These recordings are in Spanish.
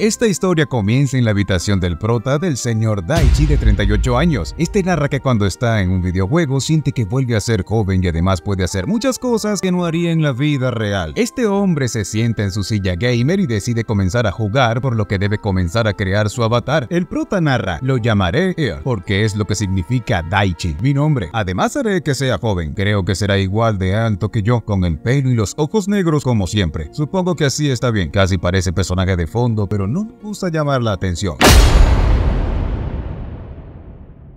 Esta historia comienza en la habitación del prota del señor Daichi de 38 años. Este narra que cuando está en un videojuego siente que vuelve a ser joven y además puede hacer muchas cosas que no haría en la vida real. Este hombre se sienta en su silla gamer y decide comenzar a jugar por lo que debe comenzar a crear su avatar. El prota narra, lo llamaré Ear, porque es lo que significa Daichi, mi nombre. Además haré que sea joven, creo que será igual de alto que yo, con el pelo y los ojos negros como siempre. Supongo que así está bien, casi parece personaje de fondo, pero no nos gusta llamar la atención.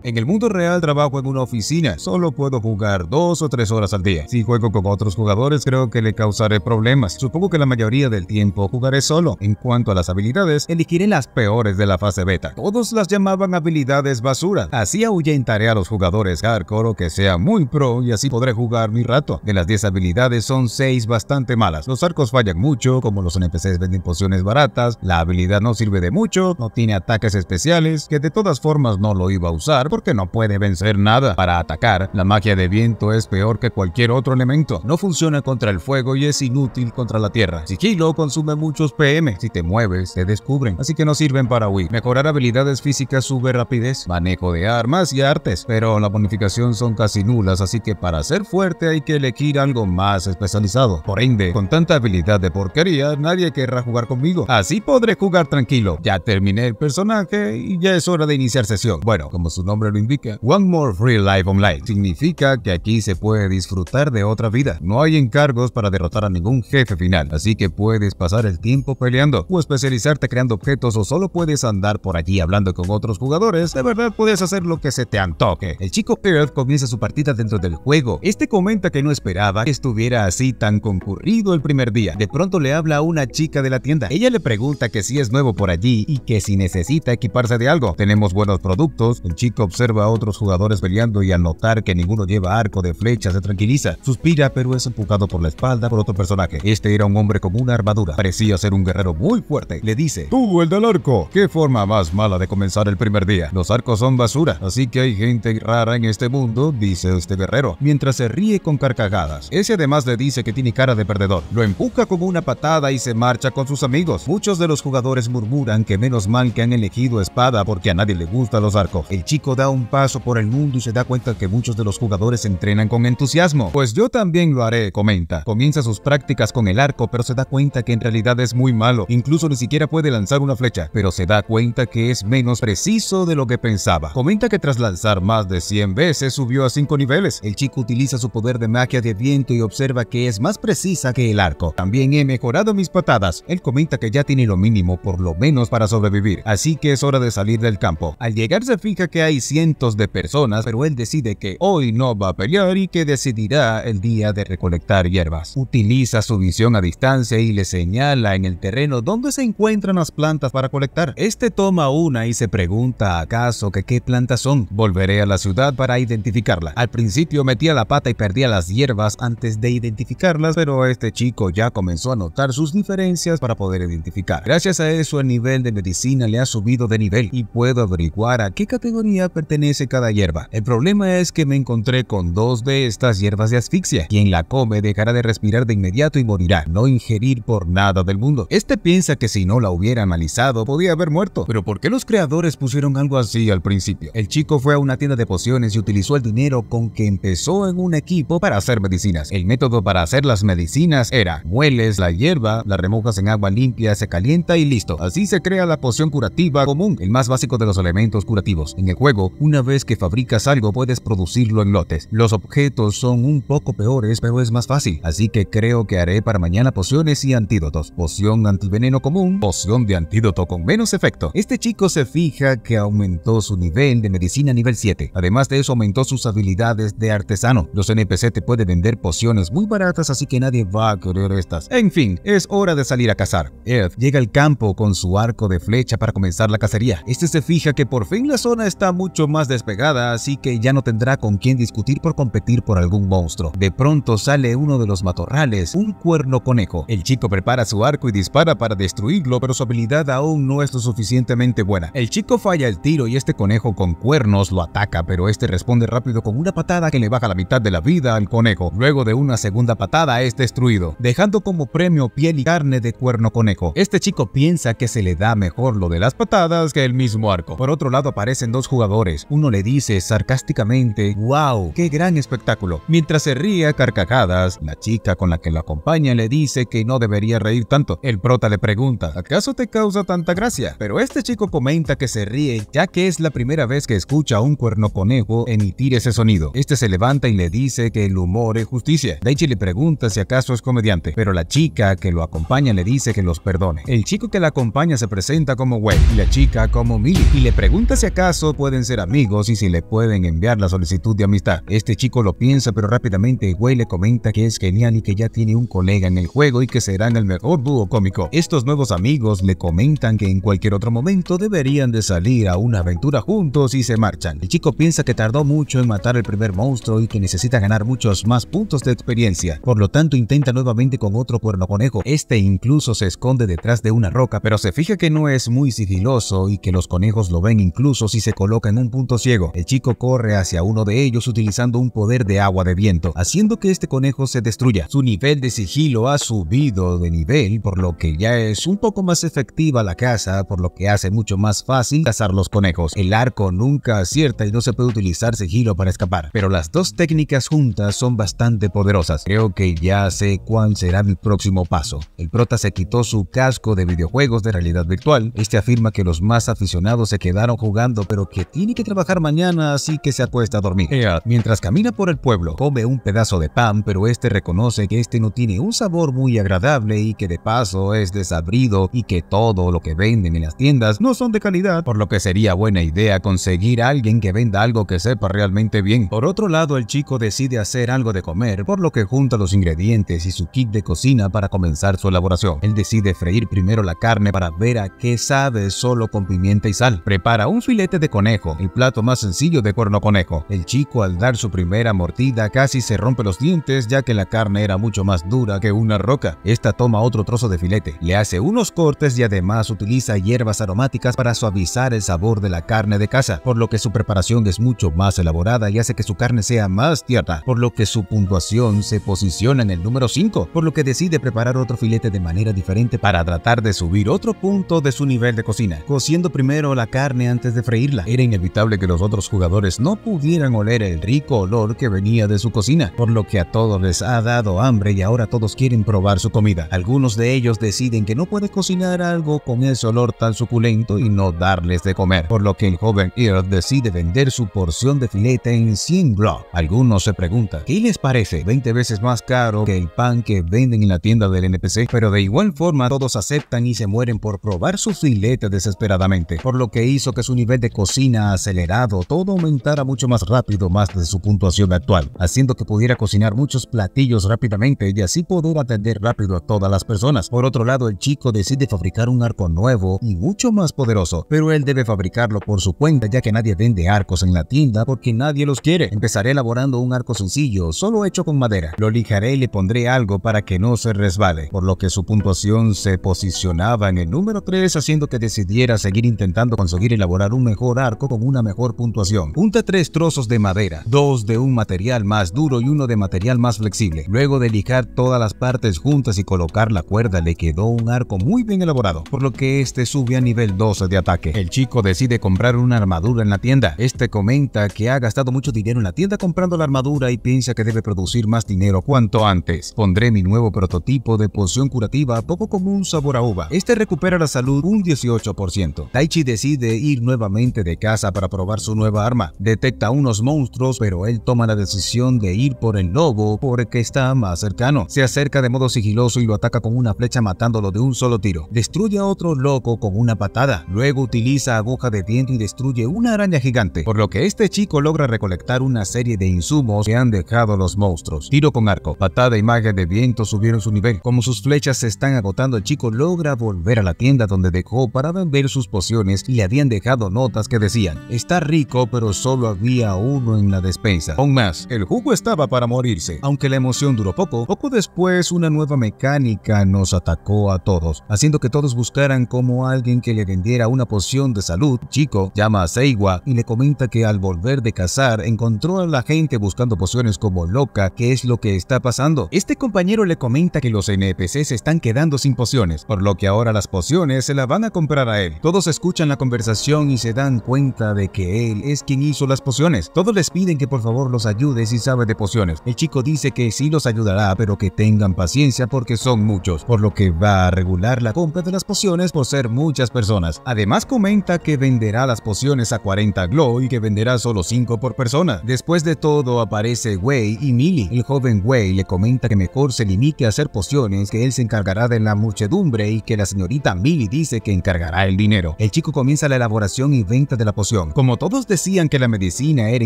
En el mundo real trabajo en una oficina, solo puedo jugar dos o tres horas al día. Si juego con otros jugadores creo que le causaré problemas. Supongo que la mayoría del tiempo jugaré solo. En cuanto a las habilidades, elegiré las peores de la fase beta. Todos las llamaban habilidades basura. Así ahuyentaré a los jugadores hardcore o que sea muy pro y así podré jugar mi rato. De las 10 habilidades son 6 bastante malas. Los arcos fallan mucho, como los NPCs venden pociones baratas, la habilidad no sirve de mucho, no tiene ataques especiales, que de todas formas no lo iba a usar porque no puede vencer nada. Para atacar, la magia de viento es peor que cualquier otro elemento. No funciona contra el fuego y es inútil contra la tierra. Sigilo consume muchos PM. Si te mueves, te descubren, así que no sirven para Wii. Mejorar habilidades físicas sube rapidez, manejo de armas y artes, pero la bonificación son casi nulas, así que para ser fuerte hay que elegir algo más especializado. Por ende, con tanta habilidad de porquería, nadie querrá jugar conmigo. Así podré jugar tranquilo. Ya terminé el personaje y ya es hora de iniciar sesión. Bueno, como su nombre lo indica, One More Free Life Online significa que aquí se puede disfrutar de otra vida. No hay encargos para derrotar a ningún jefe final, así que puedes pasar el tiempo peleando o especializarte creando objetos o solo puedes andar por allí hablando con otros jugadores. De verdad puedes hacer lo que se te antoque. El chico Earth comienza su partida dentro del juego. Este comenta que no esperaba que estuviera así tan concurrido el primer día. De pronto le habla a una chica de la tienda. Ella le pregunta que si es nuevo por allí y que si necesita equiparse de algo. Tenemos buenos productos. El chico observa a otros jugadores peleando y al notar que ninguno lleva arco de flecha se tranquiliza, suspira pero es empujado por la espalda por otro personaje. Este era un hombre con una armadura, parecía ser un guerrero muy fuerte. Le dice, tú el del arco, qué forma más mala de comenzar el primer día. Los arcos son basura, así que hay gente rara en este mundo, dice este guerrero, mientras se ríe con carcajadas. Ese además le dice que tiene cara de perdedor. Lo empuja como una patada y se marcha con sus amigos. Muchos de los jugadores murmuran que menos mal que han elegido espada porque a nadie le gustan los arcos. El chico da un paso por el mundo y se da cuenta que muchos de los jugadores entrenan con entusiasmo. Pues yo también lo haré, comenta. Comienza sus prácticas con el arco, pero se da cuenta que en realidad es muy malo. Incluso ni siquiera puede lanzar una flecha, pero se da cuenta que es menos preciso de lo que pensaba. Comenta que tras lanzar más de 100 veces subió a 5 niveles. El chico utiliza su poder de magia de viento y observa que es más precisa que el arco. También he mejorado mis patadas. Él comenta que ya tiene lo mínimo, por lo menos para sobrevivir. Así que es hora de salir del campo. Al llegar se fija que hay cientos de personas, pero él decide que hoy no va a pelear y que decidirá el día de recolectar hierbas. Utiliza su visión a distancia y le señala en el terreno dónde se encuentran las plantas para colectar. Este toma una y se pregunta acaso que qué plantas son. Volveré a la ciudad para identificarla. Al principio metía la pata y perdía las hierbas antes de identificarlas, pero este chico ya comenzó a notar sus diferencias para poder identificar. Gracias a eso el nivel de medicina le ha subido de nivel y puedo averiguar a qué categoría pertenece cada hierba. El problema es que me encontré con dos de estas hierbas de asfixia. Quien la come dejará de respirar de inmediato y morirá. No ingerir por nada del mundo. Este piensa que si no la hubiera analizado podía haber muerto. Pero ¿por qué los creadores pusieron algo así al principio? El chico fue a una tienda de pociones y utilizó el dinero con que empezó en un equipo para hacer medicinas. El método para hacer las medicinas era mueles la hierba, la remojas en agua limpia, se calienta y listo. Así se crea la poción curativa común, el más básico de los elementos curativos. En el juego una vez que fabricas algo puedes producirlo en lotes. Los objetos son un poco peores, pero es más fácil. Así que creo que haré para mañana pociones y antídotos. Poción antiveneno común, poción de antídoto con menos efecto. Este chico se fija que aumentó su nivel de medicina a nivel 7. Además de eso aumentó sus habilidades de artesano. Los NPC te pueden vender pociones muy baratas así que nadie va a querer estas. En fin, es hora de salir a cazar. Ed llega al campo con su arco de flecha para comenzar la cacería. Este se fija que por fin la zona está mucho más despegada, así que ya no tendrá con quién discutir por competir por algún monstruo. De pronto sale uno de los matorrales, un cuerno conejo. El chico prepara su arco y dispara para destruirlo, pero su habilidad aún no es lo suficientemente buena. El chico falla el tiro y este conejo con cuernos lo ataca, pero este responde rápido con una patada que le baja la mitad de la vida al conejo. Luego de una segunda patada es destruido, dejando como premio piel y carne de cuerno conejo. Este chico piensa que se le da mejor lo de las patadas que el mismo arco. Por otro lado aparecen dos jugadores uno le dice sarcásticamente, wow, qué gran espectáculo. Mientras se ríe a carcajadas, la chica con la que lo acompaña le dice que no debería reír tanto. El prota le pregunta, ¿acaso te causa tanta gracia? Pero este chico comenta que se ríe ya que es la primera vez que escucha a un cuerno conejo emitir ese sonido. Este se levanta y le dice que el humor es justicia. Daichi le pregunta si acaso es comediante, pero la chica que lo acompaña le dice que los perdone. El chico que la acompaña se presenta como Wei y la chica como Millie y le pregunta si acaso pueden ser amigos y si le pueden enviar la solicitud de amistad. Este chico lo piensa, pero rápidamente Wei le comenta que es genial y que ya tiene un colega en el juego y que serán el mejor dúo cómico. Estos nuevos amigos le comentan que en cualquier otro momento deberían de salir a una aventura juntos y se marchan. El chico piensa que tardó mucho en matar el primer monstruo y que necesita ganar muchos más puntos de experiencia. Por lo tanto, intenta nuevamente con otro cuerno conejo. Este incluso se esconde detrás de una roca, pero se fija que no es muy sigiloso y que los conejos lo ven incluso si se colocan un punto ciego. El chico corre hacia uno de ellos utilizando un poder de agua de viento, haciendo que este conejo se destruya. Su nivel de sigilo ha subido de nivel, por lo que ya es un poco más efectiva la caza, por lo que hace mucho más fácil cazar los conejos. El arco nunca acierta y no se puede utilizar sigilo para escapar, pero las dos técnicas juntas son bastante poderosas. Creo que ya sé cuál será mi próximo paso. El prota se quitó su casco de videojuegos de realidad virtual. Este afirma que los más aficionados se quedaron jugando, pero que tiene que trabajar mañana, así que se acuesta a dormir. mientras camina por el pueblo, come un pedazo de pan, pero este reconoce que este no tiene un sabor muy agradable y que de paso es desabrido y que todo lo que venden en las tiendas no son de calidad, por lo que sería buena idea conseguir a alguien que venda algo que sepa realmente bien. Por otro lado, el chico decide hacer algo de comer, por lo que junta los ingredientes y su kit de cocina para comenzar su elaboración. Él decide freír primero la carne para ver a qué sabe solo con pimienta y sal. Prepara un filete de conejo, el plato más sencillo de cuerno conejo. El chico al dar su primera mordida casi se rompe los dientes ya que la carne era mucho más dura que una roca. Esta toma otro trozo de filete, le hace unos cortes y además utiliza hierbas aromáticas para suavizar el sabor de la carne de caza, por lo que su preparación es mucho más elaborada y hace que su carne sea más tierna, por lo que su puntuación se posiciona en el número 5, por lo que decide preparar otro filete de manera diferente para tratar de subir otro punto de su nivel de cocina, cociendo primero la carne antes de freírla. Era inevitable que los otros jugadores no pudieran oler el rico olor que venía de su cocina, por lo que a todos les ha dado hambre y ahora todos quieren probar su comida. Algunos de ellos deciden que no puede cocinar algo con ese olor tan suculento y no darles de comer, por lo que el joven Earl decide vender su porción de filete en 100 block. Algunos se preguntan, ¿qué les parece? 20 veces más caro que el pan que venden en la tienda del NPC, pero de igual forma todos aceptan y se mueren por probar su filete desesperadamente, por lo que hizo que su nivel de cocina acelerado, todo aumentara mucho más rápido más de su puntuación actual, haciendo que pudiera cocinar muchos platillos rápidamente y así poder atender rápido a todas las personas. Por otro lado, el chico decide fabricar un arco nuevo y mucho más poderoso, pero él debe fabricarlo por su cuenta ya que nadie vende arcos en la tienda porque nadie los quiere. Empezaré elaborando un arco sencillo, solo hecho con madera. Lo lijaré y le pondré algo para que no se resbale, por lo que su puntuación se posicionaba en el número 3 haciendo que decidiera seguir intentando conseguir elaborar un mejor arco con una mejor puntuación. junta tres trozos de madera, dos de un material más duro y uno de material más flexible. Luego de lijar todas las partes juntas y colocar la cuerda le quedó un arco muy bien elaborado, por lo que este sube a nivel 12 de ataque. El chico decide comprar una armadura en la tienda. Este comenta que ha gastado mucho dinero en la tienda comprando la armadura y piensa que debe producir más dinero cuanto antes. Pondré mi nuevo prototipo de poción curativa poco común sabor a uva. Este recupera la salud un 18%. Taichi decide ir nuevamente de casa para probar su nueva arma. Detecta unos monstruos, pero él toma la decisión de ir por el lobo porque está más cercano. Se acerca de modo sigiloso y lo ataca con una flecha matándolo de un solo tiro. Destruye a otro loco con una patada. Luego utiliza aguja de viento y destruye una araña gigante, por lo que este chico logra recolectar una serie de insumos que han dejado los monstruos. Tiro con arco, patada y magia de viento subieron su nivel. Como sus flechas se están agotando, el chico logra volver a la tienda donde dejó para vender sus pociones y le habían dejado notas que decían Está rico, pero solo había uno en la despensa. Aún más, el jugo estaba para morirse. Aunque la emoción duró poco, poco después una nueva mecánica nos atacó a todos, haciendo que todos buscaran como alguien que le vendiera una poción de salud. Chico llama a Seiwa y le comenta que al volver de cazar encontró a la gente buscando pociones como loca, ¿qué es lo que está pasando? Este compañero le comenta que los NPCs están quedando sin pociones, por lo que ahora las pociones se las van a comprar a él. Todos escuchan la conversación y se dan cuenta de que él es quien hizo las pociones. Todos les piden que por favor los ayude si sabe de pociones. El chico dice que sí los ayudará, pero que tengan paciencia porque son muchos, por lo que va a regular la compra de las pociones por ser muchas personas. Además comenta que venderá las pociones a 40 glow y que venderá solo 5 por persona. Después de todo aparece Wei y Millie. El joven Wei le comenta que mejor se limite a hacer pociones, que él se encargará de la muchedumbre y que la señorita Millie dice que encargará el dinero. El chico comienza la elaboración y venta de la poción como todos decían que la medicina era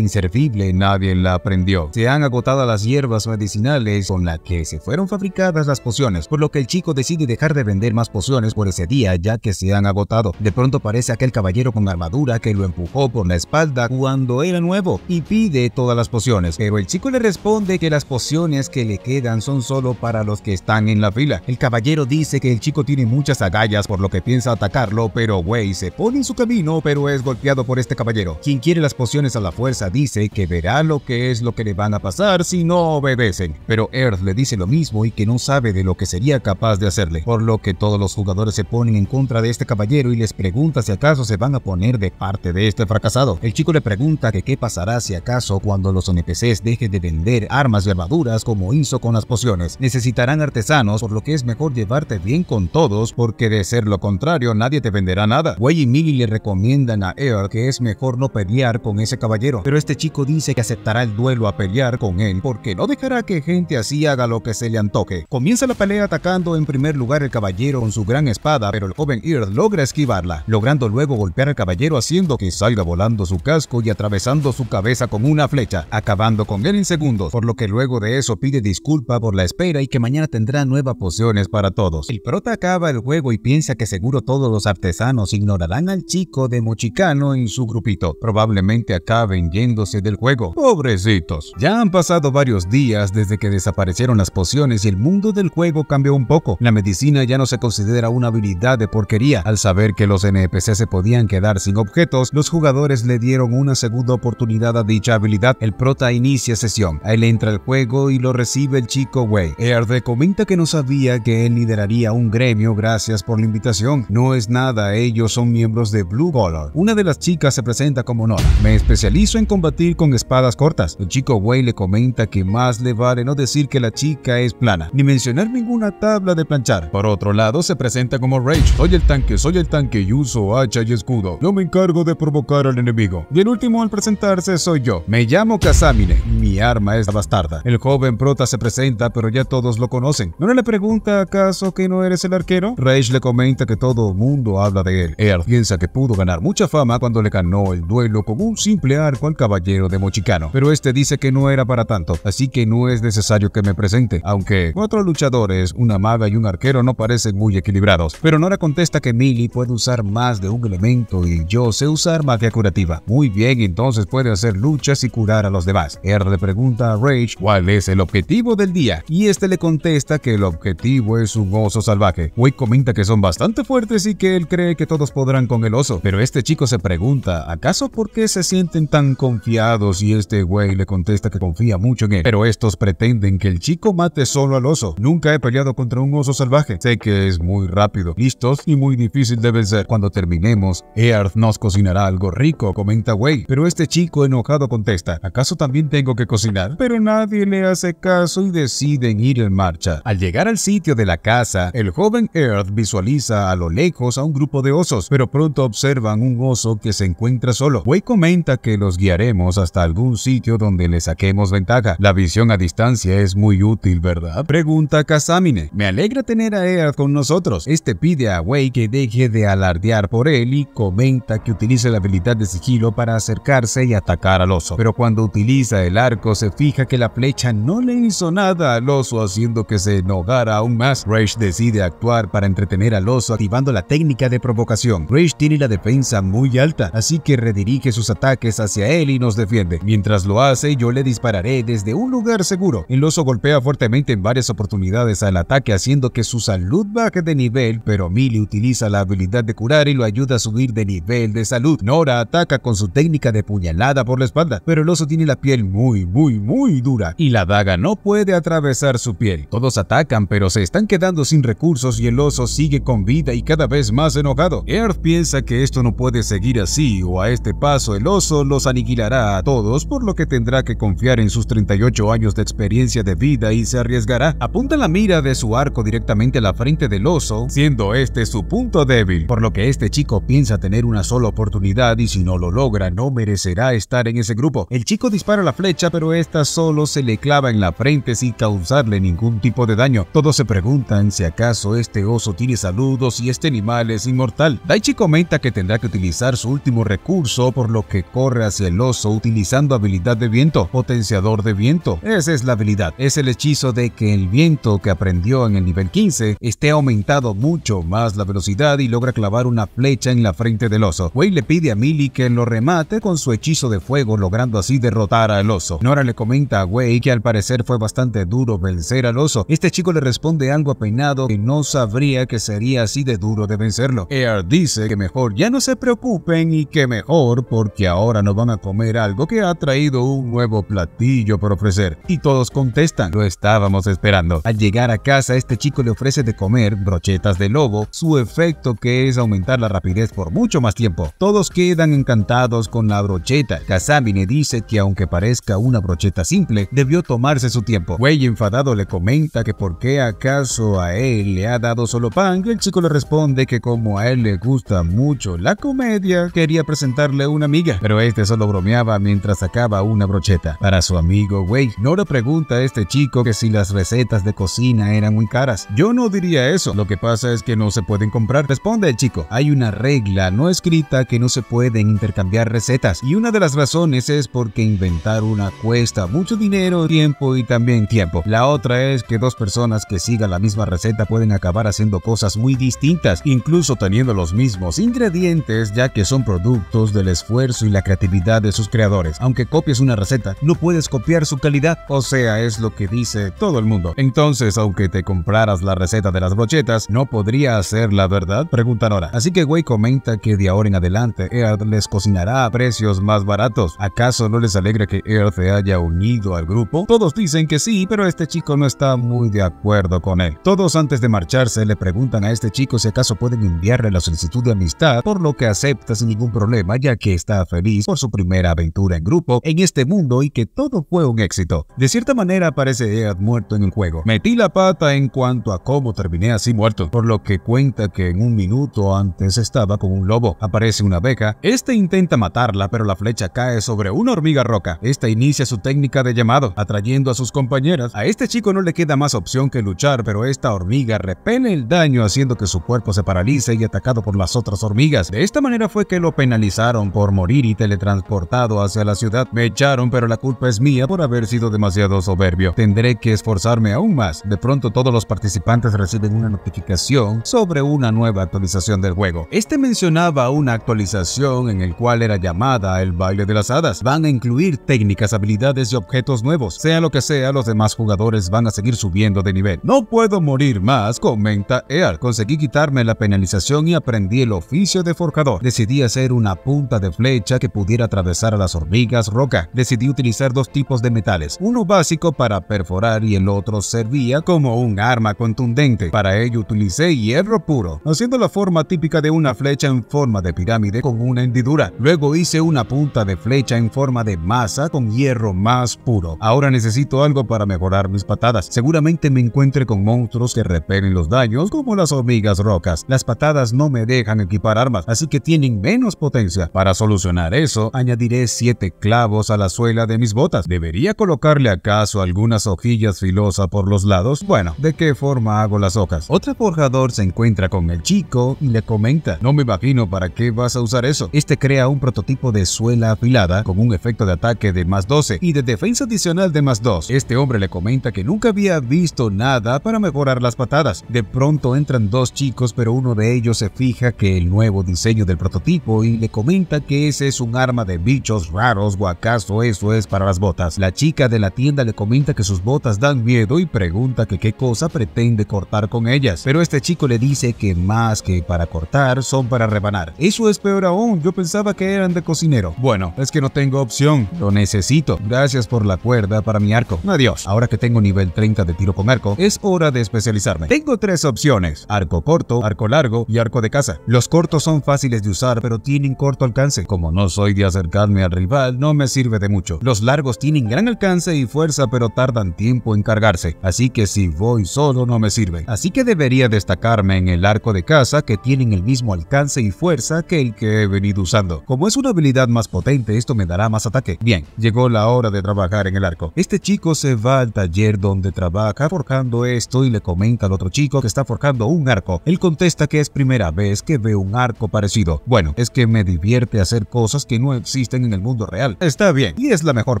inservible, nadie la aprendió. Se han agotado las hierbas medicinales con las que se fueron fabricadas las pociones, por lo que el chico decide dejar de vender más pociones por ese día ya que se han agotado. De pronto aparece aquel caballero con armadura que lo empujó por la espalda cuando era nuevo y pide todas las pociones, pero el chico le responde que las pociones que le quedan son solo para los que están en la fila. El caballero dice que el chico tiene muchas agallas por lo que piensa atacarlo, pero güey, se pone en su camino pero es golpeado por este caballero. Quien quiere las pociones a la fuerza dice que verá lo que es lo que le van a pasar si no obedecen, pero Earth le dice lo mismo y que no sabe de lo que sería capaz de hacerle, por lo que todos los jugadores se ponen en contra de este caballero y les pregunta si acaso se van a poner de parte de este fracasado. El chico le pregunta que qué pasará si acaso cuando los NPCs dejen de vender armas y armaduras como hizo con las pociones. Necesitarán artesanos, por lo que es mejor llevarte bien con todos porque de ser lo contrario nadie te venderá nada. Way y Millie le recomiendan a Earth que es es mejor no pelear con ese caballero, pero este chico dice que aceptará el duelo a pelear con él porque no dejará que gente así haga lo que se le antoje. Comienza la pelea atacando en primer lugar el caballero con su gran espada, pero el joven Earth logra esquivarla, logrando luego golpear al caballero haciendo que salga volando su casco y atravesando su cabeza con una flecha, acabando con él en segundos, por lo que luego de eso pide disculpa por la espera y que mañana tendrá nuevas pociones para todos. El prota acaba el juego y piensa que seguro todos los artesanos ignorarán al chico de Mochicano en su grupito. Probablemente acaben yéndose del juego. Pobrecitos. Ya han pasado varios días desde que desaparecieron las pociones y el mundo del juego cambió un poco. La medicina ya no se considera una habilidad de porquería. Al saber que los NPC se podían quedar sin objetos, los jugadores le dieron una segunda oportunidad a dicha habilidad. El prota inicia sesión. él entra al juego y lo recibe el chico Wei. Erde comenta que no sabía que él lideraría un gremio gracias por la invitación. No es nada, ellos son miembros de Blue Collar. Una de las chicas se presenta como Nora. Me especializo en combatir con espadas cortas. El chico güey le comenta que más le vale no decir que la chica es plana, ni mencionar ninguna tabla de planchar. Por otro lado, se presenta como Rage. Soy el tanque, soy el tanque y uso hacha y escudo. No me encargo de provocar al enemigo. Y el último al presentarse soy yo. Me llamo Casamine. Mi arma es la bastarda. El joven prota se presenta, pero ya todos lo conocen. ¿No le pregunta acaso que no eres el arquero? Rage le comenta que todo el mundo habla de él. Él piensa que pudo ganar mucha fama cuando le no el duelo con un simple arco al caballero de Mochicano, pero este dice que no era para tanto, así que no es necesario que me presente, aunque cuatro luchadores, una maga y un arquero no parecen muy equilibrados. Pero Nora contesta que Millie puede usar más de un elemento y yo sé usar magia curativa. Muy bien, entonces puede hacer luchas y curar a los demás. Er le pregunta a Rage cuál es el objetivo del día y este le contesta que el objetivo es un oso salvaje. Wade comenta que son bastante fuertes y que él cree que todos podrán con el oso, pero este chico se pregunta ¿acaso por qué se sienten tan confiados? Y este güey le contesta que confía mucho en él. Pero estos pretenden que el chico mate solo al oso. Nunca he peleado contra un oso salvaje. Sé que es muy rápido, listos y muy difícil de vencer. Cuando terminemos, Earth nos cocinará algo rico, comenta güey. Pero este chico enojado contesta, ¿acaso también tengo que cocinar? Pero nadie le hace caso y deciden ir en marcha. Al llegar al sitio de la casa, el joven Earth visualiza a lo lejos a un grupo de osos, pero pronto observan un oso que se encuentra encuentra solo. Wei comenta que los guiaremos hasta algún sitio donde le saquemos ventaja. La visión a distancia es muy útil, ¿verdad? Pregunta Kasamine. Me alegra tener a Earth con nosotros. Este pide a Wei que deje de alardear por él y comenta que utilice la habilidad de sigilo para acercarse y atacar al oso. Pero cuando utiliza el arco se fija que la flecha no le hizo nada al oso haciendo que se enojara aún más. Rage decide actuar para entretener al oso activando la técnica de provocación. Rage tiene la defensa muy alta, así que redirige sus ataques hacia él y nos defiende. Mientras lo hace, yo le dispararé desde un lugar seguro. El oso golpea fuertemente en varias oportunidades al ataque, haciendo que su salud baje de nivel, pero Millie utiliza la habilidad de curar y lo ayuda a subir de nivel de salud. Nora ataca con su técnica de puñalada por la espalda, pero el oso tiene la piel muy, muy, muy dura y la daga no puede atravesar su piel. Todos atacan, pero se están quedando sin recursos y el oso sigue con vida y cada vez más enojado. Earth piensa que esto no puede seguir así o A este paso el oso los aniquilará a todos, por lo que tendrá que confiar en sus 38 años de experiencia de vida y se arriesgará. Apunta la mira de su arco directamente a la frente del oso, siendo este su punto débil, por lo que este chico piensa tener una sola oportunidad y si no lo logra no merecerá estar en ese grupo. El chico dispara la flecha pero esta solo se le clava en la frente sin causarle ningún tipo de daño. Todos se preguntan si acaso este oso tiene saludos y este animal es inmortal. Daichi comenta que tendrá que utilizar su último recurso, por lo que corre hacia el oso utilizando habilidad de viento, potenciador de viento. Esa es la habilidad, es el hechizo de que el viento que aprendió en el nivel 15 esté aumentado mucho más la velocidad y logra clavar una flecha en la frente del oso. Wei le pide a Millie que lo remate con su hechizo de fuego, logrando así derrotar al oso. Nora le comenta a Wei que al parecer fue bastante duro vencer al oso. Este chico le responde algo apenado que no sabría que sería así de duro de vencerlo. Ear dice que mejor ya no se preocupen y que mejor porque ahora nos van a comer algo que ha traído un nuevo platillo por ofrecer. Y todos contestan, lo estábamos esperando. Al llegar a casa, este chico le ofrece de comer brochetas de lobo, su efecto que es aumentar la rapidez por mucho más tiempo. Todos quedan encantados con la brocheta. Kazamine dice que aunque parezca una brocheta simple, debió tomarse su tiempo. Wei enfadado le comenta que por qué acaso a él le ha dado solo pan el chico le responde que como a él le gusta mucho la comedia, quería presentarle presentarle una amiga, pero este solo bromeaba mientras sacaba una brocheta. Para su amigo No le pregunta a este chico que si las recetas de cocina eran muy caras. Yo no diría eso, lo que pasa es que no se pueden comprar. Responde el chico, hay una regla no escrita que no se pueden intercambiar recetas y una de las razones es porque inventar una cuesta mucho dinero, tiempo y también tiempo. La otra es que dos personas que sigan la misma receta pueden acabar haciendo cosas muy distintas, incluso teniendo los mismos ingredientes ya que son productos del esfuerzo y la creatividad de sus creadores. Aunque copies una receta, no puedes copiar su calidad, o sea, es lo que dice todo el mundo. Entonces, aunque te compraras la receta de las brochetas, ¿no podría hacer la verdad? Pregunta Nora. Así que Wei comenta que de ahora en adelante Earth les cocinará a precios más baratos. ¿Acaso no les alegra que Earth se haya unido al grupo? Todos dicen que sí, pero este chico no está muy de acuerdo con él. Todos antes de marcharse le preguntan a este chico si acaso pueden enviarle la solicitud de amistad, por lo que acepta sin ningún problema problema ya que está feliz por su primera aventura en grupo en este mundo y que todo fue un éxito. De cierta manera parece Ed muerto en el juego. Metí la pata en cuanto a cómo terminé así muerto, por lo que cuenta que en un minuto antes estaba con un lobo. Aparece una abeja, este intenta matarla pero la flecha cae sobre una hormiga roca. Esta inicia su técnica de llamado, atrayendo a sus compañeras. A este chico no le queda más opción que luchar, pero esta hormiga repele el daño haciendo que su cuerpo se paralice y atacado por las otras hormigas. De esta manera fue que lo penalizó penalizaron por morir y teletransportado hacia la ciudad. Me echaron, pero la culpa es mía por haber sido demasiado soberbio. Tendré que esforzarme aún más. De pronto todos los participantes reciben una notificación sobre una nueva actualización del juego. Este mencionaba una actualización en el cual era llamada el baile de las hadas. Van a incluir técnicas, habilidades y objetos nuevos. Sea lo que sea, los demás jugadores van a seguir subiendo de nivel. No puedo morir más, comenta Ear. Conseguí quitarme la penalización y aprendí el oficio de forjador. Decidí hacer una punta de flecha que pudiera atravesar a las hormigas roca, decidí utilizar dos tipos de metales, uno básico para perforar y el otro servía como un arma contundente. Para ello utilicé hierro puro, haciendo la forma típica de una flecha en forma de pirámide con una hendidura. Luego hice una punta de flecha en forma de masa con hierro más puro. Ahora necesito algo para mejorar mis patadas. Seguramente me encuentre con monstruos que repelen los daños como las hormigas rocas. Las patadas no me dejan equipar armas, así que tienen menos potencia. Para solucionar eso, añadiré 7 clavos a la suela de mis botas. ¿Debería colocarle acaso algunas hojillas filosas por los lados? Bueno, ¿de qué forma hago las hojas? Otro forjador se encuentra con el chico y le comenta, no me imagino para qué vas a usar eso. Este crea un prototipo de suela afilada con un efecto de ataque de más 12 y de defensa adicional de más 2. Este hombre le comenta que nunca había visto nada para mejorar las patadas. De pronto entran dos chicos pero uno de ellos se fija que el nuevo diseño del prototipo y le comenta que ese es un arma de bichos raros o acaso eso es para las botas. La chica de la tienda le comenta que sus botas dan miedo y pregunta que qué cosa pretende cortar con ellas, pero este chico le dice que más que para cortar son para rebanar. Eso es peor aún, yo pensaba que eran de cocinero. Bueno, es que no tengo opción, lo necesito. Gracias por la cuerda para mi arco. Adiós. Ahora que tengo nivel 30 de tiro con arco, es hora de especializarme. Tengo tres opciones, arco corto, arco largo y arco de caza. Los cortos son fáciles de usar, pero tienen tienen corto alcance. Como no soy de acercarme al rival, no me sirve de mucho. Los largos tienen gran alcance y fuerza, pero tardan tiempo en cargarse, así que si voy solo no me sirve. Así que debería destacarme en el arco de caza que tienen el mismo alcance y fuerza que el que he venido usando. Como es una habilidad más potente, esto me dará más ataque. Bien, llegó la hora de trabajar en el arco. Este chico se va al taller donde trabaja forjando esto y le comenta al otro chico que está forjando un arco. Él contesta que es primera vez que ve un arco parecido. Bueno, es que me divierte hacer cosas que no existen en el mundo real. Está bien, y es la mejor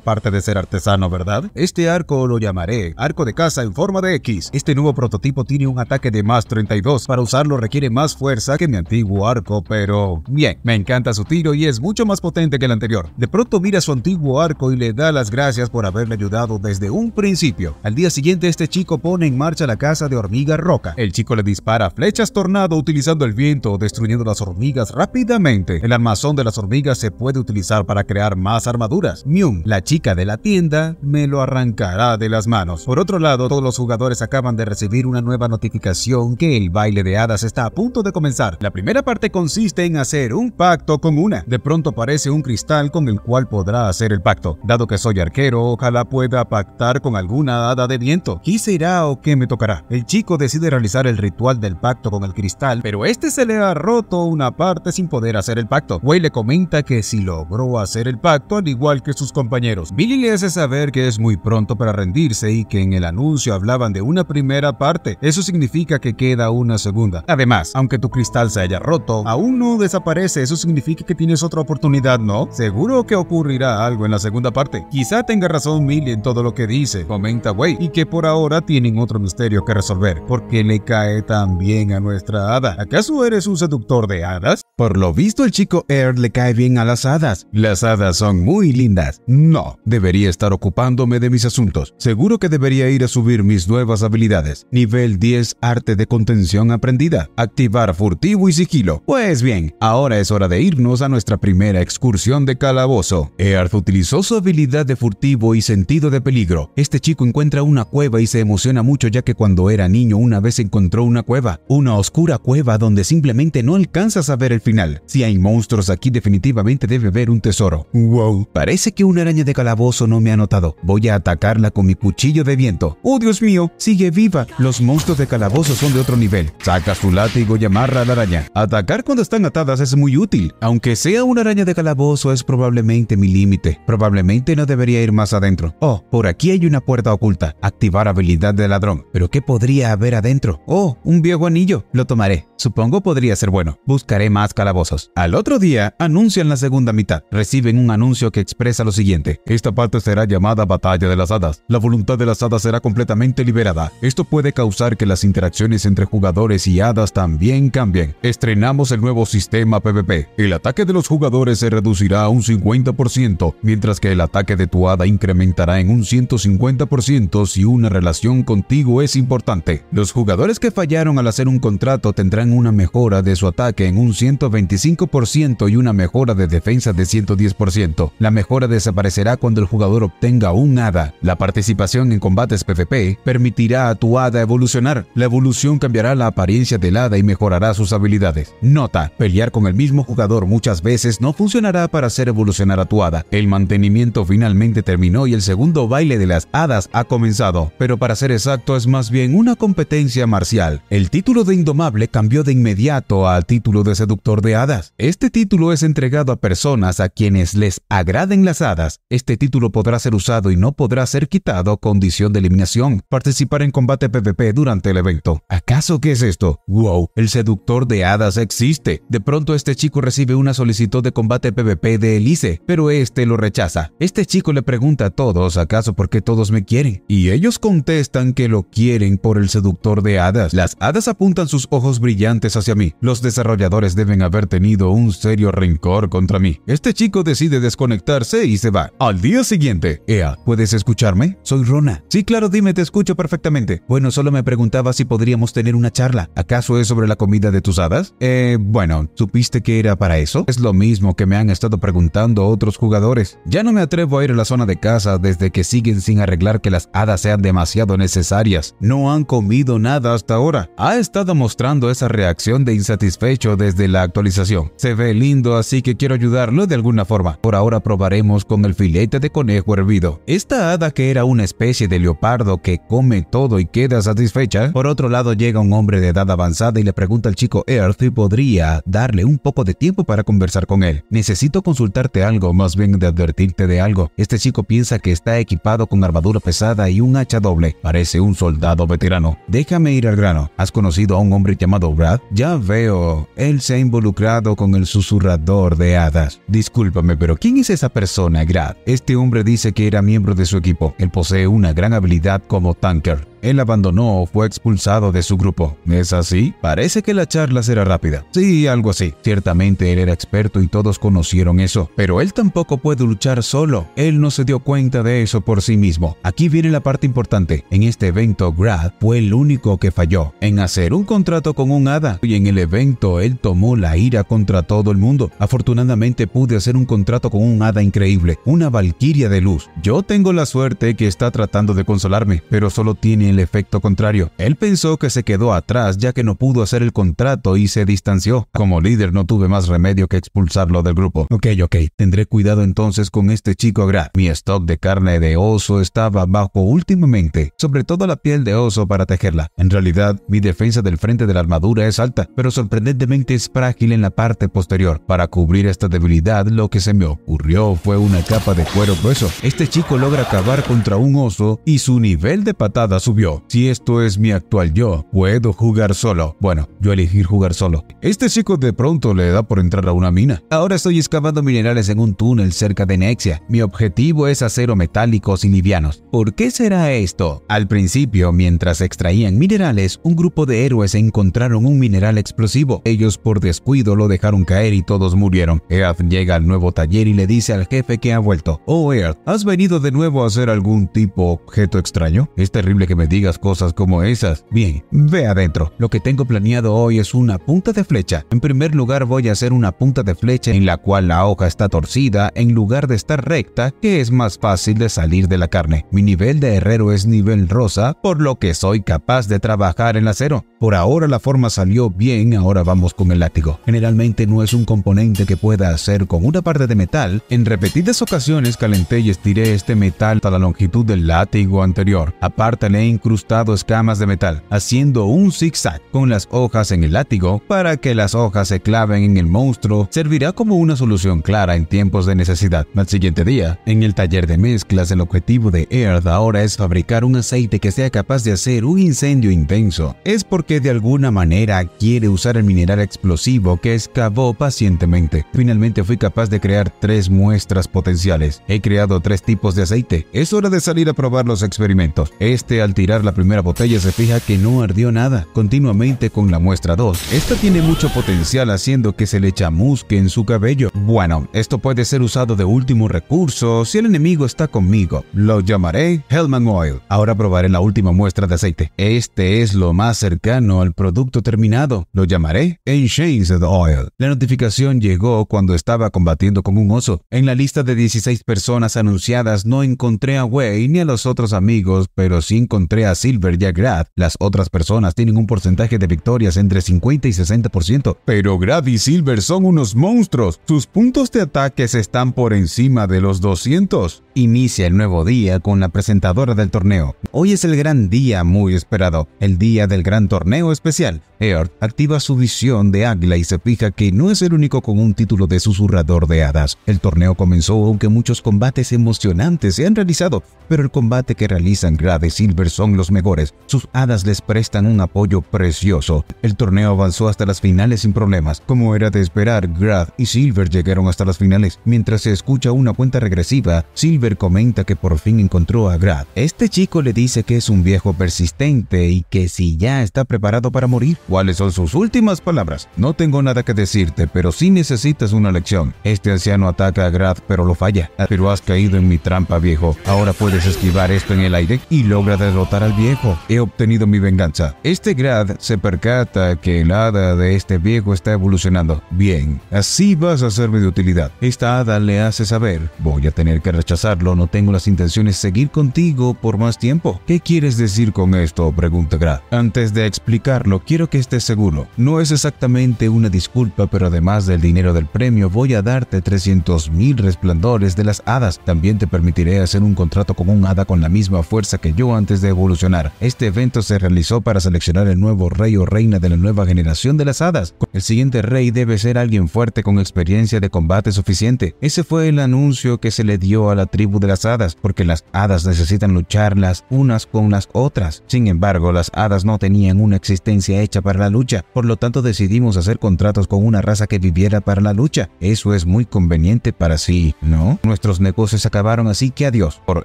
parte de ser artesano, ¿verdad? Este arco lo llamaré arco de caza en forma de X. Este nuevo prototipo tiene un ataque de más 32. Para usarlo requiere más fuerza que mi antiguo arco, pero... Bien, me encanta su tiro y es mucho más potente que el anterior. De pronto mira su antiguo arco y le da las gracias por haberle ayudado desde un principio. Al día siguiente este chico pone en marcha la casa de hormiga roca. El chico le dispara flechas tornado utilizando el viento, destruyendo las hormigas rápidamente. El armazón de las hormigas se puede utilizar para crear más armaduras. Mium, la chica de la tienda, me lo arrancará de las manos. Por otro lado, todos los jugadores acaban de recibir una nueva notificación que el baile de hadas está a punto de comenzar. La primera parte consiste en hacer un pacto con una. De pronto aparece un cristal con el cual podrá hacer el pacto. Dado que soy arquero, ojalá pueda pactar con alguna hada de viento. ¿Qué será o qué me tocará? El chico decide realizar el ritual del pacto con el cristal, pero este se le ha roto una parte sin poder hacer el pacto. Way le comenta que si logró hacer el pacto al igual que sus compañeros. Billy le hace saber que es muy pronto para rendirse y que en el anuncio hablaban de una primera parte. Eso significa que queda una segunda. Además, aunque tu cristal se haya roto, aún no desaparece. Eso significa que tienes otra oportunidad, ¿no? Seguro que ocurrirá algo en la segunda parte. Quizá tenga razón Millie en todo lo que dice, comenta Way, y que por ahora tienen otro misterio que resolver. ¿Por qué le cae tan bien a nuestra hada? ¿Acaso eres un seductor de hadas? Por lo visto, el chico chico le cae bien a las hadas. Las hadas son muy lindas. No, debería estar ocupándome de mis asuntos. Seguro que debería ir a subir mis nuevas habilidades. Nivel 10 arte de contención aprendida. Activar furtivo y sigilo. Pues bien, ahora es hora de irnos a nuestra primera excursión de calabozo. Earth utilizó su habilidad de furtivo y sentido de peligro. Este chico encuentra una cueva y se emociona mucho ya que cuando era niño una vez encontró una cueva, una oscura cueva donde simplemente no alcanzas a ver el final. Si hay monstruos, aquí definitivamente debe haber un tesoro. Wow, parece que una araña de calabozo no me ha notado. Voy a atacarla con mi cuchillo de viento. ¡Oh, Dios mío! ¡Sigue viva! Los monstruos de calabozo son de otro nivel. Saca su látigo y amarra a la araña. Atacar cuando están atadas es muy útil. Aunque sea una araña de calabozo es probablemente mi límite. Probablemente no debería ir más adentro. Oh, por aquí hay una puerta oculta. Activar habilidad de ladrón. ¿Pero qué podría haber adentro? Oh, un viejo anillo. Lo tomaré. Supongo podría ser bueno. Buscaré más calabozos. Al el otro día, anuncian la segunda mitad. Reciben un anuncio que expresa lo siguiente. Esta parte será llamada Batalla de las Hadas. La voluntad de las hadas será completamente liberada. Esto puede causar que las interacciones entre jugadores y hadas también cambien. Estrenamos el nuevo sistema PvP. El ataque de los jugadores se reducirá a un 50%, mientras que el ataque de tu hada incrementará en un 150% si una relación contigo es importante. Los jugadores que fallaron al hacer un contrato tendrán una mejora de su ataque en un 125% y una mejora de defensa de 110%. La mejora desaparecerá cuando el jugador obtenga un hada. La participación en combates PvP permitirá a tu hada evolucionar. La evolución cambiará la apariencia del hada y mejorará sus habilidades. Nota, pelear con el mismo jugador muchas veces no funcionará para hacer evolucionar a tu hada. El mantenimiento finalmente terminó y el segundo baile de las hadas ha comenzado, pero para ser exacto es más bien una competencia marcial. El título de Indomable cambió de inmediato al título de Seductor de Hadas este título es entregado a personas a quienes les agraden las hadas, este título podrá ser usado y no podrá ser quitado condición de eliminación, participar en combate PvP durante el evento. ¿Acaso qué es esto? ¡Wow! El seductor de hadas existe. De pronto este chico recibe una solicitud de combate PvP de Elise, pero este lo rechaza. Este chico le pregunta a todos acaso por qué todos me quieren, y ellos contestan que lo quieren por el seductor de hadas. Las hadas apuntan sus ojos brillantes hacia mí. Los desarrolladores deben haber tenido un un serio rencor contra mí. Este chico decide desconectarse y se va. Al día siguiente, Ea, ¿puedes escucharme? Soy Rona. Sí, claro, dime, te escucho perfectamente. Bueno, solo me preguntaba si podríamos tener una charla. ¿Acaso es sobre la comida de tus hadas? Eh, bueno, ¿supiste que era para eso? Es lo mismo que me han estado preguntando otros jugadores. Ya no me atrevo a ir a la zona de casa desde que siguen sin arreglar que las hadas sean demasiado necesarias. No han comido nada hasta ahora. Ha estado mostrando esa reacción de insatisfecho desde la actualización. Se ve lindo, así que quiero ayudarlo de alguna forma. Por ahora probaremos con el filete de conejo hervido. Esta hada que era una especie de leopardo que come todo y queda satisfecha. Por otro lado llega un hombre de edad avanzada y le pregunta al chico Earth si podría darle un poco de tiempo para conversar con él. Necesito consultarte algo, más bien de advertirte de algo. Este chico piensa que está equipado con armadura pesada y un hacha doble. Parece un soldado veterano. Déjame ir al grano. ¿Has conocido a un hombre llamado Brad? Ya veo. Él se ha involucrado con el susurrador de hadas. Discúlpame, pero ¿quién es esa persona, Grad? Este hombre dice que era miembro de su equipo. Él posee una gran habilidad como tanker. Él abandonó o fue expulsado de su grupo. ¿Es así? Parece que la charla será rápida. Sí, algo así. Ciertamente él era experto y todos conocieron eso, pero él tampoco puede luchar solo. Él no se dio cuenta de eso por sí mismo. Aquí viene la parte importante. En este evento, Grad fue el único que falló en hacer un contrato con un hada y en el evento él tomó la ira contra todo el mundo. Afortunadamente pude hacer un contrato con un hada increíble, una valquiria de luz. Yo tengo la suerte que está tratando de consolarme, pero solo tiene el efecto contrario. Él pensó que se quedó atrás ya que no pudo hacer el contrato y se distanció. Como líder no tuve más remedio que expulsarlo del grupo. Ok, ok, tendré cuidado entonces con este chico gra Mi stock de carne de oso estaba bajo últimamente, sobre todo la piel de oso para tejerla. En realidad, mi defensa del frente de la armadura es alta, pero sorprendentemente es frágil en la parte posterior. Para cubrir esta debilidad, lo que se me ocurrió fue una capa de cuero grueso. Este chico logra acabar contra un oso y su nivel de patada subió si esto es mi actual yo, puedo jugar solo. Bueno, yo elegir jugar solo. Este chico de pronto le da por entrar a una mina. Ahora estoy excavando minerales en un túnel cerca de Nexia. Mi objetivo es acero metálicos y livianos. ¿Por qué será esto? Al principio, mientras extraían minerales, un grupo de héroes encontraron un mineral explosivo. Ellos por descuido lo dejaron caer y todos murieron. Earth llega al nuevo taller y le dice al jefe que ha vuelto. Oh Earth, ¿has venido de nuevo a hacer algún tipo objeto extraño? Es terrible que me digas cosas como esas. Bien, ve adentro. Lo que tengo planeado hoy es una punta de flecha. En primer lugar voy a hacer una punta de flecha en la cual la hoja está torcida en lugar de estar recta, que es más fácil de salir de la carne. Mi nivel de herrero es nivel rosa, por lo que soy capaz de trabajar en acero. Por ahora la forma salió bien, ahora vamos con el látigo. Generalmente no es un componente que pueda hacer con una parte de metal. En repetidas ocasiones calenté y estiré este metal a la longitud del látigo anterior. Apártale en incrustado escamas de metal, haciendo un zigzag con las hojas en el látigo para que las hojas se claven en el monstruo, servirá como una solución clara en tiempos de necesidad. Al siguiente día, en el taller de mezclas, el objetivo de Earth ahora es fabricar un aceite que sea capaz de hacer un incendio intenso. Es porque de alguna manera quiere usar el mineral explosivo que excavó pacientemente. Finalmente fui capaz de crear tres muestras potenciales. He creado tres tipos de aceite. Es hora de salir a probar los experimentos. Este al tirar la primera botella se fija que no ardió nada. Continuamente con la muestra 2. Esta tiene mucho potencial haciendo que se le chamusque en su cabello. Bueno, esto puede ser usado de último recurso si el enemigo está conmigo. Lo llamaré Hellman Oil. Ahora probaré la última muestra de aceite. Este es lo más cercano al producto terminado. Lo llamaré the Oil. La notificación llegó cuando estaba combatiendo con un oso. En la lista de 16 personas anunciadas no encontré a Wei ni a los otros amigos, pero sin encontré encontré a Silver y a Grad. Las otras personas tienen un porcentaje de victorias entre 50 y 60%, pero Grad y Silver son unos monstruos. Sus puntos de ataques están por encima de los 200. Inicia el nuevo día con la presentadora del torneo. Hoy es el gran día muy esperado, el día del gran torneo especial. Earth activa su visión de águila y se fija que no es el único con un título de susurrador de hadas. El torneo comenzó aunque muchos combates emocionantes se han realizado, pero el combate que realizan Grade y Silver son los mejores. Sus hadas les prestan un apoyo precioso. El torneo avanzó hasta las finales sin problemas. Como era de esperar, Grad y Silver llegaron hasta las finales. Mientras se escucha una cuenta regresiva, Silver comenta que por fin encontró a Grad. Este chico le dice que es un viejo persistente y que si ya está preparado para morir. ¿Cuáles son sus últimas palabras? No tengo nada que decirte, pero si necesitas una lección. Este anciano ataca a Grad, pero lo falla. Ah, pero has caído en mi trampa, viejo. Ahora puedes esquivar esto en el aire y logra derrotar al viejo. He obtenido mi venganza. Este Grad se percata que el hada de este viejo está evolucionando. Bien, así vas a serme de utilidad. Esta hada le hace saber, voy a tener que rechazar no tengo las intenciones de seguir contigo por más tiempo. ¿Qué quieres decir con esto? pregunta Gra. Antes de explicarlo, quiero que estés seguro. No es exactamente una disculpa, pero además del dinero del premio, voy a darte 300.000 resplandores de las hadas. También te permitiré hacer un contrato con un hada con la misma fuerza que yo antes de evolucionar. Este evento se realizó para seleccionar el nuevo rey o reina de la nueva generación de las hadas. El siguiente rey debe ser alguien fuerte con experiencia de combate suficiente. Ese fue el anuncio que se le dio a la tribu de las hadas, porque las hadas necesitan luchar las unas con las otras. Sin embargo, las hadas no tenían una existencia hecha para la lucha, por lo tanto decidimos hacer contratos con una raza que viviera para la lucha. Eso es muy conveniente para sí, ¿no? Nuestros negocios acabaron así que adiós. Por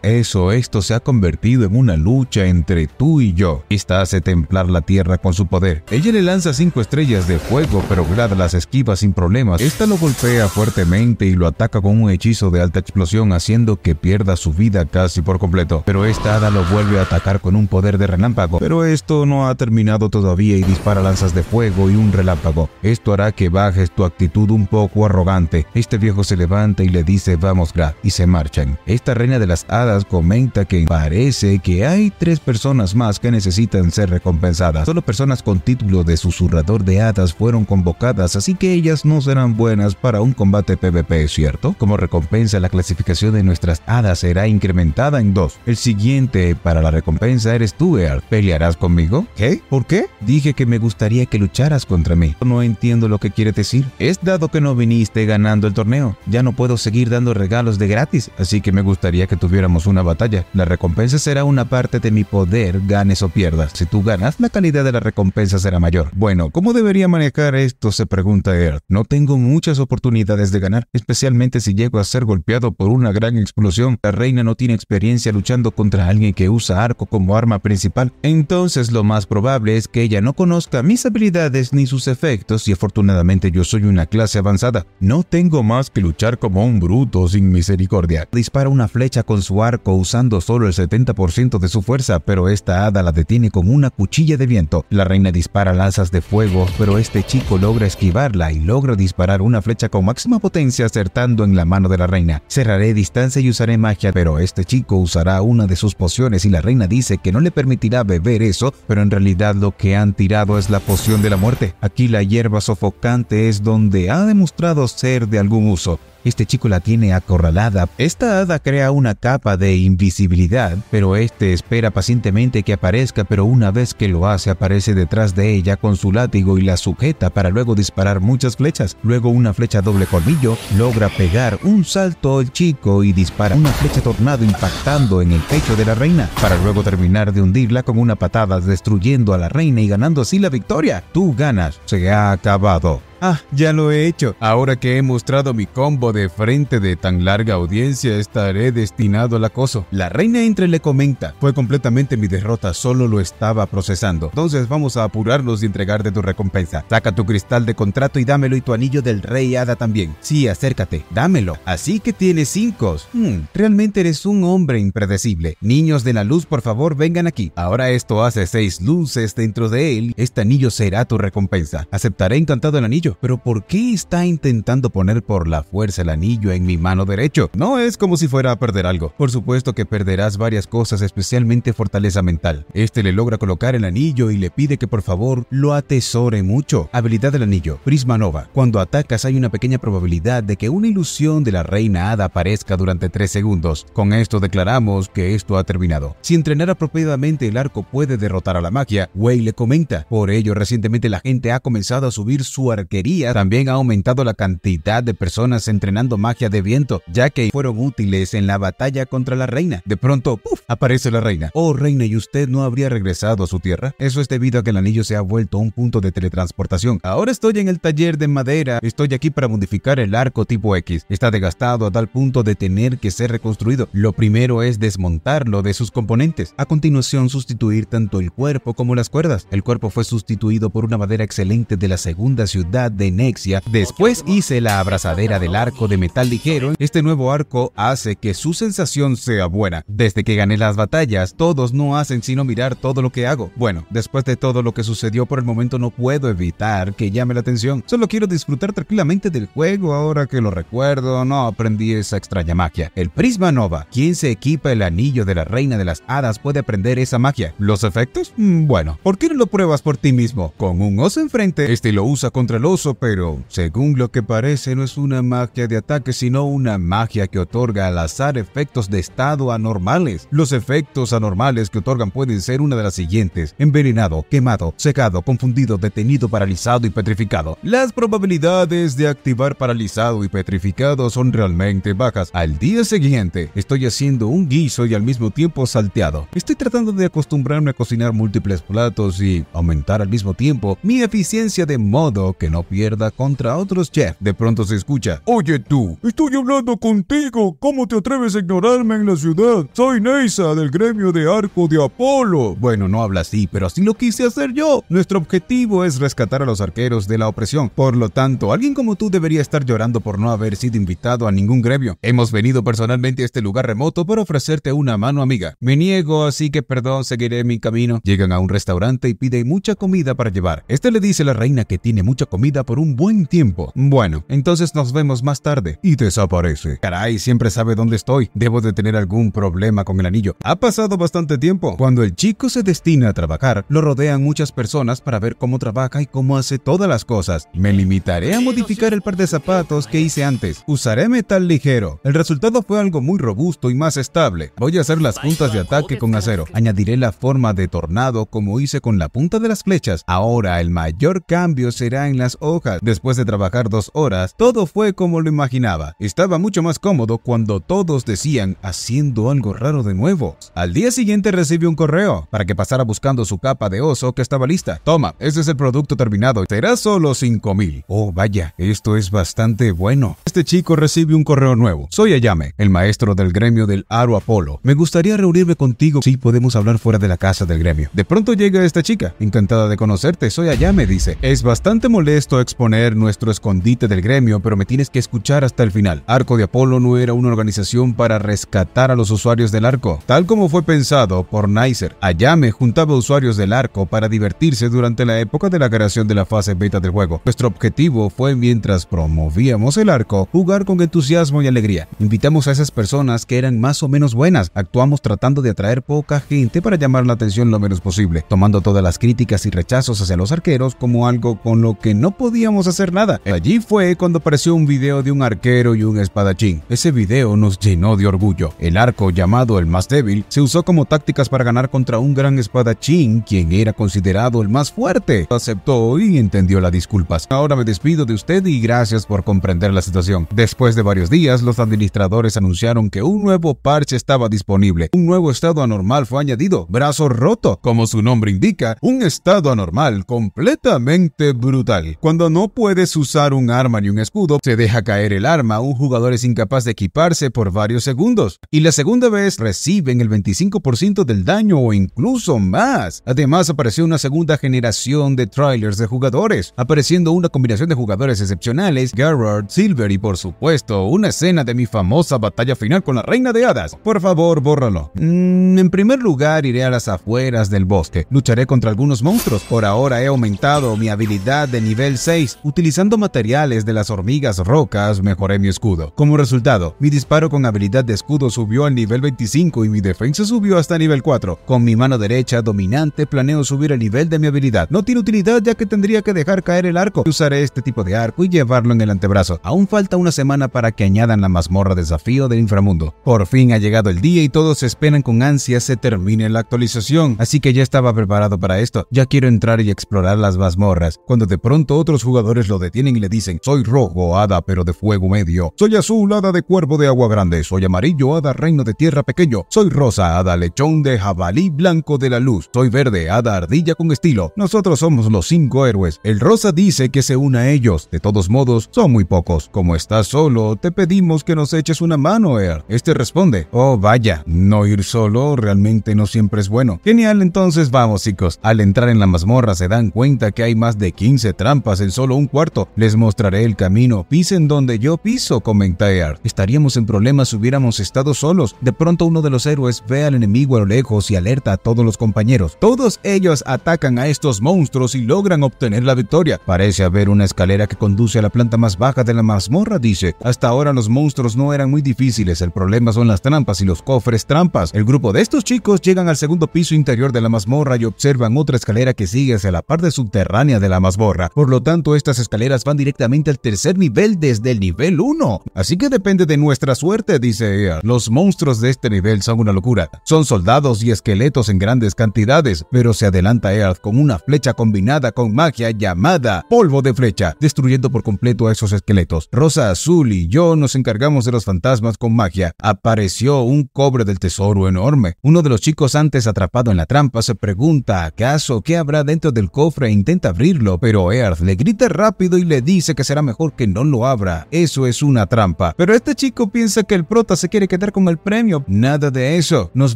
eso esto se ha convertido en una lucha entre tú y yo. Esta hace templar la tierra con su poder. Ella le lanza cinco estrellas de fuego, pero Glad las esquiva sin problemas. Esta lo golpea fuertemente y lo ataca con un hechizo de alta explosión, haciendo que que pierda su vida casi por completo. Pero esta hada lo vuelve a atacar con un poder de relámpago. Pero esto no ha terminado todavía y dispara lanzas de fuego y un relámpago. Esto hará que bajes tu actitud un poco arrogante. Este viejo se levanta y le dice vamos gra y se marchan. Esta reina de las hadas comenta que parece que hay tres personas más que necesitan ser recompensadas. Solo personas con título de susurrador de hadas fueron convocadas, así que ellas no serán buenas para un combate PvP, ¿cierto? Como recompensa la clasificación de nuestras Ada será incrementada en dos. El siguiente para la recompensa eres tú, Earth. ¿Pelearás conmigo? ¿Qué? ¿Por qué? Dije que me gustaría que lucharas contra mí. No entiendo lo que quiere decir. Es dado que no viniste ganando el torneo. Ya no puedo seguir dando regalos de gratis, así que me gustaría que tuviéramos una batalla. La recompensa será una parte de mi poder, ganes o pierdas. Si tú ganas, la calidad de la recompensa será mayor. Bueno, ¿cómo debería manejar esto? se pregunta Earth. No tengo muchas oportunidades de ganar, especialmente si llego a ser golpeado por una gran explosión la reina no tiene experiencia luchando contra alguien que usa arco como arma principal, entonces lo más probable es que ella no conozca mis habilidades ni sus efectos y afortunadamente yo soy una clase avanzada. No tengo más que luchar como un bruto sin misericordia. Dispara una flecha con su arco usando solo el 70% de su fuerza, pero esta hada la detiene con una cuchilla de viento. La reina dispara lanzas de fuego, pero este chico logra esquivarla y logra disparar una flecha con máxima potencia acertando en la mano de la reina. Cerraré distancia y usaré magia, pero este chico usará una de sus pociones y la reina dice que no le permitirá beber eso, pero en realidad lo que han tirado es la poción de la muerte. Aquí la hierba sofocante es donde ha demostrado ser de algún uso. Este chico la tiene acorralada. Esta hada crea una capa de invisibilidad, pero este espera pacientemente que aparezca, pero una vez que lo hace aparece detrás de ella con su látigo y la sujeta para luego disparar muchas flechas. Luego una flecha doble colmillo logra pegar un salto al chico y dispara una flecha tornado impactando en el pecho de la reina, para luego terminar de hundirla con una patada destruyendo a la reina y ganando así la victoria. Tú ganas, se ha acabado. Ah, ya lo he hecho. Ahora que he mostrado mi combo de frente de tan larga audiencia, estaré destinado al acoso. La reina entre le comenta. Fue completamente mi derrota, solo lo estaba procesando. Entonces vamos a apurarnos y entregarte tu recompensa. Saca tu cristal de contrato y dámelo y tu anillo del rey hada también. Sí, acércate, dámelo. Así que tienes cinco. Hmm, realmente eres un hombre impredecible. Niños de la luz, por favor, vengan aquí. Ahora esto hace seis luces dentro de él. Este anillo será tu recompensa. Aceptaré encantado el anillo pero ¿por qué está intentando poner por la fuerza el anillo en mi mano derecho? No es como si fuera a perder algo. Por supuesto que perderás varias cosas, especialmente fortaleza mental. Este le logra colocar el anillo y le pide que por favor lo atesore mucho. Habilidad del anillo, Prisma Nova. Cuando atacas hay una pequeña probabilidad de que una ilusión de la reina hada aparezca durante 3 segundos. Con esto declaramos que esto ha terminado. Si entrenar apropiadamente el arco puede derrotar a la magia, Wei le comenta. Por ello, recientemente la gente ha comenzado a subir su arquero también ha aumentado la cantidad de personas entrenando magia de viento, ya que fueron útiles en la batalla contra la reina. De pronto, ¡puf! aparece la reina. Oh, reina, ¿y usted no habría regresado a su tierra? Eso es debido a que el anillo se ha vuelto un punto de teletransportación. Ahora estoy en el taller de madera, estoy aquí para modificar el arco tipo X. Está desgastado a tal punto de tener que ser reconstruido. Lo primero es desmontarlo de sus componentes. A continuación, sustituir tanto el cuerpo como las cuerdas. El cuerpo fue sustituido por una madera excelente de la segunda ciudad de Nexia. Después hice la abrazadera del arco de metal ligero. Este nuevo arco hace que su sensación sea buena. Desde que gané las batallas, todos no hacen sino mirar todo lo que hago. Bueno, después de todo lo que sucedió por el momento no puedo evitar que llame la atención. Solo quiero disfrutar tranquilamente del juego ahora que lo recuerdo. No aprendí esa extraña magia. El Prisma Nova, quien se equipa el anillo de la reina de las hadas puede aprender esa magia. ¿Los efectos? Mm, bueno, ¿por qué no lo pruebas por ti mismo? Con un oso enfrente, este lo usa contra los pero según lo que parece no es una magia de ataque, sino una magia que otorga al azar efectos de estado anormales. Los efectos anormales que otorgan pueden ser una de las siguientes. Envenenado, quemado, secado, confundido, detenido, paralizado y petrificado. Las probabilidades de activar paralizado y petrificado son realmente bajas. Al día siguiente, estoy haciendo un guiso y al mismo tiempo salteado. Estoy tratando de acostumbrarme a cocinar múltiples platos y aumentar al mismo tiempo mi eficiencia de modo que no pierda contra otros chefs. De pronto se escucha, oye tú, estoy hablando contigo, ¿cómo te atreves a ignorarme en la ciudad? Soy Neisa del gremio de arco de Apolo. Bueno, no habla así, pero así lo quise hacer yo. Nuestro objetivo es rescatar a los arqueros de la opresión. Por lo tanto, alguien como tú debería estar llorando por no haber sido invitado a ningún gremio. Hemos venido personalmente a este lugar remoto para ofrecerte una mano amiga. Me niego, así que perdón, seguiré mi camino. Llegan a un restaurante y piden mucha comida para llevar. Este le dice a la reina que tiene mucha comida por un buen tiempo. Bueno, entonces nos vemos más tarde. Y desaparece. Caray, siempre sabe dónde estoy. Debo de tener algún problema con el anillo. Ha pasado bastante tiempo. Cuando el chico se destina a trabajar, lo rodean muchas personas para ver cómo trabaja y cómo hace todas las cosas. Me limitaré a modificar el par de zapatos que hice antes. Usaré metal ligero. El resultado fue algo muy robusto y más estable. Voy a hacer las puntas de ataque con acero. Añadiré la forma de tornado como hice con la punta de las flechas. Ahora el mayor cambio será en las hojas después de trabajar dos horas, todo fue como lo imaginaba. Estaba mucho más cómodo cuando todos decían haciendo algo raro de nuevo. Al día siguiente recibió un correo para que pasara buscando su capa de oso que estaba lista. Toma, ese es el producto terminado. Será solo 5000. Oh, vaya, esto es bastante bueno. Este chico recibe un correo nuevo. Soy Ayame, el maestro del gremio del Aro Apolo. Me gustaría reunirme contigo si podemos hablar fuera de la casa del gremio. De pronto llega esta chica. Encantada de conocerte. Soy Ayame, dice. Es bastante molesto a exponer nuestro escondite del gremio, pero me tienes que escuchar hasta el final. Arco de Apolo no era una organización para rescatar a los usuarios del arco, tal como fue pensado por Nicer. me juntaba usuarios del arco para divertirse durante la época de la creación de la fase beta del juego. Nuestro objetivo fue, mientras promovíamos el arco, jugar con entusiasmo y alegría. Invitamos a esas personas que eran más o menos buenas. Actuamos tratando de atraer poca gente para llamar la atención lo menos posible, tomando todas las críticas y rechazos hacia los arqueros como algo con lo que no podíamos hacer nada. Allí fue cuando apareció un video de un arquero y un espadachín. Ese video nos llenó de orgullo. El arco, llamado el más débil, se usó como tácticas para ganar contra un gran espadachín, quien era considerado el más fuerte. Aceptó y entendió las disculpas. Ahora me despido de usted y gracias por comprender la situación. Después de varios días, los administradores anunciaron que un nuevo parche estaba disponible. Un nuevo estado anormal fue añadido, brazo roto, como su nombre indica, un estado anormal completamente brutal. Cuando no puedes usar un arma ni un escudo, se deja caer el arma, un jugador es incapaz de equiparse por varios segundos, y la segunda vez reciben el 25% del daño o incluso más. Además, apareció una segunda generación de trailers de jugadores, apareciendo una combinación de jugadores excepcionales, Garrard, Silver y por supuesto, una escena de mi famosa batalla final con la Reina de Hadas. Por favor, bórralo. Mm, en primer lugar, iré a las afueras del bosque. Lucharé contra algunos monstruos. Por ahora he aumentado mi habilidad de nivel 6, utilizando materiales de las hormigas rocas, mejoré mi escudo. Como resultado, mi disparo con habilidad de escudo subió al nivel 25 y mi defensa subió hasta nivel 4. Con mi mano derecha dominante planeo subir el nivel de mi habilidad. No tiene utilidad ya que tendría que dejar caer el arco. Usaré este tipo de arco y llevarlo en el antebrazo. Aún falta una semana para que añadan la mazmorra desafío del inframundo. Por fin ha llegado el día y todos esperan con ansia se termine la actualización. Así que ya estaba preparado para esto. Ya quiero entrar y explorar las mazmorras. Cuando de pronto otros jugadores lo detienen y le dicen, soy rojo, hada, pero de fuego medio. Soy azul, hada de cuervo de agua grande. Soy amarillo, hada, reino de tierra pequeño. Soy rosa, hada, lechón de jabalí blanco de la luz. Soy verde, hada, ardilla con estilo. Nosotros somos los cinco héroes. El rosa dice que se una a ellos. De todos modos, son muy pocos. Como estás solo, te pedimos que nos eches una mano, Er. Este responde, oh vaya, no ir solo realmente no siempre es bueno. Genial, entonces vamos chicos. Al entrar en la mazmorra se dan cuenta que hay más de 15 trampas en solo un cuarto. Les mostraré el camino, pisen donde yo piso, comenta Estaríamos en problemas si hubiéramos estado solos. De pronto uno de los héroes ve al enemigo a lo lejos y alerta a todos los compañeros. Todos ellos atacan a estos monstruos y logran obtener la victoria. Parece haber una escalera que conduce a la planta más baja de la mazmorra, dice. Hasta ahora los monstruos no eran muy difíciles, el problema son las trampas y los cofres trampas. El grupo de estos chicos llegan al segundo piso interior de la mazmorra y observan otra escalera que sigue hacia la parte subterránea de la mazmorra. Por lo tanto, estas escaleras van directamente al tercer nivel desde el nivel 1. Así que depende de nuestra suerte, dice Earth. Los monstruos de este nivel son una locura. Son soldados y esqueletos en grandes cantidades, pero se adelanta Earth con una flecha combinada con magia llamada polvo de flecha, destruyendo por completo a esos esqueletos. Rosa Azul y yo nos encargamos de los fantasmas con magia. Apareció un cobre del tesoro enorme. Uno de los chicos antes atrapado en la trampa se pregunta acaso qué habrá dentro del cofre e intenta abrirlo, pero Earth le grita rápido y le dice que será mejor que no lo abra. Eso es una trampa. Pero este chico piensa que el prota se quiere quedar con el premio. Nada de eso. Nos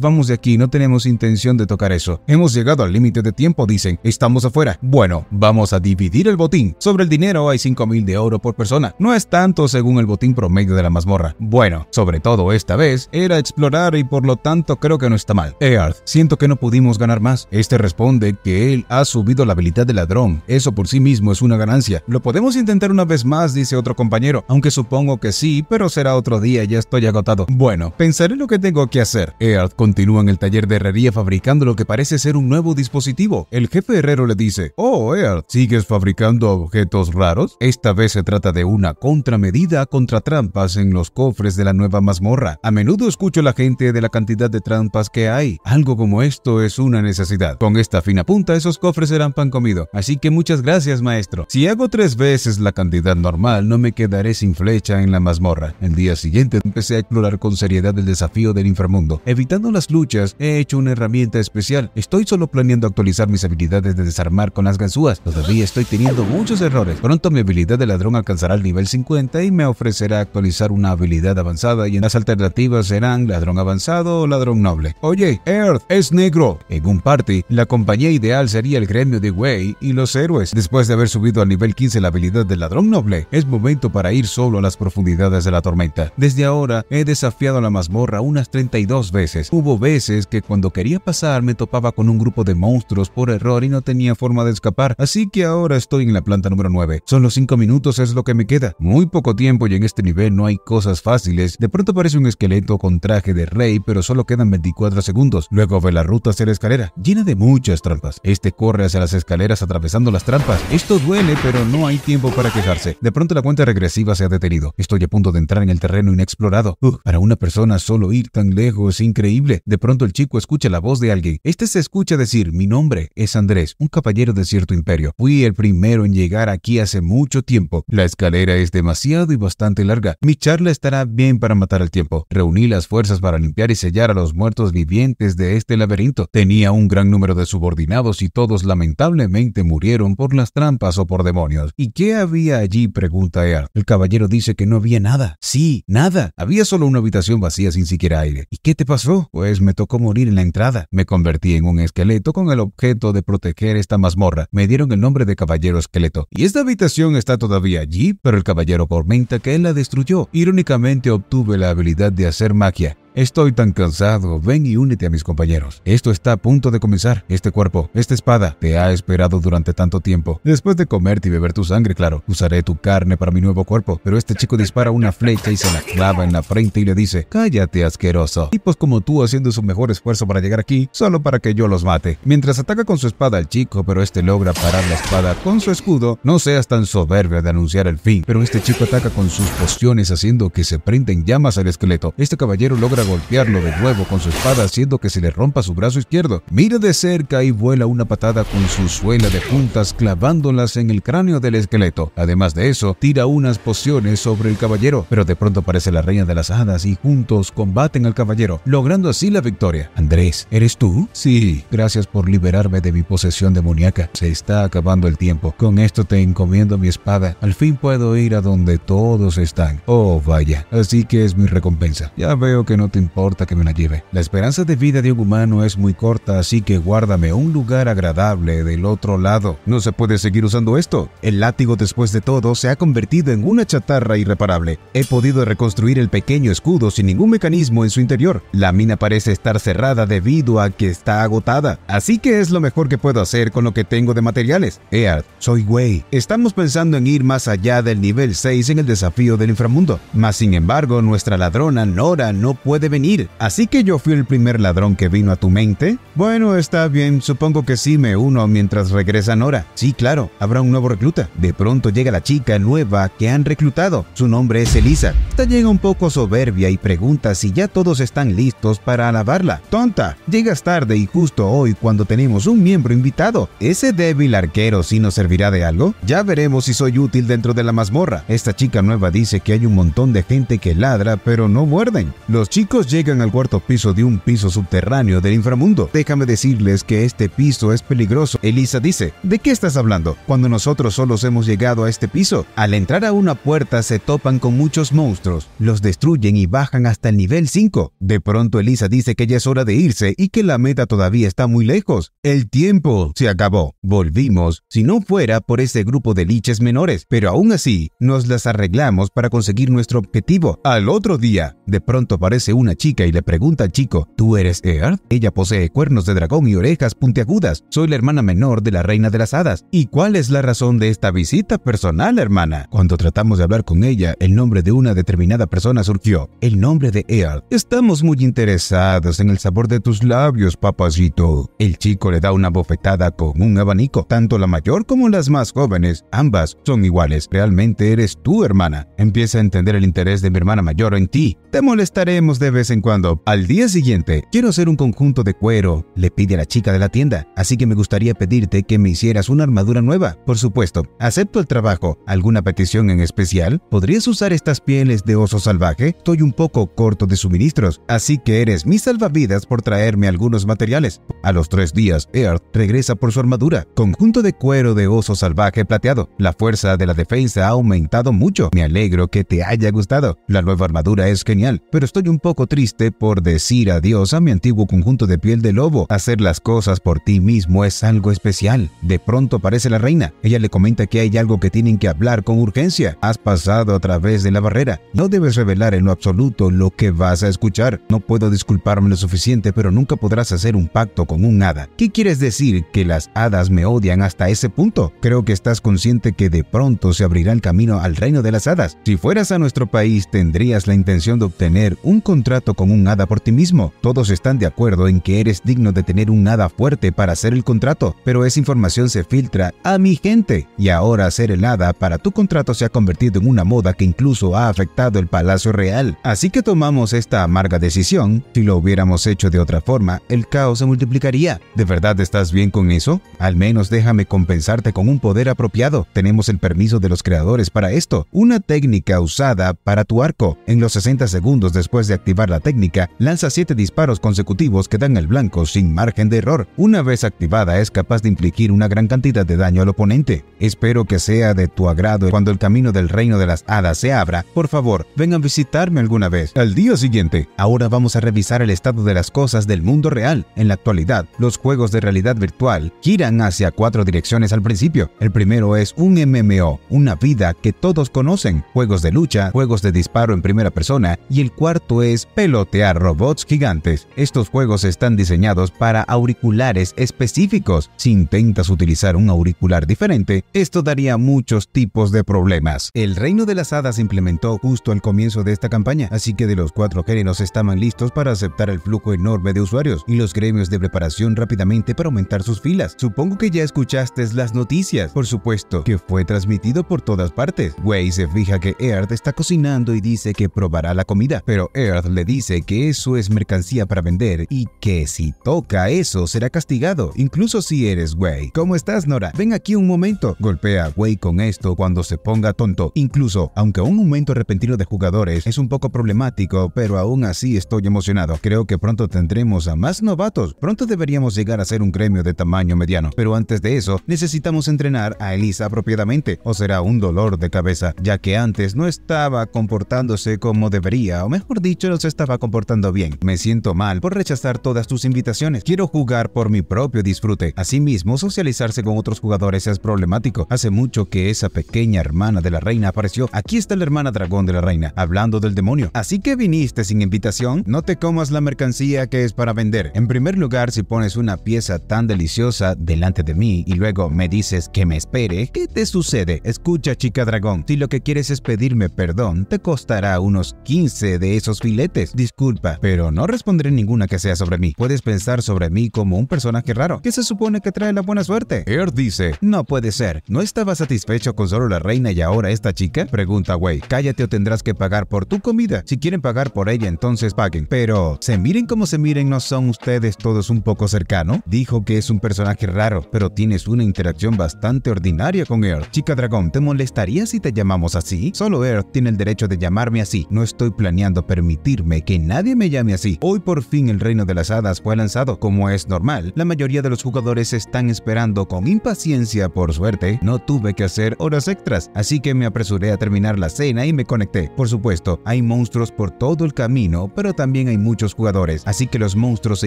vamos de aquí, no tenemos intención de tocar eso. Hemos llegado al límite de tiempo, dicen. Estamos afuera. Bueno, vamos a dividir el botín. Sobre el dinero hay 5.000 de oro por persona. No es tanto según el botín promedio de la mazmorra. Bueno, sobre todo esta vez, era explorar y por lo tanto creo que no está mal. Earth, siento que no pudimos ganar más. Este responde que él ha subido la habilidad de ladrón. Eso por sí mismo es una ganancia. Lo podemos intentar una vez más, dice otro compañero, aunque supongo que sí, pero será otro día, ya estoy agotado. Bueno, pensaré lo que tengo que hacer. Earth continúa en el taller de herrería fabricando lo que parece ser un nuevo dispositivo. El jefe herrero le dice, Oh, Earth, ¿sigues fabricando objetos raros? Esta vez se trata de una contramedida contra trampas en los cofres de la nueva mazmorra. A menudo escucho a la gente de la cantidad de trampas que hay. Algo como esto es una necesidad. Con esta fina punta, esos cofres serán pan comido. Así que muchas gracias, maestro. Si hago tres veces la cantidad normal, no me quedaré sin flecha en la mazmorra. El día siguiente empecé a explorar con seriedad el desafío del inframundo. Evitando las luchas, he hecho una herramienta especial. Estoy solo planeando actualizar mis habilidades de desarmar con las ganzúas. Todavía estoy teniendo muchos errores. Pronto mi habilidad de ladrón alcanzará el nivel 50 y me ofrecerá actualizar una habilidad avanzada y en las alternativas serán ladrón avanzado o ladrón noble. Oye, Earth es negro. En un party, la compañía ideal sería el gremio de Way y los héroes. Después de haber subido subido al nivel 15 la habilidad del ladrón noble, es momento para ir solo a las profundidades de la tormenta. Desde ahora he desafiado la mazmorra unas 32 veces. Hubo veces que cuando quería pasar me topaba con un grupo de monstruos por error y no tenía forma de escapar, así que ahora estoy en la planta número 9. los 5 minutos es lo que me queda. Muy poco tiempo y en este nivel no hay cosas fáciles. De pronto aparece un esqueleto con traje de rey, pero solo quedan 24 segundos. Luego ve la ruta hacia la escalera, llena de muchas trampas. Este corre hacia las escaleras atravesando las trampas. Esto duele duele, pero no hay tiempo para quejarse. De pronto la cuenta regresiva se ha detenido. Estoy a punto de entrar en el terreno inexplorado. para una persona solo ir tan lejos es increíble. De pronto el chico escucha la voz de alguien. Este se escucha decir, mi nombre es Andrés, un caballero de cierto imperio. Fui el primero en llegar aquí hace mucho tiempo. La escalera es demasiado y bastante larga. Mi charla estará bien para matar el tiempo. Reuní las fuerzas para limpiar y sellar a los muertos vivientes de este laberinto. Tenía un gran número de subordinados y todos lamentablemente murieron por las trampas por demonios. ¿Y qué había allí? pregunta él. El caballero dice que no había nada. Sí, nada. Había solo una habitación vacía sin siquiera aire. ¿Y qué te pasó? Pues me tocó morir en la entrada. Me convertí en un esqueleto con el objeto de proteger esta mazmorra. Me dieron el nombre de caballero esqueleto. Y esta habitación está todavía allí, pero el caballero comenta que él la destruyó. Irónicamente obtuve la habilidad de hacer magia. Estoy tan cansado, ven y únete a mis compañeros. Esto está a punto de comenzar. Este cuerpo, esta espada, te ha esperado durante tanto tiempo. Después de comerte y beber tu sangre, claro, usaré tu carne para mi nuevo cuerpo. Pero este chico dispara una flecha y se la clava en la frente y le dice, cállate asqueroso. Tipos como tú haciendo su mejor esfuerzo para llegar aquí, solo para que yo los mate. Mientras ataca con su espada al chico, pero este logra parar la espada con su escudo, no seas tan soberbia de anunciar el fin. Pero este chico ataca con sus pociones haciendo que se prenden llamas al esqueleto. Este caballero logra golpearlo de nuevo con su espada haciendo que se le rompa su brazo izquierdo. Mira de cerca y vuela una patada con su suela de puntas clavándolas en el cráneo del esqueleto. Además de eso, tira unas pociones sobre el caballero, pero de pronto aparece la reina de las hadas y juntos combaten al caballero, logrando así la victoria. Andrés, ¿eres tú? Sí, gracias por liberarme de mi posesión demoníaca. Se está acabando el tiempo. Con esto te encomiendo mi espada. Al fin puedo ir a donde todos están. Oh, vaya. Así que es mi recompensa. Ya veo que no te importa que me la lleve. La esperanza de vida de un humano es muy corta, así que guárdame un lugar agradable del otro lado. No se puede seguir usando esto. El látigo después de todo se ha convertido en una chatarra irreparable. He podido reconstruir el pequeño escudo sin ningún mecanismo en su interior. La mina parece estar cerrada debido a que está agotada. Así que es lo mejor que puedo hacer con lo que tengo de materiales. Eart, soy Wei. Estamos pensando en ir más allá del nivel 6 en el desafío del inframundo. Mas sin embargo, nuestra ladrona Nora no puede de venir. Así que yo fui el primer ladrón que vino a tu mente. Bueno, está bien, supongo que sí me uno mientras regresan. Nora. Sí, claro, habrá un nuevo recluta. De pronto llega la chica nueva que han reclutado. Su nombre es Elisa. Esta llega un poco soberbia y pregunta si ya todos están listos para alabarla. Tonta, llegas tarde y justo hoy cuando tenemos un miembro invitado. ¿Ese débil arquero sí nos servirá de algo? Ya veremos si soy útil dentro de la mazmorra. Esta chica nueva dice que hay un montón de gente que ladra pero no muerden. Los chicos llegan al cuarto piso de un piso subterráneo del inframundo. Déjame decirles que este piso es peligroso. Elisa dice, ¿de qué estás hablando? Cuando nosotros solos hemos llegado a este piso, al entrar a una puerta se topan con muchos monstruos, los destruyen y bajan hasta el nivel 5. De pronto Elisa dice que ya es hora de irse y que la meta todavía está muy lejos. El tiempo se acabó. Volvimos, si no fuera por ese grupo de liches menores, pero aún así nos las arreglamos para conseguir nuestro objetivo. Al otro día, de pronto parece un una chica y le pregunta al chico, ¿tú eres Earth? Ella posee cuernos de dragón y orejas puntiagudas. Soy la hermana menor de la reina de las hadas. ¿Y cuál es la razón de esta visita personal, hermana? Cuando tratamos de hablar con ella, el nombre de una determinada persona surgió, el nombre de Earth. Estamos muy interesados en el sabor de tus labios, papacito. El chico le da una bofetada con un abanico. Tanto la mayor como las más jóvenes, ambas son iguales. Realmente eres tú, hermana. Empieza a entender el interés de mi hermana mayor en ti. Te molestaremos de vez en cuando. Al día siguiente, quiero hacer un conjunto de cuero, le pide a la chica de la tienda, así que me gustaría pedirte que me hicieras una armadura nueva. Por supuesto, acepto el trabajo. ¿Alguna petición en especial? ¿Podrías usar estas pieles de oso salvaje? Estoy un poco corto de suministros, así que eres mi salvavidas por traerme algunos materiales. A los tres días, Earth regresa por su armadura, conjunto de cuero de oso salvaje plateado. La fuerza de la defensa ha aumentado mucho. Me alegro que te haya gustado. La nueva armadura es genial, pero estoy un poco triste por decir adiós a mi antiguo conjunto de piel de lobo. Hacer las cosas por ti mismo es algo especial. De pronto aparece la reina. Ella le comenta que hay algo que tienen que hablar con urgencia. Has pasado a través de la barrera. No debes revelar en lo absoluto lo que vas a escuchar. No puedo disculparme lo suficiente, pero nunca podrás hacer un pacto con un hada. ¿Qué quieres decir? ¿Que las hadas me odian hasta ese punto? Creo que estás consciente que de pronto se abrirá el camino al reino de las hadas. Si fueras a nuestro país, tendrías la intención de obtener un control con un nada por ti mismo. Todos están de acuerdo en que eres digno de tener un nada fuerte para hacer el contrato, pero esa información se filtra a mi gente. Y ahora hacer el nada para tu contrato se ha convertido en una moda que incluso ha afectado el Palacio Real. Así que tomamos esta amarga decisión. Si lo hubiéramos hecho de otra forma, el caos se multiplicaría. ¿De verdad estás bien con eso? Al menos déjame compensarte con un poder apropiado. Tenemos el permiso de los creadores para esto. Una técnica usada para tu arco. En los 60 segundos después de activar la técnica, lanza siete disparos consecutivos que dan el blanco sin margen de error. Una vez activada es capaz de infligir una gran cantidad de daño al oponente. Espero que sea de tu agrado cuando el camino del reino de las hadas se abra. Por favor, ven a visitarme alguna vez. Al día siguiente, ahora vamos a revisar el estado de las cosas del mundo real. En la actualidad, los juegos de realidad virtual giran hacia cuatro direcciones al principio. El primero es un MMO, una vida que todos conocen, juegos de lucha, juegos de disparo en primera persona, y el cuarto es pelotear robots gigantes. Estos juegos están diseñados para auriculares específicos. Si intentas utilizar un auricular diferente, esto daría muchos tipos de problemas. El reino de las hadas se implementó justo al comienzo de esta campaña, así que de los cuatro géneros estaban listos para aceptar el flujo enorme de usuarios y los gremios de preparación rápidamente para aumentar sus filas. Supongo que ya escuchaste las noticias, por supuesto, que fue transmitido por todas partes. Way se fija que Earth está cocinando y dice que probará la comida, pero Earth le dice que eso es mercancía para vender y que si toca eso será castigado, incluso si eres güey. ¿Cómo estás, Nora? Ven aquí un momento. Golpea a güey con esto cuando se ponga tonto. Incluso, aunque un momento repentino de jugadores es un poco problemático, pero aún así estoy emocionado. Creo que pronto tendremos a más novatos. Pronto deberíamos llegar a ser un gremio de tamaño mediano. Pero antes de eso, necesitamos entrenar a Elisa apropiadamente o será un dolor de cabeza, ya que antes no estaba comportándose como debería, o mejor dicho, estaba comportando bien. Me siento mal por rechazar todas tus invitaciones. Quiero jugar por mi propio disfrute. Asimismo, socializarse con otros jugadores es problemático. Hace mucho que esa pequeña hermana de la reina apareció. Aquí está la hermana dragón de la reina, hablando del demonio. Así que viniste sin invitación. No te comas la mercancía que es para vender. En primer lugar, si pones una pieza tan deliciosa delante de mí y luego me dices que me espere, ¿qué te sucede? Escucha, chica dragón, si lo que quieres es pedirme perdón, te costará unos 15 de esos filetes Disculpa, pero no responderé ninguna que sea sobre mí. Puedes pensar sobre mí como un personaje raro, que se supone que trae la buena suerte. Earth dice, no puede ser. ¿No estaba satisfecho con solo la reina y ahora esta chica? Pregunta Wei. Cállate o tendrás que pagar por tu comida. Si quieren pagar por ella, entonces paguen. Pero, se miren como se miren, ¿no son ustedes todos un poco cercano? Dijo que es un personaje raro, pero tienes una interacción bastante ordinaria con Earth. Chica dragón, ¿te molestaría si te llamamos así? Solo Earth tiene el derecho de llamarme así. No estoy planeando permitir que nadie me llame así. Hoy por fin el Reino de las Hadas fue lanzado. Como es normal, la mayoría de los jugadores están esperando con impaciencia. Por suerte, no tuve que hacer horas extras, así que me apresuré a terminar la cena y me conecté. Por supuesto, hay monstruos por todo el camino, pero también hay muchos jugadores, así que los monstruos se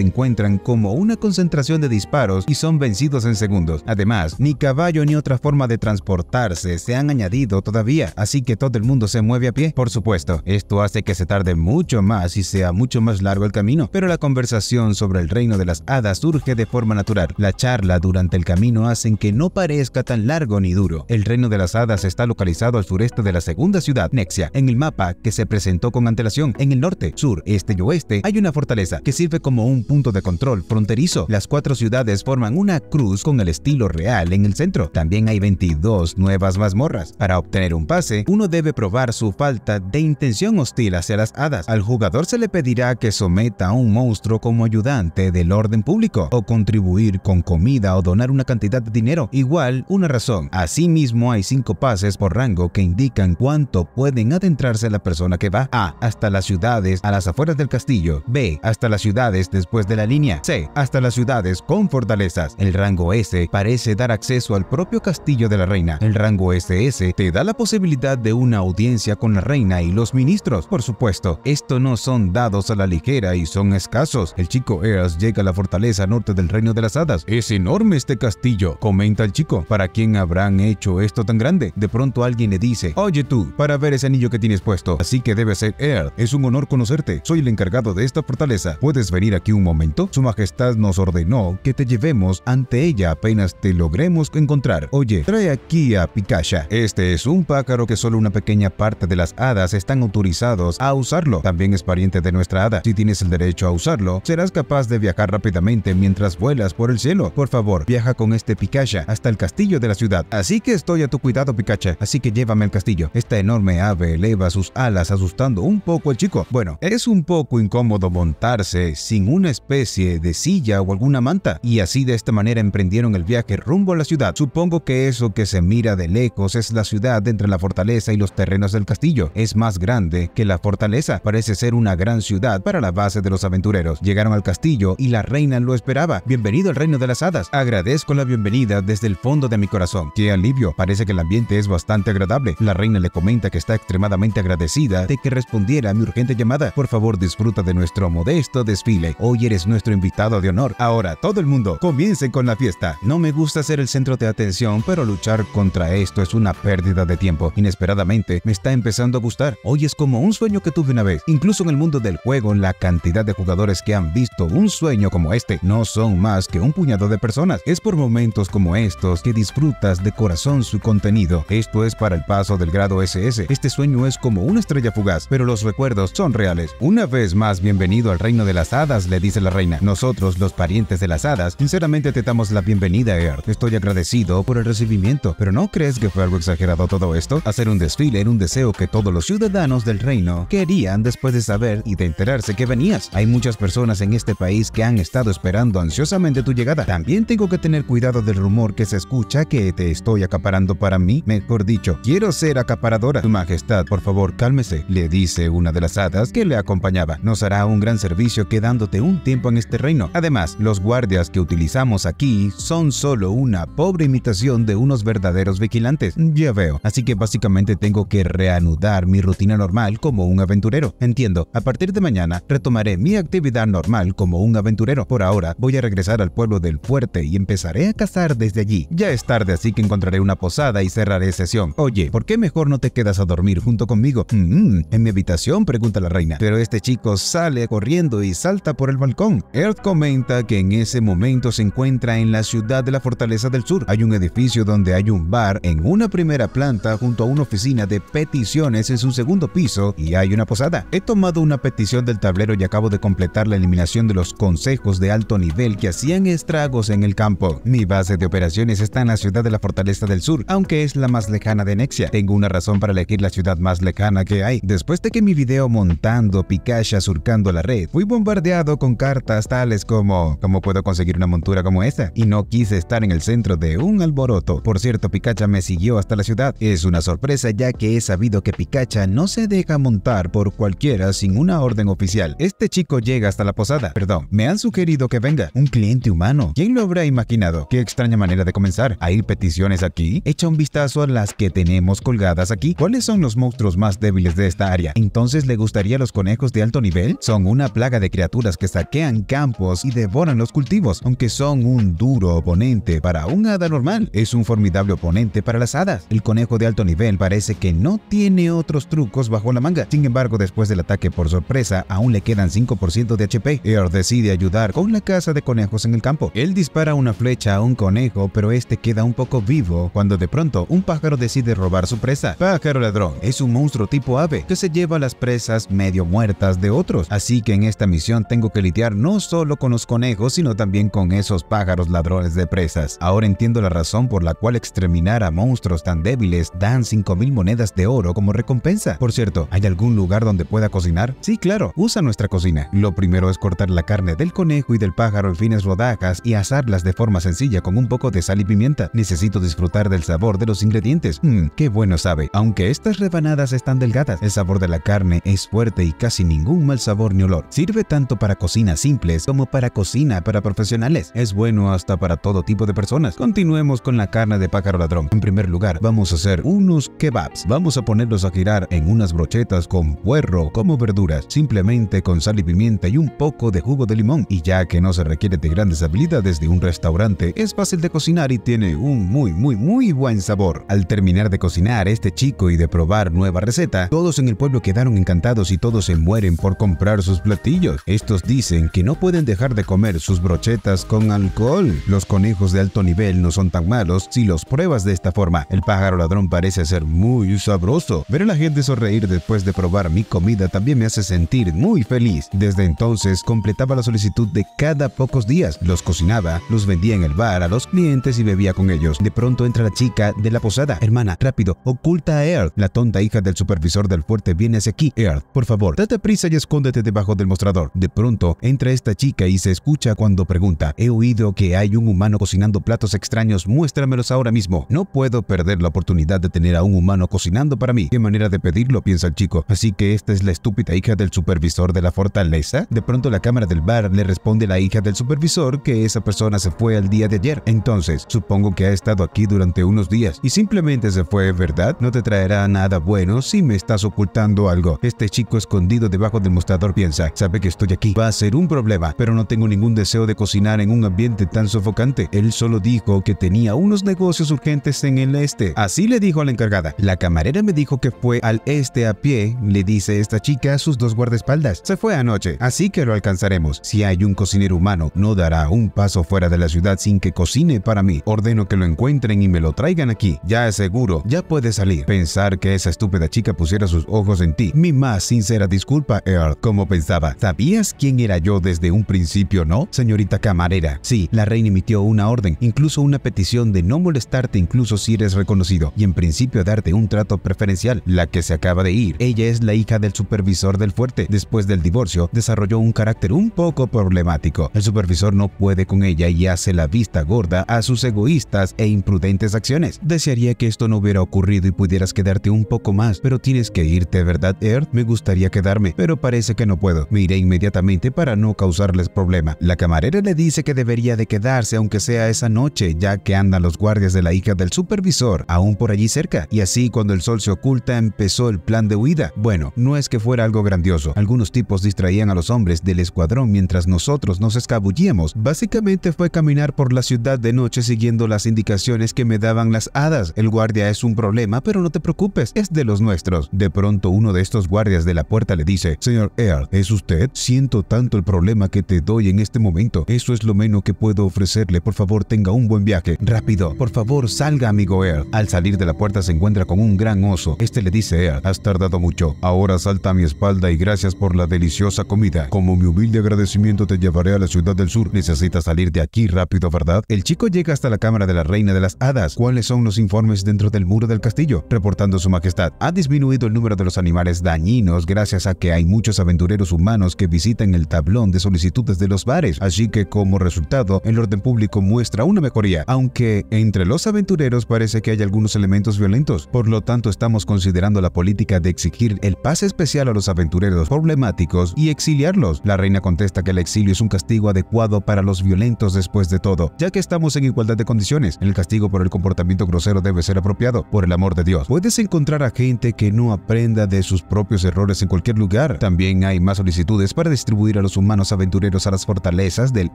encuentran como una concentración de disparos y son vencidos en segundos. Además, ni caballo ni otra forma de transportarse se han añadido todavía, así que todo el mundo se mueve a pie. Por supuesto, esto hace que se tarde mucho más y sea mucho más largo el camino, pero la conversación sobre el reino de las hadas surge de forma natural. La charla durante el camino hacen que no parezca tan largo ni duro. El reino de las hadas está localizado al sureste de la segunda ciudad, Nexia, en el mapa que se presentó con antelación. En el norte, sur, este y oeste hay una fortaleza que sirve como un punto de control fronterizo. Las cuatro ciudades forman una cruz con el estilo real en el centro. También hay 22 nuevas mazmorras. Para obtener un pase, uno debe probar su falta de intención hostil hacia las hadas jugador se le pedirá que someta a un monstruo como ayudante del orden público o contribuir con comida o donar una cantidad de dinero, igual una razón. Asimismo hay cinco pases por rango que indican cuánto pueden adentrarse la persona que va A. Hasta las ciudades a las afueras del castillo B. Hasta las ciudades después de la línea C. Hasta las ciudades con fortalezas. El rango S parece dar acceso al propio castillo de la reina. El rango SS te da la posibilidad de una audiencia con la reina y los ministros. Por supuesto, esto no son dados a la ligera y son escasos. El chico Ears llega a la fortaleza norte del Reino de las Hadas. Es enorme este castillo, comenta el chico. ¿Para quién habrán hecho esto tan grande? De pronto alguien le dice, oye tú, para ver ese anillo que tienes puesto. Así que debe ser Ears, Es un honor conocerte. Soy el encargado de esta fortaleza. ¿Puedes venir aquí un momento? Su Majestad nos ordenó que te llevemos ante ella apenas te logremos encontrar. Oye, trae aquí a Pikachu. Este es un pájaro que solo una pequeña parte de las hadas están autorizados a usarlo. También es pariente de nuestra hada. Si tienes el derecho a usarlo, serás capaz de viajar rápidamente mientras vuelas por el cielo. Por favor, viaja con este Pikachu hasta el castillo de la ciudad. Así que estoy a tu cuidado, Pikachu. Así que llévame al castillo. Esta enorme ave eleva sus alas asustando un poco al chico. Bueno, es un poco incómodo montarse sin una especie de silla o alguna manta. Y así de esta manera emprendieron el viaje rumbo a la ciudad. Supongo que eso que se mira de lejos es la ciudad entre la fortaleza y los terrenos del castillo. Es más grande que la fortaleza. Parece ser una gran ciudad para la base de los aventureros. Llegaron al castillo y la reina lo esperaba. Bienvenido al reino de las hadas. Agradezco la bienvenida desde el fondo de mi corazón. Qué alivio, parece que el ambiente es bastante agradable. La reina le comenta que está extremadamente agradecida de que respondiera a mi urgente llamada. Por favor, disfruta de nuestro modesto desfile. Hoy eres nuestro invitado de honor. Ahora, todo el mundo, comiencen con la fiesta. No me gusta ser el centro de atención, pero luchar contra esto es una pérdida de tiempo. Inesperadamente, me está empezando a gustar. Hoy es como un sueño que tuve una vez. Incluso en el mundo del juego, la cantidad de jugadores que han visto un sueño como este no son más que un puñado de personas. Es por momentos como estos que disfrutas de corazón su contenido. Esto es para el paso del grado SS. Este sueño es como una estrella fugaz, pero los recuerdos son reales. Una vez más, bienvenido al reino de las hadas, le dice la reina. Nosotros, los parientes de las hadas, sinceramente te damos la bienvenida, Earth. Estoy agradecido por el recibimiento, pero ¿no crees que fue algo exagerado todo esto? Hacer un desfile era un deseo que todos los ciudadanos del reino querían después de de saber y de enterarse que venías. Hay muchas personas en este país que han estado esperando ansiosamente tu llegada. También tengo que tener cuidado del rumor que se escucha que te estoy acaparando para mí. Mejor dicho, quiero ser acaparadora. Tu Majestad, por favor, cálmese, le dice una de las hadas que le acompañaba. Nos hará un gran servicio quedándote un tiempo en este reino. Además, los guardias que utilizamos aquí son solo una pobre imitación de unos verdaderos vigilantes. Ya veo. Así que básicamente tengo que reanudar mi rutina normal como un aventurero. Entiendo a partir de mañana retomaré mi actividad normal como un aventurero. Por ahora voy a regresar al pueblo del fuerte y empezaré a cazar desde allí. Ya es tarde así que encontraré una posada y cerraré sesión. Oye, ¿por qué mejor no te quedas a dormir junto conmigo? ¿En mi habitación? pregunta la reina. Pero este chico sale corriendo y salta por el balcón. Earth comenta que en ese momento se encuentra en la ciudad de la fortaleza del sur. Hay un edificio donde hay un bar en una primera planta junto a una oficina de peticiones en su segundo piso y hay una posada. Esto tomado una petición del tablero y acabo de completar la eliminación de los consejos de alto nivel que hacían estragos en el campo. Mi base de operaciones está en la ciudad de la Fortaleza del Sur, aunque es la más lejana de Nexia. Tengo una razón para elegir la ciudad más lejana que hay. Después de que mi video montando Pikachu surcando la red, fui bombardeado con cartas tales como ¿Cómo puedo conseguir una montura como esta? Y no quise estar en el centro de un alboroto. Por cierto, Pikachu me siguió hasta la ciudad. Es una sorpresa ya que he sabido que Pikachu no se deja montar por cualquiera sin una orden oficial. Este chico llega hasta la posada. Perdón, me han sugerido que venga. Un cliente humano. ¿Quién lo habrá imaginado? Qué extraña manera de comenzar. ¿Hay peticiones aquí? Echa un vistazo a las que tenemos colgadas aquí. ¿Cuáles son los monstruos más débiles de esta área? ¿Entonces le gustaría los conejos de alto nivel? Son una plaga de criaturas que saquean campos y devoran los cultivos, aunque son un duro oponente para un hada normal. Es un formidable oponente para las hadas. El conejo de alto nivel parece que no tiene otros trucos bajo la manga. Sin embargo, después de la que por sorpresa, aún le quedan 5% de HP. Ear decide ayudar con la caza de conejos en el campo. Él dispara una flecha a un conejo, pero este queda un poco vivo cuando de pronto un pájaro decide robar su presa. Pájaro ladrón es un monstruo tipo ave que se lleva las presas medio muertas de otros. Así que en esta misión tengo que lidiar no solo con los conejos, sino también con esos pájaros ladrones de presas. Ahora entiendo la razón por la cual exterminar a monstruos tan débiles dan 5000 monedas de oro como recompensa. Por cierto, ¿hay algún lugar donde pueda cocinar? Sí, claro, usa nuestra cocina. Lo primero es cortar la carne del conejo y del pájaro en fines rodajas y asarlas de forma sencilla con un poco de sal y pimienta. Necesito disfrutar del sabor de los ingredientes. Mmm, qué bueno sabe. Aunque estas rebanadas están delgadas, el sabor de la carne es fuerte y casi ningún mal sabor ni olor. Sirve tanto para cocinas simples como para cocina para profesionales. Es bueno hasta para todo tipo de personas. Continuemos con la carne de pájaro ladrón. En primer lugar, vamos a hacer unos kebabs. Vamos a ponerlos a girar en unas brochetas con puerro, con como verduras, simplemente con sal y pimienta y un poco de jugo de limón. Y ya que no se requiere de grandes habilidades de un restaurante, es fácil de cocinar y tiene un muy muy muy buen sabor. Al terminar de cocinar este chico y de probar nueva receta, todos en el pueblo quedaron encantados y todos se mueren por comprar sus platillos. Estos dicen que no pueden dejar de comer sus brochetas con alcohol. Los conejos de alto nivel no son tan malos si los pruebas de esta forma. El pájaro ladrón parece ser muy sabroso. Ver a la gente sonreír después de probar mi comida también me hace sentir muy feliz. Desde entonces completaba la solicitud de cada pocos días, los cocinaba, los vendía en el bar a los clientes y bebía con ellos. De pronto entra la chica de la posada. Hermana, rápido, oculta a Earth. La tonta hija del supervisor del fuerte viene hacia aquí. Earth, por favor, date prisa y escóndete debajo del mostrador. De pronto entra esta chica y se escucha cuando pregunta, he oído que hay un humano cocinando platos extraños, muéstramelos ahora mismo. No puedo perder la oportunidad de tener a un humano cocinando para mí. ¿Qué manera de pedirlo? piensa el chico. Así que esta es la estúpida hija del supervisor de la fortaleza? De pronto la cámara del bar le responde a la hija del supervisor que esa persona se fue al día de ayer. Entonces, supongo que ha estado aquí durante unos días y simplemente se fue, ¿verdad? No te traerá nada bueno si me estás ocultando algo. Este chico escondido debajo del mostrador piensa, sabe que estoy aquí. Va a ser un problema, pero no tengo ningún deseo de cocinar en un ambiente tan sofocante. Él solo dijo que tenía unos negocios urgentes en el este. Así le dijo a la encargada. La camarera me dijo que fue al este a pie, le dice esta chica que a sus dos guardaespaldas. Se fue anoche, así que lo alcanzaremos. Si hay un cocinero humano, no dará un paso fuera de la ciudad sin que cocine para mí. Ordeno que lo encuentren y me lo traigan aquí. Ya es seguro, ya puede salir. Pensar que esa estúpida chica pusiera sus ojos en ti. Mi más sincera disculpa, Earl, como pensaba. ¿Sabías quién era yo desde un principio, no? Señorita camarera. Sí, la reina emitió una orden, incluso una petición de no molestarte incluso si eres reconocido, y en principio darte un trato preferencial. La que se acaba de ir, ella es la hija del supervisor supervisor del fuerte, después del divorcio, desarrolló un carácter un poco problemático. El supervisor no puede con ella y hace la vista gorda a sus egoístas e imprudentes acciones. Desearía que esto no hubiera ocurrido y pudieras quedarte un poco más, pero tienes que irte, ¿verdad, Earth? Me gustaría quedarme, pero parece que no puedo. Me iré inmediatamente para no causarles problema. La camarera le dice que debería de quedarse aunque sea esa noche, ya que andan los guardias de la hija del supervisor aún por allí cerca. Y así cuando el sol se oculta empezó el plan de huida. Bueno, no es que fuera algo grandioso. Algunos tipos distraían a los hombres del escuadrón mientras nosotros nos escabullíamos. Básicamente fue caminar por la ciudad de noche siguiendo las indicaciones que me daban las hadas. El guardia es un problema, pero no te preocupes, es de los nuestros. De pronto uno de estos guardias de la puerta le dice, Señor Earl, ¿es usted? Siento tanto el problema que te doy en este momento. Eso es lo menos que puedo ofrecerle. Por favor, tenga un buen viaje. Rápido, por favor, salga, amigo Earl. Al salir de la puerta se encuentra con un gran oso. Este le dice, Earl, has tardado mucho. Ahora salta mi espalda y gracias por la deliciosa comida. Como mi humilde agradecimiento te llevaré a la ciudad del sur. Necesitas salir de aquí rápido, ¿verdad? El chico llega hasta la cámara de la reina de las hadas. ¿Cuáles son los informes dentro del muro del castillo? Reportando su majestad. Ha disminuido el número de los animales dañinos gracias a que hay muchos aventureros humanos que visitan el tablón de solicitudes de los bares. Así que como resultado, el orden público muestra una mejoría. Aunque entre los aventureros parece que hay algunos elementos violentos. Por lo tanto, estamos considerando la política de exigir el pase especial a los aventureros problemáticos y exiliarlos. La reina contesta que el exilio es un castigo adecuado para los violentos después de todo, ya que estamos en igualdad de condiciones. El castigo por el comportamiento grosero debe ser apropiado, por el amor de Dios. Puedes encontrar a gente que no aprenda de sus propios errores en cualquier lugar. También hay más solicitudes para distribuir a los humanos aventureros a las fortalezas del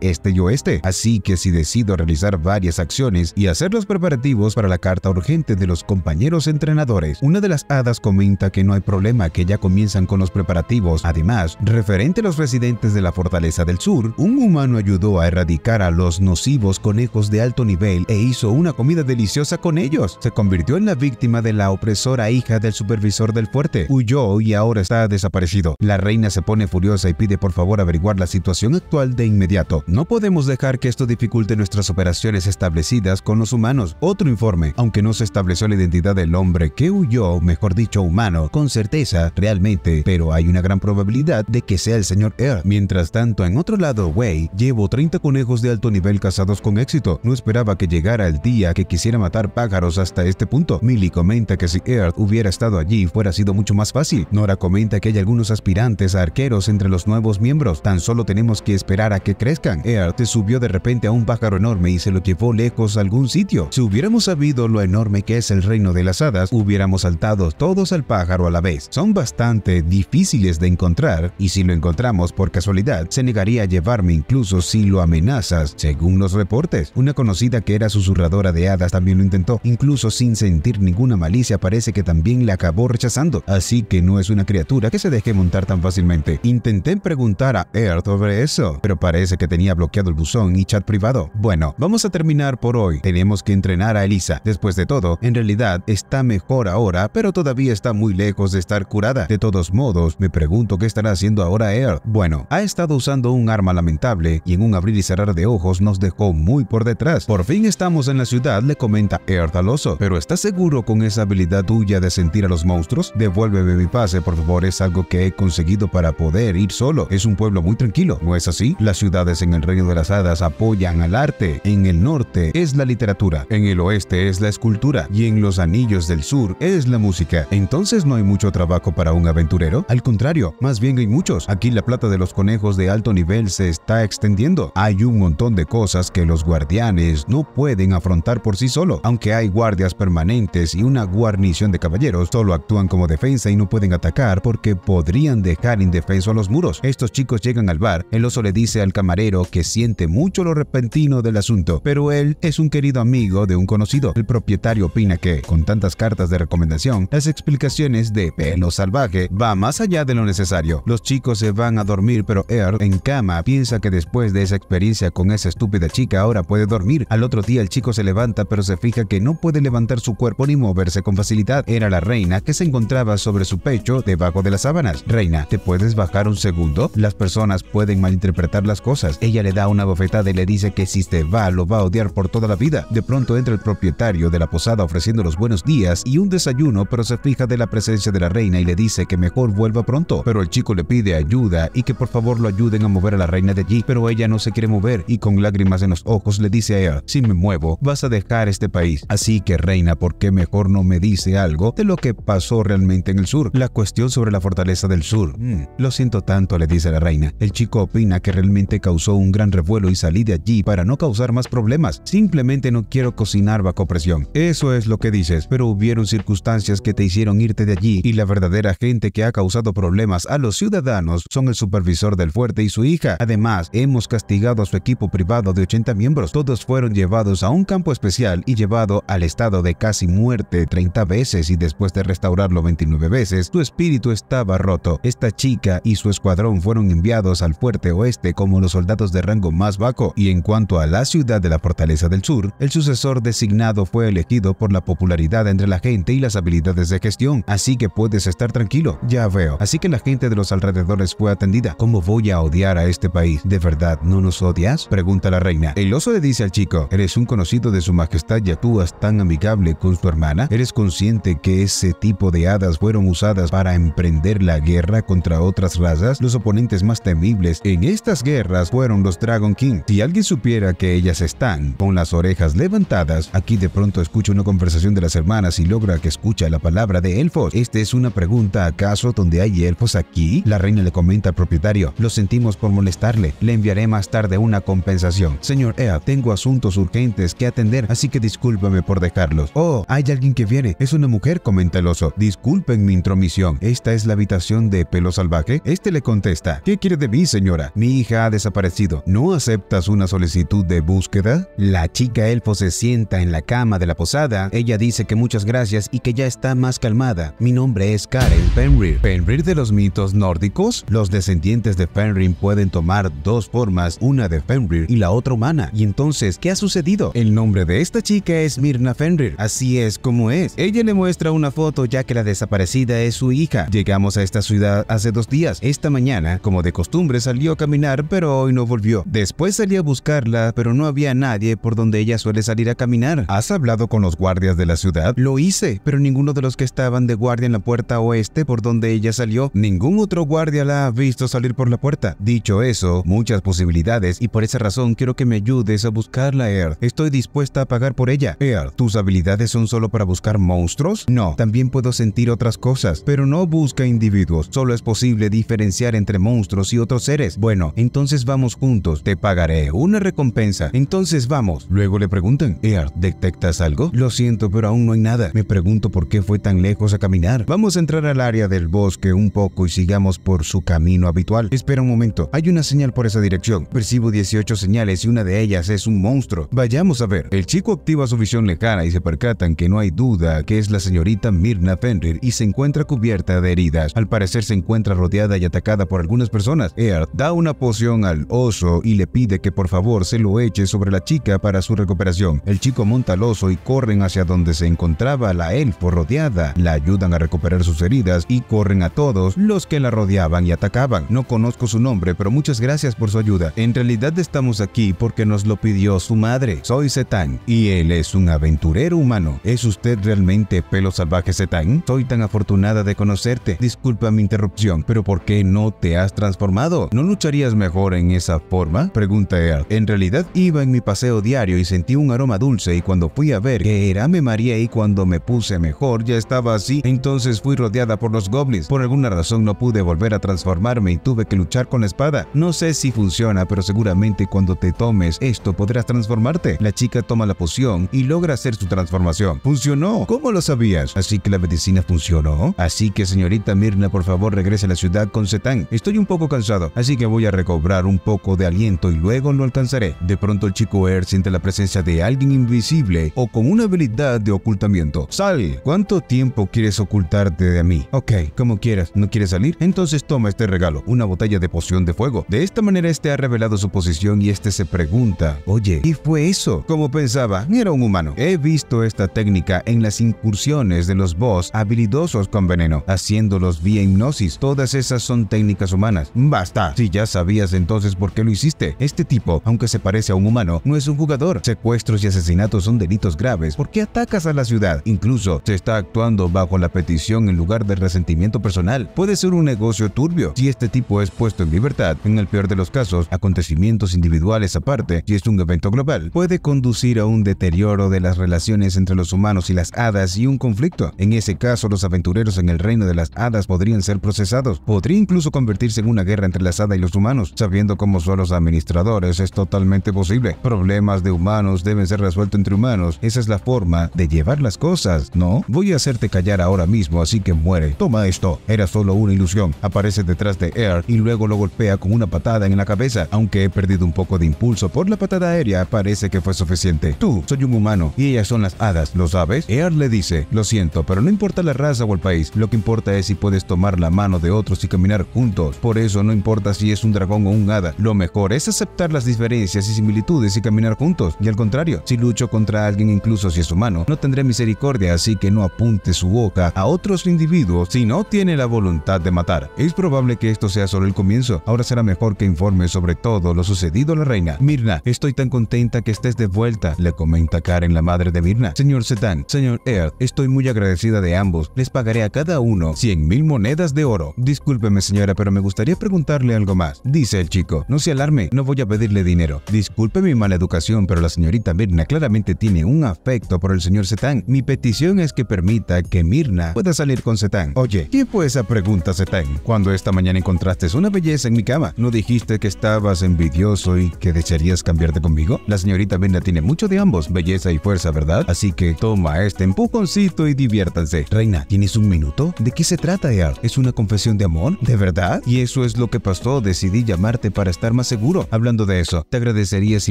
este y oeste. Así que si decido realizar varias acciones y hacer los preparativos para la carta urgente de los compañeros entrenadores, una de las hadas comenta que no hay problema, que ya comienza con los preparativos. Además, referente a los residentes de la Fortaleza del Sur, un humano ayudó a erradicar a los nocivos conejos de alto nivel e hizo una comida deliciosa con ellos. Se convirtió en la víctima de la opresora hija del supervisor del fuerte. Huyó y ahora está desaparecido. La reina se pone furiosa y pide por favor averiguar la situación actual de inmediato. No podemos dejar que esto dificulte nuestras operaciones establecidas con los humanos. Otro informe, aunque no se estableció la identidad del hombre que huyó, mejor dicho humano, con certeza realmente pero hay una gran probabilidad de que sea el señor Earl. Mientras tanto, en otro lado, Wei llevó 30 conejos de alto nivel cazados con éxito. No esperaba que llegara el día que quisiera matar pájaros hasta este punto. Millie comenta que si Earl hubiera estado allí, fuera sido mucho más fácil. Nora comenta que hay algunos aspirantes a arqueros entre los nuevos miembros. Tan solo tenemos que esperar a que crezcan. Earth subió de repente a un pájaro enorme y se lo llevó lejos a algún sitio. Si hubiéramos sabido lo enorme que es el reino de las hadas, hubiéramos saltado todos al pájaro a la vez. Son bastante difíciles de encontrar y si lo encontramos por casualidad se negaría a llevarme incluso si lo amenazas, según los reportes. Una conocida que era susurradora de hadas también lo intentó, incluso sin sentir ninguna malicia parece que también la acabó rechazando, así que no es una criatura que se deje montar tan fácilmente. Intenté preguntar a Earth sobre eso, pero parece que tenía bloqueado el buzón y chat privado. Bueno, vamos a terminar por hoy. Tenemos que entrenar a Elisa. Después de todo, en realidad está mejor ahora, pero todavía está muy lejos de estar curada. De todos modos, me pregunto qué estará haciendo ahora Earth. Bueno, ha estado usando un arma lamentable y en un abrir y cerrar de ojos nos dejó muy por detrás. Por fin estamos en la ciudad, le comenta Earth al oso. Pero ¿estás seguro con esa habilidad tuya de sentir a los monstruos? Devuélveme mi pase, por favor, es algo que he conseguido para poder ir solo. Es un pueblo muy tranquilo, ¿no es así? Las ciudades en el Reino de las Hadas apoyan al arte. En el norte es la literatura, en el oeste es la escultura y en los anillos del sur es la música. Entonces no hay mucho trabajo para un aventurero al contrario, más bien hay muchos. Aquí la plata de los conejos de alto nivel se está extendiendo. Hay un montón de cosas que los guardianes no pueden afrontar por sí solo. Aunque hay guardias permanentes y una guarnición de caballeros, solo actúan como defensa y no pueden atacar porque podrían dejar indefenso a los muros. Estos chicos llegan al bar, el oso le dice al camarero que siente mucho lo repentino del asunto, pero él es un querido amigo de un conocido. El propietario opina que, con tantas cartas de recomendación, las explicaciones de pelo salvaje van más allá de lo necesario. Los chicos se van a dormir, pero Earl, en cama, piensa que después de esa experiencia con esa estúpida chica ahora puede dormir. Al otro día el chico se levanta, pero se fija que no puede levantar su cuerpo ni moverse con facilidad. Era la reina que se encontraba sobre su pecho, debajo de las sábanas. Reina, ¿te puedes bajar un segundo? Las personas pueden malinterpretar las cosas. Ella le da una bofetada y le dice que si se va, lo va a odiar por toda la vida. De pronto entra el propietario de la posada ofreciendo los buenos días y un desayuno, pero se fija de la presencia de la reina y le dice que me mejor vuelva pronto. Pero el chico le pide ayuda y que por favor lo ayuden a mover a la reina de allí, pero ella no se quiere mover y con lágrimas en los ojos le dice a él, si me muevo, vas a dejar este país. Así que reina, ¿por qué mejor no me dice algo de lo que pasó realmente en el sur? La cuestión sobre la fortaleza del sur. Mm, lo siento tanto, le dice la reina. El chico opina que realmente causó un gran revuelo y salí de allí para no causar más problemas. Simplemente no quiero cocinar bajo presión. Eso es lo que dices, pero hubieron circunstancias que te hicieron irte de allí y la verdadera gente que ha causado problemas a los ciudadanos son el supervisor del fuerte y su hija. Además, hemos castigado a su equipo privado de 80 miembros. Todos fueron llevados a un campo especial y llevado al estado de casi muerte 30 veces y después de restaurarlo 29 veces, su espíritu estaba roto. Esta chica y su escuadrón fueron enviados al fuerte oeste como los soldados de rango más bajo y en cuanto a la ciudad de la fortaleza del sur, el sucesor designado fue elegido por la popularidad entre la gente y las habilidades de gestión, así que puedes estar tranquilo, ya veo. Así que la gente de los alrededores fue atendida. ¿Cómo voy a odiar a este país? ¿De verdad no nos odias? Pregunta la reina. El oso le dice al chico, eres un conocido de su majestad y actúas tan amigable con su hermana. ¿Eres consciente que ese tipo de hadas fueron usadas para emprender la guerra contra otras razas? Los oponentes más temibles en estas guerras fueron los Dragon King. Si alguien supiera que ellas están con las orejas levantadas, aquí de pronto escucha una conversación de las hermanas y logra que escucha la palabra de Elfos. Esta es una pregunta acá donde hay elfos aquí? La reina le comenta al propietario. Lo sentimos por molestarle. Le enviaré más tarde una compensación. Señor Ea, tengo asuntos urgentes que atender, así que discúlpame por dejarlos. Oh, hay alguien que viene. Es una mujer, comenta el oso. Disculpen mi intromisión. ¿Esta es la habitación de pelo salvaje? Este le contesta. ¿Qué quiere de mí, señora? Mi hija ha desaparecido. ¿No aceptas una solicitud de búsqueda? La chica elfo se sienta en la cama de la posada. Ella dice que muchas gracias y que ya está más calmada. Mi nombre es Karen Penry Fenrir. de los mitos nórdicos. Los descendientes de Fenrir pueden tomar dos formas, una de Fenrir y la otra humana. Y entonces, ¿qué ha sucedido? El nombre de esta chica es Mirna Fenrir. Así es como es. Ella le muestra una foto ya que la desaparecida es su hija. Llegamos a esta ciudad hace dos días. Esta mañana, como de costumbre, salió a caminar, pero hoy no volvió. Después salí a buscarla, pero no había nadie por donde ella suele salir a caminar. ¿Has hablado con los guardias de la ciudad? Lo hice, pero ninguno de los que estaban de guardia en la puerta oeste por donde donde ella salió, ningún otro guardia la ha visto salir por la puerta. Dicho eso, muchas posibilidades y por esa razón quiero que me ayudes a buscarla, Earth. Estoy dispuesta a pagar por ella. Earth, ¿tus habilidades son solo para buscar monstruos? No, también puedo sentir otras cosas, pero no busca individuos. Solo es posible diferenciar entre monstruos y otros seres. Bueno, entonces vamos juntos, te pagaré una recompensa. Entonces vamos. Luego le preguntan, Earth, ¿detectas algo? Lo siento, pero aún no hay nada. Me pregunto por qué fue tan lejos a caminar. Vamos a entrar al área del bosque un poco y sigamos por su camino habitual. Espera un momento, hay una señal por esa dirección. Percibo 18 señales y una de ellas es un monstruo. Vayamos a ver. El chico activa su visión lejana y se percatan que no hay duda que es la señorita Mirna Fenrir y se encuentra cubierta de heridas. Al parecer se encuentra rodeada y atacada por algunas personas. Eart da una poción al oso y le pide que por favor se lo eche sobre la chica para su recuperación. El chico monta al oso y corren hacia donde se encontraba la elfo rodeada. La ayudan a recuperar sus heridas y con corren a todos los que la rodeaban y atacaban. No conozco su nombre, pero muchas gracias por su ayuda. En realidad estamos aquí porque nos lo pidió su madre. Soy Zetang. y él es un aventurero humano. ¿Es usted realmente pelo salvaje Zetang? Soy tan afortunada de conocerte. Disculpa mi interrupción, pero ¿por qué no te has transformado? ¿No lucharías mejor en esa forma? Pregunta él. En realidad iba en mi paseo diario y sentí un aroma dulce y cuando fui a ver que era me mareé y cuando me puse mejor ya estaba así. Entonces fui rodeada por los goblins por alguna razón no pude volver a transformarme y tuve que luchar con la espada. No sé si funciona, pero seguramente cuando te tomes esto podrás transformarte. La chica toma la poción y logra hacer su transformación. Funcionó. ¿Cómo lo sabías? Así que la medicina funcionó. Así que señorita Mirna, por favor regrese a la ciudad con Zetang. Estoy un poco cansado, así que voy a recobrar un poco de aliento y luego lo alcanzaré. De pronto el chico Air siente la presencia de alguien invisible o con una habilidad de ocultamiento. Sal, ¿cuánto tiempo quieres ocultarte de mí? Ok, como quieras, ¿no quieres salir? Entonces toma este regalo, una botella de poción de fuego. De esta manera este ha revelado su posición y este se pregunta, oye, ¿y fue eso? Como pensaba, era un humano. He visto esta técnica en las incursiones de los boss habilidosos con veneno, haciéndolos vía hipnosis. Todas esas son técnicas humanas. Basta. Si ya sabías entonces por qué lo hiciste. Este tipo, aunque se parece a un humano, no es un jugador. Secuestros y asesinatos son delitos graves. ¿Por qué atacas a la ciudad? Incluso se está actuando bajo la petición en lugar de resentimiento personal puede ser un negocio turbio si este tipo es puesto en libertad. En el peor de los casos, acontecimientos individuales aparte, si es un evento global, puede conducir a un deterioro de las relaciones entre los humanos y las hadas y un conflicto. En ese caso, los aventureros en el reino de las hadas podrían ser procesados. Podría incluso convertirse en una guerra entre las hadas y los humanos, sabiendo cómo son los administradores, es totalmente posible. Problemas de humanos deben ser resueltos entre humanos. Esa es la forma de llevar las cosas, ¿no? Voy a hacerte callar ahora mismo, así que muere. Toma esto, era solo una ilusión. Aparece detrás de Air y luego lo golpea con una patada en la cabeza, aunque he perdido un poco de impulso por la patada aérea, parece que fue suficiente. Tú, soy un humano y ellas son las hadas, ¿lo sabes? Air le dice, lo siento, pero no importa la raza o el país, lo que importa es si puedes tomar la mano de otros y caminar juntos. Por eso no importa si es un dragón o un hada, lo mejor es aceptar las diferencias y similitudes y caminar juntos. Y al contrario, si lucho contra alguien incluso si es humano, no tendré misericordia, así que no apunte su boca a otros individuos, sino no tiene la voluntad de matar. Es probable que esto sea solo el comienzo. Ahora será mejor que informe sobre todo lo sucedido a la reina. Mirna, estoy tan contenta que estés de vuelta, le comenta Karen, la madre de Mirna. Señor Setan, señor Earth, estoy muy agradecida de ambos. Les pagaré a cada uno 100 mil monedas de oro. Discúlpeme, señora, pero me gustaría preguntarle algo más. Dice el chico, no se alarme, no voy a pedirle dinero. Disculpe mi mala educación, pero la señorita Mirna claramente tiene un afecto por el señor Setán. Mi petición es que permita que Mirna pueda salir con Setán. Oye, qué? fue esa pregunta se Cuando esta mañana encontraste una belleza en mi cama, ¿no dijiste que estabas envidioso y que desearías cambiarte conmigo? La señorita Venda tiene mucho de ambos, belleza y fuerza, ¿verdad? Así que toma este empujoncito y diviértanse. Reina, ¿tienes un minuto? ¿De qué se trata, Earl? ¿Es una confesión de amor? ¿De verdad? Y eso es lo que pasó. Decidí llamarte para estar más seguro. Hablando de eso, te agradecerías si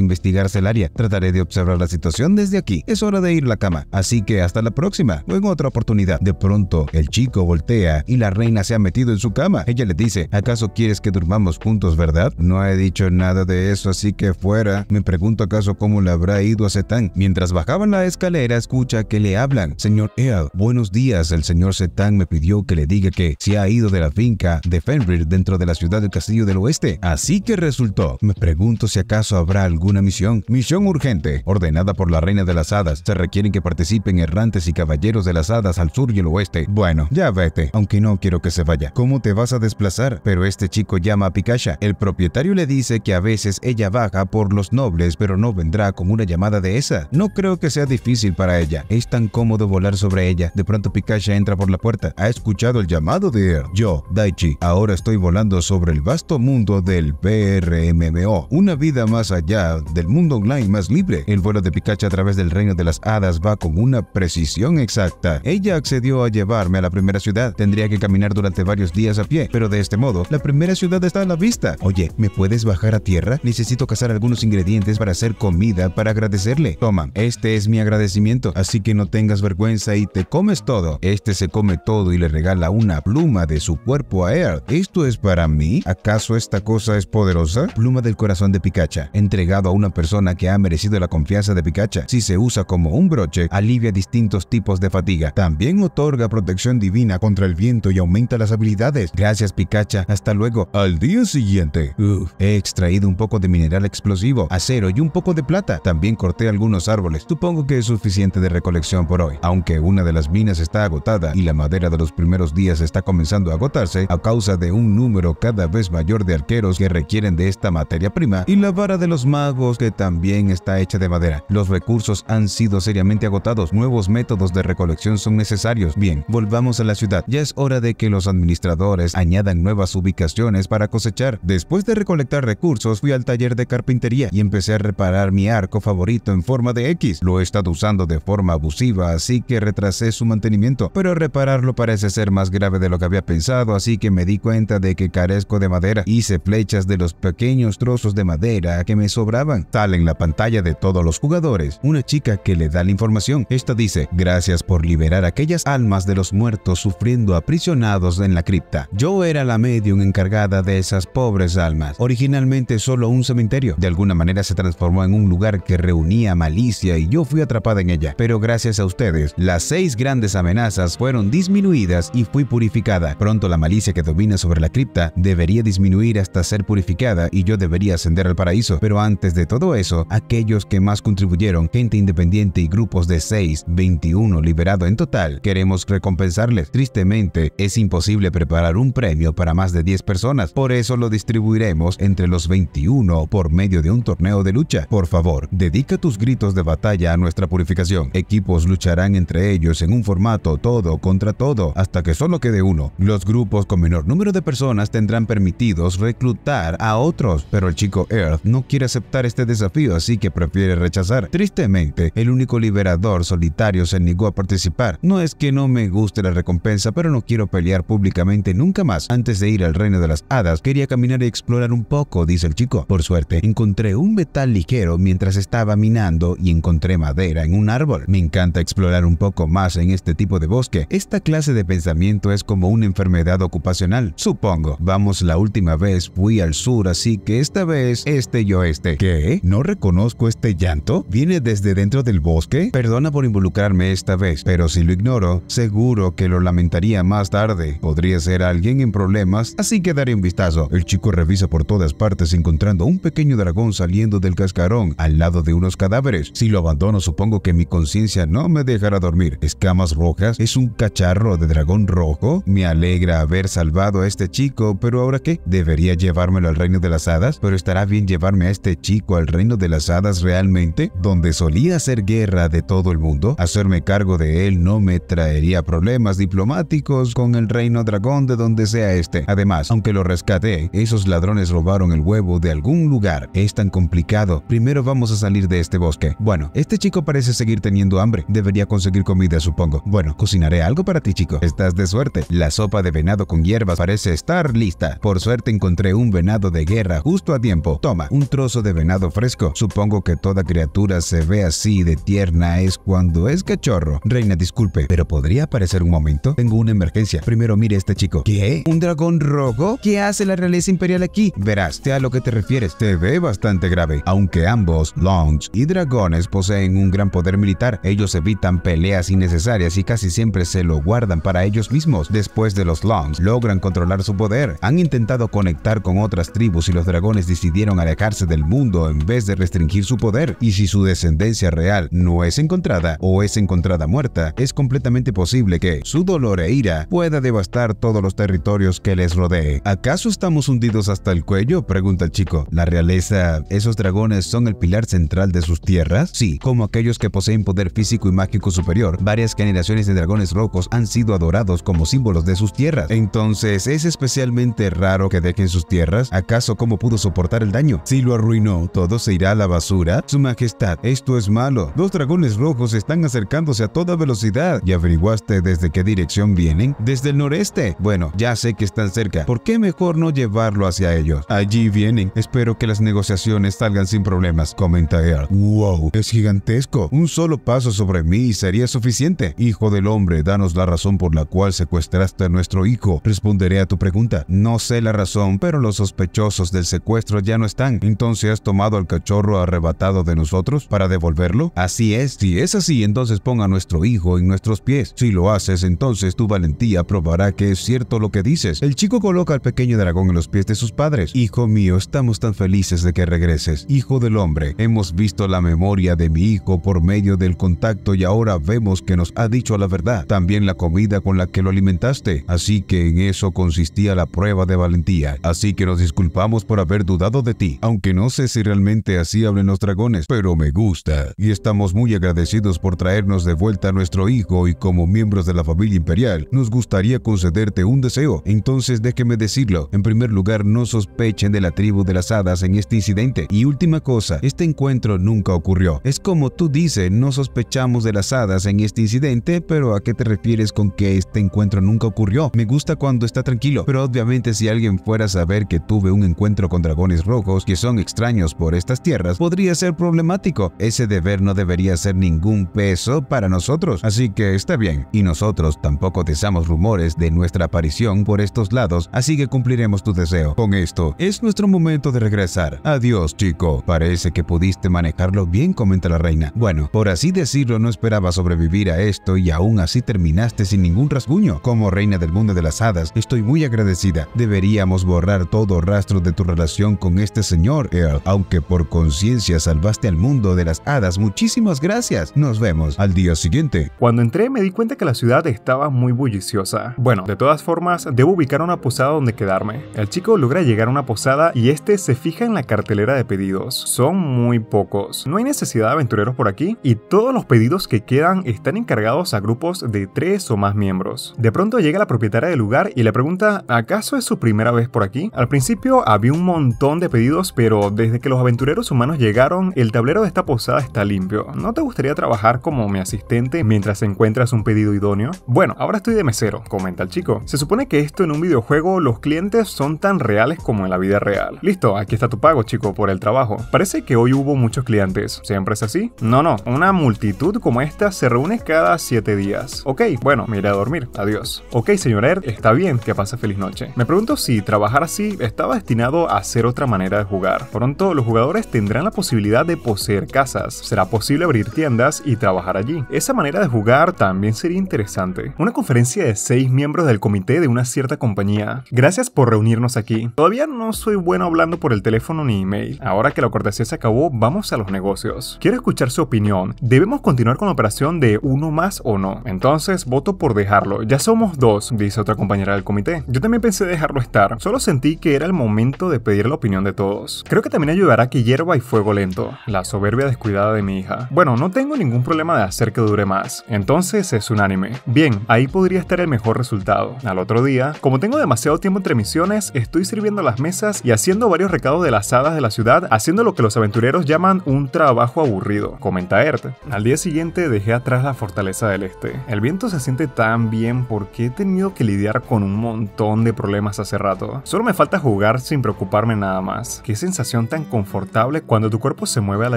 investigarse el área. Trataré de observar la situación desde aquí. Es hora de ir a la cama. Así que hasta la próxima o otra oportunidad. De pronto, el chico voltea y la reina se ha metido en su cama. Ella le dice, ¿acaso quieres que durmamos juntos, verdad? No he dicho nada de eso, así que fuera. Me pregunto acaso cómo le habrá ido a Setán. Mientras bajaban la escalera, escucha que le hablan. Señor Earl, buenos días. El señor Setán me pidió que le diga que se ha ido de la finca de Fenrir dentro de la ciudad del Castillo del Oeste. Así que resultó. Me pregunto si acaso habrá alguna misión. Misión urgente, ordenada por la reina de las hadas. Se requieren que participen errantes y caballeros de las hadas al sur y el oeste. Bueno, ya vete aunque no quiero que se vaya. ¿Cómo te vas a desplazar? Pero este chico llama a Pikachu. El propietario le dice que a veces ella baja por los nobles, pero no vendrá con una llamada de esa. No creo que sea difícil para ella. Es tan cómodo volar sobre ella. De pronto Pikachu entra por la puerta. Ha escuchado el llamado de él. Yo, Daichi, ahora estoy volando sobre el vasto mundo del BRMMO. Una vida más allá del mundo online más libre. El vuelo de Pikachu a través del reino de las hadas va con una precisión exacta. Ella accedió a llevarme a la primera ciudad tendría que caminar durante varios días a pie, pero de este modo, la primera ciudad está a la vista. Oye, ¿me puedes bajar a tierra? Necesito cazar algunos ingredientes para hacer comida para agradecerle. Toma, este es mi agradecimiento, así que no tengas vergüenza y te comes todo. Este se come todo y le regala una pluma de su cuerpo a Earth. ¿Esto es para mí? ¿Acaso esta cosa es poderosa? Pluma del corazón de Pikachu, entregado a una persona que ha merecido la confianza de Pikachu. Si se usa como un broche, alivia distintos tipos de fatiga. También otorga protección divina contra el viento y aumenta las habilidades. Gracias, Pikachu. Hasta luego. Al día siguiente. he extraído un poco de mineral explosivo, acero y un poco de plata. También corté algunos árboles. Supongo que es suficiente de recolección por hoy. Aunque una de las minas está agotada y la madera de los primeros días está comenzando a agotarse a causa de un número cada vez mayor de arqueros que requieren de esta materia prima y la vara de los magos que también está hecha de madera. Los recursos han sido seriamente agotados. Nuevos métodos de recolección son necesarios. Bien, volvamos a la ciudad es hora de que los administradores añadan nuevas ubicaciones para cosechar. Después de recolectar recursos, fui al taller de carpintería y empecé a reparar mi arco favorito en forma de X. Lo he estado usando de forma abusiva, así que retrasé su mantenimiento, pero repararlo parece ser más grave de lo que había pensado, así que me di cuenta de que carezco de madera. Hice flechas de los pequeños trozos de madera que me sobraban. Tal en la pantalla de todos los jugadores, una chica que le da la información. Esta dice, gracias por liberar aquellas almas de los muertos sufriendo aprisionados en la cripta. Yo era la medium encargada de esas pobres almas. Originalmente solo un cementerio. De alguna manera se transformó en un lugar que reunía malicia y yo fui atrapada en ella. Pero gracias a ustedes, las seis grandes amenazas fueron disminuidas y fui purificada. Pronto la malicia que domina sobre la cripta debería disminuir hasta ser purificada y yo debería ascender al paraíso. Pero antes de todo eso, aquellos que más contribuyeron, gente independiente y grupos de 6, 21 liberado en total, queremos recompensarles. Tristemente, es imposible preparar un premio para más de 10 personas, por eso lo distribuiremos entre los 21 por medio de un torneo de lucha. Por favor, dedica tus gritos de batalla a nuestra purificación. Equipos lucharán entre ellos en un formato todo contra todo hasta que solo quede uno. Los grupos con menor número de personas tendrán permitidos reclutar a otros, pero el chico Earth no quiere aceptar este desafío, así que prefiere rechazar. Tristemente, el único liberador solitario se negó a participar. No es que no me guste la recompensa, pero no quiero pelear públicamente nunca más. Antes de ir al reino de las hadas, quería caminar y explorar un poco, dice el chico. Por suerte, encontré un metal ligero mientras estaba minando y encontré madera en un árbol. Me encanta explorar un poco más en este tipo de bosque. Esta clase de pensamiento es como una enfermedad ocupacional, supongo. Vamos, la última vez fui al sur, así que esta vez este yo este. ¿Qué? ¿No reconozco este llanto? ¿Viene desde dentro del bosque? Perdona por involucrarme esta vez, pero si lo ignoro, seguro que lo lamentaría más tarde. Podría ser alguien en problemas, así que daré un vistazo. El chico revisa por todas partes encontrando un pequeño dragón saliendo del cascarón al lado de unos cadáveres. Si lo abandono supongo que mi conciencia no me dejará dormir. Escamas rojas, es un cacharro de dragón rojo. Me alegra haber salvado a este chico, pero ahora qué? ¿Debería llevármelo al reino de las hadas? ¿Pero estará bien llevarme a este chico al reino de las hadas realmente? Donde solía hacer guerra de todo el mundo, hacerme cargo de él no me traería problemas diplomáticos con el reino dragón de donde sea este. Además, aunque lo rescaté, esos ladrones robaron el huevo de algún lugar. Es tan complicado. Primero vamos a salir de este bosque. Bueno, este chico parece seguir teniendo hambre. Debería conseguir comida, supongo. Bueno, cocinaré algo para ti, chico. Estás de suerte. La sopa de venado con hierbas parece estar lista. Por suerte encontré un venado de guerra justo a tiempo. Toma, un trozo de venado fresco. Supongo que toda criatura se ve así de tierna es cuando es cachorro. Reina, disculpe, pero ¿podría aparecer un momento? Tengo una emergencia. Primero mire este chico. ¿Qué? ¿Un dragón rojo? ¿Qué hace la realeza imperial aquí? Verás, a lo que te refieres, te ve bastante grave. Aunque ambos, Longs y dragones, poseen un gran poder militar, ellos evitan peleas innecesarias y casi siempre se lo guardan para ellos mismos. Después de los Longs, logran controlar su poder. Han intentado conectar con otras tribus y los dragones decidieron alejarse del mundo en vez de restringir su poder. Y si su descendencia real no es encontrada o es encontrada muerta, es completamente posible que su dolor e pueda devastar todos los territorios que les rodee. ¿Acaso estamos hundidos hasta el cuello? pregunta el chico. ¿La realeza, esos dragones son el pilar central de sus tierras? Sí, como aquellos que poseen poder físico y mágico superior, varias generaciones de dragones rojos han sido adorados como símbolos de sus tierras. Entonces, ¿es especialmente raro que dejen sus tierras? ¿Acaso cómo pudo soportar el daño? Si lo arruinó, ¿todo se irá a la basura? Su majestad, esto es malo. Dos dragones rojos están acercándose a toda velocidad. ¿Y averiguaste desde qué dirección viene? desde el noreste. Bueno, ya sé que están cerca. ¿Por qué mejor no llevarlo hacia ellos? Allí vienen. Espero que las negociaciones salgan sin problemas, comenta Earl. Wow, es gigantesco. Un solo paso sobre mí sería suficiente. Hijo del hombre, danos la razón por la cual secuestraste a nuestro hijo. Responderé a tu pregunta. No sé la razón, pero los sospechosos del secuestro ya no están. Entonces has tomado al cachorro arrebatado de nosotros para devolverlo. Así es. Si es así, entonces ponga a nuestro hijo en nuestros pies. Si lo haces, entonces tú vas valentía probará que es cierto lo que dices. El chico coloca al pequeño dragón en los pies de sus padres. Hijo mío, estamos tan felices de que regreses. Hijo del hombre, hemos visto la memoria de mi hijo por medio del contacto y ahora vemos que nos ha dicho la verdad. También la comida con la que lo alimentaste. Así que en eso consistía la prueba de valentía. Así que nos disculpamos por haber dudado de ti. Aunque no sé si realmente así hablen los dragones, pero me gusta. Y estamos muy agradecidos por traernos de vuelta a nuestro hijo y como miembros de la familia imperial, nos gustaría concederte un deseo. Entonces déjeme decirlo. En primer lugar, no sospechen de la tribu de las hadas en este incidente. Y última cosa, este encuentro nunca ocurrió. Es como tú dices, no sospechamos de las hadas en este incidente, pero ¿a qué te refieres con que este encuentro nunca ocurrió? Me gusta cuando está tranquilo, pero obviamente si alguien fuera a saber que tuve un encuentro con dragones rojos que son extraños por estas tierras, podría ser problemático. Ese deber no debería ser ningún peso para nosotros, así que está bien. Y nosotros tampoco te Realizamos rumores de nuestra aparición por estos lados, así que cumpliremos tu deseo. Con esto, es nuestro momento de regresar. Adiós, chico. Parece que pudiste manejarlo bien, comenta la reina. Bueno, por así decirlo, no esperaba sobrevivir a esto y aún así terminaste sin ningún rasguño. Como reina del mundo de las hadas, estoy muy agradecida. Deberíamos borrar todo rastro de tu relación con este señor, Earl. Aunque por conciencia salvaste al mundo de las hadas, muchísimas gracias. Nos vemos al día siguiente. Cuando entré me di cuenta que la ciudad estaba muy bulliciosa. Bueno, de todas formas, debo ubicar una posada donde quedarme. El chico logra llegar a una posada y este se fija en la cartelera de pedidos. Son muy pocos. No hay necesidad de aventureros por aquí y todos los pedidos que quedan están encargados a grupos de tres o más miembros. De pronto llega la propietaria del lugar y le pregunta, ¿acaso es su primera vez por aquí? Al principio había un montón de pedidos, pero desde que los aventureros humanos llegaron, el tablero de esta posada está limpio. ¿No te gustaría trabajar como mi asistente mientras encuentras un pedido idóneo? Bueno, ahora estoy de mesero, comenta el chico. Se supone que esto en un videojuego los clientes son tan reales como en la vida real. Listo, aquí está tu pago, chico, por el trabajo. Parece que hoy hubo muchos clientes. ¿Siempre es así? No, no, una multitud como esta se reúne cada 7 días. Ok, bueno, me iré a dormir. Adiós. Ok, señor Erd, está bien, que pase feliz noche. Me pregunto si trabajar así estaba destinado a ser otra manera de jugar. Pronto los jugadores tendrán la posibilidad de poseer casas. Será posible abrir tiendas y trabajar allí. Esa manera de jugar también sería interesante. Una conferencia de seis miembros del comité de una cierta compañía. Gracias por reunirnos aquí. Todavía no soy bueno hablando por el teléfono ni email. Ahora que la cortesía se acabó, vamos a los negocios. Quiero escuchar su opinión. ¿Debemos continuar con la operación de uno más o no? Entonces, voto por dejarlo. Ya somos dos, dice otra compañera del comité. Yo también pensé dejarlo estar. Solo sentí que era el momento de pedir la opinión de todos. Creo que también ayudará que hierba y fuego lento. La soberbia descuidada de mi hija. Bueno, no tengo ningún problema de hacer que dure más. Entonces es unánime. Bien, ahí podría estar el mejor resultado. Al otro día, como tengo demasiado tiempo entre misiones, estoy sirviendo las mesas y haciendo varios recados de las hadas de la ciudad, haciendo lo que los aventureros llaman un trabajo aburrido, comenta Ert. Al día siguiente dejé atrás la fortaleza del este. El viento se siente tan bien porque he tenido que lidiar con un montón de problemas hace rato. Solo me falta jugar sin preocuparme nada más. Qué sensación tan confortable cuando tu cuerpo se mueve a la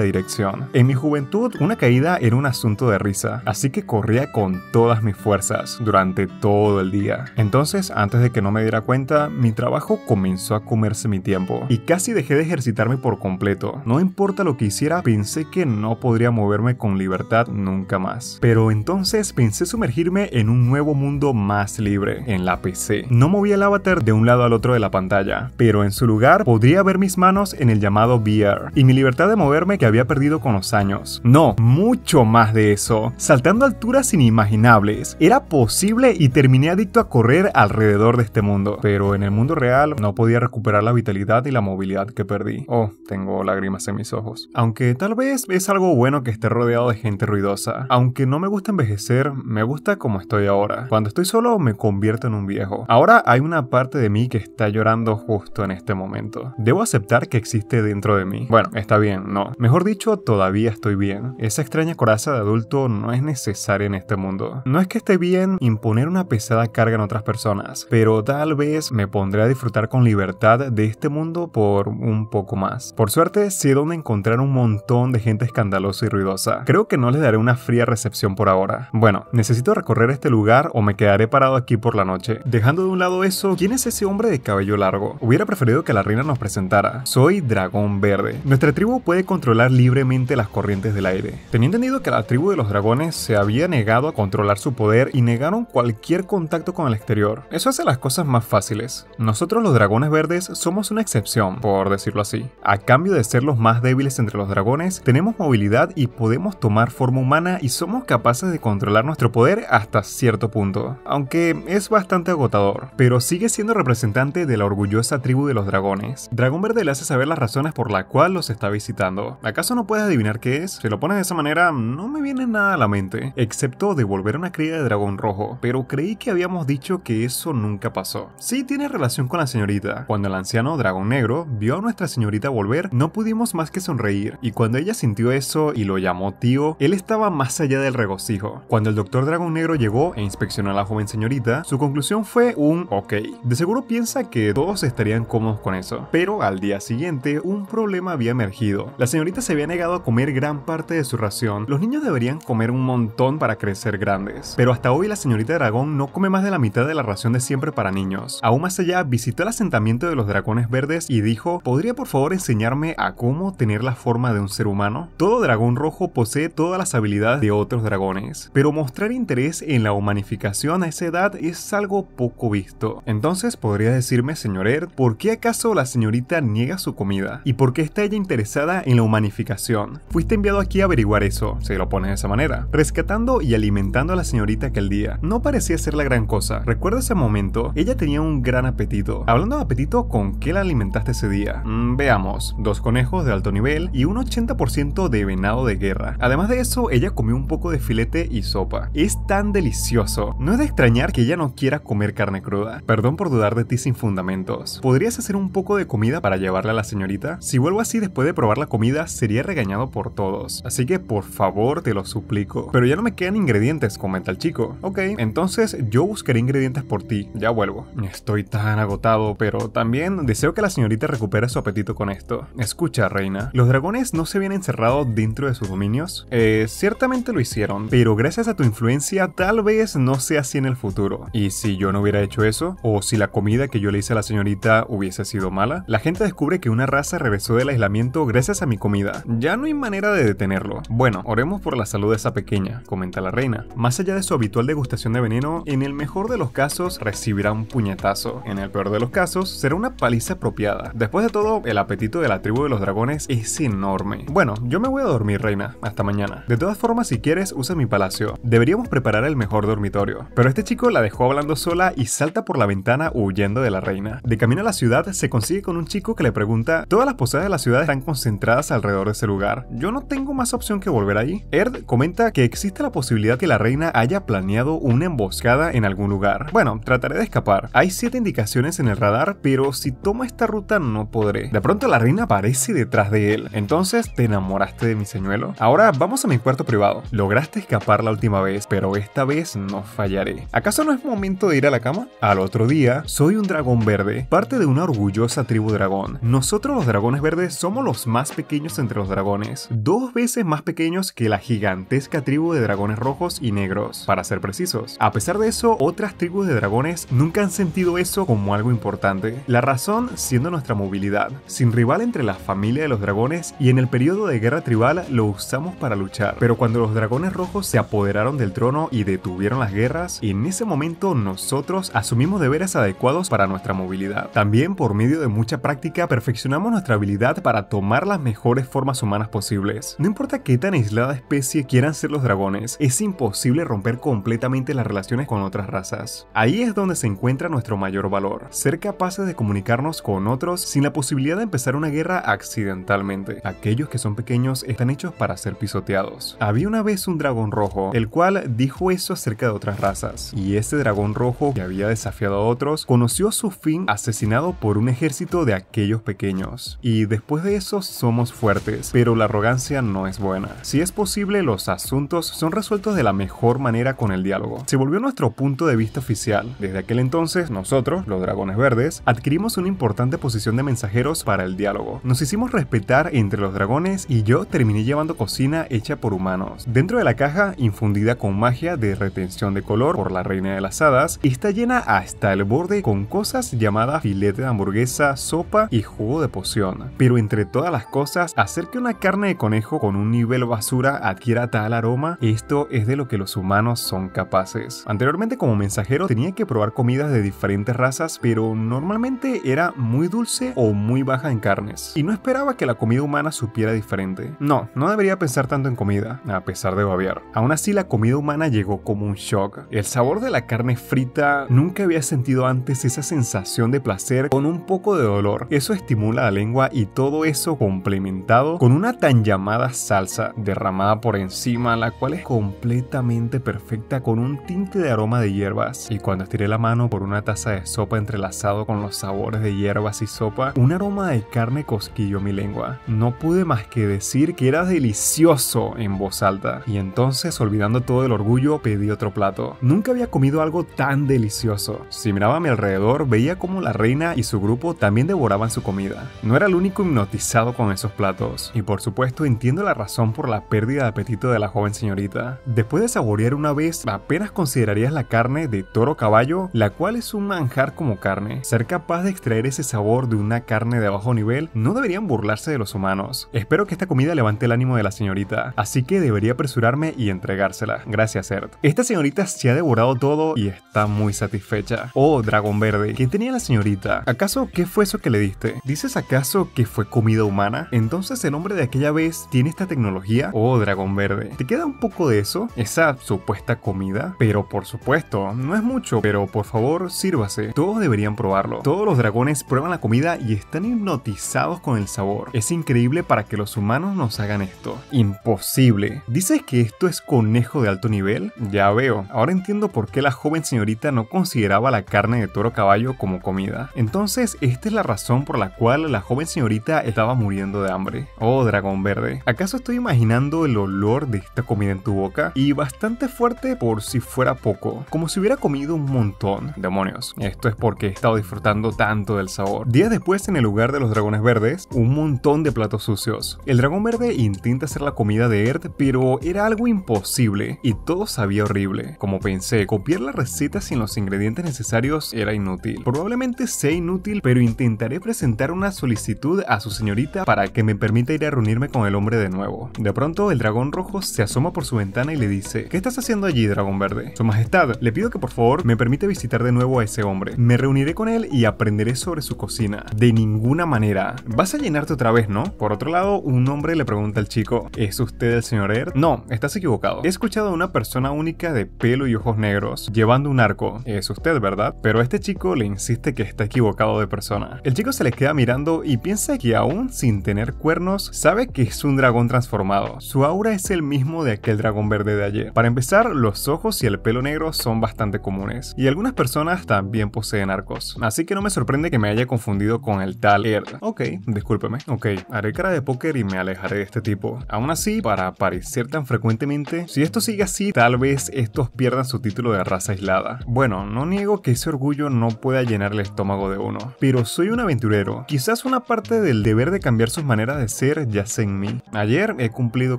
dirección. En mi juventud, una caída era un asunto de risa, así que corría con todas mis fuerzas. Durante todo el día. Entonces, antes de que no me diera cuenta, mi trabajo comenzó a comerse mi tiempo y casi dejé de ejercitarme por completo. No importa lo que hiciera, pensé que no podría moverme con libertad nunca más. Pero entonces pensé sumergirme en un nuevo mundo más libre, en la PC. No movía el avatar de un lado al otro de la pantalla, pero en su lugar podría ver mis manos en el llamado VR y mi libertad de moverme que había perdido con los años. No, mucho más de eso. Saltando alturas inimaginables, era posible y terminé adicto a correr alrededor de este mundo. Pero en el mundo real no podía recuperar la vitalidad y la movilidad que perdí. Oh, tengo lágrimas en mis ojos. Aunque tal vez es algo bueno que esté rodeado de gente ruidosa. Aunque no me gusta envejecer, me gusta como estoy ahora. Cuando estoy solo me convierto en un viejo. Ahora hay una parte de mí que está llorando justo en este momento. Debo aceptar que existe dentro de mí. Bueno, está bien, no. Mejor dicho, todavía estoy bien. Esa extraña coraza de adulto no es necesaria en este mundo. No es que esté bien poner una pesada carga en otras personas, pero tal vez me pondré a disfrutar con libertad de este mundo por un poco más. Por suerte, sé dónde encontrar un montón de gente escandalosa y ruidosa. Creo que no les daré una fría recepción por ahora. Bueno, necesito recorrer este lugar o me quedaré parado aquí por la noche. Dejando de un lado eso, ¿quién es ese hombre de cabello largo? Hubiera preferido que la reina nos presentara. Soy Dragón Verde. Nuestra tribu puede controlar libremente las corrientes del aire. Tenía entendido que la tribu de los dragones se había negado a controlar su poder y negaron cualquier contacto con el exterior. Eso hace las cosas más fáciles. Nosotros los dragones verdes somos una excepción, por decirlo así. A cambio de ser los más débiles entre los dragones, tenemos movilidad y podemos tomar forma humana y somos capaces de controlar nuestro poder hasta cierto punto. Aunque es bastante agotador, pero sigue siendo representante de la orgullosa tribu de los dragones. Dragón Verde le hace saber las razones por la cual los está visitando. ¿Acaso no puedes adivinar qué es? Si lo pones de esa manera, no me viene nada a la mente, excepto devolver una cría de dragón rojo pero creí que habíamos dicho que eso nunca pasó. Sí tiene relación con la señorita. Cuando el anciano dragón negro vio a nuestra señorita volver, no pudimos más que sonreír, y cuando ella sintió eso y lo llamó tío, él estaba más allá del regocijo. Cuando el doctor dragón negro llegó e inspeccionó a la joven señorita, su conclusión fue un ok. De seguro piensa que todos estarían cómodos con eso, pero al día siguiente un problema había emergido. La señorita se había negado a comer gran parte de su ración. Los niños deberían comer un montón para crecer grandes, pero hasta hoy la señorita Dragón no come más de la mitad de la ración de siempre para niños. Aún más allá, visitó el asentamiento de los dragones verdes y dijo, ¿podría por favor enseñarme a cómo tener la forma de un ser humano? Todo dragón rojo posee todas las habilidades de otros dragones, pero mostrar interés en la humanificación a esa edad es algo poco visto. Entonces, ¿podría decirme, señor Erd, por qué acaso la señorita niega su comida? ¿Y por qué está ella interesada en la humanificación? Fuiste enviado aquí a averiguar eso, se lo pone de esa manera, rescatando y alimentando a la señorita aquel día. No parecía ser la gran cosa. Recuerdo ese momento, ella tenía un gran apetito. Hablando de apetito, ¿con qué la alimentaste ese día? Mm, veamos, dos conejos de alto nivel y un 80% de venado de guerra. Además de eso, ella comió un poco de filete y sopa. Es tan delicioso. No es de extrañar que ella no quiera comer carne cruda. Perdón por dudar de ti sin fundamentos. ¿Podrías hacer un poco de comida para llevarle a la señorita? Si vuelvo así después de probar la comida, sería regañado por todos. Así que por favor, te lo suplico. Pero ya no me quedan ingredientes, comenta el chico. Ok, entonces entonces yo buscaré ingredientes por ti. Ya vuelvo. Estoy tan agotado, pero también deseo que la señorita recupere su apetito con esto. Escucha, reina. ¿Los dragones no se habían encerrado dentro de sus dominios? Eh, ciertamente lo hicieron, pero gracias a tu influencia tal vez no sea así en el futuro. Y si yo no hubiera hecho eso, o si la comida que yo le hice a la señorita hubiese sido mala, la gente descubre que una raza regresó del aislamiento gracias a mi comida. Ya no hay manera de detenerlo. Bueno, oremos por la salud de esa pequeña, comenta la reina. Más allá de su habitual degustación de veneno, en el mejor de los casos recibirá un puñetazo, en el peor de los casos será una paliza apropiada. Después de todo, el apetito de la tribu de los dragones es enorme. Bueno, yo me voy a dormir, reina, hasta mañana. De todas formas, si quieres, usa mi palacio. Deberíamos preparar el mejor dormitorio. Pero este chico la dejó hablando sola y salta por la ventana huyendo de la reina. De camino a la ciudad, se consigue con un chico que le pregunta, todas las posadas de la ciudad están concentradas alrededor de ese lugar. Yo no tengo más opción que volver ahí. Erd comenta que existe la posibilidad que la reina haya planeado un emboscada en algún lugar. Bueno, trataré de escapar. Hay siete indicaciones en el radar, pero si tomo esta ruta no podré. De pronto la reina aparece detrás de él. Entonces, ¿te enamoraste de mi señuelo? Ahora vamos a mi cuarto privado. Lograste escapar la última vez, pero esta vez no fallaré. ¿Acaso no es momento de ir a la cama? Al otro día, soy un dragón verde, parte de una orgullosa tribu dragón. Nosotros los dragones verdes somos los más pequeños entre los dragones, dos veces más pequeños que la gigantesca tribu de dragones rojos y negros, para ser precisos. A pesar de eso, otras tribus de dragones nunca han sentido eso como algo importante. La razón siendo nuestra movilidad. Sin rival entre la familia de los dragones y en el periodo de guerra tribal lo usamos para luchar. Pero cuando los dragones rojos se apoderaron del trono y detuvieron las guerras, en ese momento nosotros asumimos deberes adecuados para nuestra movilidad. También por medio de mucha práctica perfeccionamos nuestra habilidad para tomar las mejores formas humanas posibles. No importa qué tan aislada especie quieran ser los dragones, es imposible romper completamente la relaciones con otras razas. Ahí es donde se encuentra nuestro mayor valor, ser capaces de comunicarnos con otros sin la posibilidad de empezar una guerra accidentalmente. Aquellos que son pequeños están hechos para ser pisoteados. Había una vez un dragón rojo, el cual dijo eso acerca de otras razas, y ese dragón rojo que había desafiado a otros conoció su fin asesinado por un ejército de aquellos pequeños. Y después de eso somos fuertes, pero la arrogancia no es buena. Si es posible, los asuntos son resueltos de la mejor manera con el diálogo se volvió nuestro punto de vista oficial. Desde aquel entonces, nosotros, los Dragones Verdes, adquirimos una importante posición de mensajeros para el diálogo. Nos hicimos respetar entre los dragones y yo terminé llevando cocina hecha por humanos. Dentro de la caja, infundida con magia de retención de color por la reina de las hadas, está llena hasta el borde con cosas llamadas filete de hamburguesa, sopa y jugo de poción. Pero entre todas las cosas, hacer que una carne de conejo con un nivel basura adquiera tal aroma, esto es de lo que los humanos son capaces. Anteriormente como mensajero tenía que probar comidas de diferentes razas, pero normalmente era muy dulce o muy baja en carnes. Y no esperaba que la comida humana supiera diferente. No, no debería pensar tanto en comida, a pesar de babear. Aún así la comida humana llegó como un shock. El sabor de la carne frita nunca había sentido antes esa sensación de placer con un poco de dolor. Eso estimula la lengua y todo eso complementado con una tan llamada salsa derramada por encima, la cual es completamente perfecta con un tinte de aroma de hierbas y cuando estiré la mano por una taza de sopa entrelazado con los sabores de hierbas y sopa, un aroma de carne cosquillo mi lengua. No pude más que decir que era delicioso en voz alta y entonces olvidando todo el orgullo pedí otro plato. Nunca había comido algo tan delicioso. Si miraba a mi alrededor veía como la reina y su grupo también devoraban su comida. No era el único hipnotizado con esos platos y por supuesto entiendo la razón por la pérdida de apetito de la joven señorita. Después de saborear una vez apenas considerarías la carne de toro caballo, la cual es un manjar como carne. Ser capaz de extraer ese sabor de una carne de bajo nivel no deberían burlarse de los humanos. Espero que esta comida levante el ánimo de la señorita, así que debería apresurarme y entregársela. Gracias, Ert. Esta señorita se ha devorado todo y está muy satisfecha. Oh, dragón verde, ¿qué tenía la señorita? ¿Acaso qué fue eso que le diste? ¿Dices acaso que fue comida humana? Entonces el hombre de aquella vez tiene esta tecnología. Oh, dragón verde, ¿te queda un poco de eso? Esa supuesta comida pero por supuesto, no es mucho, pero por favor sírvase. Todos deberían probarlo. Todos los dragones prueban la comida y están hipnotizados con el sabor. Es increíble para que los humanos nos hagan esto. Imposible. ¿Dices que esto es conejo de alto nivel? Ya veo. Ahora entiendo por qué la joven señorita no consideraba la carne de toro caballo como comida. Entonces, esta es la razón por la cual la joven señorita estaba muriendo de hambre. Oh, dragón verde. ¿Acaso estoy imaginando el olor de esta comida en tu boca? Y bastante fuerte por si fuera poco, como si hubiera comido un montón. Demonios, esto es porque he estado disfrutando tanto del sabor. Días después, en el lugar de los dragones verdes, un montón de platos sucios. El dragón verde intenta hacer la comida de Earth, pero era algo imposible y todo sabía horrible. Como pensé, copiar la receta sin los ingredientes necesarios era inútil. Probablemente sea inútil, pero intentaré presentar una solicitud a su señorita para que me permita ir a reunirme con el hombre de nuevo. De pronto, el dragón rojo se asoma por su ventana y le dice, ¿qué estás haciendo allí, dragón verde? Su Majestad, le pido que por favor me permite visitar de nuevo a ese hombre. Me reuniré con él y aprenderé sobre su cocina. De ninguna manera. Vas a llenarte otra vez, ¿no? Por otro lado, un hombre le pregunta al chico, ¿es usted el señor Er? No, estás equivocado. He escuchado a una persona única de pelo y ojos negros, llevando un arco. Es usted, ¿verdad? Pero este chico le insiste que está equivocado de persona. El chico se le queda mirando y piensa que aún sin tener cuernos, sabe que es un dragón transformado. Su aura es el mismo de aquel dragón verde de ayer. Para empezar, los ojos y el pelo negro son bastante comunes, y algunas personas también poseen arcos, así que no me sorprende que me haya confundido con el tal Er… Ok, discúlpeme, ok, haré cara de póker y me alejaré de este tipo. Aún así, para aparecer tan frecuentemente, si esto sigue así, tal vez estos pierdan su título de raza aislada. Bueno, no niego que ese orgullo no pueda llenar el estómago de uno, pero soy un aventurero, quizás una parte del deber de cambiar sus maneras de ser yace en mí. Ayer he cumplido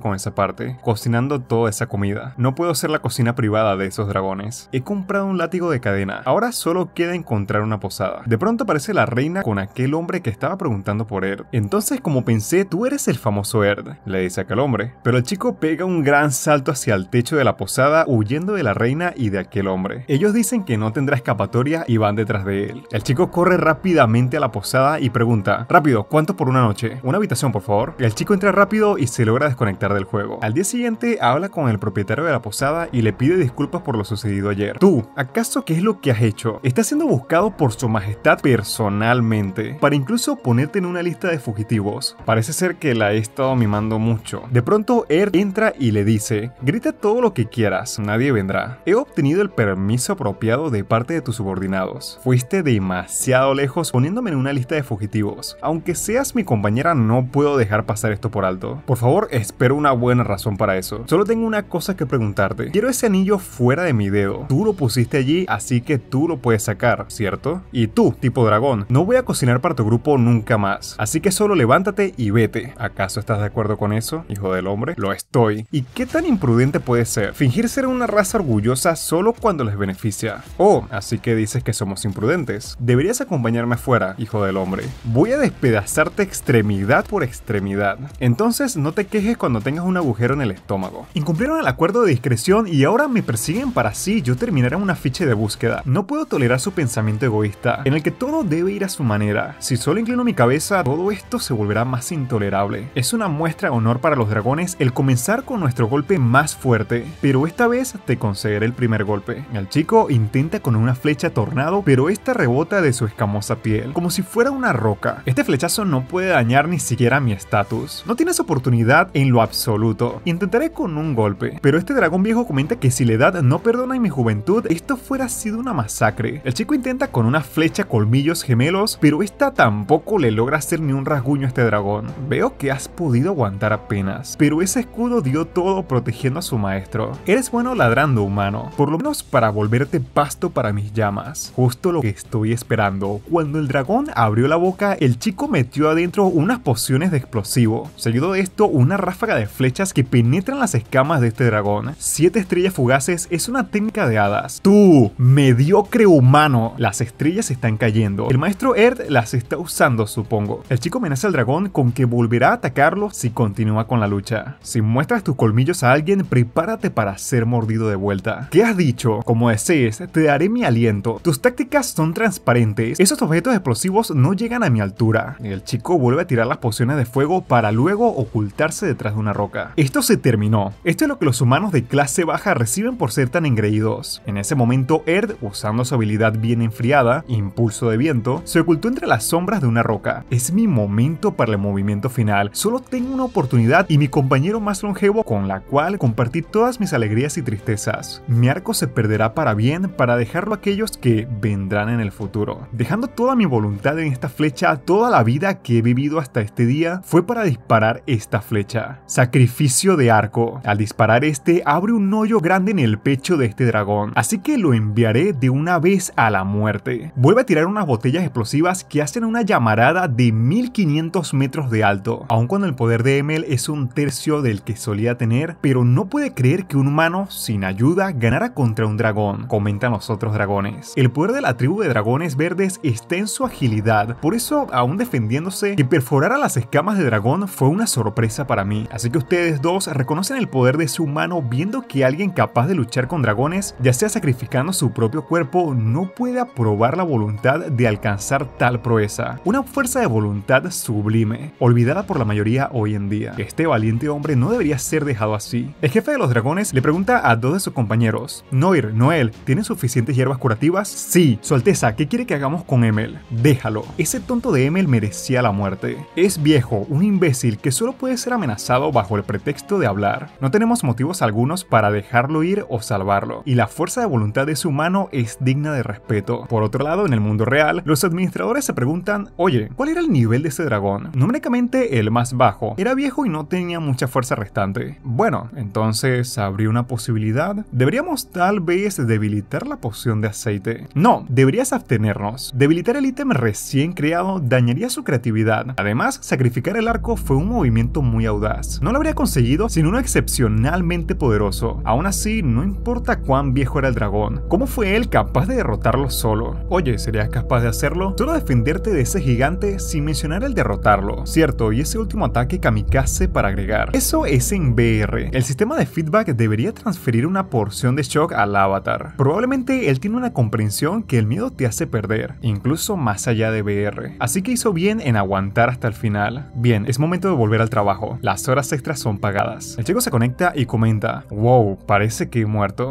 con esa parte, cocinando toda esa comida. No puedo ser la cocina privada de de esos dragones. He comprado un látigo de cadena. Ahora solo queda encontrar una posada. De pronto aparece la reina con aquel hombre que estaba preguntando por Erd. Entonces, como pensé, tú eres el famoso Erd, le dice aquel hombre. Pero el chico pega un gran salto hacia el techo de la posada, huyendo de la reina y de aquel hombre. Ellos dicen que no tendrá escapatoria y van detrás de él. El chico corre rápidamente a la posada y pregunta, rápido, ¿cuánto por una noche? Una habitación, por favor. El chico entra rápido y se logra desconectar del juego. Al día siguiente habla con el propietario de la posada y le pide disculpas por lo sucedido ayer. Tú, ¿acaso qué es lo que has hecho? Estás siendo buscado por su majestad personalmente, para incluso ponerte en una lista de fugitivos. Parece ser que la he estado mimando mucho. De pronto, Er entra y le dice, grita todo lo que quieras, nadie vendrá. He obtenido el permiso apropiado de parte de tus subordinados. Fuiste demasiado lejos poniéndome en una lista de fugitivos. Aunque seas mi compañera, no puedo dejar pasar esto por alto. Por favor, espero una buena razón para eso. Solo tengo una cosa que preguntarte. Quiero ese anillo fuerte fuera de mi dedo. Tú lo pusiste allí, así que tú lo puedes sacar, ¿cierto? Y tú, tipo dragón, no voy a cocinar para tu grupo nunca más. Así que solo levántate y vete. ¿Acaso estás de acuerdo con eso, hijo del hombre? Lo estoy. ¿Y qué tan imprudente puede ser? Fingir ser una raza orgullosa solo cuando les beneficia. Oh, así que dices que somos imprudentes. Deberías acompañarme afuera, hijo del hombre. Voy a despedazarte extremidad por extremidad. Entonces no te quejes cuando tengas un agujero en el estómago. Incumplieron el acuerdo de discreción y ahora me persiguen siguen para sí, yo terminaré en una ficha de búsqueda. No puedo tolerar su pensamiento egoísta, en el que todo debe ir a su manera. Si solo inclino mi cabeza, todo esto se volverá más intolerable. Es una muestra de honor para los dragones el comenzar con nuestro golpe más fuerte, pero esta vez te concederé el primer golpe. El chico intenta con una flecha tornado, pero esta rebota de su escamosa piel, como si fuera una roca. Este flechazo no puede dañar ni siquiera mi estatus. No tienes oportunidad en lo absoluto. Intentaré con un golpe, pero este dragón viejo comenta que si le da no perdona en mi juventud, esto fuera sido una masacre. El chico intenta con una flecha colmillos gemelos, pero esta tampoco le logra hacer ni un rasguño a este dragón. Veo que has podido aguantar apenas, pero ese escudo dio todo protegiendo a su maestro. Eres bueno ladrando, humano, por lo menos para volverte pasto para mis llamas. Justo lo que estoy esperando. Cuando el dragón abrió la boca, el chico metió adentro unas pociones de explosivo. Seguido de esto, una ráfaga de flechas que penetran las escamas de este dragón. Siete estrellas fugaces es, una técnica de hadas. Tú, mediocre humano, las estrellas están cayendo. El maestro Earth las está usando, supongo. El chico amenaza al dragón con que volverá a atacarlo si continúa con la lucha. Si muestras tus colmillos a alguien, prepárate para ser mordido de vuelta. ¿Qué has dicho? Como desees, te daré mi aliento. Tus tácticas son transparentes. Esos objetos explosivos no llegan a mi altura. El chico vuelve a tirar las pociones de fuego para luego ocultarse detrás de una roca. Esto se terminó. Esto es lo que los humanos de clase baja reciben por ser tan engreídos. En ese momento, Erd, usando su habilidad bien enfriada, impulso de viento, se ocultó entre las sombras de una roca. Es mi momento para el movimiento final, solo tengo una oportunidad y mi compañero más longevo con la cual compartí todas mis alegrías y tristezas. Mi arco se perderá para bien para dejarlo a aquellos que vendrán en el futuro. Dejando toda mi voluntad en esta flecha, toda la vida que he vivido hasta este día fue para disparar esta flecha. Sacrificio de arco. Al disparar este, abre un hoyo grande en el pecho de este dragón, así que lo enviaré de una vez a la muerte. Vuelve a tirar unas botellas explosivas que hacen una llamarada de 1500 metros de alto, aun cuando el poder de Emel es un tercio del que solía tener, pero no puede creer que un humano sin ayuda ganara contra un dragón, comentan los otros dragones. El poder de la tribu de dragones verdes está en su agilidad, por eso aún defendiéndose, perforar a las escamas de dragón fue una sorpresa para mí, así que ustedes dos reconocen el poder de su humano viendo que alguien capaz de luchar con dragones, ya sea sacrificando su propio cuerpo, no puede aprobar la voluntad de alcanzar tal proeza. Una fuerza de voluntad sublime, olvidada por la mayoría hoy en día. Este valiente hombre no debería ser dejado así. El jefe de los dragones le pregunta a dos de sus compañeros, Noir, Noel, ¿tienen suficientes hierbas curativas? Sí. Su Alteza, ¿qué quiere que hagamos con Emel? Déjalo. Ese tonto de Emel merecía la muerte. Es viejo, un imbécil que solo puede ser amenazado bajo el pretexto de hablar. No tenemos motivos algunos para dejarlo ir o salvarlo, y la fuerza de voluntad de su humano es digna de respeto. Por otro lado, en el mundo real, los administradores se preguntan, oye, ¿cuál era el nivel de ese dragón? Numéricamente el más bajo, era viejo y no tenía mucha fuerza restante. Bueno, entonces habría una posibilidad. Deberíamos tal vez debilitar la poción de aceite. No, deberías abstenernos. Debilitar el ítem recién creado dañaría su creatividad. Además, sacrificar el arco fue un movimiento muy audaz. No lo habría conseguido sin uno excepcionalmente poderoso. Aún así, no importa cuán viejo era el dragón, ¿cómo fue él capaz de derrotarlo solo? Oye, ¿serías capaz de hacerlo? Solo defenderte de ese gigante sin mencionar el derrotarlo. Cierto, y ese último ataque kamikaze para agregar. Eso es en VR. El sistema de feedback debería transferir una porción de shock al avatar. Probablemente él tiene una comprensión que el miedo te hace perder, incluso más allá de BR. Así que hizo bien en aguantar hasta el final. Bien, es momento de volver al trabajo. Las horas extras son pagadas. El chico se conecta y comenta, wow, parece que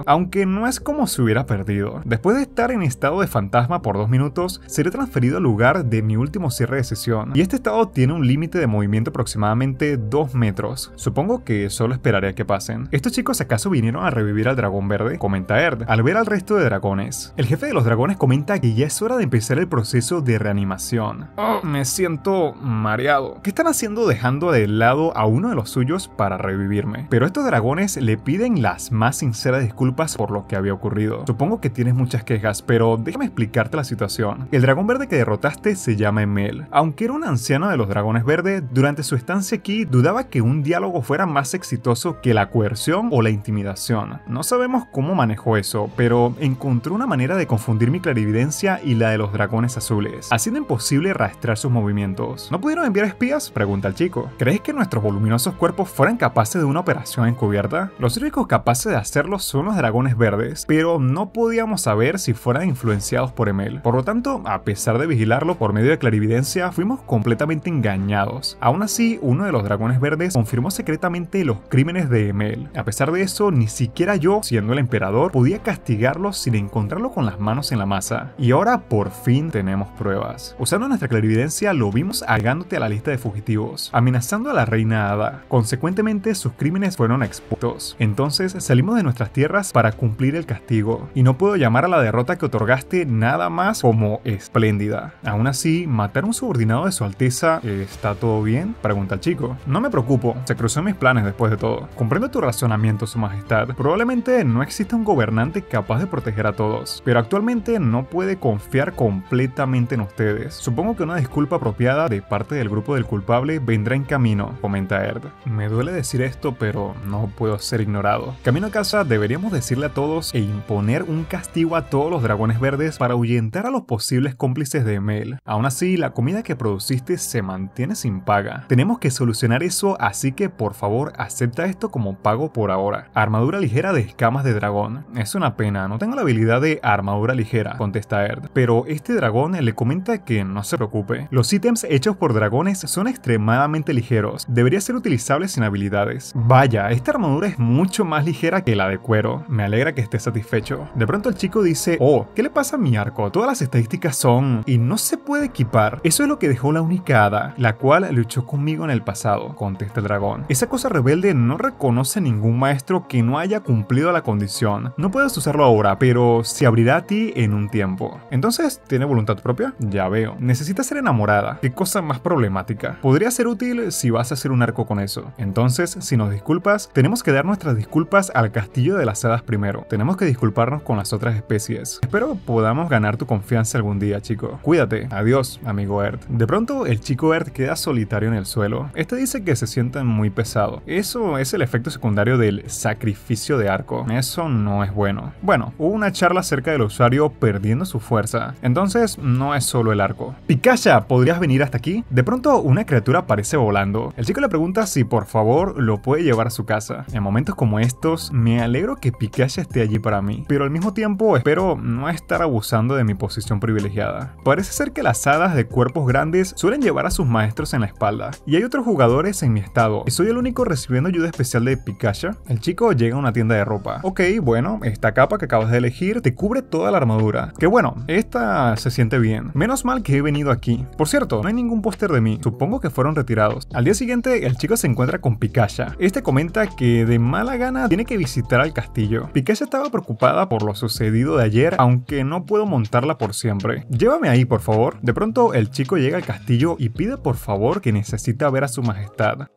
aunque no es como si hubiera perdido. Después de estar en estado de fantasma por dos minutos, seré transferido al lugar de mi último cierre de sesión, y este estado tiene un límite de movimiento aproximadamente 2 metros. Supongo que solo esperaré a que pasen. ¿Estos chicos acaso vinieron a revivir al dragón verde? Comenta Erd, al ver al resto de dragones. El jefe de los dragones comenta que ya es hora de empezar el proceso de reanimación. Oh, me siento mareado. ¿Qué están haciendo dejando de lado a uno de los suyos para revivirme? Pero estos dragones le piden las más sinceras disculpas por lo que había ocurrido. Supongo que tienes muchas quejas, pero déjame explicarte la situación. El dragón verde que derrotaste se llama Emel. Aunque era un anciano de los dragones verdes, durante su estancia aquí dudaba que un diálogo fuera más exitoso que la coerción o la intimidación. No sabemos cómo manejó eso, pero encontró una manera de confundir mi clarividencia y la de los dragones azules, haciendo imposible rastrear sus movimientos. ¿No pudieron enviar espías? Pregunta el chico. ¿Crees que nuestros voluminosos cuerpos fueran capaces de una operación encubierta? Los únicos capaces de hacerlo son los dragones verdes, pero no podíamos saber si fueran influenciados por Emel. Por lo tanto, a pesar de vigilarlo por medio de clarividencia, fuimos completamente engañados. Aún así, uno de los dragones verdes confirmó secretamente los crímenes de Emel. A pesar de eso, ni siquiera yo, siendo el emperador, podía castigarlo sin encontrarlo con las manos en la masa. Y ahora por fin tenemos pruebas. Usando nuestra clarividencia, lo vimos agándote a la lista de fugitivos, amenazando a la reina Ada. Consecuentemente, sus crímenes fueron expuestos. Entonces salimos de nuestras tierras para cumplir el castigo, y no puedo llamar a la derrota que otorgaste nada más como espléndida. Aún así, matar a un subordinado de su alteza, eh, ¿está todo bien? Pregunta el chico. No me preocupo, se cruzó mis planes después de todo. Comprendo tu razonamiento, su majestad. Probablemente no exista un gobernante capaz de proteger a todos, pero actualmente no puede confiar completamente en ustedes. Supongo que una disculpa apropiada de parte del grupo del culpable vendrá en camino, comenta Erd. Me duele decir esto, pero no puedo ser ignorado. Camino a casa de deberíamos decirle a todos e imponer un castigo a todos los dragones verdes para ahuyentar a los posibles cómplices de Mel. Aún así, la comida que produciste se mantiene sin paga. Tenemos que solucionar eso, así que por favor acepta esto como pago por ahora. Armadura ligera de escamas de dragón. Es una pena, no tengo la habilidad de armadura ligera, contesta Erd. Pero este dragón le comenta que no se preocupe. Los ítems hechos por dragones son extremadamente ligeros. Debería ser utilizable sin habilidades. Vaya, esta armadura es mucho más ligera que la de me alegra que esté satisfecho. De pronto el chico dice, oh, ¿qué le pasa a mi arco? Todas las estadísticas son y no se puede equipar. Eso es lo que dejó la única la cual luchó conmigo en el pasado, contesta el dragón. Esa cosa rebelde no reconoce ningún maestro que no haya cumplido la condición. No puedes usarlo ahora, pero se abrirá a ti en un tiempo. Entonces, ¿tiene voluntad propia? Ya veo. Necesita ser enamorada. Qué cosa más problemática. Podría ser útil si vas a hacer un arco con eso. Entonces, si nos disculpas, tenemos que dar nuestras disculpas al castillo de de las hadas primero. Tenemos que disculparnos con las otras especies. Espero podamos ganar tu confianza algún día, chico. Cuídate. Adiós, amigo Ert. De pronto, el chico Ert queda solitario en el suelo. Este dice que se siente muy pesado. Eso es el efecto secundario del sacrificio de arco. Eso no es bueno. Bueno, hubo una charla acerca del usuario perdiendo su fuerza. Entonces, no es solo el arco. Picasha, ¿podrías venir hasta aquí? De pronto, una criatura aparece volando. El chico le pregunta si por favor lo puede llevar a su casa. En momentos como estos, me alegro que Pikachu esté allí para mí, pero al mismo tiempo espero no estar abusando de mi posición privilegiada. Parece ser que las hadas de cuerpos grandes suelen llevar a sus maestros en la espalda, y hay otros jugadores en mi estado, y soy el único recibiendo ayuda especial de Pikachu. El chico llega a una tienda de ropa. Ok, bueno, esta capa que acabas de elegir te cubre toda la armadura, que bueno, esta se siente bien. Menos mal que he venido aquí. Por cierto, no hay ningún póster de mí, supongo que fueron retirados. Al día siguiente, el chico se encuentra con Pikachu. Este comenta que de mala gana tiene que visitar al Castillo. se estaba preocupada por lo sucedido de ayer, aunque no puedo montarla por siempre. Llévame ahí, por favor. De pronto, el chico llega al castillo y pide por favor que necesita ver a su majestad.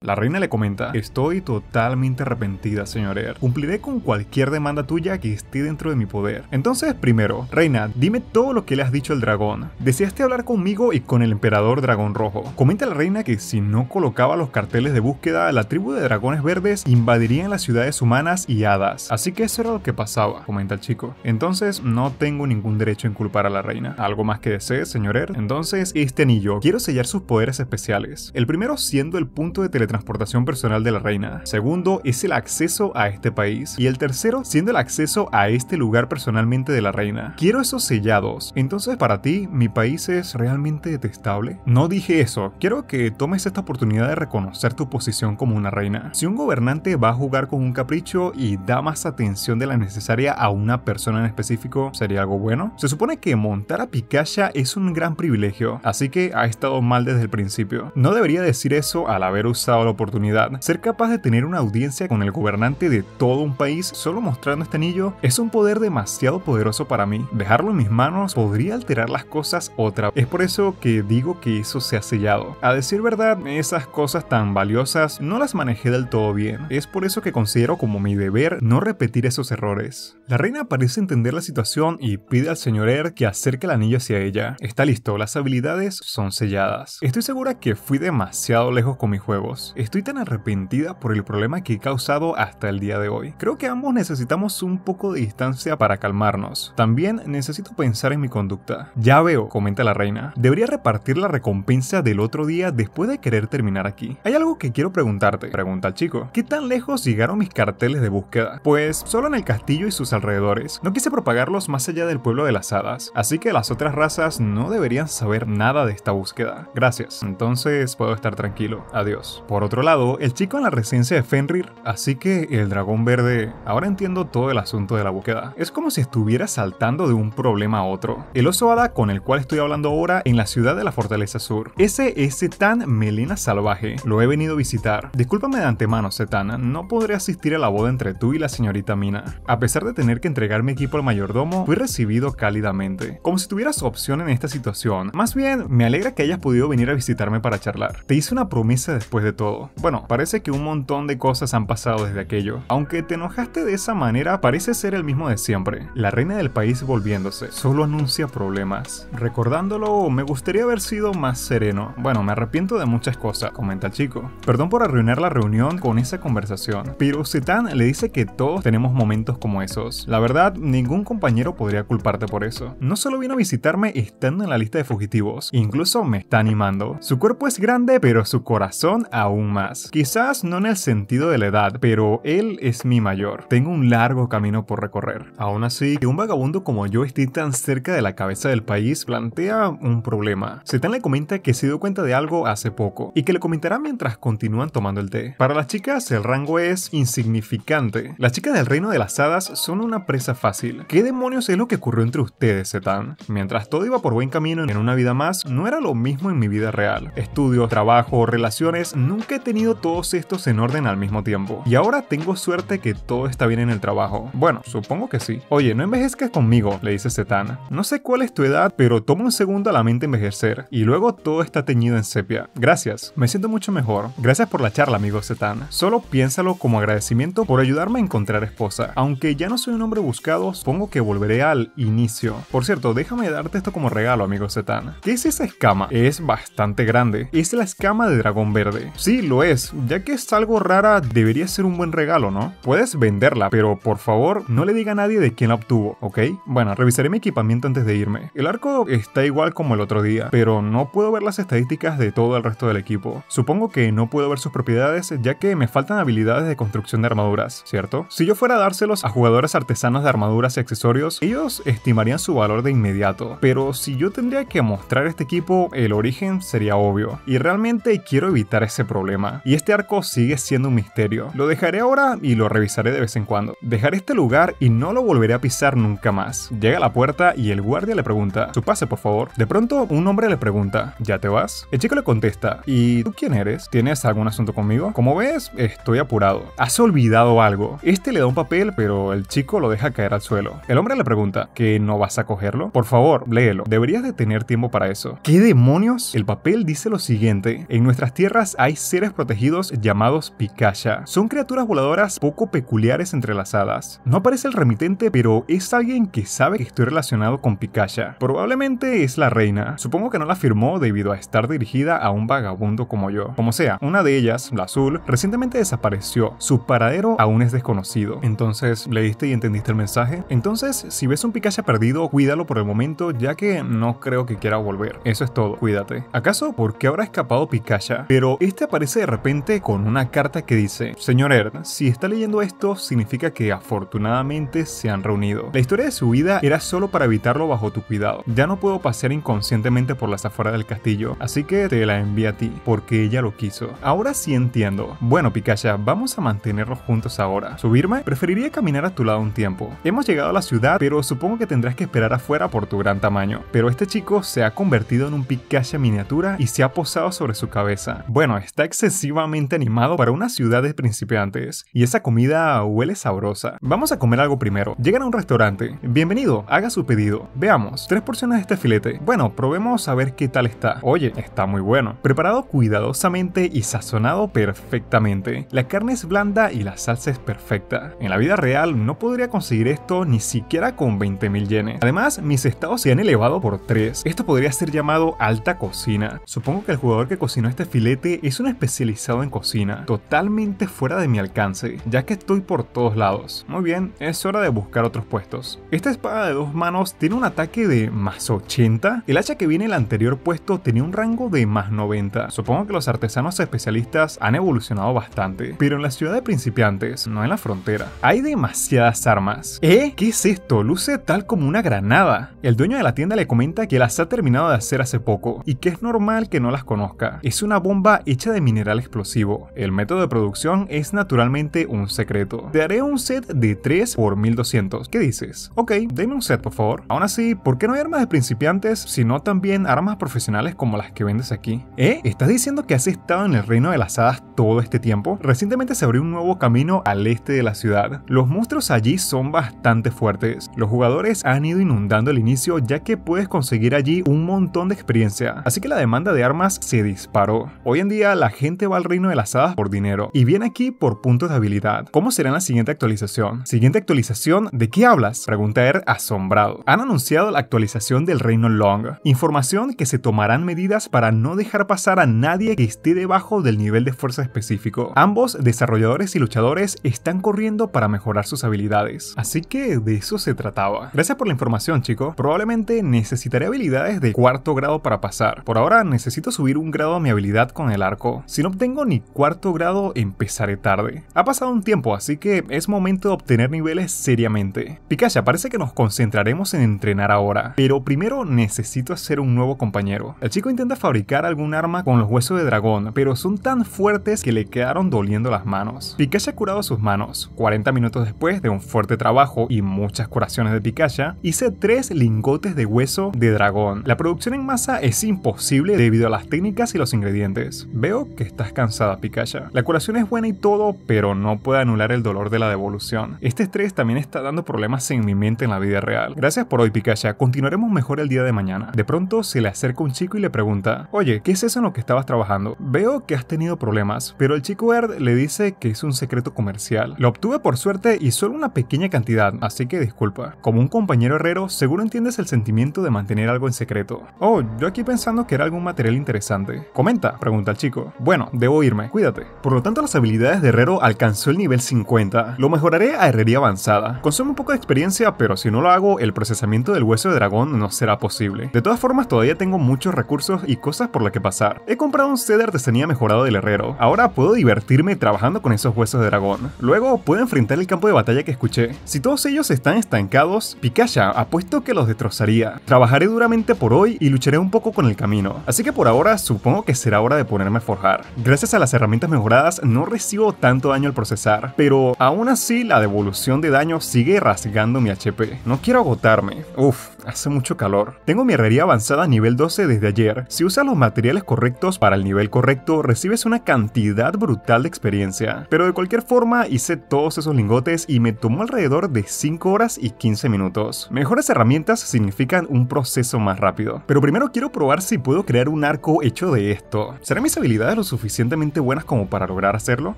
La reina le comenta, estoy totalmente arrepentida, señor Cumpliré con cualquier demanda tuya que esté dentro de mi poder. Entonces, primero, reina, dime todo lo que le has dicho al dragón. Deseaste hablar conmigo y con el emperador dragón rojo. Comenta la reina que si no colocaba los carteles de búsqueda, la tribu de dragones verdes invadirían las ciudades humanas y hadas. Así que eso era lo que pasaba, comenta el chico. Entonces, no tengo ningún derecho en culpar a la reina. ¿Algo más que desees, señor Entonces, este anillo. Quiero sellar sus poderes especiales. El primero siendo el punto de teletrabajo transportación personal de la reina. Segundo es el acceso a este país. Y el tercero siendo el acceso a este lugar personalmente de la reina. Quiero esos sellados. Entonces para ti, mi país es realmente detestable. No dije eso. Quiero que tomes esta oportunidad de reconocer tu posición como una reina. Si un gobernante va a jugar con un capricho y da más atención de la necesaria a una persona en específico, ¿sería algo bueno? Se supone que montar a Pikachu es un gran privilegio, así que ha estado mal desde el principio. No debería decir eso al haber usado la oportunidad. Ser capaz de tener una audiencia con el gobernante de todo un país solo mostrando este anillo es un poder demasiado poderoso para mí. Dejarlo en mis manos podría alterar las cosas otra vez. Es por eso que digo que eso se ha sellado. A decir verdad, esas cosas tan valiosas no las manejé del todo bien. Es por eso que considero como mi deber no repetir esos errores. La reina parece entender la situación y pide al señor er que acerque el anillo hacia ella. Está listo, las habilidades son selladas. Estoy segura que fui demasiado lejos con mis juegos estoy tan arrepentida por el problema que he causado hasta el día de hoy. Creo que ambos necesitamos un poco de distancia para calmarnos. También necesito pensar en mi conducta. Ya veo, comenta la reina, debería repartir la recompensa del otro día después de querer terminar aquí. Hay algo que quiero preguntarte, pregunta el chico. ¿Qué tan lejos llegaron mis carteles de búsqueda? Pues solo en el castillo y sus alrededores. No quise propagarlos más allá del pueblo de las hadas, así que las otras razas no deberían saber nada de esta búsqueda. Gracias. Entonces puedo estar tranquilo. Adiós. Por otro lado, el chico en la residencia de Fenrir, así que el dragón verde, ahora entiendo todo el asunto de la búsqueda. Es como si estuviera saltando de un problema a otro. El oso con el cual estoy hablando ahora en la ciudad de la Fortaleza Sur. Ese es tan Melena Salvaje, lo he venido a visitar. Discúlpame de antemano, Setana. no podré asistir a la boda entre tú y la señorita Mina. A pesar de tener que entregar mi equipo al mayordomo, fui recibido cálidamente. Como si tuvieras opción en esta situación. Más bien, me alegra que hayas podido venir a visitarme para charlar. Te hice una promesa después de todo bueno, parece que un montón de cosas han pasado desde aquello. Aunque te enojaste de esa manera, parece ser el mismo de siempre. La reina del país volviéndose, solo anuncia problemas. Recordándolo, me gustaría haber sido más sereno. Bueno, me arrepiento de muchas cosas, comenta el chico. Perdón por arruinar la reunión con esa conversación, pero Zetan le dice que todos tenemos momentos como esos. La verdad, ningún compañero podría culparte por eso. No solo vino a visitarme estando en la lista de fugitivos, incluso me está animando. Su cuerpo es grande, pero su corazón aún más. Quizás no en el sentido de la edad, pero él es mi mayor. Tengo un largo camino por recorrer. Aún así, que un vagabundo como yo esté tan cerca de la cabeza del país plantea un problema. Setan le comenta que se dio cuenta de algo hace poco y que le comentará mientras continúan tomando el té. Para las chicas, el rango es insignificante. Las chicas del reino de las hadas son una presa fácil. ¿Qué demonios es lo que ocurrió entre ustedes, Setan? Mientras todo iba por buen camino en una vida más, no era lo mismo en mi vida real. Estudios, trabajo, relaciones, nunca nunca he tenido todos estos en orden al mismo tiempo. Y ahora tengo suerte que todo está bien en el trabajo. Bueno, supongo que sí. Oye, no envejezcas conmigo, le dice Zetan. No sé cuál es tu edad, pero toma un segundo a la mente envejecer. Y luego todo está teñido en sepia. Gracias, me siento mucho mejor. Gracias por la charla, amigo Zetan. Solo piénsalo como agradecimiento por ayudarme a encontrar esposa. Aunque ya no soy un hombre buscado, supongo que volveré al inicio. Por cierto, déjame darte esto como regalo, amigo Zetan. ¿Qué es esa escama? Es bastante grande. Es la escama de dragón verde. Sí, lo es. Ya que es algo rara, debería ser un buen regalo, ¿no? Puedes venderla, pero por favor, no le diga a nadie de quién la obtuvo, ¿ok? Bueno, revisaré mi equipamiento antes de irme. El arco está igual como el otro día, pero no puedo ver las estadísticas de todo el resto del equipo. Supongo que no puedo ver sus propiedades ya que me faltan habilidades de construcción de armaduras, ¿cierto? Si yo fuera a dárselos a jugadores artesanos de armaduras y accesorios, ellos estimarían su valor de inmediato, pero si yo tendría que mostrar este equipo, el origen sería obvio, y realmente quiero evitar ese problema y este arco sigue siendo un misterio. Lo dejaré ahora y lo revisaré de vez en cuando. Dejaré este lugar y no lo volveré a pisar nunca más. Llega a la puerta y el guardia le pregunta, su pase por favor. De pronto un hombre le pregunta, ¿ya te vas? El chico le contesta, ¿y tú quién eres? ¿Tienes algún asunto conmigo? Como ves, estoy apurado. ¿Has olvidado algo? Este le da un papel, pero el chico lo deja caer al suelo. El hombre le pregunta, ¿que no vas a cogerlo? Por favor, léelo. Deberías de tener tiempo para eso. ¿Qué demonios? El papel dice lo siguiente, en nuestras tierras hay seres protegidos llamados Pikacha. Son criaturas voladoras poco peculiares entrelazadas. No aparece el remitente, pero es alguien que sabe que estoy relacionado con Pikacha. Probablemente es la reina. Supongo que no la firmó debido a estar dirigida a un vagabundo como yo. Como sea, una de ellas, la azul, recientemente desapareció. Su paradero aún es desconocido. Entonces, ¿leíste y entendiste el mensaje? Entonces, si ves un Pikachu perdido, cuídalo por el momento, ya que no creo que quiera volver. Eso es todo, cuídate. ¿Acaso por qué habrá escapado Pikachu? Pero este aparece aparece de repente con una carta que dice, Señor Ern, si está leyendo esto significa que afortunadamente se han reunido. La historia de su vida era solo para evitarlo bajo tu cuidado. Ya no puedo pasear inconscientemente por las afueras del castillo, así que te la envié a ti, porque ella lo quiso. Ahora sí entiendo. Bueno, Pikachu, vamos a mantenerlos juntos ahora. ¿Subirme? Preferiría caminar a tu lado un tiempo. Hemos llegado a la ciudad, pero supongo que tendrás que esperar afuera por tu gran tamaño. Pero este chico se ha convertido en un Pikachu miniatura y se ha posado sobre su cabeza. Bueno, está excesivamente animado para una ciudad principiantes y esa comida huele sabrosa. Vamos a comer algo primero. Llegan a un restaurante. Bienvenido, haga su pedido. Veamos, tres porciones de este filete. Bueno, probemos a ver qué tal está. Oye, está muy bueno. Preparado cuidadosamente y sazonado perfectamente. La carne es blanda y la salsa es perfecta. En la vida real no podría conseguir esto ni siquiera con 20.000 yenes. Además, mis estados se han elevado por 3. Esto podría ser llamado alta cocina. Supongo que el jugador que cocinó este filete es una especializado en cocina, totalmente fuera de mi alcance, ya que estoy por todos lados. Muy bien, es hora de buscar otros puestos. Esta espada de dos manos tiene un ataque de más 80. El hacha que viene en el anterior puesto tenía un rango de más 90. Supongo que los artesanos especialistas han evolucionado bastante, pero en la ciudad de principiantes, no en la frontera, hay demasiadas armas. ¿Eh? ¿Qué es esto? Luce tal como una granada. El dueño de la tienda le comenta que las ha terminado de hacer hace poco y que es normal que no las conozca. Es una bomba hecha de mineral explosivo. El método de producción es naturalmente un secreto. Te haré un set de 3 por 1200. ¿Qué dices? Ok, denme un set por favor. Aún así, ¿por qué no hay armas de principiantes, sino también armas profesionales como las que vendes aquí? ¿Eh? ¿Estás diciendo que has estado en el reino de las hadas todo este tiempo? Recientemente se abrió un nuevo camino al este de la ciudad. Los monstruos allí son bastante fuertes. Los jugadores han ido inundando el inicio ya que puedes conseguir allí un montón de experiencia. Así que la demanda de armas se disparó. Hoy en día la gente va al reino de las hadas por dinero y viene aquí por puntos de habilidad. ¿Cómo será la siguiente actualización? Siguiente actualización, ¿de qué hablas? Pregunta Er asombrado. Han anunciado la actualización del reino Long, información que se tomarán medidas para no dejar pasar a nadie que esté debajo del nivel de fuerza específico. Ambos, desarrolladores y luchadores, están corriendo para mejorar sus habilidades. Así que de eso se trataba. Gracias por la información chico. probablemente necesitaré habilidades de cuarto grado para pasar. Por ahora necesito subir un grado a mi habilidad con el arco si no obtengo ni cuarto grado, empezaré tarde. Ha pasado un tiempo, así que es momento de obtener niveles seriamente. Pikachu, parece que nos concentraremos en entrenar ahora, pero primero necesito hacer un nuevo compañero. El chico intenta fabricar algún arma con los huesos de dragón, pero son tan fuertes que le quedaron doliendo las manos. Pikachu ha curado sus manos, 40 minutos después de un fuerte trabajo y muchas curaciones de Pikachu, hice tres lingotes de hueso de dragón. La producción en masa es imposible debido a las técnicas y los ingredientes. Veo que estás cansada, Pikachu. La curación es buena y todo, pero no puede anular el dolor de la devolución. Este estrés también está dando problemas en mi mente en la vida real. Gracias por hoy, Pikachu. Continuaremos mejor el día de mañana. De pronto se le acerca un chico y le pregunta, oye, ¿qué es eso en lo que estabas trabajando? Veo que has tenido problemas, pero el chico Erd le dice que es un secreto comercial. Lo obtuve por suerte y solo una pequeña cantidad, así que disculpa. Como un compañero herrero, seguro entiendes el sentimiento de mantener algo en secreto. Oh, yo aquí pensando que era algún material interesante. Comenta, pregunta el chico. Bueno, debo irme, cuídate. Por lo tanto, las habilidades de herrero alcanzó el nivel 50. Lo mejoraré a herrería avanzada. Consumo un poco de experiencia, pero si no lo hago, el procesamiento del hueso de dragón no será posible. De todas formas, todavía tengo muchos recursos y cosas por las que pasar. He comprado un set de artesanía mejorado del herrero. Ahora puedo divertirme trabajando con esos huesos de dragón. Luego puedo enfrentar el campo de batalla que escuché. Si todos ellos están estancados, Pikachu, apuesto que los destrozaría. Trabajaré duramente por hoy y lucharé un poco con el camino. Así que por ahora supongo que será hora de ponerme a forjar. Gracias a las herramientas mejoradas no recibo tanto daño al procesar, pero aún así la devolución de daño sigue rasgando mi HP. No quiero agotarme. Uf, hace mucho calor. Tengo mi herrería avanzada a nivel 12 desde ayer. Si usas los materiales correctos para el nivel correcto, recibes una cantidad brutal de experiencia. Pero de cualquier forma, hice todos esos lingotes y me tomó alrededor de 5 horas y 15 minutos. Mejores herramientas significan un proceso más rápido. Pero primero quiero probar si puedo crear un arco hecho de esto. ¿Serán mis habilidades lo suficientemente buenas como para lograr hacerlo?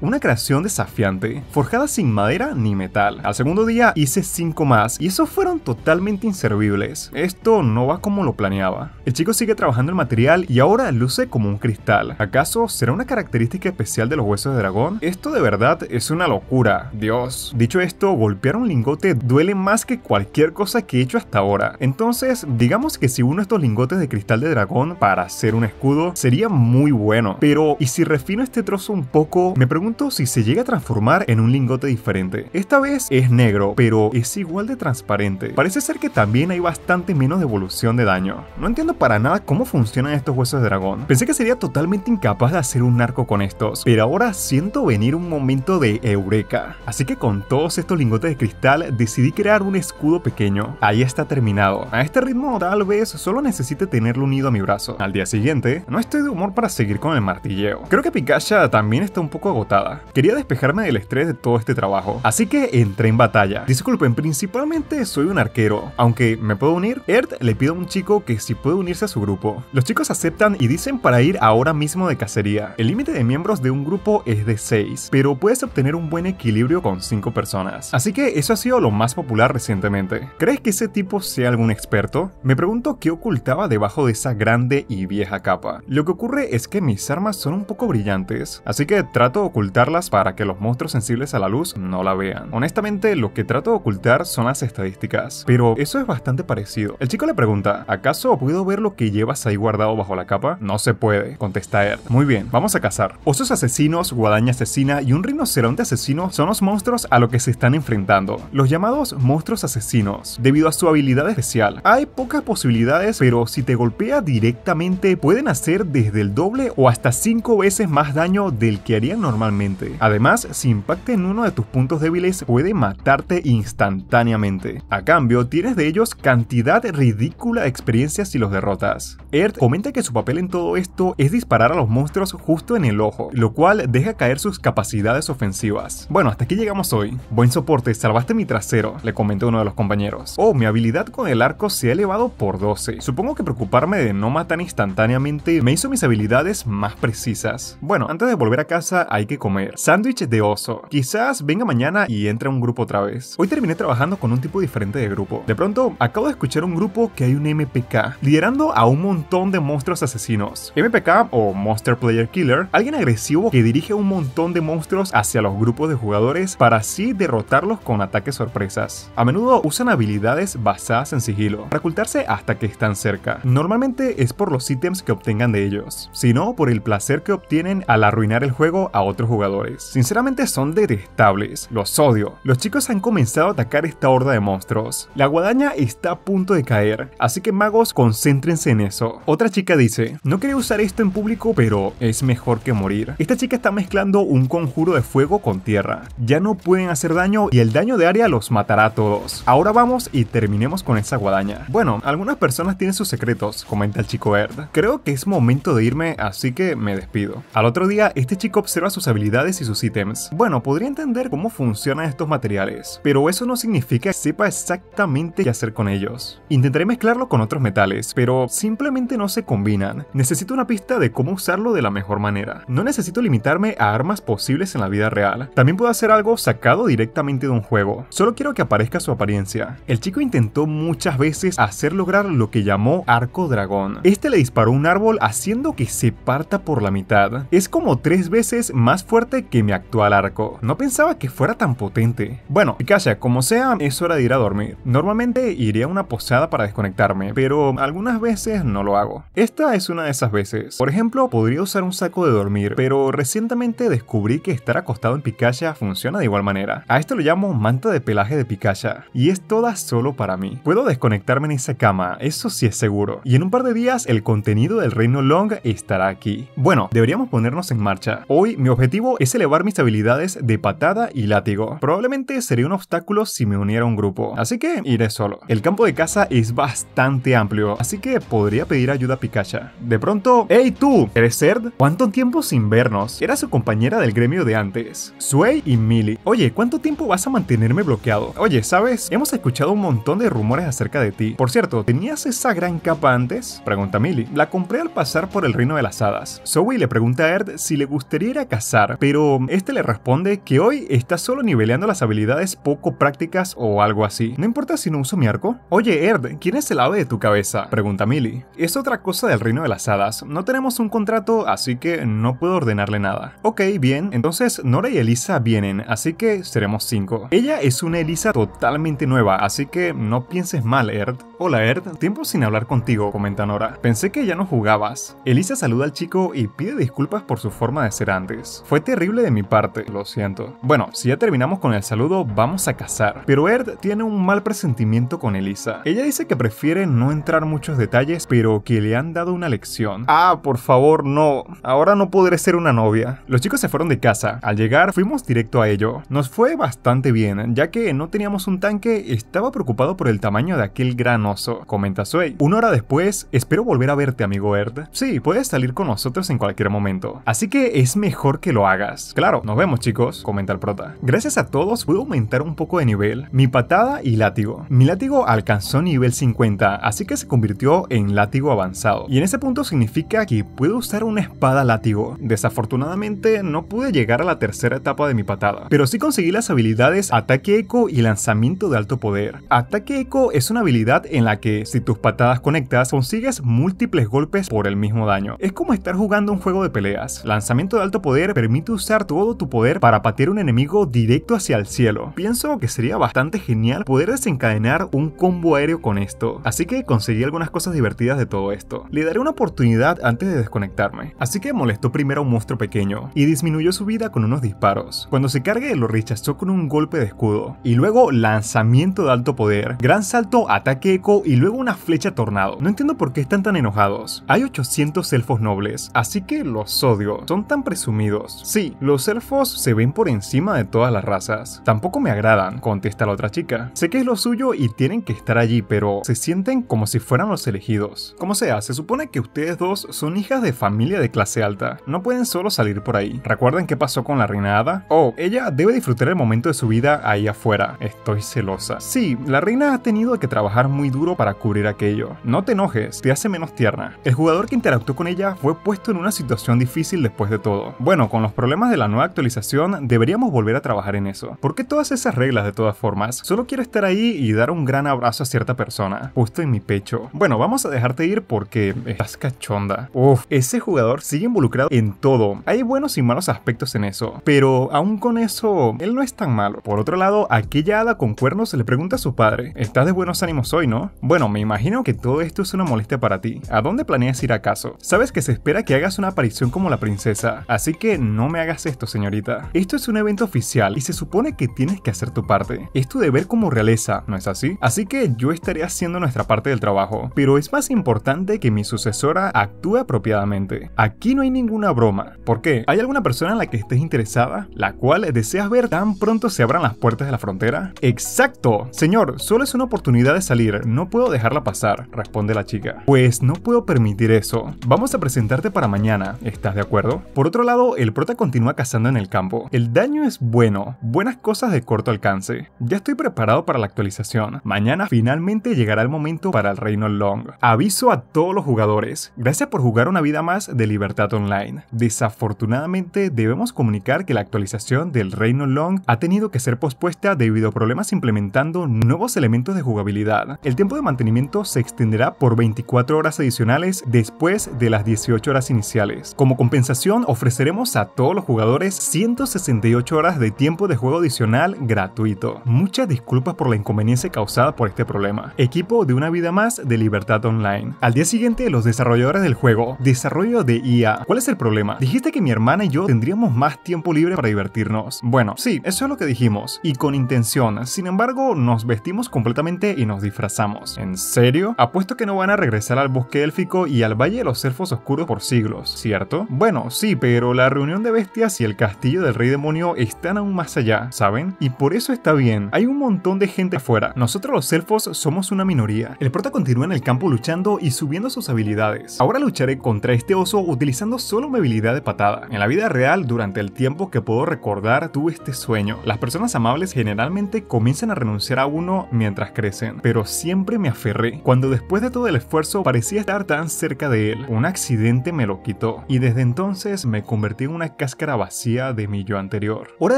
Una creación desafiante, forjada sin madera ni metal. Al segundo día hice 5 más y esos fueron totalmente inservibles esto no va como lo planeaba. El chico sigue trabajando el material y ahora luce como un cristal. ¿Acaso será una característica especial de los huesos de dragón? Esto de verdad es una locura, Dios. Dicho esto, golpear un lingote duele más que cualquier cosa que he hecho hasta ahora. Entonces, digamos que si uno de estos lingotes de cristal de dragón para hacer un escudo sería muy bueno. Pero, ¿y si refino este trozo un poco? Me pregunto si se llega a transformar en un lingote diferente. Esta vez es negro, pero es igual de transparente. Parece ser que también hay bastante bastante menos devolución de daño. No entiendo para nada cómo funcionan estos huesos de dragón. Pensé que sería totalmente incapaz de hacer un arco con estos, pero ahora siento venir un momento de eureka. Así que con todos estos lingotes de cristal decidí crear un escudo pequeño. Ahí está terminado. A este ritmo tal vez solo necesite tenerlo unido a mi brazo. Al día siguiente, no estoy de humor para seguir con el martilleo. Creo que Pikachu también está un poco agotada. Quería despejarme del estrés de todo este trabajo, así que entré en batalla. Disculpen, principalmente soy un arquero, aunque me puedo unir? Ert le pide a un chico que si puede unirse a su grupo. Los chicos aceptan y dicen para ir ahora mismo de cacería. El límite de miembros de un grupo es de 6, pero puedes obtener un buen equilibrio con 5 personas. Así que eso ha sido lo más popular recientemente. ¿Crees que ese tipo sea algún experto? Me pregunto qué ocultaba debajo de esa grande y vieja capa. Lo que ocurre es que mis armas son un poco brillantes, así que trato de ocultarlas para que los monstruos sensibles a la luz no la vean. Honestamente, lo que trato de ocultar son las estadísticas, pero eso es bastante el chico le pregunta, ¿acaso puedo ver lo que llevas ahí guardado bajo la capa? No se puede, contesta él. Muy bien, vamos a cazar. Osos asesinos, guadaña asesina y un rinoceronte asesino son los monstruos a los que se están enfrentando. Los llamados monstruos asesinos, debido a su habilidad especial. Hay pocas posibilidades, pero si te golpea directamente pueden hacer desde el doble o hasta 5 veces más daño del que harían normalmente. Además, si impacta en uno de tus puntos débiles puede matarte instantáneamente. A cambio, tienes de ellos cantidad entidad ridícula de experiencias y los derrotas. Ert comenta que su papel en todo esto es disparar a los monstruos justo en el ojo, lo cual deja caer sus capacidades ofensivas. Bueno, hasta aquí llegamos hoy. Buen soporte, salvaste mi trasero, le comentó uno de los compañeros. Oh, mi habilidad con el arco se ha elevado por 12. Supongo que preocuparme de no matar instantáneamente me hizo mis habilidades más precisas. Bueno, antes de volver a casa hay que comer. Sándwich de oso. Quizás venga mañana y entre un grupo otra vez. Hoy terminé trabajando con un tipo diferente de grupo. De pronto, acabo de escuchar un grupo que hay un MPK liderando a un montón de monstruos asesinos. MPK o Monster Player Killer, alguien agresivo que dirige un montón de monstruos hacia los grupos de jugadores para así derrotarlos con ataques sorpresas. A menudo usan habilidades basadas en sigilo para ocultarse hasta que están cerca. Normalmente es por los ítems que obtengan de ellos, sino por el placer que obtienen al arruinar el juego a otros jugadores. Sinceramente son detestables, los odio. Los chicos han comenzado a atacar esta horda de monstruos. La guadaña está punto de caer. Así que magos, concéntrense en eso. Otra chica dice, no quería usar esto en público, pero es mejor que morir. Esta chica está mezclando un conjuro de fuego con tierra. Ya no pueden hacer daño y el daño de área los matará a todos. Ahora vamos y terminemos con esa guadaña. Bueno, algunas personas tienen sus secretos, comenta el chico Erd. Creo que es momento de irme, así que me despido. Al otro día, este chico observa sus habilidades y sus ítems. Bueno, podría entender cómo funcionan estos materiales, pero eso no significa que sepa exactamente qué hacer con ellos. Intentaré mezclarlo con otros metales, pero simplemente no se combinan. Necesito una pista de cómo usarlo de la mejor manera. No necesito limitarme a armas posibles en la vida real. También puedo hacer algo sacado directamente de un juego. Solo quiero que aparezca su apariencia. El chico intentó muchas veces hacer lograr lo que llamó arco dragón. Este le disparó un árbol haciendo que se parta por la mitad. Es como tres veces más fuerte que mi actual arco. No pensaba que fuera tan potente. Bueno, Pikachu, como sea, es hora de ir a dormir. Normalmente iría a una posada para desconectarme, pero algunas veces no lo hago. Esta es una de esas veces. Por ejemplo, podría usar un saco de dormir, pero recientemente descubrí que estar acostado en Pikachu funciona de igual manera. A esto lo llamo manta de pelaje de Pikachu y es toda solo para mí. Puedo desconectarme en esa cama, eso sí es seguro. Y en un par de días el contenido del reino Long estará aquí. Bueno, deberíamos ponernos en marcha. Hoy mi objetivo es elevar mis habilidades de patada y látigo. Probablemente sería un obstáculo si me uniera a un grupo, así que iré solo. El campo de casa es bastante amplio, así que podría pedir ayuda a Pikachu. De pronto, ¡Hey tú! ¿Eres Zerd? ¿Cuánto tiempo sin vernos? Era su compañera del gremio de antes, Sway y Millie. Oye, ¿cuánto tiempo vas a mantenerme bloqueado? Oye, ¿sabes? Hemos escuchado un montón de rumores acerca de ti. Por cierto, ¿tenías esa gran capa antes? Pregunta Millie. La compré al pasar por el reino de las hadas. Zoe le pregunta a Erd si le gustaría ir a cazar, pero este le responde que hoy está solo nivelando las habilidades poco prácticas o algo así. No importa si no uso mi arco, Oye, Erd, ¿quién es el ave de tu cabeza? Pregunta Millie. Es otra cosa del reino de las hadas. No tenemos un contrato, así que no puedo ordenarle nada. Ok, bien. Entonces, Nora y Elisa vienen, así que seremos cinco. Ella es una Elisa totalmente nueva, así que no pienses mal, Erd. Hola, Erd. Tiempo sin hablar contigo, comenta Nora. Pensé que ya no jugabas. Elisa saluda al chico y pide disculpas por su forma de ser antes. Fue terrible de mi parte, lo siento. Bueno, si ya terminamos con el saludo, vamos a cazar. Pero Erd tiene un mal presentimiento con Elisa. Ella dice que prefiere no entrar muchos detalles, pero que le han dado una lección. Ah, por favor, no. Ahora no podré ser una novia. Los chicos se fueron de casa. Al llegar, fuimos directo a ello. Nos fue bastante bien, ya que no teníamos un tanque, estaba preocupado por el tamaño de aquel gran oso, comenta Sway. Una hora después, espero volver a verte, amigo Erd. Sí, puedes salir con nosotros en cualquier momento. Así que es mejor que lo hagas. Claro, nos vemos, chicos, comenta el prota. Gracias a todos, puedo aumentar un poco de nivel. Mi patada y látigo. Mi látigo alcanza alcanzó nivel 50, así que se convirtió en látigo avanzado. Y en ese punto significa que puedo usar una espada látigo. Desafortunadamente no pude llegar a la tercera etapa de mi patada, pero sí conseguí las habilidades ataque eco y lanzamiento de alto poder. Ataque eco es una habilidad en la que si tus patadas conectas consigues múltiples golpes por el mismo daño. Es como estar jugando un juego de peleas. Lanzamiento de alto poder permite usar todo tu poder para patear un enemigo directo hacia el cielo. Pienso que sería bastante genial poder desencadenar un combo aéreo con esto, así que conseguí algunas cosas divertidas de todo esto. Le daré una oportunidad antes de desconectarme, así que molestó primero a un monstruo pequeño y disminuyó su vida con unos disparos. Cuando se cargue lo rechazó con un golpe de escudo y luego lanzamiento de alto poder, gran salto, ataque eco y luego una flecha tornado. No entiendo por qué están tan enojados. Hay 800 elfos nobles, así que los odio. Son tan presumidos. Sí, los elfos se ven por encima de todas las razas. Tampoco me agradan, contesta la otra chica. Sé que es lo suyo y tienen que estar allí, pero se sienten como si fueran los elegidos. Como sea, se supone que ustedes dos son hijas de familia de clase alta, no pueden solo salir por ahí. ¿Recuerdan qué pasó con la reina Ada? Oh, ella debe disfrutar el momento de su vida ahí afuera, estoy celosa. Sí, la reina ha tenido que trabajar muy duro para cubrir aquello. No te enojes, te hace menos tierna. El jugador que interactuó con ella fue puesto en una situación difícil después de todo. Bueno, con los problemas de la nueva actualización deberíamos volver a trabajar en eso. ¿Por qué todas esas reglas de todas formas? Solo quiero estar ahí y dar un gran abrazo a cierta persona, justo en mi pecho. Bueno, vamos a dejarte ir porque estás cachonda. Uf, ese jugador sigue involucrado en todo. Hay buenos y malos aspectos en eso, pero aún con eso, él no es tan malo. Por otro lado, aquella hada con cuernos le pregunta a su padre, ¿estás de buenos ánimos hoy, no? Bueno, me imagino que todo esto es una molestia para ti. ¿A dónde planeas ir acaso? Sabes que se espera que hagas una aparición como la princesa, así que no me hagas esto, señorita. Esto es un evento oficial y se supone que tienes que hacer tu parte. Es tu deber como realeza, ¿no es así? Así que yo estaré haciendo nuestra parte del trabajo, pero es más importante que mi sucesora actúe apropiadamente. Aquí no hay ninguna broma. ¿Por qué? ¿Hay alguna persona en la que estés interesada, la cual deseas ver tan pronto se abran las puertas de la frontera? Exacto. Señor, solo es una oportunidad de salir, no puedo dejarla pasar, responde la chica. Pues no puedo permitir eso. Vamos a presentarte para mañana, ¿estás de acuerdo? Por otro lado, el prota continúa cazando en el campo. El daño es bueno, buenas cosas de corto alcance. Ya estoy preparado para la actualización. Mañana finalmente llegará el momento para el reino Long. Aviso a todos los jugadores, gracias por jugar una vida más de Libertad Online. Desafortunadamente debemos comunicar que la actualización del reino Long ha tenido que ser pospuesta debido a problemas implementando nuevos elementos de jugabilidad. El tiempo de mantenimiento se extenderá por 24 horas adicionales después de las 18 horas iniciales. Como compensación ofreceremos a todos los jugadores 168 horas de tiempo de juego adicional gratuito. Muchas disculpas por la inconveniencia causada por este problema. Equipo de una vida más de libertad online. Al día siguiente, los desarrolladores del juego. Desarrollo de IA. E ¿Cuál es el problema? Dijiste que mi hermana y yo tendríamos más tiempo libre para divertirnos. Bueno, sí, eso es lo que dijimos. Y con intención. Sin embargo, nos vestimos completamente y nos disfrazamos. ¿En serio? Apuesto que no van a regresar al bosque élfico y al valle de los elfos oscuros por siglos, ¿cierto? Bueno, sí, pero la reunión de bestias y el castillo del rey demonio están aún más allá, ¿saben? Y por eso está bien. Hay un montón de gente afuera. Nosotros los elfos somos una minoría. El prota continúa en el campo luchando y subiendo sus habilidades. Ahora lucharé contra este oso utilizando solo mi habilidad de patada. En la vida real, durante el tiempo que puedo recordar, tuve este sueño. Las personas amables generalmente comienzan a renunciar a uno mientras crecen, pero siempre me aferré. Cuando después de todo el esfuerzo parecía estar tan cerca de él, un accidente me lo quitó y desde entonces me convertí en una cáscara vacía de mi yo anterior. Hora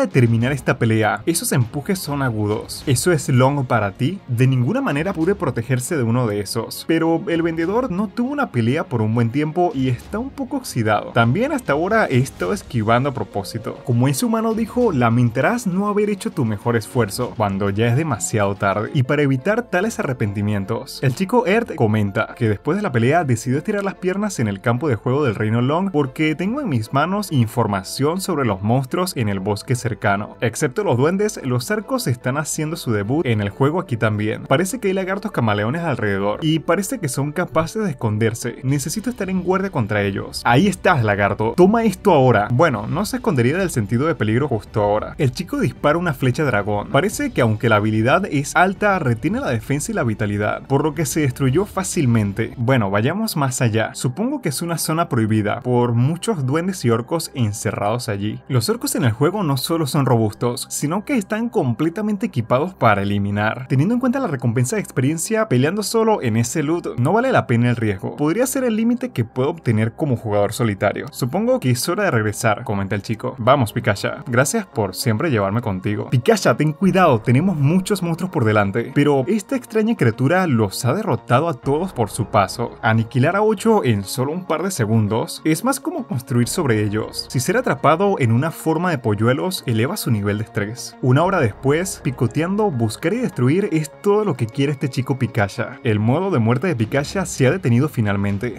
de terminar esta pelea. Esos empujes son agudos. Eso es long para ti. De ningún alguna manera pude protegerse de uno de esos. Pero el vendedor no tuvo una pelea por un buen tiempo y está un poco oxidado. También hasta ahora he estado esquivando a propósito. Como ese humano dijo, lamentarás no haber hecho tu mejor esfuerzo cuando ya es demasiado tarde. Y para evitar tales arrepentimientos, el chico Erd comenta que después de la pelea decidió estirar las piernas en el campo de juego del Reino Long porque tengo en mis manos información sobre los monstruos en el bosque cercano. Excepto los duendes, los arcos están haciendo su debut en el juego aquí también. Parece que hay lagartos camaleones alrededor y parece que son capaces de esconderse. Necesito estar en guardia contra ellos. Ahí estás, lagarto. Toma esto ahora. Bueno, no se escondería del sentido de peligro justo ahora. El chico dispara una flecha dragón. Parece que aunque la habilidad es alta, retiene la defensa y la vitalidad, por lo que se destruyó fácilmente. Bueno, vayamos más allá. Supongo que es una zona prohibida por muchos duendes y orcos encerrados allí. Los orcos en el juego no solo son robustos, sino que están completamente equipados para eliminar. Teniendo en cuenta la compensa de experiencia peleando solo en ese loot no vale la pena el riesgo. Podría ser el límite que puedo obtener como jugador solitario. Supongo que es hora de regresar, comenta el chico. Vamos, Pikachu. Gracias por siempre llevarme contigo. Pikachu, ten cuidado, tenemos muchos monstruos por delante. Pero esta extraña criatura los ha derrotado a todos por su paso. Aniquilar a 8 en solo un par de segundos es más como construir sobre ellos. Si ser atrapado en una forma de polluelos eleva su nivel de estrés. Una hora después, picoteando, buscar y destruir es todo lo que quiere este chico Pikachu. El modo de muerte de Pikachu se ha detenido finalmente.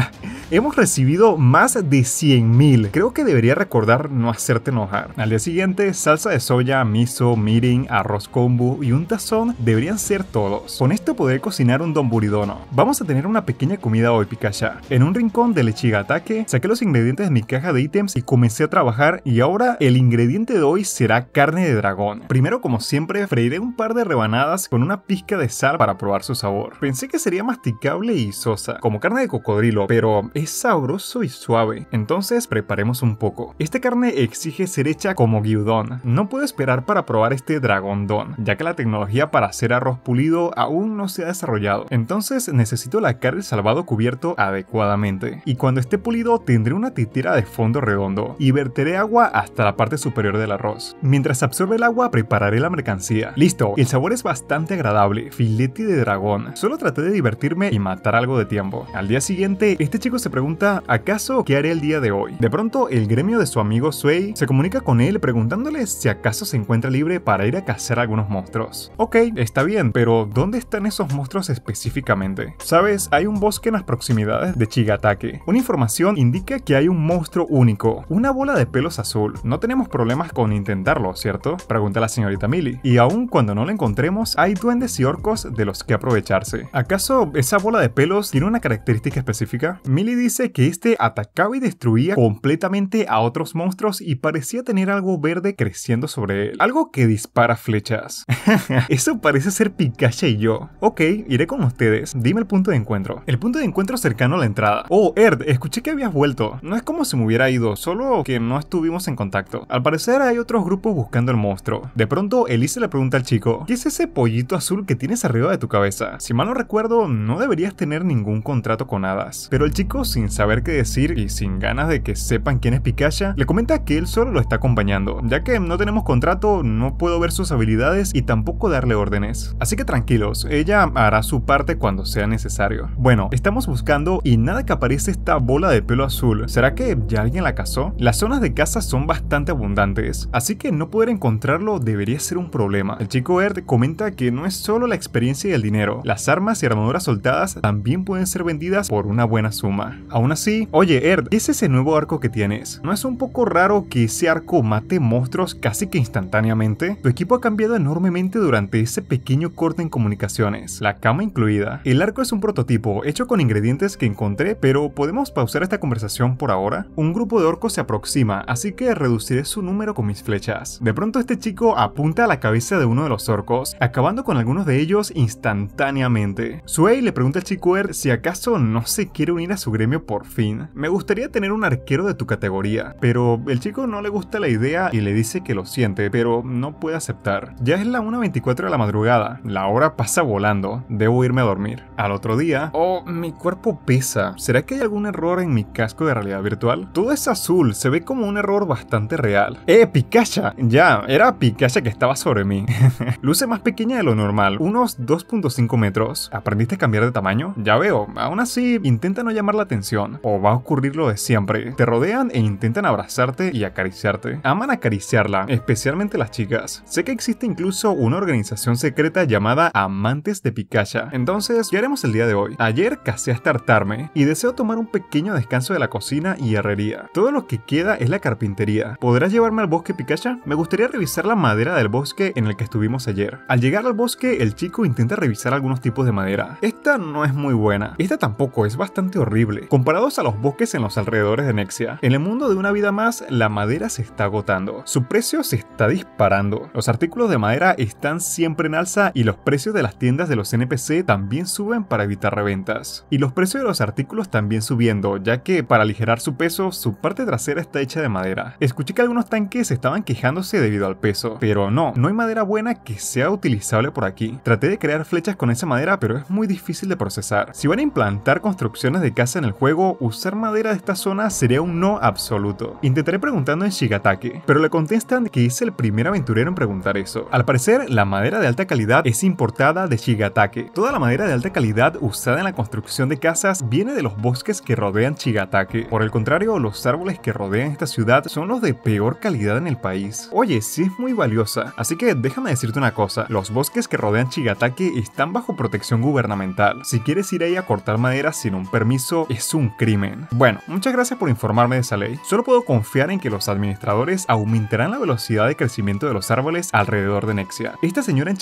Hemos recibido más de 100.000. Creo que debería recordar no hacerte enojar. Al día siguiente, salsa de soya, miso, mirin, arroz kombu y un tazón deberían ser todos. Con esto poder cocinar un donburidono. Vamos a tener una pequeña comida hoy, Pikachu. En un rincón del ataque, saqué los ingredientes de mi caja de ítems y comencé a trabajar y ahora el ingrediente de hoy será carne de dragón. Primero, como siempre, freiré un par de rebanadas con una pizza de sal para probar su sabor. Pensé que sería masticable y sosa, como carne de cocodrilo, pero es sabroso y suave. Entonces preparemos un poco. Esta carne exige ser hecha como guiudon. No puedo esperar para probar este dragón ya que la tecnología para hacer arroz pulido aún no se ha desarrollado. Entonces necesito la carne salvado cubierto adecuadamente. Y cuando esté pulido tendré una titera de fondo redondo y verteré agua hasta la parte superior del arroz. Mientras absorbe el agua prepararé la mercancía. Listo, el sabor es bastante agradable Filetti filete de dragón. Solo traté de divertirme y matar algo de tiempo. Al día siguiente, este chico se pregunta, ¿acaso qué haré el día de hoy? De pronto, el gremio de su amigo Sway se comunica con él preguntándole si acaso se encuentra libre para ir a cazar algunos monstruos. Ok, está bien, pero ¿dónde están esos monstruos específicamente? Sabes, hay un bosque en las proximidades de Chigatake. Una información indica que hay un monstruo único, una bola de pelos azul. No tenemos problemas con intentarlo, ¿cierto? Pregunta la señorita Millie. Y aun cuando no lo encontremos, hay duendes y orcos de los que aprovecharse. ¿Acaso esa bola de pelos tiene una característica específica? Millie dice que este atacaba y destruía completamente a otros monstruos y parecía tener algo verde creciendo sobre él, algo que dispara flechas. Eso parece ser Pikachu y yo. Ok, iré con ustedes. Dime el punto de encuentro. El punto de encuentro cercano a la entrada. Oh, Erd, escuché que habías vuelto. No es como si me hubiera ido, solo que no estuvimos en contacto. Al parecer hay otros grupos buscando el monstruo. De pronto, Elise le pregunta al chico, ¿qué es ese pollito azul que tienes arriba de tu cabeza. Si mal no recuerdo, no deberías tener ningún contrato con hadas. Pero el chico, sin saber qué decir y sin ganas de que sepan quién es Pikachu, le comenta que él solo lo está acompañando. Ya que no tenemos contrato, no puedo ver sus habilidades y tampoco darle órdenes. Así que tranquilos, ella hará su parte cuando sea necesario. Bueno, estamos buscando y nada que aparece esta bola de pelo azul. ¿Será que ya alguien la cazó? Las zonas de caza son bastante abundantes, así que no poder encontrarlo debería ser un problema. El chico verde comenta que no es solo la experiencia y el dinero, las armas y armaduras soltadas también pueden ser vendidas por una buena suma. Aún así, oye Erd, ¿qué es ese nuevo arco que tienes? ¿No es un poco raro que ese arco mate monstruos casi que instantáneamente? Tu equipo ha cambiado enormemente durante ese pequeño corte en comunicaciones, la cama incluida. El arco es un prototipo hecho con ingredientes que encontré, pero podemos pausar esta conversación por ahora. Un grupo de orcos se aproxima, así que reduciré su número con mis flechas. De pronto este chico apunta a la cabeza de uno de los orcos, acabando con algunos de ellos instantáneamente. Suey le pregunta al chico si acaso no se quiere unir a su gremio por fin. Me gustaría tener un arquero de tu categoría, pero el chico no le gusta la idea y le dice que lo siente, pero no puede aceptar. Ya es la 1.24 de la madrugada, la hora pasa volando, debo irme a dormir. Al otro día, oh, mi cuerpo pesa. ¿Será que hay algún error en mi casco de realidad virtual? Todo es azul, se ve como un error bastante real. ¡Eh, Pikachu! Ya, era Pikachu que estaba sobre mí. Luce más pequeña de lo normal unos 2.5 metros, aprendiste a cambiar de tamaño, ya veo, aún así intenta no llamar la atención, o va a ocurrir lo de siempre, te rodean e intentan abrazarte y acariciarte, aman acariciarla, especialmente las chicas, sé que existe incluso una organización secreta llamada Amantes de Pikachu. entonces, ya haremos el día de hoy? Ayer casi hasta hartarme y deseo tomar un pequeño descanso de la cocina y herrería, todo lo que queda es la carpintería, ¿podrás llevarme al bosque Pikachu? Me gustaría revisar la madera del bosque en el que estuvimos ayer, al llegar al bosque el chico intenta revisar algunos tipos de madera. Esta no es muy buena. Esta tampoco es bastante horrible. Comparados a los bosques en los alrededores de Nexia, en el mundo de una vida más, la madera se está agotando. Su precio se está disparando. Los artículos de madera están siempre en alza y los precios de las tiendas de los NPC también suben para evitar reventas. Y los precios de los artículos también subiendo, ya que para aligerar su peso, su parte trasera está hecha de madera. Escuché que algunos tanques estaban quejándose debido al peso, pero no, no hay madera buena que sea utilizable por aquí. Traté de crear flechas con esa madera, pero es muy difícil de procesar. Si van a implantar construcciones de casa en el juego, usar madera de esta zona sería un no absoluto. Intentaré preguntando en Shigatake, pero le contestan que es el primer aventurero en preguntar eso. Al parecer, la madera de alta calidad es importada de Shigatake. Toda la madera de alta calidad usada en la construcción de casas viene de los bosques que rodean Shigatake. Por el contrario, los árboles que rodean esta ciudad son los de peor calidad en el país. Oye, sí es muy valiosa, así que déjame decirte una cosa, los bosques que rodean de Anchigatake están bajo protección gubernamental. Si quieres ir ahí a cortar madera sin un permiso, es un crimen. Bueno, muchas gracias por informarme de esa ley. Solo puedo confiar en que los administradores aumentarán la velocidad de crecimiento de los árboles alrededor de Nexia. Esta señora en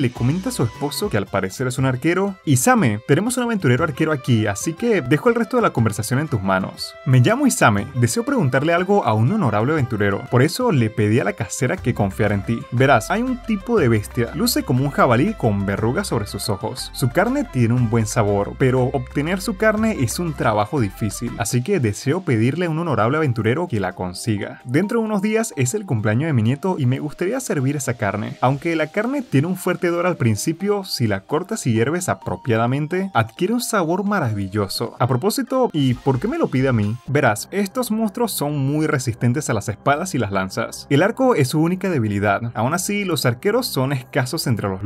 le comenta a su esposo, que al parecer es un arquero, Isame, tenemos un aventurero arquero aquí, así que dejo el resto de la conversación en tus manos. Me llamo Isame, deseo preguntarle algo a un honorable aventurero, por eso le pedí a la casera que confiara en ti. Verás, hay un tipo de bestia, luce como un jabalí con verrugas sobre sus ojos. Su carne tiene un buen sabor, pero obtener su carne es un trabajo difícil, así que deseo pedirle a un honorable aventurero que la consiga. Dentro de unos días es el cumpleaños de mi nieto y me gustaría servir esa carne. Aunque la carne tiene un fuerte dolor al principio, si la cortas y hierves apropiadamente, adquiere un sabor maravilloso. A propósito, ¿y por qué me lo pide a mí? Verás, estos monstruos son muy resistentes a las espadas y las lanzas. El arco es su única debilidad. Aún así, los arqueros son escasos entre los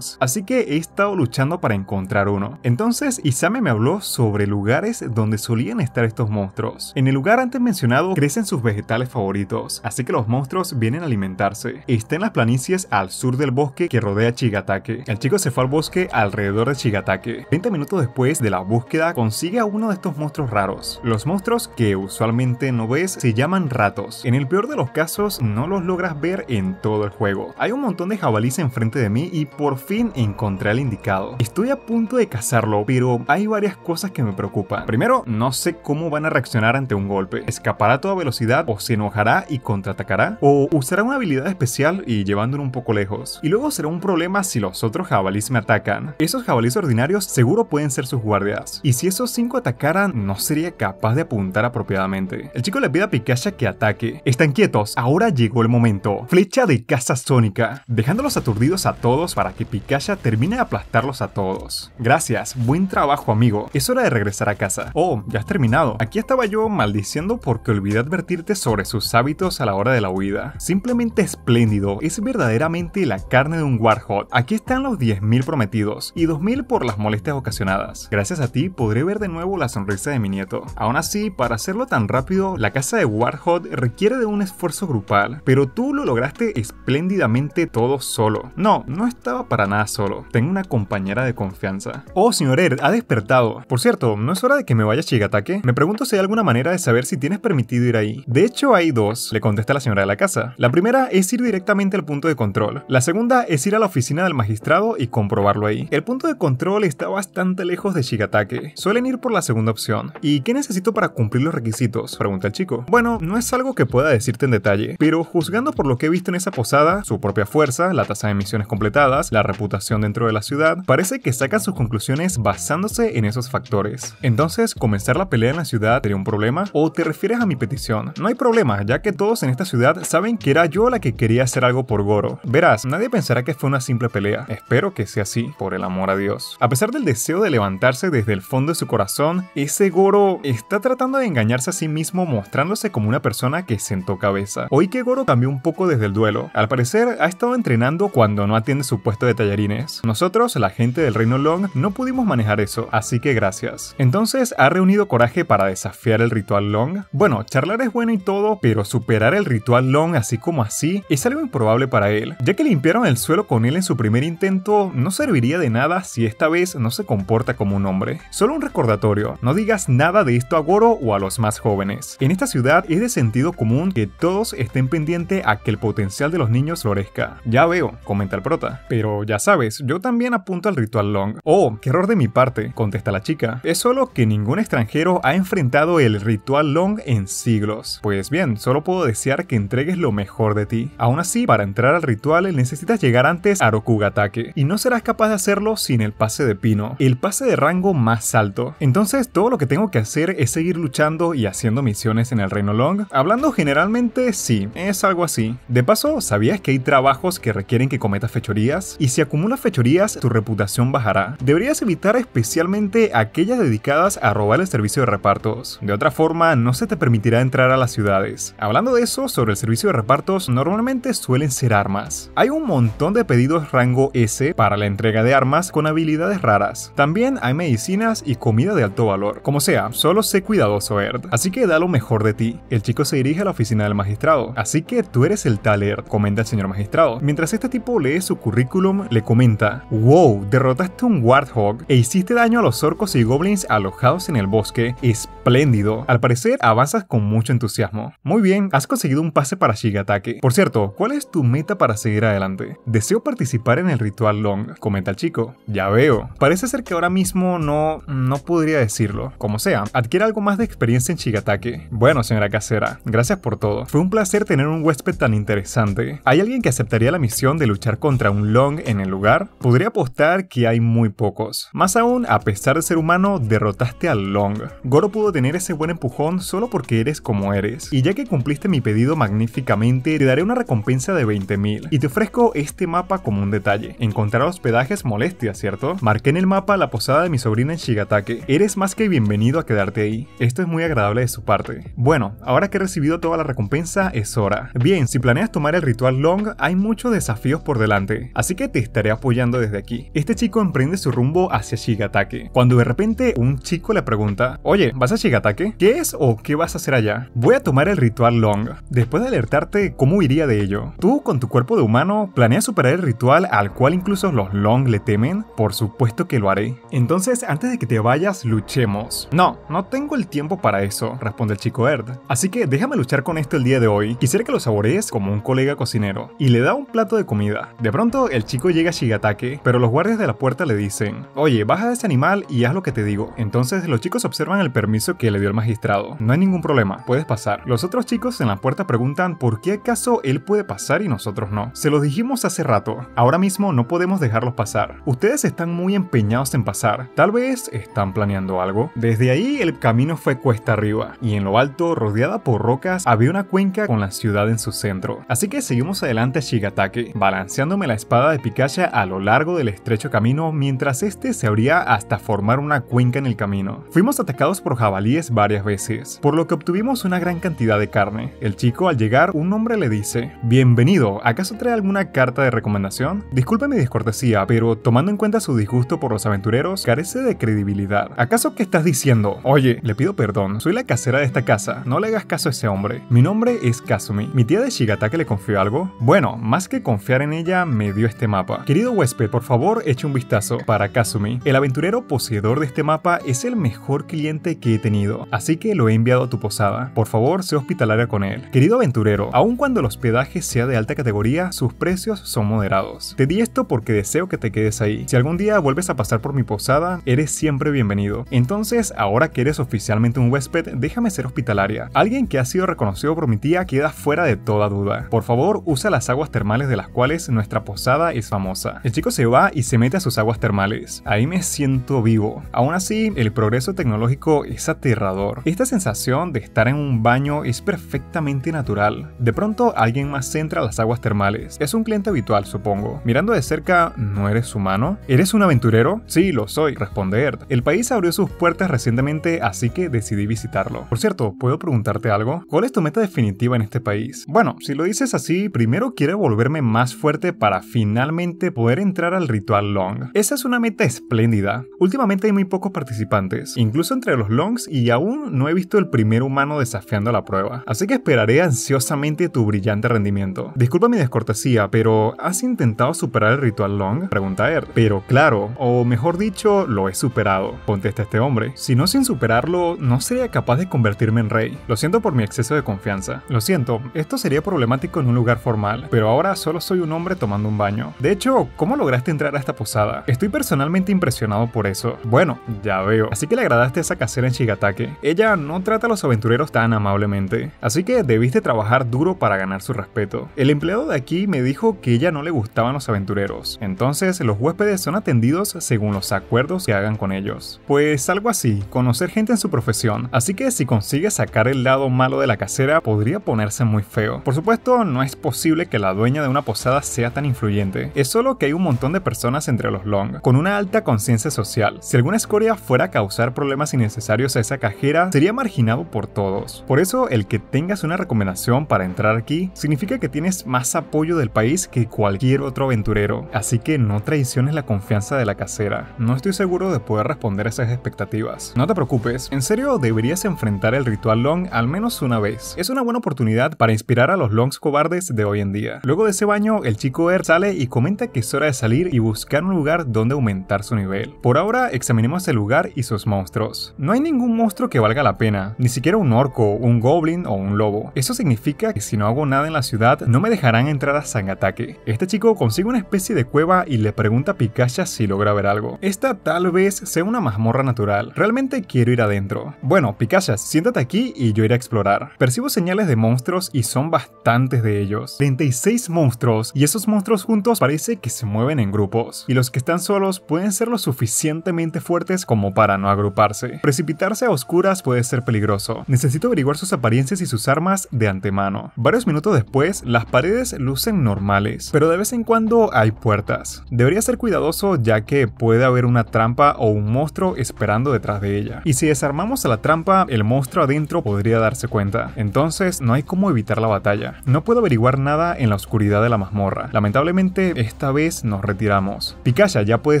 así que he estado luchando para encontrar uno. Entonces Isame me habló sobre lugares donde solían estar estos monstruos. En el lugar antes mencionado crecen sus vegetales favoritos, así que los monstruos vienen a alimentarse. Está en las planicies al sur del bosque que rodea Chigatake. El chico se fue al bosque alrededor de Chigatake. 20 minutos después de la búsqueda consigue a uno de estos monstruos raros. Los monstruos que usualmente no ves se llaman ratos. En el peor de los casos no los logras ver en todo el juego. Hay un montón de jabalíes enfrente de mí y por por fin encontré al indicado. Estoy a punto de cazarlo, pero hay varias cosas que me preocupan. Primero, no sé cómo van a reaccionar ante un golpe. ¿Escapará a toda velocidad o se enojará y contraatacará? ¿O usará una habilidad especial y llevándolo un poco lejos? Y luego será un problema si los otros jabalíes me atacan. Esos jabalíes ordinarios seguro pueden ser sus guardias. Y si esos cinco atacaran, no sería capaz de apuntar apropiadamente. El chico le pide a Pikachu que ataque. Están quietos, ahora llegó el momento. Flecha de caza sónica, dejándolos aturdidos a todos para que que Pikachu termine de aplastarlos a todos. Gracias, buen trabajo amigo, es hora de regresar a casa. Oh, ya has terminado. Aquí estaba yo maldiciendo porque olvidé advertirte sobre sus hábitos a la hora de la huida. Simplemente espléndido, es verdaderamente la carne de un Warhot. Aquí están los 10.000 prometidos y 2.000 por las molestias ocasionadas. Gracias a ti podré ver de nuevo la sonrisa de mi nieto. Aún así, para hacerlo tan rápido, la casa de Warhot requiere de un esfuerzo grupal, pero tú lo lograste espléndidamente todo solo. No, no estaba para nada solo. Tengo una compañera de confianza. Oh, señor ha despertado. Por cierto, ¿no es hora de que me vaya a Shigatake? Me pregunto si hay alguna manera de saber si tienes permitido ir ahí. De hecho, hay dos, le contesta la señora de la casa. La primera es ir directamente al punto de control. La segunda es ir a la oficina del magistrado y comprobarlo ahí. El punto de control está bastante lejos de Shigatake. Suelen ir por la segunda opción. ¿Y qué necesito para cumplir los requisitos? Pregunta el chico. Bueno, no es algo que pueda decirte en detalle, pero juzgando por lo que he visto en esa posada, su propia fuerza, la tasa de misiones completadas, la reputación dentro de la ciudad, parece que sacan sus conclusiones basándose en esos factores. Entonces, comenzar la pelea en la ciudad sería un problema o te refieres a mi petición? No hay problema, ya que todos en esta ciudad saben que era yo la que quería hacer algo por Goro. Verás, nadie pensará que fue una simple pelea. Espero que sea así, por el amor a Dios. A pesar del deseo de levantarse desde el fondo de su corazón, ese Goro está tratando de engañarse a sí mismo mostrándose como una persona que sentó cabeza. Hoy que Goro cambió un poco desde el duelo. Al parecer, ha estado entrenando cuando no atiende su puesto de tallarines. Nosotros, la gente del Reino Long, no pudimos manejar eso, así que gracias. Entonces, ¿ha reunido coraje para desafiar el ritual Long? Bueno, charlar es bueno y todo, pero superar el ritual Long así como así es algo improbable para él, ya que limpiaron el suelo con él en su primer intento, no serviría de nada si esta vez no se comporta como un hombre. Solo un recordatorio, no digas nada de esto a Goro o a los más jóvenes. En esta ciudad es de sentido común que todos estén pendientes a que el potencial de los niños florezca. Ya veo, comenta el prota, pero ya sabes, yo también apunto al ritual long. Oh, qué error de mi parte, contesta la chica. Es solo que ningún extranjero ha enfrentado el ritual long en siglos. Pues bien, solo puedo desear que entregues lo mejor de ti. Aún así, para entrar al ritual necesitas llegar antes a Rokugatake, y no serás capaz de hacerlo sin el pase de pino, el pase de rango más alto. Entonces, todo lo que tengo que hacer es seguir luchando y haciendo misiones en el Reino Long. Hablando generalmente, sí, es algo así. De paso, ¿sabías que hay trabajos que requieren que cometas fechorías? Y si acumulas fechorías, tu reputación bajará. Deberías evitar especialmente aquellas dedicadas a robar el servicio de repartos. De otra forma, no se te permitirá entrar a las ciudades. Hablando de eso, sobre el servicio de repartos, normalmente suelen ser armas. Hay un montón de pedidos rango S para la entrega de armas con habilidades raras. También hay medicinas y comida de alto valor. Como sea, solo sé cuidadoso, Erd. Así que da lo mejor de ti. El chico se dirige a la oficina del magistrado. Así que tú eres el tal Erd, comenta el señor magistrado. Mientras este tipo lee su currículum, le comenta, wow, derrotaste un Warthog e hiciste daño a los orcos y goblins alojados en el bosque, espléndido, al parecer avanzas con mucho entusiasmo. Muy bien, has conseguido un pase para Shigatake. Por cierto, ¿cuál es tu meta para seguir adelante? Deseo participar en el ritual Long, comenta el chico. Ya veo, parece ser que ahora mismo no, no podría decirlo. Como sea, adquiere algo más de experiencia en Shigatake. Bueno, señora casera, gracias por todo. Fue un placer tener un huésped tan interesante. ¿Hay alguien que aceptaría la misión de luchar contra un Long en el lugar? Podría apostar que hay muy pocos. Más aún, a pesar de ser humano, derrotaste a Long. Goro pudo tener ese buen empujón solo porque eres como eres. Y ya que cumpliste mi pedido magníficamente, te daré una recompensa de 20.000. Y te ofrezco este mapa como un detalle. Encontrar hospedajes molestia, ¿cierto? Marqué en el mapa la posada de mi sobrina en Shigatake. Eres más que bienvenido a quedarte ahí. Esto es muy agradable de su parte. Bueno, ahora que he recibido toda la recompensa, es hora. Bien, si planeas tomar el ritual Long, hay muchos desafíos por delante. Así que te estaré apoyando desde aquí. Este chico emprende su rumbo hacia Shigatake, cuando de repente un chico le pregunta, oye, ¿vas a Shigatake? ¿Qué es o qué vas a hacer allá? Voy a tomar el ritual Long. Después de alertarte cómo iría de ello, tú con tu cuerpo de humano planeas superar el ritual al cual incluso los Long le temen, por supuesto que lo haré. Entonces, antes de que te vayas, luchemos. No, no tengo el tiempo para eso, responde el chico Erd. Así que déjame luchar con esto el día de hoy. Quisiera que lo saborees como un colega cocinero. Y le da un plato de comida. De pronto, el chico chico llega a Shigatake, pero los guardias de la puerta le dicen, oye, baja de ese animal y haz lo que te digo. Entonces los chicos observan el permiso que le dio el magistrado. No hay ningún problema, puedes pasar. Los otros chicos en la puerta preguntan por qué acaso él puede pasar y nosotros no. Se los dijimos hace rato, ahora mismo no podemos dejarlos pasar. Ustedes están muy empeñados en pasar, tal vez están planeando algo. Desde ahí el camino fue cuesta arriba, y en lo alto, rodeada por rocas, había una cuenca con la ciudad en su centro. Así que seguimos adelante a Shigatake, balanceándome la espada de Picasha a lo largo del estrecho camino mientras este se abría hasta formar una cuenca en el camino. Fuimos atacados por jabalíes varias veces, por lo que obtuvimos una gran cantidad de carne. El chico al llegar, un hombre le dice, Bienvenido, ¿acaso trae alguna carta de recomendación? Disculpe mi discortesía, pero tomando en cuenta su disgusto por los aventureros, carece de credibilidad. ¿Acaso qué estás diciendo? Oye, le pido perdón, soy la casera de esta casa, no le hagas caso a ese hombre. Mi nombre es Kasumi. ¿Mi tía de Shigatake le confió algo? Bueno, más que confiar en ella, me dio este mal mapa. Querido huésped, por favor eche un vistazo para Kazumi. El aventurero poseedor de este mapa es el mejor cliente que he tenido, así que lo he enviado a tu posada. Por favor, sé hospitalaria con él. Querido aventurero, aun cuando el hospedaje sea de alta categoría, sus precios son moderados. Te di esto porque deseo que te quedes ahí. Si algún día vuelves a pasar por mi posada, eres siempre bienvenido. Entonces, ahora que eres oficialmente un huésped, déjame ser hospitalaria. Alguien que ha sido reconocido por mi tía queda fuera de toda duda. Por favor, usa las aguas termales de las cuales nuestra posada es famosa. El chico se va y se mete a sus aguas termales. Ahí me siento vivo. Aún así, el progreso tecnológico es aterrador. Esta sensación de estar en un baño es perfectamente natural. De pronto, alguien más entra a las aguas termales. Es un cliente habitual, supongo. Mirando de cerca, ¿no eres humano? ¿Eres un aventurero? Sí, lo soy. Responder. El país abrió sus puertas recientemente, así que decidí visitarlo. Por cierto, ¿puedo preguntarte algo? ¿Cuál es tu meta definitiva en este país? Bueno, si lo dices así, primero quiero volverme más fuerte para final poder entrar al ritual long. Esa es una meta espléndida. Últimamente hay muy pocos participantes, incluso entre los longs y aún no he visto el primer humano desafiando la prueba. Así que esperaré ansiosamente tu brillante rendimiento. Disculpa mi descortesía, pero ¿has intentado superar el ritual long? Pregunta él. Pero claro, o mejor dicho, lo he superado, contesta este hombre. Si no sin superarlo, no sería capaz de convertirme en rey. Lo siento por mi exceso de confianza. Lo siento, esto sería problemático en un lugar formal, pero ahora solo soy un hombre tomando un baño. De hecho, ¿cómo lograste entrar a esta posada? Estoy personalmente impresionado por eso. Bueno, ya veo. Así que le agradaste a esa casera en Shigatake. Ella no trata a los aventureros tan amablemente, así que debiste trabajar duro para ganar su respeto. El empleado de aquí me dijo que ella no le gustaban los aventureros, entonces los huéspedes son atendidos según los acuerdos que hagan con ellos. Pues algo así, conocer gente en su profesión, así que si consigues sacar el lado malo de la casera podría ponerse muy feo. Por supuesto, no es posible que la dueña de una posada sea tan influyente, es solo que hay un montón de personas entre los long con una alta conciencia social. Si alguna escoria fuera a causar problemas innecesarios a esa cajera, sería marginado por todos. Por eso, el que tengas una recomendación para entrar aquí significa que tienes más apoyo del país que cualquier otro aventurero. Así que no traiciones la confianza de la casera. No estoy seguro de poder responder a esas expectativas. No te preocupes, en serio deberías enfrentar el ritual long al menos una vez. Es una buena oportunidad para inspirar a los longs cobardes de hoy en día. Luego de ese baño, el chico Er sale y comenta que es hora de salir y buscar un lugar donde aumentar su nivel. Por ahora, examinemos el lugar y sus monstruos. No hay ningún monstruo que valga la pena, ni siquiera un orco, un goblin o un lobo. Eso significa que si no hago nada en la ciudad, no me dejarán entrar a Sangatake. Este chico consigue una especie de cueva y le pregunta a Pikachu si logra ver algo. Esta tal vez sea una mazmorra natural. Realmente quiero ir adentro. Bueno, Pikachu, siéntate aquí y yo iré a explorar. Percibo señales de monstruos y son bastantes de ellos. 36 monstruos y esos monstruos juntos parece que se mueven en grupos, y los que están solos pueden ser lo suficientemente fuertes como para no agruparse. Precipitarse a oscuras puede ser peligroso. Necesito averiguar sus apariencias y sus armas de antemano. Varios minutos después, las paredes lucen normales, pero de vez en cuando hay puertas. Debería ser cuidadoso ya que puede haber una trampa o un monstruo esperando detrás de ella. Y si desarmamos a la trampa, el monstruo adentro podría darse cuenta. Entonces no hay cómo evitar la batalla. No puedo averiguar nada en la oscuridad de la mazmorra. Lamentablemente esta vez nos retiramos. Pikachu ya puede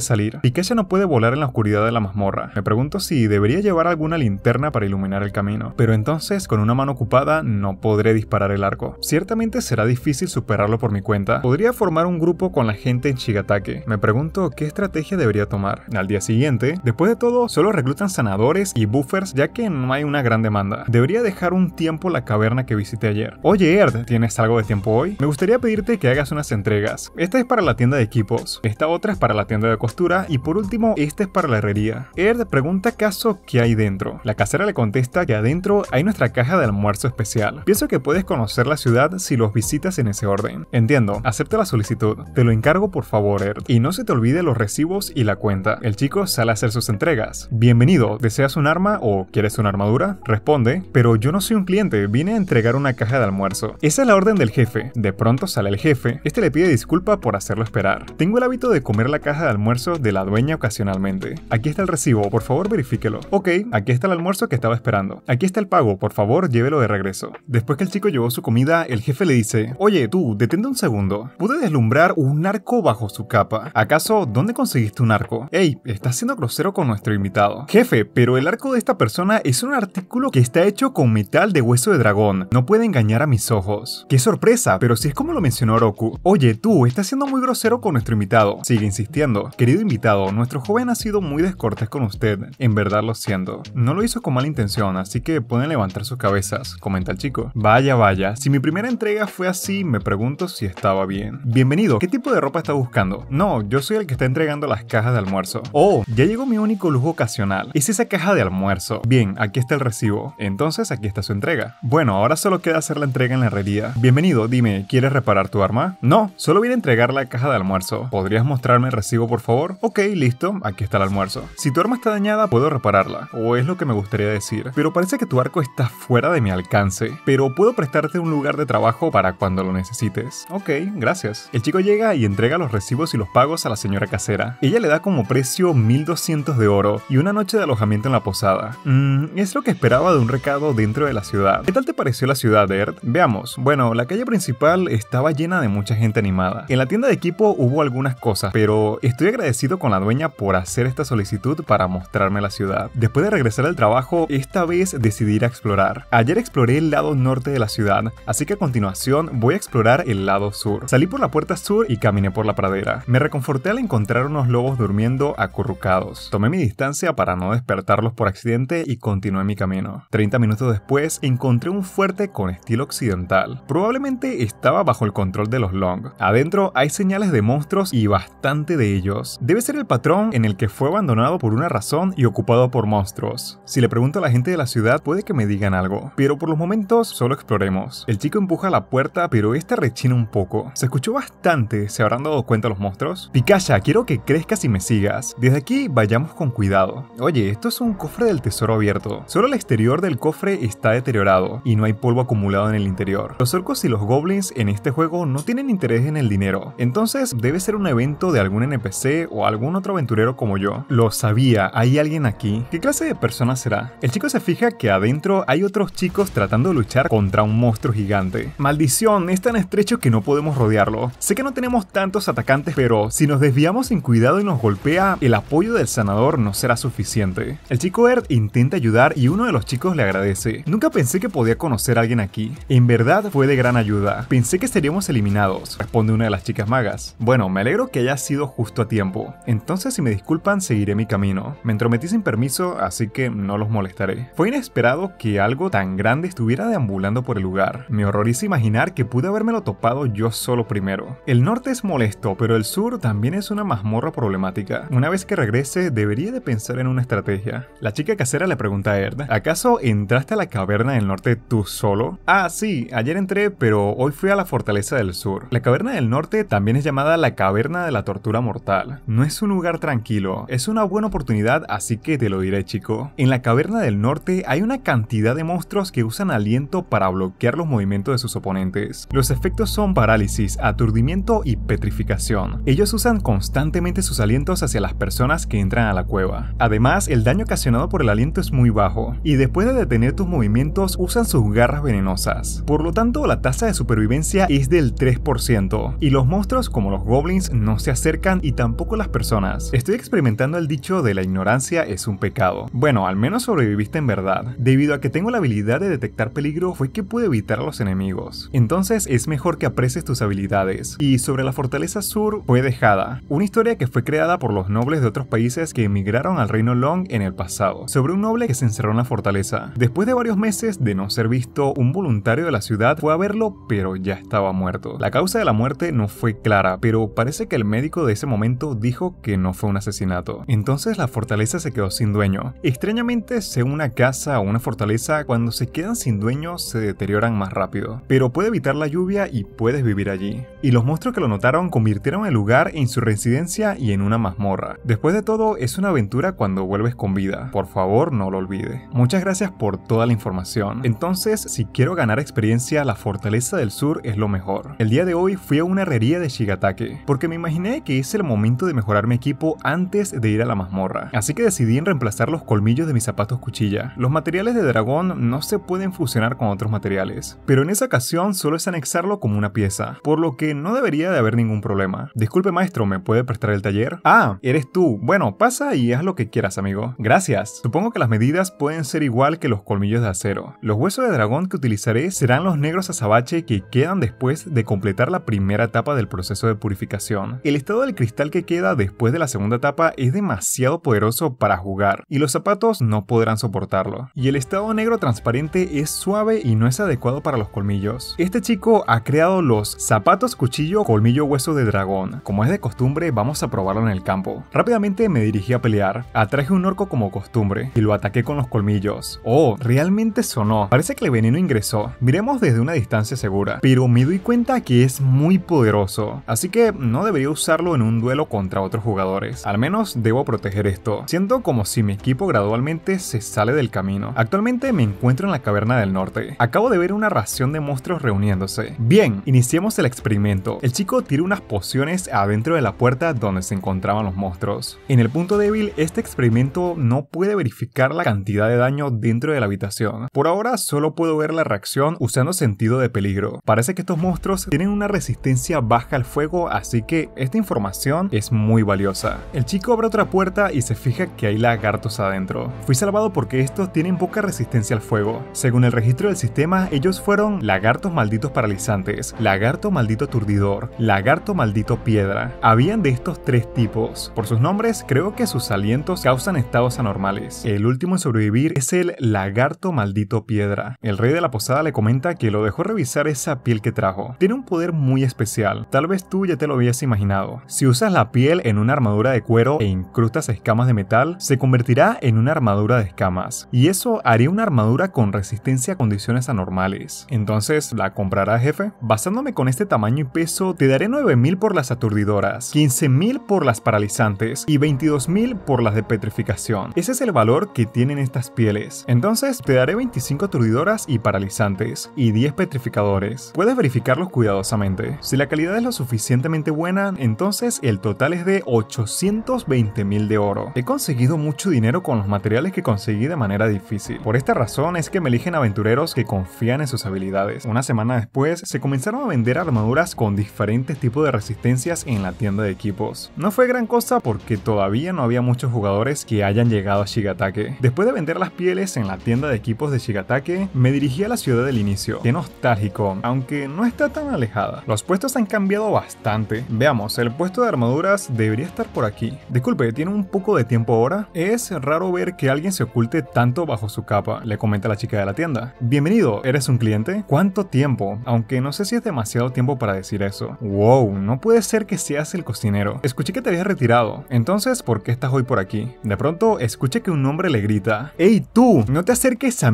salir. Pikachu no puede volar en la oscuridad de la mazmorra. Me pregunto si debería llevar alguna linterna para iluminar el camino. Pero entonces, con una mano ocupada, no podré disparar el arco. Ciertamente será difícil superarlo por mi cuenta. Podría formar un grupo con la gente en Shigatake. Me pregunto qué estrategia debería tomar. Al día siguiente, después de todo, solo reclutan sanadores y buffers ya que no hay una gran demanda. Debería dejar un tiempo la caverna que visité ayer. Oye, Erd, ¿tienes algo de tiempo hoy? Me gustaría pedirte que hagas unas entregas. Esta es para la tienda de equipos, esta otra es para la tienda de costura y por último esta es para la herrería. Erd pregunta acaso qué hay dentro. La casera le contesta que adentro hay nuestra caja de almuerzo especial. Pienso que puedes conocer la ciudad si los visitas en ese orden. Entiendo, acepta la solicitud. Te lo encargo por favor, Erd. Y no se te olvide los recibos y la cuenta. El chico sale a hacer sus entregas. Bienvenido, ¿deseas un arma o quieres una armadura? Responde, pero yo no soy un cliente, vine a entregar una caja de almuerzo. Esa es la orden del jefe. De pronto sale el jefe. Este le pide disculpa por hacerlo esperar. Tengo el hábito de comer la caja de almuerzo de la dueña ocasionalmente. Aquí está el recibo, por favor verifíquelo. Ok, aquí está el almuerzo que estaba esperando. Aquí está el pago, por favor llévelo de regreso. Después que el chico llevó su comida, el jefe le dice, oye tú, detente un segundo. Pude deslumbrar un arco bajo su capa. ¿Acaso dónde conseguiste un arco? Ey, estás siendo grosero con nuestro invitado. Jefe, pero el arco de esta persona es un artículo que está hecho con metal de hueso de dragón. No puede engañar a mis ojos. Qué sorpresa, pero si es como lo mencionó Roku. Oye tú, estás muy grosero con nuestro invitado. Sigue insistiendo. Querido invitado, nuestro joven ha sido muy descortés con usted. En verdad lo siento. No lo hizo con mala intención, así que pueden levantar sus cabezas, comenta el chico. Vaya, vaya, si mi primera entrega fue así, me pregunto si estaba bien. Bienvenido, ¿qué tipo de ropa está buscando? No, yo soy el que está entregando las cajas de almuerzo. Oh, ya llegó mi único lujo ocasional. Es esa caja de almuerzo. Bien, aquí está el recibo. Entonces aquí está su entrega. Bueno, ahora solo queda hacer la entrega en la herrería. Bienvenido, dime, ¿quieres reparar tu arma? No, solo vine a entregar la caja de almuerzo. ¿Podrías mostrarme el recibo, por favor? Ok, listo, aquí está el almuerzo. Si tu arma está dañada, puedo repararla, o es lo que me gustaría decir, pero parece que tu arco está fuera de mi alcance, pero puedo prestarte un lugar de trabajo para cuando lo necesites. Ok, gracias. El chico llega y entrega los recibos y los pagos a la señora casera. Ella le da como precio 1200 de oro y una noche de alojamiento en la posada. Mmm, es lo que esperaba de un recado dentro de la ciudad. ¿Qué tal te pareció la ciudad, Earth? Veamos. Bueno, la calle principal estaba llena de mucha gente animada. En la tienda de equipo hubo algunas cosas, pero estoy agradecido con la dueña por hacer esta solicitud para mostrarme la ciudad. Después de regresar al trabajo, esta vez decidí ir a explorar. Ayer exploré el lado norte de la ciudad, así que a continuación voy a explorar el lado sur. Salí por la puerta sur y caminé por la pradera. Me reconforté al encontrar unos lobos durmiendo acurrucados. Tomé mi distancia para no despertarlos por accidente y continué mi camino. 30 minutos después encontré un fuerte con estilo occidental. Probablemente estaba bajo el control de los Long. Adentro hay hay señales de monstruos y bastante de ellos. Debe ser el patrón en el que fue abandonado por una razón y ocupado por monstruos. Si le pregunto a la gente de la ciudad puede que me digan algo, pero por los momentos solo exploremos. El chico empuja la puerta pero esta rechina un poco. Se escuchó bastante, ¿se habrán dado cuenta los monstruos? Pikachu, quiero que crezcas y me sigas. Desde aquí vayamos con cuidado. Oye, esto es un cofre del tesoro abierto. Solo el exterior del cofre está deteriorado y no hay polvo acumulado en el interior. Los orcos y los goblins en este juego no tienen interés en el dinero. Entonces debe ser un evento de algún NPC o algún otro aventurero como yo. Lo sabía, hay alguien aquí. ¿Qué clase de persona será? El chico se fija que adentro hay otros chicos tratando de luchar contra un monstruo gigante. Maldición, es tan estrecho que no podemos rodearlo. Sé que no tenemos tantos atacantes, pero si nos desviamos sin cuidado y nos golpea, el apoyo del sanador no será suficiente. El chico Earth intenta ayudar y uno de los chicos le agradece. Nunca pensé que podía conocer a alguien aquí. En verdad fue de gran ayuda. Pensé que seríamos eliminados, responde una de las chicas magas. Bueno, me alegro que haya sido justo a tiempo. Entonces, si me disculpan, seguiré mi camino. Me entrometí sin permiso, así que no los molestaré. Fue inesperado que algo tan grande estuviera deambulando por el lugar. Me horroriza imaginar que pude habérmelo topado yo solo primero. El norte es molesto, pero el sur también es una mazmorra problemática. Una vez que regrese, debería de pensar en una estrategia. La chica casera le pregunta a Erd, ¿acaso entraste a la caverna del norte tú solo? Ah, sí, ayer entré, pero hoy fui a la fortaleza del sur. La caverna del norte también también es llamada la caverna de la tortura mortal. No es un lugar tranquilo, es una buena oportunidad, así que te lo diré chico. En la caverna del norte hay una cantidad de monstruos que usan aliento para bloquear los movimientos de sus oponentes. Los efectos son parálisis, aturdimiento y petrificación. Ellos usan constantemente sus alientos hacia las personas que entran a la cueva. Además, el daño ocasionado por el aliento es muy bajo, y después de detener tus movimientos usan sus garras venenosas. Por lo tanto, la tasa de supervivencia es del 3%, y los como los goblins no se acercan y tampoco las personas. Estoy experimentando el dicho de la ignorancia es un pecado. Bueno, al menos sobreviviste en verdad. Debido a que tengo la habilidad de detectar peligro fue que pude evitar a los enemigos. Entonces es mejor que aprecies tus habilidades. Y sobre la fortaleza sur fue dejada, una historia que fue creada por los nobles de otros países que emigraron al reino Long en el pasado, sobre un noble que se encerró en la fortaleza. Después de varios meses de no ser visto, un voluntario de la ciudad fue a verlo pero ya estaba muerto. La causa de la muerte no fue clara, pero parece que el médico de ese momento dijo que no fue un asesinato. Entonces la fortaleza se quedó sin dueño. Extrañamente, según una casa o una fortaleza, cuando se quedan sin dueño se deterioran más rápido, pero puede evitar la lluvia y puedes vivir allí. Y los monstruos que lo notaron convirtieron el lugar en su residencia y en una mazmorra. Después de todo, es una aventura cuando vuelves con vida. Por favor, no lo olvides. Muchas gracias por toda la información. Entonces, si quiero ganar experiencia, la fortaleza del sur es lo mejor. El día de hoy fui a una herrería de Shigatake, porque me imaginé que es el momento de mejorar mi equipo antes de ir a la mazmorra, así que decidí en reemplazar los colmillos de mis zapatos cuchilla. Los materiales de dragón no se pueden fusionar con otros materiales, pero en esa ocasión solo es anexarlo como una pieza, por lo que no debería de haber ningún problema. Disculpe maestro, ¿me puede prestar el taller? Ah, eres tú. Bueno, pasa y haz lo que quieras amigo. Gracias. Supongo que las medidas pueden ser igual que los colmillos de acero. Los huesos de dragón que utilizaré serán los negros azabache que quedan después de completar la primera etapa del proceso de purificación, el estado del cristal que queda después de la segunda etapa es demasiado poderoso para jugar, y los zapatos no podrán soportarlo. Y el estado negro transparente es suave y no es adecuado para los colmillos. Este chico ha creado los zapatos cuchillo colmillo hueso de dragón. Como es de costumbre, vamos a probarlo en el campo. Rápidamente me dirigí a pelear, atraje un orco como costumbre, y lo ataqué con los colmillos. Oh, realmente sonó. Parece que el veneno ingresó. Miremos desde una distancia segura, pero me doy cuenta que es muy poderoso así que no debería usarlo en un duelo contra otros jugadores. Al menos debo proteger esto. Siento como si mi equipo gradualmente se sale del camino. Actualmente me encuentro en la caverna del norte. Acabo de ver una ración de monstruos reuniéndose. Bien, iniciemos el experimento. El chico tira unas pociones adentro de la puerta donde se encontraban los monstruos. En el punto débil, este experimento no puede verificar la cantidad de daño dentro de la habitación. Por ahora solo puedo ver la reacción usando sentido de peligro. Parece que estos monstruos tienen una resistencia baja al fuego, así que esta información es muy valiosa. El chico abre otra puerta y se fija que hay lagartos adentro. Fui salvado porque estos tienen poca resistencia al fuego. Según el registro del sistema, ellos fueron lagartos malditos paralizantes, lagarto maldito aturdidor, lagarto maldito piedra. Habían de estos tres tipos. Por sus nombres, creo que sus alientos causan estados anormales. El último en sobrevivir es el lagarto maldito piedra. El rey de la posada le comenta que lo dejó revisar esa piel que trajo. Tiene un poder muy especial tal vez tú ya te lo habías imaginado. Si usas la piel en una armadura de cuero e incrustas escamas de metal, se convertirá en una armadura de escamas. Y eso haría una armadura con resistencia a condiciones anormales. Entonces, ¿la comprará jefe? Basándome con este tamaño y peso, te daré 9000 por las aturdidoras, 15000 por las paralizantes y 22000 por las de petrificación. Ese es el valor que tienen estas pieles. Entonces, te daré 25 aturdidoras y paralizantes y 10 petrificadores. Puedes verificarlos cuidadosamente. Si la calidad es suficientemente buena, entonces el total es de 820 mil de oro. He conseguido mucho dinero con los materiales que conseguí de manera difícil. Por esta razón es que me eligen aventureros que confían en sus habilidades. Una semana después se comenzaron a vender armaduras con diferentes tipos de resistencias en la tienda de equipos. No fue gran cosa porque todavía no había muchos jugadores que hayan llegado a Shigatake. Después de vender las pieles en la tienda de equipos de Shigatake, me dirigí a la ciudad del inicio. Qué nostálgico, aunque no está tan alejada. Los puestos han cambiado bastante. Veamos, el puesto de armaduras debería estar por aquí. Disculpe, ¿tiene un poco de tiempo ahora? Es raro ver que alguien se oculte tanto bajo su capa, le comenta la chica de la tienda. Bienvenido, ¿eres un cliente? ¿Cuánto tiempo? Aunque no sé si es demasiado tiempo para decir eso. Wow, no puede ser que seas el cocinero. Escuché que te habías retirado. Entonces, ¿por qué estás hoy por aquí? De pronto, escuché que un hombre le grita. ¡Ey tú! No te acerques a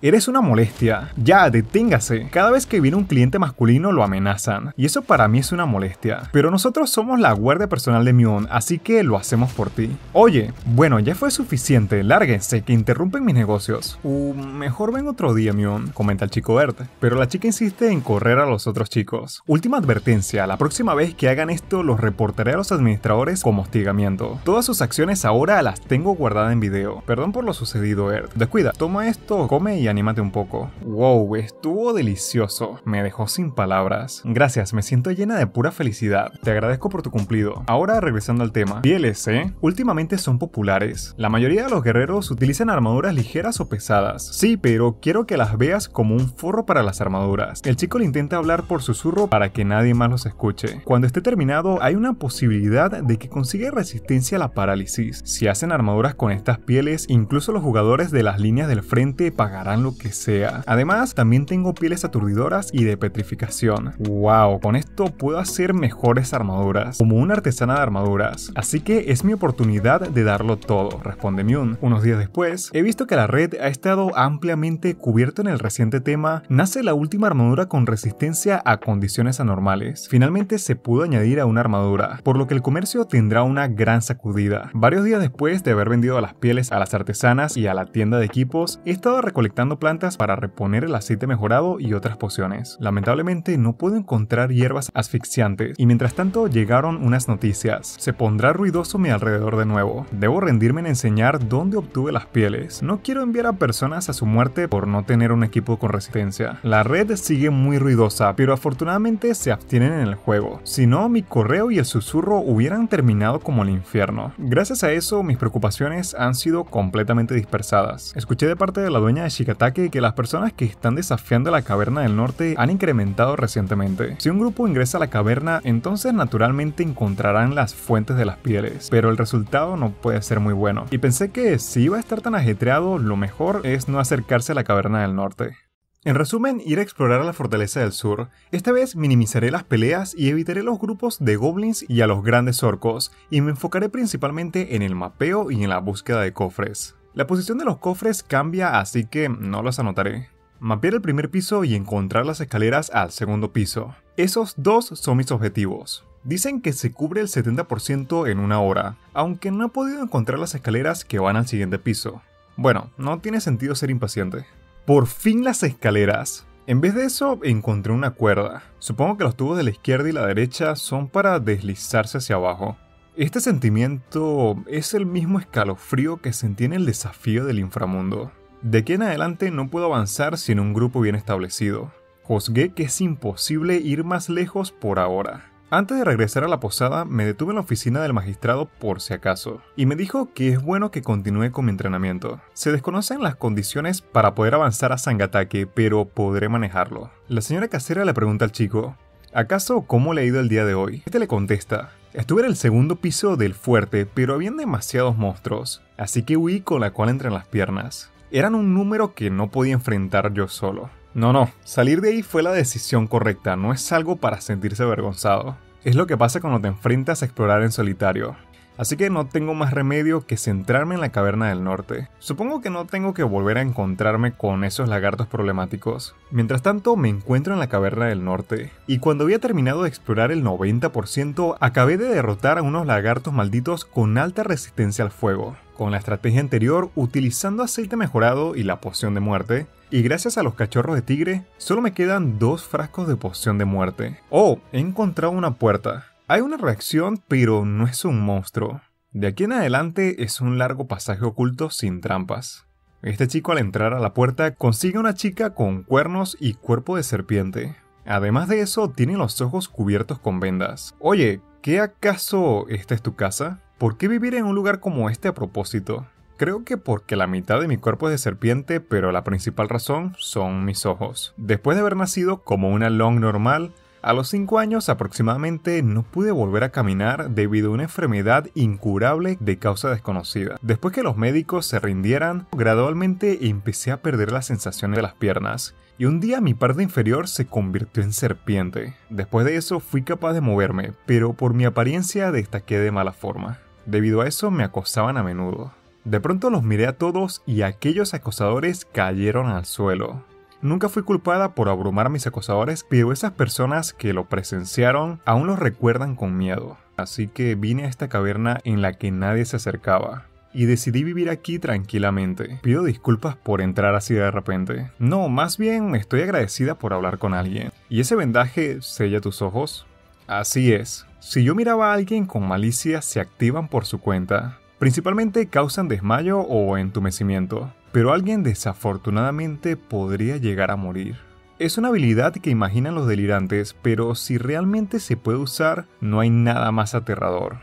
Eres una molestia. Ya, deténgase. Cada vez que viene un cliente masculino lo amenazan. Y eso para mí una molestia, pero nosotros somos la guardia personal de Mion, así que lo hacemos por ti. Oye, bueno, ya fue suficiente, lárguense, que interrumpen mis negocios. Uh, mejor ven otro día, Mion, comenta el chico verde. Pero la chica insiste en correr a los otros chicos. Última advertencia, la próxima vez que hagan esto los reportaré a los administradores como hostigamiento. Todas sus acciones ahora las tengo guardadas en video. Perdón por lo sucedido, Earth. Descuida, toma esto, come y anímate un poco. Wow, estuvo delicioso. Me dejó sin palabras. Gracias, me siento llena de pura felicidad. Te agradezco por tu cumplido. Ahora regresando al tema. Pieles, ¿eh? Últimamente son populares. La mayoría de los guerreros utilizan armaduras ligeras o pesadas. Sí, pero quiero que las veas como un forro para las armaduras. El chico le intenta hablar por susurro para que nadie más los escuche. Cuando esté terminado, hay una posibilidad de que consiga resistencia a la parálisis. Si hacen armaduras con estas pieles, incluso los jugadores de las líneas del frente pagarán lo que sea. Además, también tengo pieles aturdidoras y de petrificación. ¡Wow! Con esto puedo hacer mejores armaduras, como una artesana de armaduras, así que es mi oportunidad de darlo todo, responde Myun. Unos días después, he visto que la red ha estado ampliamente cubierta en el reciente tema Nace la última armadura con resistencia a condiciones anormales. Finalmente se pudo añadir a una armadura, por lo que el comercio tendrá una gran sacudida. Varios días después de haber vendido las pieles a las artesanas y a la tienda de equipos, he estado recolectando plantas para reponer el aceite mejorado y otras pociones. Lamentablemente no puedo encontrar hierbas asfixiantes. Y mientras tanto llegaron unas noticias. Se pondrá ruidoso mi alrededor de nuevo. Debo rendirme en enseñar dónde obtuve las pieles. No quiero enviar a personas a su muerte por no tener un equipo con resistencia. La red sigue muy ruidosa, pero afortunadamente se abstienen en el juego. Si no, mi correo y el susurro hubieran terminado como el infierno. Gracias a eso, mis preocupaciones han sido completamente dispersadas. Escuché de parte de la dueña de Shikatake que las personas que están desafiando la caverna del norte han incrementado recientemente. Si un grupo ingresa a la caverna, entonces naturalmente encontrarán las fuentes de las pieles, pero el resultado no puede ser muy bueno. Y pensé que si iba a estar tan ajetreado, lo mejor es no acercarse a la caverna del norte. En resumen, ir a explorar a la fortaleza del sur. Esta vez minimizaré las peleas y evitaré los grupos de goblins y a los grandes orcos, y me enfocaré principalmente en el mapeo y en la búsqueda de cofres. La posición de los cofres cambia así que no los anotaré. Mapear el primer piso y encontrar las escaleras al segundo piso. Esos dos son mis objetivos. Dicen que se cubre el 70% en una hora, aunque no he podido encontrar las escaleras que van al siguiente piso. Bueno, no tiene sentido ser impaciente. Por fin las escaleras. En vez de eso, encontré una cuerda. Supongo que los tubos de la izquierda y la derecha son para deslizarse hacia abajo. Este sentimiento es el mismo escalofrío que sentí en el desafío del inframundo. De aquí en adelante no puedo avanzar sin un grupo bien establecido. Juzgué que es imposible ir más lejos por ahora. Antes de regresar a la posada, me detuve en la oficina del magistrado por si acaso, y me dijo que es bueno que continúe con mi entrenamiento. Se desconocen las condiciones para poder avanzar a Sangatake, pero podré manejarlo. La señora casera le pregunta al chico, ¿acaso cómo le ha ido el día de hoy? Este le contesta, estuve en el segundo piso del fuerte, pero habían demasiados monstruos, así que huí con la cual entré en las piernas. Eran un número que no podía enfrentar yo solo. No, no, salir de ahí fue la decisión correcta, no es algo para sentirse avergonzado. Es lo que pasa cuando te enfrentas a explorar en solitario. Así que no tengo más remedio que centrarme en la caverna del norte. Supongo que no tengo que volver a encontrarme con esos lagartos problemáticos. Mientras tanto, me encuentro en la caverna del norte, y cuando había terminado de explorar el 90%, acabé de derrotar a unos lagartos malditos con alta resistencia al fuego. Con la estrategia anterior, utilizando aceite mejorado y la poción de muerte, y gracias a los cachorros de tigre, solo me quedan dos frascos de poción de muerte. Oh, he encontrado una puerta. Hay una reacción, pero no es un monstruo. De aquí en adelante es un largo pasaje oculto sin trampas. Este chico al entrar a la puerta consigue una chica con cuernos y cuerpo de serpiente. Además de eso, tiene los ojos cubiertos con vendas. Oye, ¿qué acaso esta es tu casa? ¿Por qué vivir en un lugar como este a propósito? Creo que porque la mitad de mi cuerpo es de serpiente, pero la principal razón son mis ojos. Después de haber nacido como una long normal, a los 5 años aproximadamente no pude volver a caminar debido a una enfermedad incurable de causa desconocida. Después que los médicos se rindieran, gradualmente empecé a perder las sensaciones de las piernas y un día mi parte inferior se convirtió en serpiente. Después de eso fui capaz de moverme, pero por mi apariencia destaqué de mala forma. Debido a eso me acosaban a menudo. De pronto los miré a todos y aquellos acosadores cayeron al suelo. Nunca fui culpada por abrumar a mis acosadores, pero esas personas que lo presenciaron aún lo recuerdan con miedo. Así que vine a esta caverna en la que nadie se acercaba. Y decidí vivir aquí tranquilamente. Pido disculpas por entrar así de repente. No, más bien estoy agradecida por hablar con alguien. ¿Y ese vendaje sella tus ojos? Así es. Si yo miraba a alguien con malicia, se activan por su cuenta. Principalmente causan desmayo o entumecimiento. Pero alguien desafortunadamente podría llegar a morir. Es una habilidad que imaginan los delirantes, pero si realmente se puede usar, no hay nada más aterrador.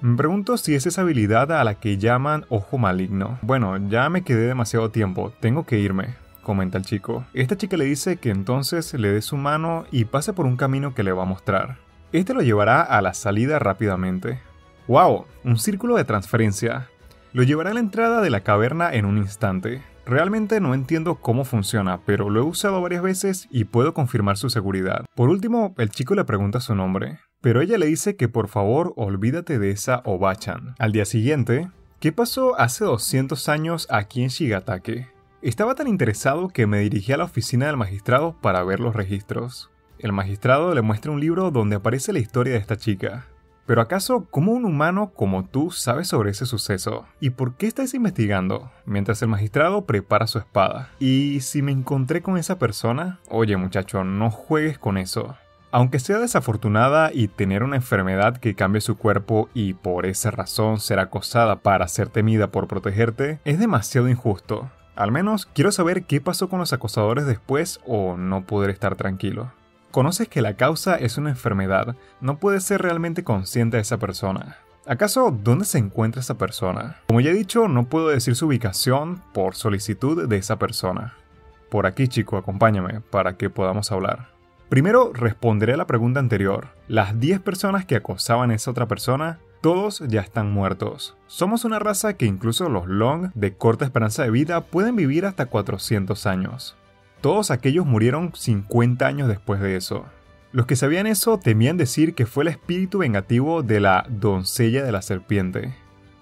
Me pregunto si es esa habilidad a la que llaman ojo maligno. Bueno, ya me quedé demasiado tiempo, tengo que irme, comenta el chico. Esta chica le dice que entonces le dé su mano y pase por un camino que le va a mostrar. Este lo llevará a la salida rápidamente. ¡Wow! Un círculo de transferencia. Lo llevará a la entrada de la caverna en un instante. Realmente no entiendo cómo funciona, pero lo he usado varias veces y puedo confirmar su seguridad. Por último, el chico le pregunta su nombre, pero ella le dice que por favor olvídate de esa Obachan. Al día siguiente, ¿qué pasó hace 200 años aquí en Shigatake? Estaba tan interesado que me dirigí a la oficina del magistrado para ver los registros. El magistrado le muestra un libro donde aparece la historia de esta chica. Pero acaso, ¿cómo un humano como tú sabe sobre ese suceso? ¿Y por qué estás investigando? Mientras el magistrado prepara su espada. Y si me encontré con esa persona, oye muchacho, no juegues con eso. Aunque sea desafortunada y tener una enfermedad que cambie su cuerpo y por esa razón ser acosada para ser temida por protegerte, es demasiado injusto. Al menos quiero saber qué pasó con los acosadores después o no poder estar tranquilo conoces que la causa es una enfermedad, no puedes ser realmente consciente de esa persona. ¿Acaso dónde se encuentra esa persona? Como ya he dicho, no puedo decir su ubicación por solicitud de esa persona. Por aquí, chico, acompáñame para que podamos hablar. Primero responderé a la pregunta anterior. Las 10 personas que acosaban a esa otra persona, todos ya están muertos. Somos una raza que incluso los long de corta esperanza de vida pueden vivir hasta 400 años. Todos aquellos murieron 50 años después de eso. Los que sabían eso temían decir que fue el espíritu vengativo de la doncella de la serpiente.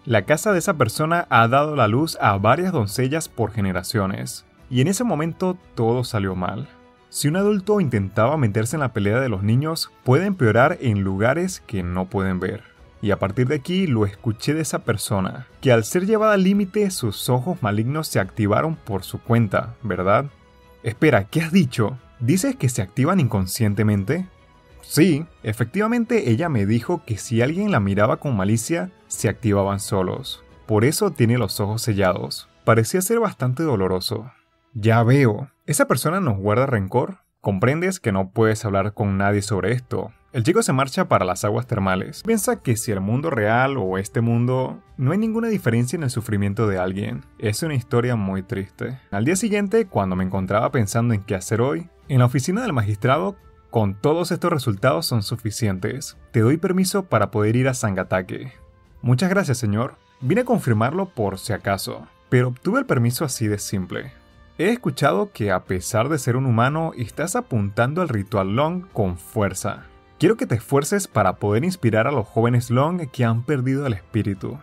La casa de esa persona ha dado la luz a varias doncellas por generaciones, y en ese momento todo salió mal. Si un adulto intentaba meterse en la pelea de los niños, puede empeorar en lugares que no pueden ver. Y a partir de aquí lo escuché de esa persona, que al ser llevada al límite sus ojos malignos se activaron por su cuenta, ¿verdad? Espera, ¿qué has dicho? ¿Dices que se activan inconscientemente? Sí, efectivamente ella me dijo que si alguien la miraba con malicia, se activaban solos. Por eso tiene los ojos sellados. Parecía ser bastante doloroso. Ya veo, ¿esa persona nos guarda rencor? Comprendes que no puedes hablar con nadie sobre esto, el chico se marcha para las aguas termales. Piensa que si el mundo real o este mundo no hay ninguna diferencia en el sufrimiento de alguien. Es una historia muy triste. Al día siguiente, cuando me encontraba pensando en qué hacer hoy, en la oficina del magistrado, con todos estos resultados son suficientes. Te doy permiso para poder ir a Sangatake. Muchas gracias, señor. Vine a confirmarlo por si acaso, pero obtuve el permiso así de simple. He escuchado que a pesar de ser un humano, estás apuntando al ritual Long con fuerza. Quiero que te esfuerces para poder inspirar a los jóvenes Long que han perdido el espíritu.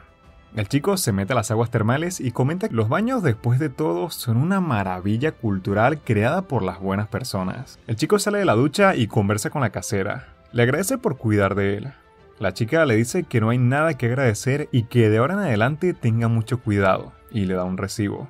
El chico se mete a las aguas termales y comenta que los baños después de todo son una maravilla cultural creada por las buenas personas. El chico sale de la ducha y conversa con la casera. Le agradece por cuidar de él. La chica le dice que no hay nada que agradecer y que de ahora en adelante tenga mucho cuidado y le da un recibo.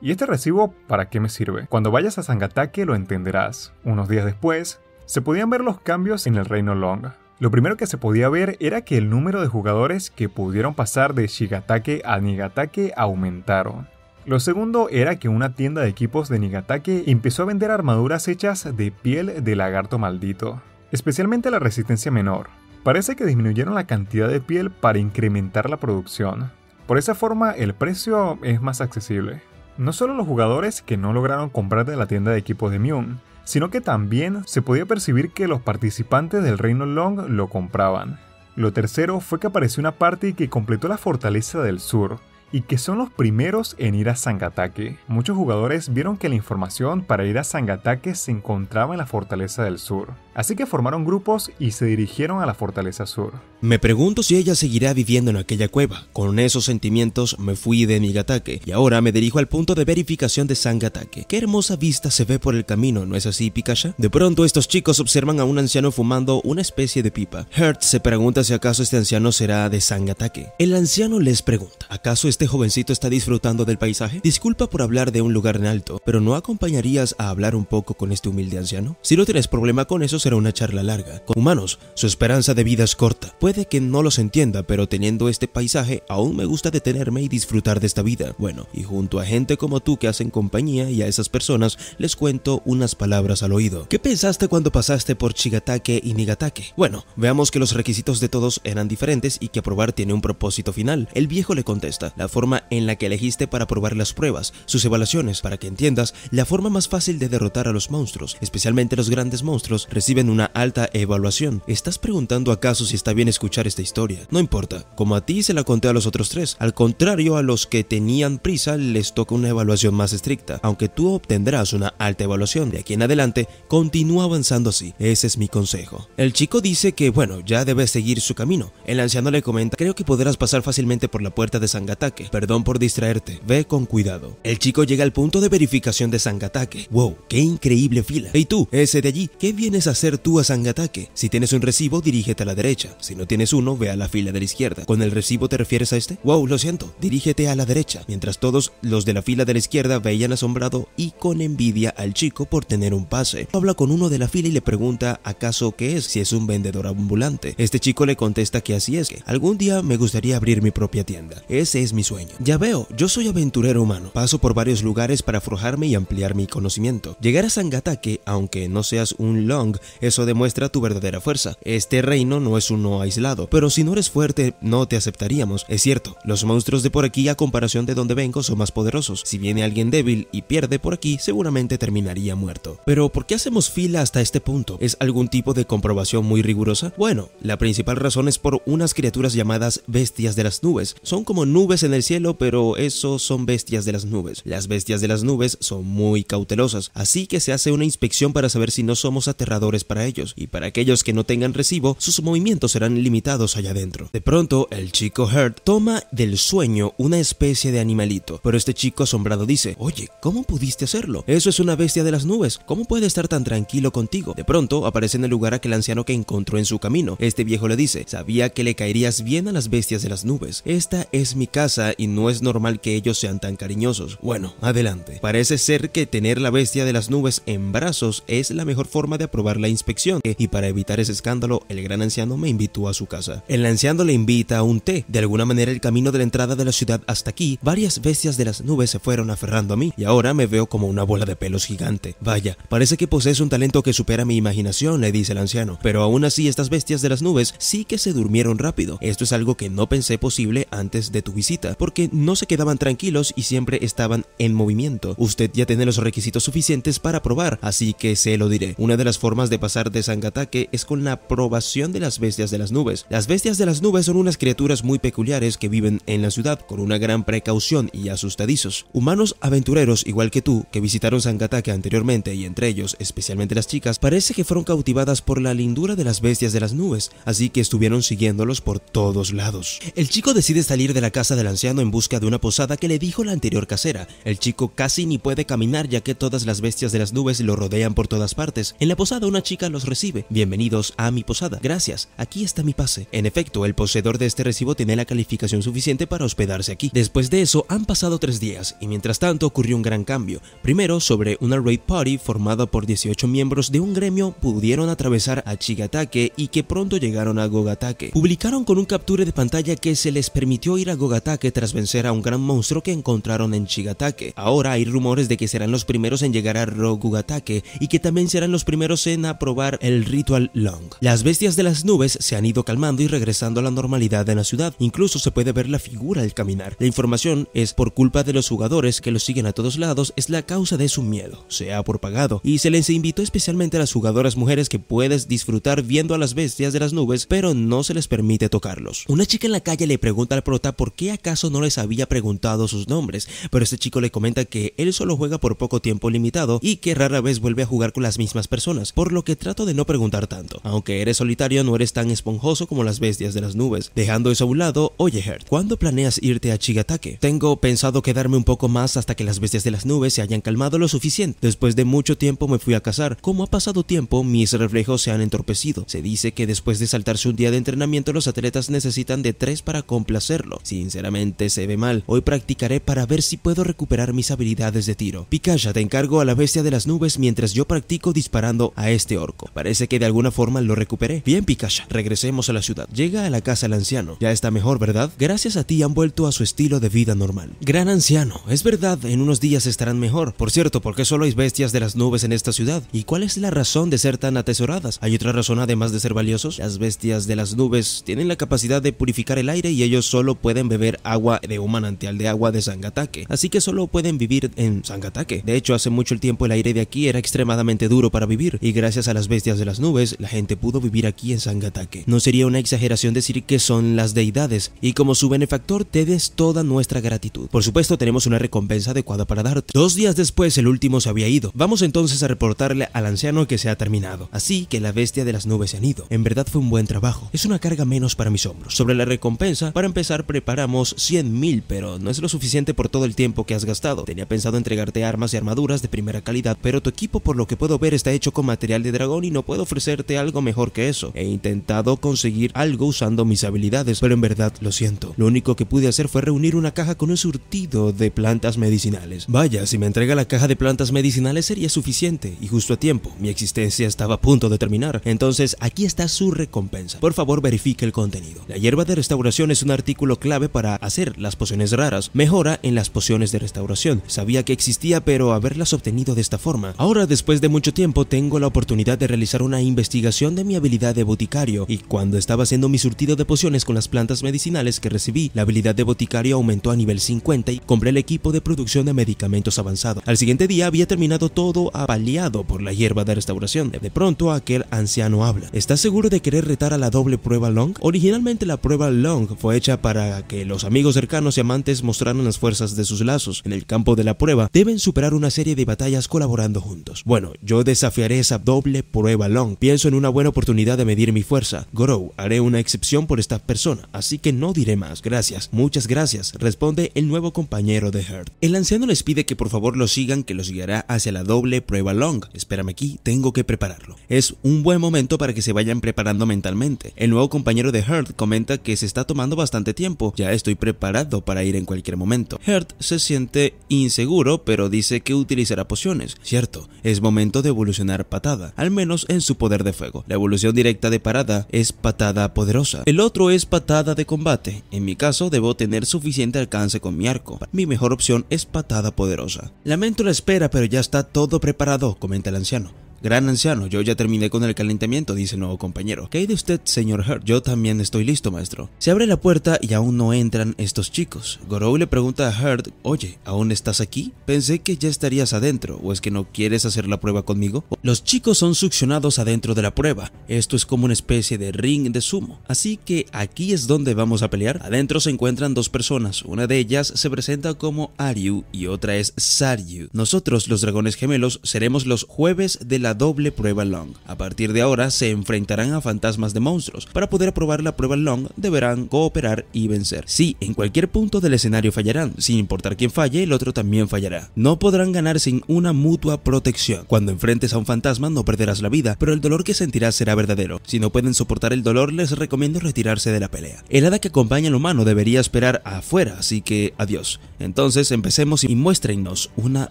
¿Y este recibo para qué me sirve? Cuando vayas a Sangatake lo entenderás. Unos días después, se podían ver los cambios en el reino Long. Lo primero que se podía ver era que el número de jugadores que pudieron pasar de Shigatake a Nigatake aumentaron. Lo segundo era que una tienda de equipos de Nigatake empezó a vender armaduras hechas de piel de lagarto maldito, especialmente la resistencia menor. Parece que disminuyeron la cantidad de piel para incrementar la producción. Por esa forma el precio es más accesible. No solo los jugadores que no lograron comprar de la tienda de equipos de Mune, sino que también se podía percibir que los participantes del Reino Long lo compraban. Lo tercero fue que apareció una parte que completó la fortaleza del sur, y que son los primeros en ir a Sangatake. Muchos jugadores vieron que la información para ir a Sangatake se encontraba en la Fortaleza del Sur, así que formaron grupos y se dirigieron a la Fortaleza Sur. Me pregunto si ella seguirá viviendo en aquella cueva. Con esos sentimientos me fui de Nigatake y ahora me dirijo al punto de verificación de Sangatake. Qué hermosa vista se ve por el camino, ¿no es así, Pikachu? De pronto estos chicos observan a un anciano fumando una especie de pipa. Hertz se pregunta si acaso este anciano será de Sangatake. El anciano les pregunta, ¿acaso este este jovencito está disfrutando del paisaje? Disculpa por hablar de un lugar en alto, pero ¿no acompañarías a hablar un poco con este humilde anciano? Si no tienes problema con eso será una charla larga. Con humanos, su esperanza de vida es corta. Puede que no los entienda, pero teniendo este paisaje aún me gusta detenerme y disfrutar de esta vida. Bueno, y junto a gente como tú que hacen compañía y a esas personas les cuento unas palabras al oído. ¿Qué pensaste cuando pasaste por Chigatake y Nigatake? Bueno, veamos que los requisitos de todos eran diferentes y que aprobar tiene un propósito final. El viejo le contesta, la forma en la que elegiste para probar las pruebas, sus evaluaciones, para que entiendas, la forma más fácil de derrotar a los monstruos, especialmente los grandes monstruos, reciben una alta evaluación. ¿Estás preguntando acaso si está bien escuchar esta historia? No importa, como a ti se la conté a los otros tres, al contrario a los que tenían prisa les toca una evaluación más estricta, aunque tú obtendrás una alta evaluación. De aquí en adelante, continúa avanzando así, ese es mi consejo. El chico dice que bueno, ya debes seguir su camino. El anciano le comenta, creo que podrás pasar fácilmente por la puerta de Sangatak Perdón por distraerte, ve con cuidado. El chico llega al punto de verificación de Sangatake. ¡Wow! ¡Qué increíble fila! ¿Y tú, ese de allí, ¿qué vienes a hacer tú a Sangatake? Si tienes un recibo, dirígete a la derecha. Si no tienes uno, ve a la fila de la izquierda. ¿Con el recibo te refieres a este? ¡Wow! Lo siento, dirígete a la derecha. Mientras todos los de la fila de la izquierda veían asombrado y con envidia al chico por tener un pase. Habla con uno de la fila y le pregunta acaso qué es, si es un vendedor ambulante. Este chico le contesta que así es, que algún día me gustaría abrir mi propia tienda. Ese es mi sueño. Ya veo, yo soy aventurero humano, paso por varios lugares para forjarme y ampliar mi conocimiento. Llegar a Sangatake, aunque no seas un long, eso demuestra tu verdadera fuerza. Este reino no es uno aislado, pero si no eres fuerte no te aceptaríamos. Es cierto, los monstruos de por aquí a comparación de donde vengo son más poderosos. Si viene alguien débil y pierde por aquí, seguramente terminaría muerto. Pero ¿por qué hacemos fila hasta este punto? ¿Es algún tipo de comprobación muy rigurosa? Bueno, la principal razón es por unas criaturas llamadas bestias de las nubes. Son como nubes en el cielo, pero eso son bestias de las nubes. Las bestias de las nubes son muy cautelosas, así que se hace una inspección para saber si no somos aterradores para ellos, y para aquellos que no tengan recibo, sus movimientos serán limitados allá adentro. De pronto, el chico Hurt toma del sueño una especie de animalito, pero este chico asombrado dice, oye, ¿cómo pudiste hacerlo? Eso es una bestia de las nubes, ¿cómo puede estar tan tranquilo contigo? De pronto, aparece en el lugar aquel anciano que encontró en su camino. Este viejo le dice, sabía que le caerías bien a las bestias de las nubes. Esta es mi casa y no es normal que ellos sean tan cariñosos. Bueno, adelante. Parece ser que tener la bestia de las nubes en brazos es la mejor forma de aprobar la inspección y para evitar ese escándalo, el gran anciano me invitó a su casa. El anciano le invita a un té. De alguna manera el camino de la entrada de la ciudad hasta aquí, varias bestias de las nubes se fueron aferrando a mí y ahora me veo como una bola de pelos gigante. Vaya, parece que posees un talento que supera mi imaginación, le dice el anciano, pero aún así estas bestias de las nubes sí que se durmieron rápido. Esto es algo que no pensé posible antes de tu visita porque no se quedaban tranquilos y siempre estaban en movimiento. Usted ya tiene los requisitos suficientes para probar, así que se lo diré. Una de las formas de pasar de Sangatake es con la aprobación de las bestias de las nubes. Las bestias de las nubes son unas criaturas muy peculiares que viven en la ciudad con una gran precaución y asustadizos. Humanos aventureros igual que tú, que visitaron Sangatake anteriormente y entre ellos, especialmente las chicas, parece que fueron cautivadas por la lindura de las bestias de las nubes, así que estuvieron siguiéndolos por todos lados. El chico decide salir de la casa del anciano en busca de una posada que le dijo la anterior casera. El chico casi ni puede caminar ya que todas las bestias de las nubes lo rodean por todas partes. En la posada una chica los recibe. Bienvenidos a mi posada. Gracias, aquí está mi pase. En efecto, el poseedor de este recibo tiene la calificación suficiente para hospedarse aquí. Después de eso han pasado tres días y mientras tanto ocurrió un gran cambio. Primero, sobre una raid party formada por 18 miembros de un gremio pudieron atravesar a Chigatake y que pronto llegaron a Gogatake. Publicaron con un capture de pantalla que se les permitió ir a Gogatake tras vencer a un gran monstruo que encontraron en Shigatake. Ahora hay rumores de que serán los primeros en llegar a Rokugatake y que también serán los primeros en aprobar el Ritual Long. Las bestias de las nubes se han ido calmando y regresando a la normalidad en la ciudad, incluso se puede ver la figura al caminar. La información es por culpa de los jugadores que los siguen a todos lados, es la causa de su miedo, se ha propagado, y se les invitó especialmente a las jugadoras mujeres que puedes disfrutar viendo a las bestias de las nubes, pero no se les permite tocarlos. Una chica en la calle le pregunta al prota por qué acaso no les había preguntado sus nombres, pero este chico le comenta que él solo juega por poco tiempo limitado y que rara vez vuelve a jugar con las mismas personas, por lo que trato de no preguntar tanto. Aunque eres solitario, no eres tan esponjoso como las bestias de las nubes. Dejando eso a un lado, oye Hert, ¿cuándo planeas irte a Chigatake? Tengo pensado quedarme un poco más hasta que las bestias de las nubes se hayan calmado lo suficiente. Después de mucho tiempo me fui a cazar. Como ha pasado tiempo, mis reflejos se han entorpecido. Se dice que después de saltarse un día de entrenamiento, los atletas necesitan de tres para complacerlo. Sinceramente, se ve mal. Hoy practicaré para ver si puedo recuperar mis habilidades de tiro. Picasha, te encargo a la bestia de las nubes mientras yo practico disparando a este orco. Parece que de alguna forma lo recuperé. Bien, Picasha, regresemos a la ciudad. Llega a la casa el anciano. Ya está mejor, ¿verdad? Gracias a ti han vuelto a su estilo de vida normal. Gran anciano, es verdad, en unos días estarán mejor. Por cierto, ¿por qué solo hay bestias de las nubes en esta ciudad? ¿Y cuál es la razón de ser tan atesoradas? ¿Hay otra razón además de ser valiosos? Las bestias de las nubes tienen la capacidad de purificar el aire y ellos solo pueden beber agua agua de un manantial de agua de Sangataque, así que solo pueden vivir en Sangataque. De hecho, hace mucho el tiempo el aire de aquí era extremadamente duro para vivir, y gracias a las bestias de las nubes, la gente pudo vivir aquí en Sangataque. No sería una exageración decir que son las deidades, y como su benefactor te des toda nuestra gratitud. Por supuesto, tenemos una recompensa adecuada para darte. Dos días después, el último se había ido. Vamos entonces a reportarle al anciano que se ha terminado, así que la bestia de las nubes se han ido. En verdad fue un buen trabajo, es una carga menos para mis hombros. Sobre la recompensa, para empezar preparamos 100 mil, pero no es lo suficiente por todo el tiempo que has gastado. Tenía pensado entregarte armas y armaduras de primera calidad, pero tu equipo por lo que puedo ver está hecho con material de dragón y no puedo ofrecerte algo mejor que eso. He intentado conseguir algo usando mis habilidades, pero en verdad lo siento. Lo único que pude hacer fue reunir una caja con un surtido de plantas medicinales. Vaya, si me entrega la caja de plantas medicinales sería suficiente y justo a tiempo. Mi existencia estaba a punto de terminar. Entonces aquí está su recompensa. Por favor verifique el contenido. La hierba de restauración es un artículo clave para las pociones raras, mejora en las pociones de restauración. Sabía que existía, pero haberlas obtenido de esta forma. Ahora, después de mucho tiempo, tengo la oportunidad de realizar una investigación de mi habilidad de boticario, y cuando estaba haciendo mi surtido de pociones con las plantas medicinales que recibí, la habilidad de boticario aumentó a nivel 50 y compré el equipo de producción de medicamentos avanzado. Al siguiente día había terminado todo apaleado por la hierba de restauración. De pronto aquel anciano habla. ¿Estás seguro de querer retar a la doble prueba Long? Originalmente la prueba Long fue hecha para que los amigos amigos cercanos y amantes mostraron las fuerzas de sus lazos. En el campo de la prueba, deben superar una serie de batallas colaborando juntos. Bueno, yo desafiaré esa doble prueba long. Pienso en una buena oportunidad de medir mi fuerza. Grow, haré una excepción por esta persona, así que no diré más. Gracias, muchas gracias, responde el nuevo compañero de Hurt. El anciano les pide que por favor lo sigan, que los guiará hacia la doble prueba long. Espérame aquí, tengo que prepararlo. Es un buen momento para que se vayan preparando mentalmente. El nuevo compañero de Hurt comenta que se está tomando bastante tiempo. Ya estoy preparado preparado para ir en cualquier momento. Hert se siente inseguro, pero dice que utilizará pociones. Cierto, es momento de evolucionar patada, al menos en su poder de fuego. La evolución directa de parada es patada poderosa. El otro es patada de combate. En mi caso, debo tener suficiente alcance con mi arco. Mi mejor opción es patada poderosa. Lamento la espera, pero ya está todo preparado, comenta el anciano. Gran anciano, yo ya terminé con el calentamiento, dice el nuevo compañero. ¿Qué hay de usted, señor Hurt? Yo también estoy listo, maestro. Se abre la puerta y aún no entran estos chicos. Gorou le pregunta a Hurt, oye, ¿aún estás aquí? Pensé que ya estarías adentro, ¿o es que no quieres hacer la prueba conmigo? Los chicos son succionados adentro de la prueba. Esto es como una especie de ring de sumo. Así que aquí es donde vamos a pelear. Adentro se encuentran dos personas. Una de ellas se presenta como Aryu y otra es Saryu. Nosotros, los dragones gemelos, seremos los jueves de la doble prueba Long. A partir de ahora se enfrentarán a fantasmas de monstruos. Para poder aprobar la prueba Long deberán cooperar y vencer. Sí, en cualquier punto del escenario fallarán, sin importar quién falle, el otro también fallará. No podrán ganar sin una mutua protección. Cuando enfrentes a un fantasma no perderás la vida, pero el dolor que sentirás será verdadero. Si no pueden soportar el dolor, les recomiendo retirarse de la pelea. El hada que acompaña al humano debería esperar afuera, así que adiós. Entonces empecemos y muéstrenos una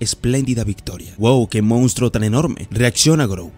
espléndida victoria. ¡Wow, qué monstruo tan enorme! Reacción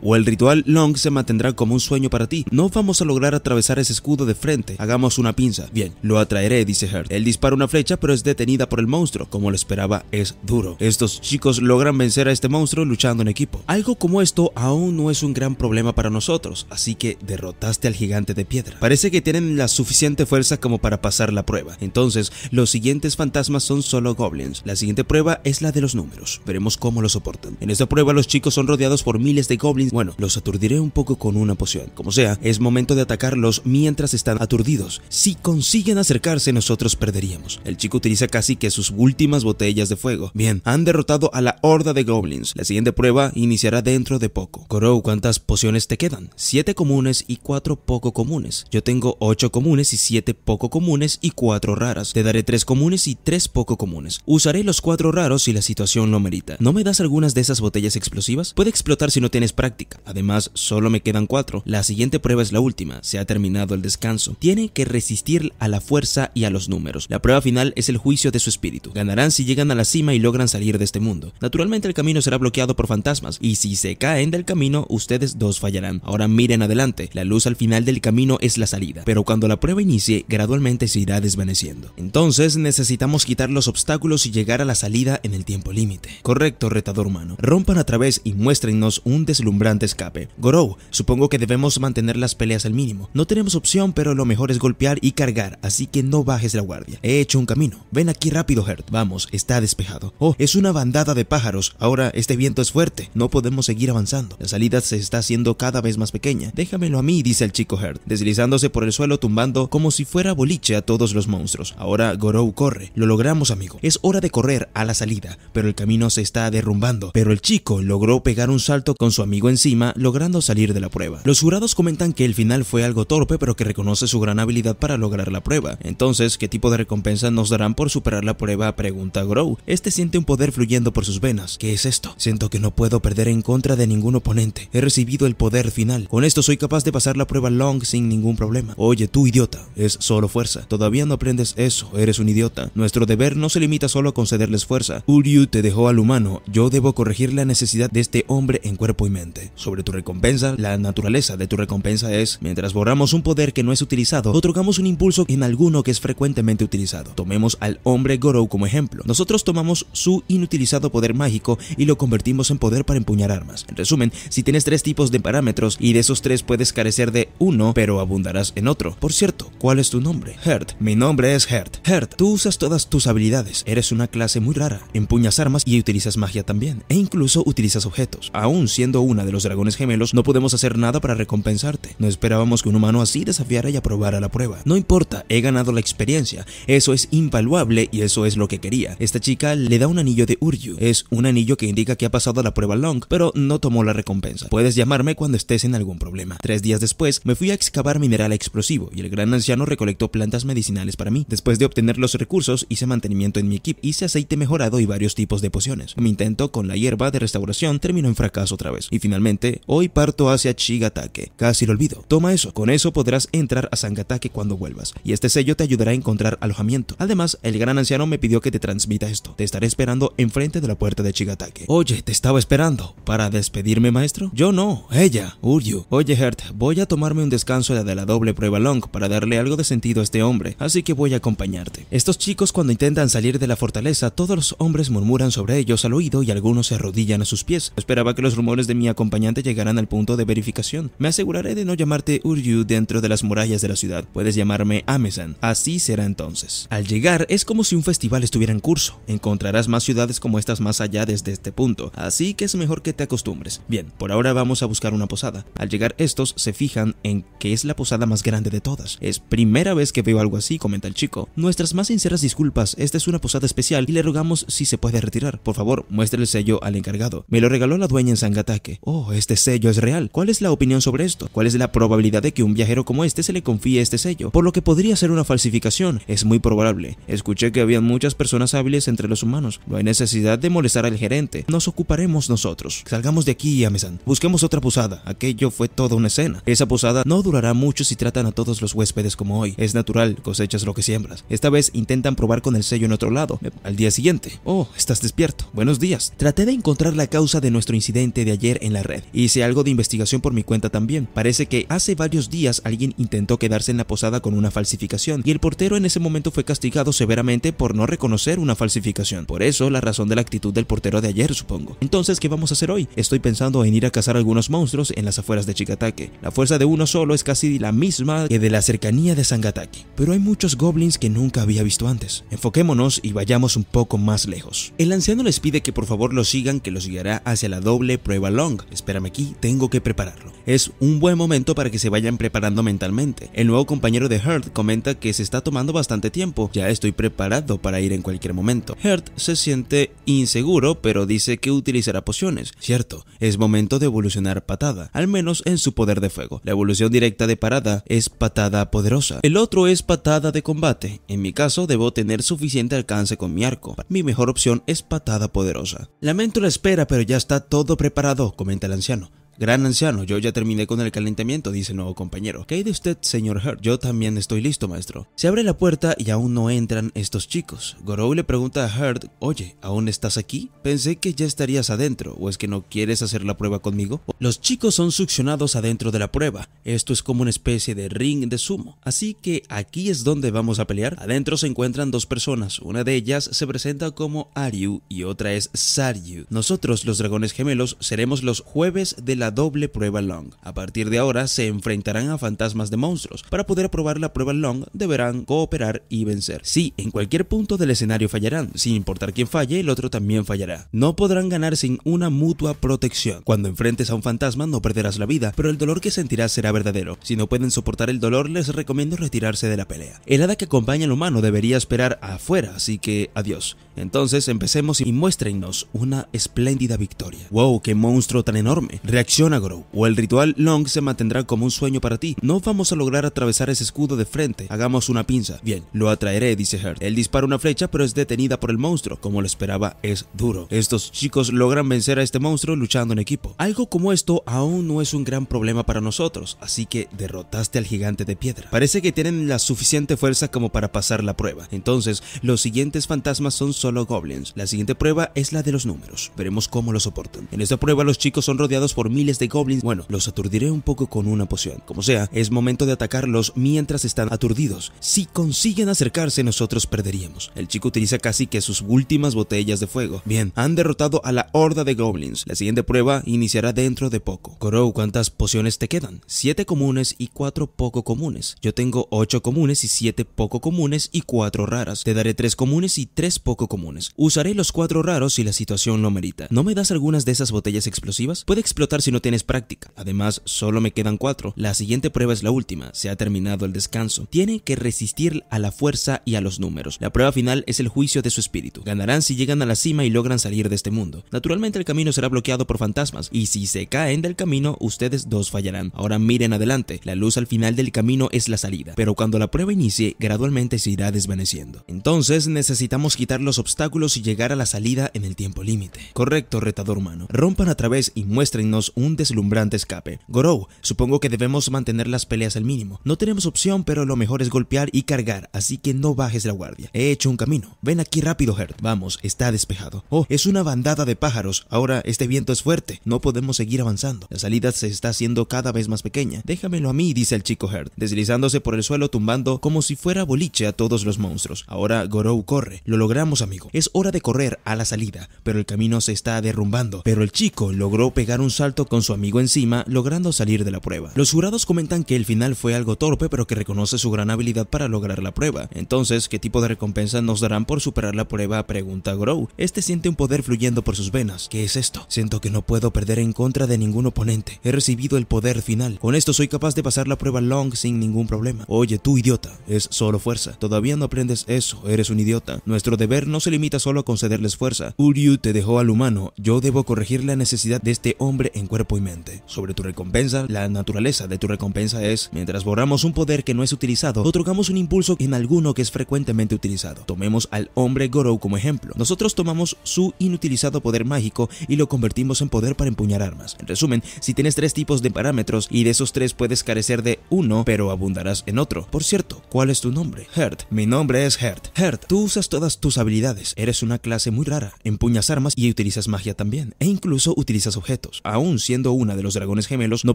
o el ritual Long se mantendrá como un sueño para ti. No vamos a lograr atravesar ese escudo de frente, hagamos una pinza. Bien, lo atraeré, dice Hurt. Él dispara una flecha pero es detenida por el monstruo. Como lo esperaba, es duro. Estos chicos logran vencer a este monstruo luchando en equipo. Algo como esto aún no es un gran problema para nosotros, así que derrotaste al gigante de piedra. Parece que tienen la suficiente fuerza como para pasar la prueba. Entonces, los siguientes fantasmas son solo goblins. La siguiente prueba es la de los números. Veremos cómo lo soportan. En esta prueba los chicos son rodeados por mil de goblins, bueno, los aturdiré un poco con una poción. Como sea, es momento de atacarlos mientras están aturdidos. Si consiguen acercarse, nosotros perderíamos. El chico utiliza casi que sus últimas botellas de fuego. Bien, han derrotado a la horda de goblins. La siguiente prueba iniciará dentro de poco. Coro, ¿cuántas pociones te quedan? Siete comunes y cuatro poco comunes. Yo tengo ocho comunes y siete poco comunes y cuatro raras. Te daré tres comunes y tres poco comunes. Usaré los cuatro raros si la situación lo merita. ¿No me das algunas de esas botellas explosivas? Puede explotar si no tienes práctica. Además, solo me quedan cuatro. La siguiente prueba es la última. Se ha terminado el descanso. tiene que resistir a la fuerza y a los números. La prueba final es el juicio de su espíritu. Ganarán si llegan a la cima y logran salir de este mundo. Naturalmente el camino será bloqueado por fantasmas y si se caen del camino, ustedes dos fallarán. Ahora miren adelante. La luz al final del camino es la salida. Pero cuando la prueba inicie, gradualmente se irá desvaneciendo. Entonces necesitamos quitar los obstáculos y llegar a la salida en el tiempo límite. Correcto, retador humano. Rompan a través y muéstrennos un un deslumbrante escape. Gorou, supongo que debemos mantener las peleas al mínimo. No tenemos opción, pero lo mejor es golpear y cargar, así que no bajes la guardia. He hecho un camino. Ven aquí rápido, Hert. Vamos, está despejado. Oh, es una bandada de pájaros. Ahora este viento es fuerte. No podemos seguir avanzando. La salida se está haciendo cada vez más pequeña. Déjamelo a mí, dice el chico Hert, deslizándose por el suelo tumbando como si fuera boliche a todos los monstruos. Ahora Gorou corre. Lo logramos, amigo. Es hora de correr a la salida, pero el camino se está derrumbando. Pero el chico logró pegar un salto con su amigo encima, logrando salir de la prueba. Los jurados comentan que el final fue algo torpe, pero que reconoce su gran habilidad para lograr la prueba. Entonces, ¿qué tipo de recompensa nos darán por superar la prueba? Pregunta Grow. Este siente un poder fluyendo por sus venas. ¿Qué es esto? Siento que no puedo perder en contra de ningún oponente. He recibido el poder final. Con esto soy capaz de pasar la prueba long sin ningún problema. Oye, tú idiota, es solo fuerza. Todavía no aprendes eso, eres un idiota. Nuestro deber no se limita solo a concederles fuerza. Uryu te dejó al humano. Yo debo corregir la necesidad de este hombre en cuerpo cuerpo Sobre tu recompensa, la naturaleza de tu recompensa es, mientras borramos un poder que no es utilizado, otorgamos un impulso en alguno que es frecuentemente utilizado. Tomemos al hombre Goro como ejemplo. Nosotros tomamos su inutilizado poder mágico y lo convertimos en poder para empuñar armas. En resumen, si tienes tres tipos de parámetros y de esos tres puedes carecer de uno, pero abundarás en otro. Por cierto, ¿cuál es tu nombre? Hert. Mi nombre es Hert. Hert, tú usas todas tus habilidades. Eres una clase muy rara. Empuñas armas y utilizas magia también. E incluso utilizas objetos. Aún si siendo una de los dragones gemelos, no podemos hacer nada para recompensarte. No esperábamos que un humano así desafiara y aprobara la prueba. No importa, he ganado la experiencia. Eso es invaluable y eso es lo que quería. Esta chica le da un anillo de Uryu. Es un anillo que indica que ha pasado la prueba Long, pero no tomó la recompensa. Puedes llamarme cuando estés en algún problema. Tres días después, me fui a excavar mineral explosivo y el gran anciano recolectó plantas medicinales para mí. Después de obtener los recursos, hice mantenimiento en mi equipo, hice aceite mejorado y varios tipos de pociones. Mi intento con la hierba de restauración terminó en fracaso y finalmente, hoy parto hacia Chigatake. Casi lo olvido. Toma eso. Con eso podrás entrar a Sangatake cuando vuelvas. Y este sello te ayudará a encontrar alojamiento. Además, el gran anciano me pidió que te transmita esto. Te estaré esperando enfrente de la puerta de Chigatake. Oye, te estaba esperando. ¿Para despedirme, maestro? Yo no. Ella. Uryu. Oye, Hert, voy a tomarme un descanso de la doble prueba long para darle algo de sentido a este hombre. Así que voy a acompañarte. Estos chicos cuando intentan salir de la fortaleza, todos los hombres murmuran sobre ellos al oído y algunos se arrodillan a sus pies. Esperaba que los rumores de mi acompañante llegarán al punto de verificación. Me aseguraré de no llamarte Uryu dentro de las murallas de la ciudad. Puedes llamarme Amesan. Así será entonces. Al llegar, es como si un festival estuviera en curso. Encontrarás más ciudades como estas más allá desde este punto, así que es mejor que te acostumbres. Bien, por ahora vamos a buscar una posada. Al llegar estos, se fijan en que es la posada más grande de todas. Es primera vez que veo algo así, comenta el chico. Nuestras más sinceras disculpas, esta es una posada especial y le rogamos si se puede retirar. Por favor, muestre el sello al encargado. Me lo regaló la dueña en sangre ataque. Oh, este sello es real. ¿Cuál es la opinión sobre esto? ¿Cuál es la probabilidad de que un viajero como este se le confíe este sello? Por lo que podría ser una falsificación, es muy probable. Escuché que habían muchas personas hábiles entre los humanos. No hay necesidad de molestar al gerente. Nos ocuparemos nosotros. Salgamos de aquí, Amesan. Busquemos otra posada. Aquello fue toda una escena. Esa posada no durará mucho si tratan a todos los huéspedes como hoy. Es natural, cosechas lo que siembras. Esta vez intentan probar con el sello en otro lado. Al día siguiente. Oh, estás despierto. Buenos días. Traté de encontrar la causa de nuestro incidente de ayer en la red. Hice algo de investigación por mi cuenta también. Parece que hace varios días alguien intentó quedarse en la posada con una falsificación y el portero en ese momento fue castigado severamente por no reconocer una falsificación. Por eso la razón de la actitud del portero de ayer, supongo. Entonces, ¿qué vamos a hacer hoy? Estoy pensando en ir a cazar algunos monstruos en las afueras de Chikatake. La fuerza de uno solo es casi la misma que de la cercanía de Sangatake, pero hay muchos goblins que nunca había visto antes. Enfoquémonos y vayamos un poco más lejos. El anciano les pide que por favor los sigan que los guiará hacia la doble prueba juego espérame aquí, tengo que prepararlo. Es un buen momento para que se vayan preparando mentalmente. El nuevo compañero de Hurt comenta que se está tomando bastante tiempo, ya estoy preparado para ir en cualquier momento. Hurt se siente inseguro, pero dice que utilizará pociones. Cierto, es momento de evolucionar patada, al menos en su poder de fuego. La evolución directa de parada es patada poderosa. El otro es patada de combate. En mi caso, debo tener suficiente alcance con mi arco. Mi mejor opción es patada poderosa. Lamento la espera, pero ya está todo preparado comenta el anciano, Gran anciano, yo ya terminé con el calentamiento, dice el nuevo compañero. ¿Qué hay de usted, señor Hurt? Yo también estoy listo, maestro. Se abre la puerta y aún no entran estos chicos. Gorou le pregunta a Hurt, oye, ¿aún estás aquí? Pensé que ya estarías adentro, ¿o es que no quieres hacer la prueba conmigo? Los chicos son succionados adentro de la prueba. Esto es como una especie de ring de sumo. Así que aquí es donde vamos a pelear. Adentro se encuentran dos personas. Una de ellas se presenta como Aryu y otra es Saryu. Nosotros, los dragones gemelos, seremos los jueves de la doble prueba Long. A partir de ahora se enfrentarán a fantasmas de monstruos. Para poder aprobar la prueba Long deberán cooperar y vencer. Sí, en cualquier punto del escenario fallarán, sin importar quién falle, el otro también fallará. No podrán ganar sin una mutua protección. Cuando enfrentes a un fantasma no perderás la vida, pero el dolor que sentirás será verdadero. Si no pueden soportar el dolor, les recomiendo retirarse de la pelea. El hada que acompaña al humano debería esperar afuera, así que adiós. Entonces empecemos y muéstrenos una espléndida victoria. ¡Wow, qué monstruo tan enorme! Reacción Jonagrow. o el ritual Long se mantendrá como un sueño para ti. No vamos a lograr atravesar ese escudo de frente, hagamos una pinza. Bien, lo atraeré, dice Hurt. Él dispara una flecha pero es detenida por el monstruo. Como lo esperaba, es duro. Estos chicos logran vencer a este monstruo luchando en equipo. Algo como esto aún no es un gran problema para nosotros, así que derrotaste al gigante de piedra. Parece que tienen la suficiente fuerza como para pasar la prueba. Entonces, los siguientes fantasmas son solo goblins. La siguiente prueba es la de los números. Veremos cómo lo soportan. En esta prueba los chicos son rodeados por miles de goblins, bueno, los aturdiré un poco con una poción. Como sea, es momento de atacarlos mientras están aturdidos. Si consiguen acercarse, nosotros perderíamos. El chico utiliza casi que sus últimas botellas de fuego. Bien, han derrotado a la horda de goblins. La siguiente prueba iniciará dentro de poco. Coro, ¿cuántas pociones te quedan? Siete comunes y cuatro poco comunes. Yo tengo ocho comunes y siete poco comunes y cuatro raras. Te daré tres comunes y tres poco comunes. Usaré los cuatro raros si la situación lo merita. ¿No me das algunas de esas botellas explosivas? Puede explotar no tienes práctica. Además, solo me quedan cuatro. La siguiente prueba es la última. Se ha terminado el descanso. tiene que resistir a la fuerza y a los números. La prueba final es el juicio de su espíritu. Ganarán si llegan a la cima y logran salir de este mundo. Naturalmente el camino será bloqueado por fantasmas y si se caen del camino, ustedes dos fallarán. Ahora miren adelante. La luz al final del camino es la salida, pero cuando la prueba inicie, gradualmente se irá desvaneciendo. Entonces necesitamos quitar los obstáculos y llegar a la salida en el tiempo límite. Correcto, retador humano. Rompan a través y muéstrennos un un deslumbrante escape. Gorou, supongo que debemos mantener las peleas al mínimo. No tenemos opción, pero lo mejor es golpear y cargar, así que no bajes la guardia. He hecho un camino. Ven aquí rápido, Hert. Vamos, está despejado. Oh, es una bandada de pájaros. Ahora este viento es fuerte. No podemos seguir avanzando. La salida se está haciendo cada vez más pequeña. Déjamelo a mí, dice el chico Hert, deslizándose por el suelo tumbando como si fuera boliche a todos los monstruos. Ahora Gorou corre. Lo logramos, amigo. Es hora de correr a la salida, pero el camino se está derrumbando. Pero el chico logró pegar un salto con su amigo encima, logrando salir de la prueba. Los jurados comentan que el final fue algo torpe, pero que reconoce su gran habilidad para lograr la prueba. Entonces, ¿qué tipo de recompensa nos darán por superar la prueba? Pregunta Grow. Este siente un poder fluyendo por sus venas. ¿Qué es esto? Siento que no puedo perder en contra de ningún oponente. He recibido el poder final. Con esto soy capaz de pasar la prueba long sin ningún problema. Oye, tú idiota, es solo fuerza. Todavía no aprendes eso, eres un idiota. Nuestro deber no se limita solo a concederles fuerza. Uryu te dejó al humano. Yo debo corregir la necesidad de este hombre en cuerpo cuerpo Sobre tu recompensa, la naturaleza de tu recompensa es, mientras borramos un poder que no es utilizado, otorgamos un impulso en alguno que es frecuentemente utilizado. Tomemos al hombre Goro como ejemplo. Nosotros tomamos su inutilizado poder mágico y lo convertimos en poder para empuñar armas. En resumen, si tienes tres tipos de parámetros y de esos tres puedes carecer de uno, pero abundarás en otro. Por cierto, ¿cuál es tu nombre? Hert. Mi nombre es Hert. Hert, tú usas todas tus habilidades. Eres una clase muy rara. Empuñas armas y utilizas magia también. E incluso utilizas objetos. Aún si siendo una de los dragones gemelos, no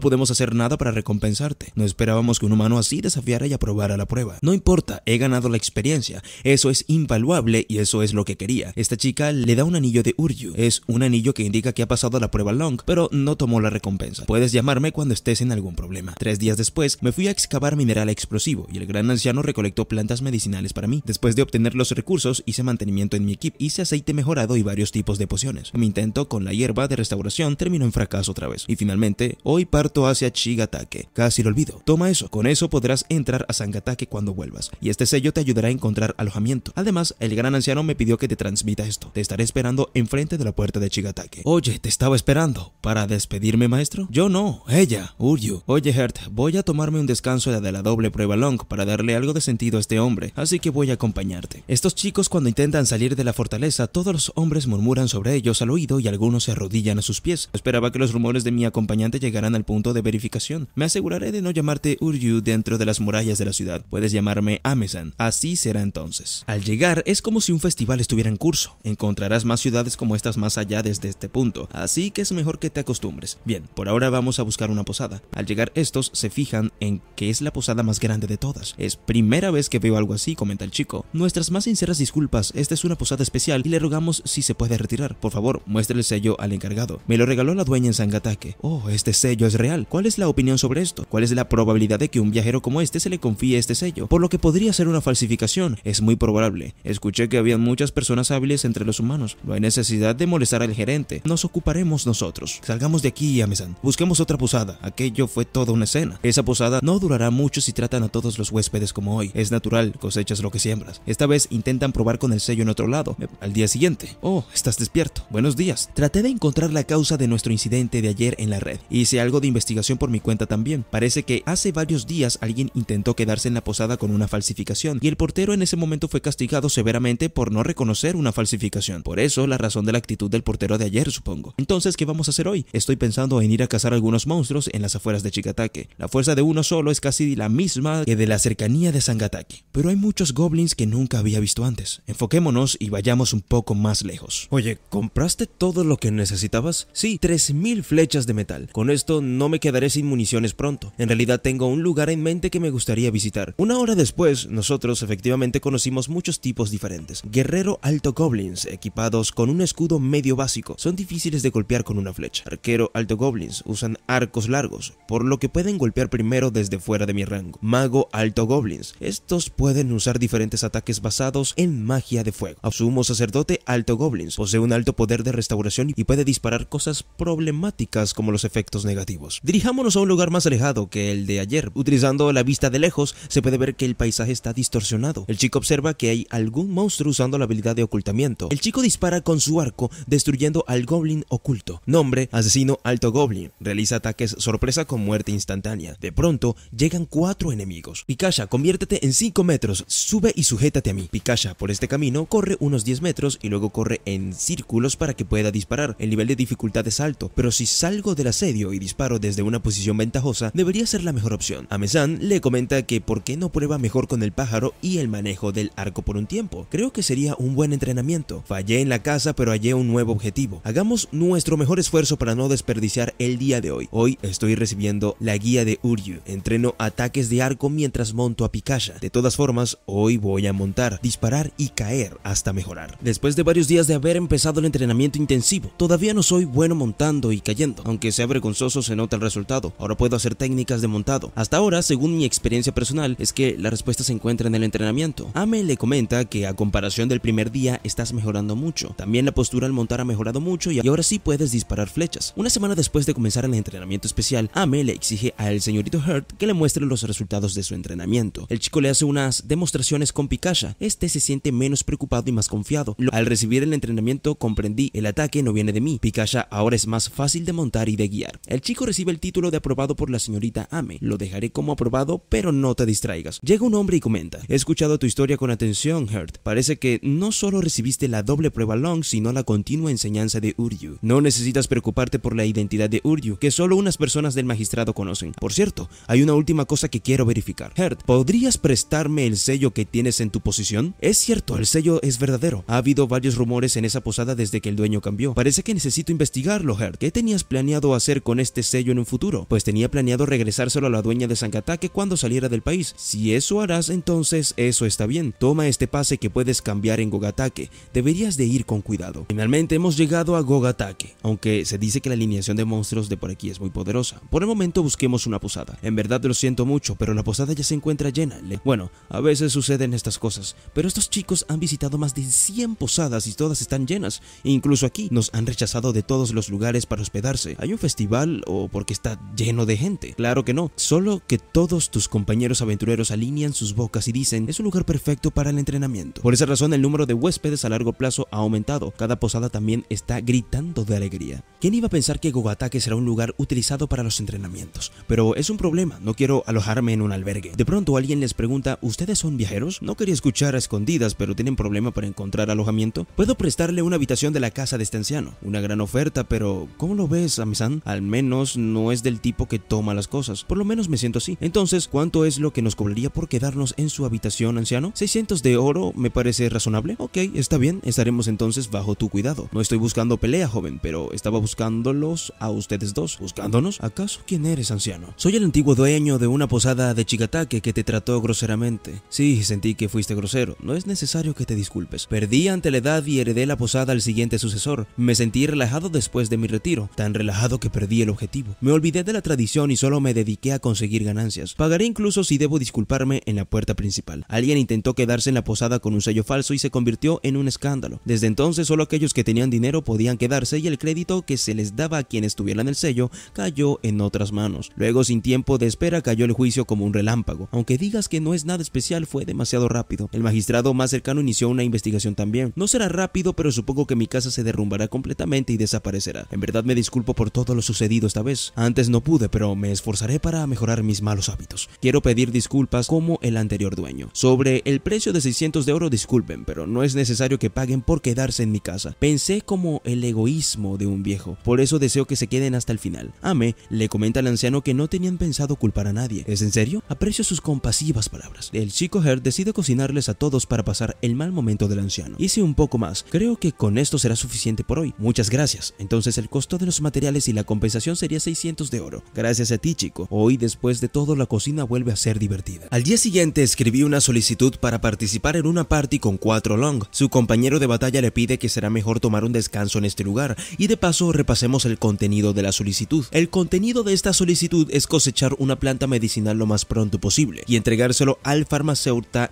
podemos hacer nada para recompensarte. No esperábamos que un humano así desafiara y aprobara la prueba. No importa, he ganado la experiencia. Eso es invaluable y eso es lo que quería. Esta chica le da un anillo de Uryu. Es un anillo que indica que ha pasado la prueba Long, pero no tomó la recompensa. Puedes llamarme cuando estés en algún problema. Tres días después, me fui a excavar mineral explosivo y el gran anciano recolectó plantas medicinales para mí. Después de obtener los recursos, hice mantenimiento en mi equipo, hice aceite mejorado y varios tipos de pociones. Mi intento con la hierba de restauración terminó en fracaso vez. Y finalmente, hoy parto hacia Chigatake. Casi lo olvido. Toma eso. Con eso podrás entrar a Sangatake cuando vuelvas. Y este sello te ayudará a encontrar alojamiento. Además, el gran anciano me pidió que te transmita esto. Te estaré esperando enfrente de la puerta de Chigatake. Oye, te estaba esperando. ¿Para despedirme, maestro? Yo no. Ella. Uryu. Oye, Hert, voy a tomarme un descanso de la doble prueba long para darle algo de sentido a este hombre. Así que voy a acompañarte. Estos chicos cuando intentan salir de la fortaleza, todos los hombres murmuran sobre ellos al oído y algunos se arrodillan a sus pies. Esperaba que los rumores de mi acompañante llegarán al punto de verificación. Me aseguraré de no llamarte Uryu dentro de las murallas de la ciudad. Puedes llamarme Amesan. Así será entonces. Al llegar, es como si un festival estuviera en curso. Encontrarás más ciudades como estas más allá desde este punto, así que es mejor que te acostumbres. Bien, por ahora vamos a buscar una posada. Al llegar estos, se fijan en que es la posada más grande de todas. Es primera vez que veo algo así, comenta el chico. Nuestras más sinceras disculpas, esta es una posada especial y le rogamos si se puede retirar. Por favor, muestre el sello al encargado. Me lo regaló la dueña en Sangata Oh, este sello es real. ¿Cuál es la opinión sobre esto? ¿Cuál es la probabilidad de que un viajero como este se le confíe este sello? Por lo que podría ser una falsificación. Es muy probable. Escuché que habían muchas personas hábiles entre los humanos. No hay necesidad de molestar al gerente. Nos ocuparemos nosotros. Salgamos de aquí, Amesan. Busquemos otra posada. Aquello fue toda una escena. Esa posada no durará mucho si tratan a todos los huéspedes como hoy. Es natural, cosechas lo que siembras. Esta vez intentan probar con el sello en otro lado. Al día siguiente. Oh, estás despierto. Buenos días. Traté de encontrar la causa de nuestro incidente ayer en la red. Hice algo de investigación por mi cuenta también. Parece que hace varios días alguien intentó quedarse en la posada con una falsificación y el portero en ese momento fue castigado severamente por no reconocer una falsificación. Por eso la razón de la actitud del portero de ayer, supongo. Entonces, ¿qué vamos a hacer hoy? Estoy pensando en ir a cazar algunos monstruos en las afueras de Chikatake. La fuerza de uno solo es casi la misma que de la cercanía de Sangatake, pero hay muchos goblins que nunca había visto antes. Enfoquémonos y vayamos un poco más lejos. Oye, ¿compraste todo lo que necesitabas? Sí, 3000 flechas flechas de metal. Con esto no me quedaré sin municiones pronto. En realidad tengo un lugar en mente que me gustaría visitar. Una hora después, nosotros efectivamente conocimos muchos tipos diferentes. Guerrero alto goblins, equipados con un escudo medio básico. Son difíciles de golpear con una flecha. Arquero alto goblins, usan arcos largos, por lo que pueden golpear primero desde fuera de mi rango. Mago alto goblins, estos pueden usar diferentes ataques basados en magia de fuego. Sumo sacerdote alto goblins, posee un alto poder de restauración y puede disparar cosas problemáticas como los efectos negativos. Dirijámonos a un lugar más alejado que el de ayer. Utilizando la vista de lejos, se puede ver que el paisaje está distorsionado. El chico observa que hay algún monstruo usando la habilidad de ocultamiento. El chico dispara con su arco, destruyendo al goblin oculto. Nombre, asesino alto goblin. Realiza ataques sorpresa con muerte instantánea. De pronto, llegan cuatro enemigos. Picasha, conviértete en 5 metros, sube y sujétate a mí. Picasha, por este camino, corre unos 10 metros y luego corre en círculos para que pueda disparar. El nivel de dificultad es alto, pero si salgo del asedio y disparo desde una posición ventajosa debería ser la mejor opción. Amesan le comenta que por qué no prueba mejor con el pájaro y el manejo del arco por un tiempo. Creo que sería un buen entrenamiento. Fallé en la casa pero hallé un nuevo objetivo. Hagamos nuestro mejor esfuerzo para no desperdiciar el día de hoy. Hoy estoy recibiendo la guía de Uryu. Entreno ataques de arco mientras monto a Pikachu. De todas formas, hoy voy a montar, disparar y caer hasta mejorar. Después de varios días de haber empezado el entrenamiento intensivo, todavía no soy bueno montando y cayendo aunque sea vergonzoso se nota el resultado. Ahora puedo hacer técnicas de montado. Hasta ahora, según mi experiencia personal, es que la respuesta se encuentra en el entrenamiento. Ame le comenta que a comparación del primer día estás mejorando mucho. También la postura al montar ha mejorado mucho y ahora sí puedes disparar flechas. Una semana después de comenzar el entrenamiento especial, Ame le exige al señorito Hurt que le muestre los resultados de su entrenamiento. El chico le hace unas demostraciones con Pikachu. Este se siente menos preocupado y más confiado. Al recibir el entrenamiento comprendí, el ataque no viene de mí. Pikachu ahora es más fácil de montar y de guiar. El chico recibe el título de aprobado por la señorita Ame. Lo dejaré como aprobado, pero no te distraigas. Llega un hombre y comenta, he escuchado tu historia con atención, Hurt. Parece que no solo recibiste la doble prueba Long, sino la continua enseñanza de Uryu. No necesitas preocuparte por la identidad de Uryu, que solo unas personas del magistrado conocen. Por cierto, hay una última cosa que quiero verificar. Hurt, ¿podrías prestarme el sello que tienes en tu posición? Es cierto, el sello es verdadero. Ha habido varios rumores en esa posada desde que el dueño cambió. Parece que necesito investigarlo, Hurt. ¿Qué tenías planeado hacer con este sello en un futuro, pues tenía planeado regresárselo a la dueña de Sankatake cuando saliera del país. Si eso harás, entonces eso está bien. Toma este pase que puedes cambiar en Gogatake. Deberías de ir con cuidado. Finalmente hemos llegado a Gogatake, aunque se dice que la alineación de monstruos de por aquí es muy poderosa. Por el momento busquemos una posada. En verdad lo siento mucho, pero la posada ya se encuentra llena. Bueno, a veces suceden estas cosas, pero estos chicos han visitado más de 100 posadas y todas están llenas. incluso aquí nos han rechazado de todos los lugares para hospedar ¿hay un festival o porque está lleno de gente? Claro que no, solo que todos tus compañeros aventureros alinean sus bocas y dicen, es un lugar perfecto para el entrenamiento. Por esa razón, el número de huéspedes a largo plazo ha aumentado. Cada posada también está gritando de alegría. ¿Quién iba a pensar que Gogatake será un lugar utilizado para los entrenamientos? Pero es un problema, no quiero alojarme en un albergue. De pronto alguien les pregunta, ¿ustedes son viajeros? No quería escuchar a escondidas, pero tienen problema para encontrar alojamiento. Puedo prestarle una habitación de la casa de este anciano. Una gran oferta, pero ¿cómo lo ves? es, al menos no es del tipo que toma las cosas. Por lo menos me siento así. Entonces, ¿cuánto es lo que nos cobraría por quedarnos en su habitación, anciano? 600 de oro me parece razonable. Ok, está bien, estaremos entonces bajo tu cuidado. No estoy buscando pelea, joven, pero estaba buscándolos a ustedes dos. ¿Buscándonos? ¿Acaso quién eres, anciano? Soy el antiguo dueño de una posada de Chigatake que te trató groseramente. Sí, sentí que fuiste grosero. No es necesario que te disculpes. Perdí ante la edad y heredé la posada al siguiente sucesor. Me sentí relajado después de mi retiro tan relajado que perdí el objetivo. Me olvidé de la tradición y solo me dediqué a conseguir ganancias. Pagaré incluso si debo disculparme en la puerta principal. Alguien intentó quedarse en la posada con un sello falso y se convirtió en un escándalo. Desde entonces solo aquellos que tenían dinero podían quedarse y el crédito que se les daba a quienes en el sello cayó en otras manos. Luego sin tiempo de espera cayó el juicio como un relámpago. Aunque digas que no es nada especial fue demasiado rápido. El magistrado más cercano inició una investigación también. No será rápido pero supongo que mi casa se derrumbará completamente y desaparecerá. En verdad me disculpo disculpo por todo lo sucedido esta vez. Antes no pude, pero me esforzaré para mejorar mis malos hábitos. Quiero pedir disculpas como el anterior dueño. Sobre el precio de 600 de oro, disculpen, pero no es necesario que paguen por quedarse en mi casa. Pensé como el egoísmo de un viejo, por eso deseo que se queden hasta el final. Ame le comenta al anciano que no tenían pensado culpar a nadie. ¿Es en serio? Aprecio sus compasivas palabras. El chico Her decide cocinarles a todos para pasar el mal momento del anciano. Hice un poco más. Creo que con esto será suficiente por hoy. Muchas gracias. Entonces el costo de los materiales y la compensación sería 600 de oro. Gracias a ti chico, hoy después de todo la cocina vuelve a ser divertida. Al día siguiente escribí una solicitud para participar en una party con 4 Long. Su compañero de batalla le pide que será mejor tomar un descanso en este lugar y de paso repasemos el contenido de la solicitud. El contenido de esta solicitud es cosechar una planta medicinal lo más pronto posible y entregárselo al farmacéutico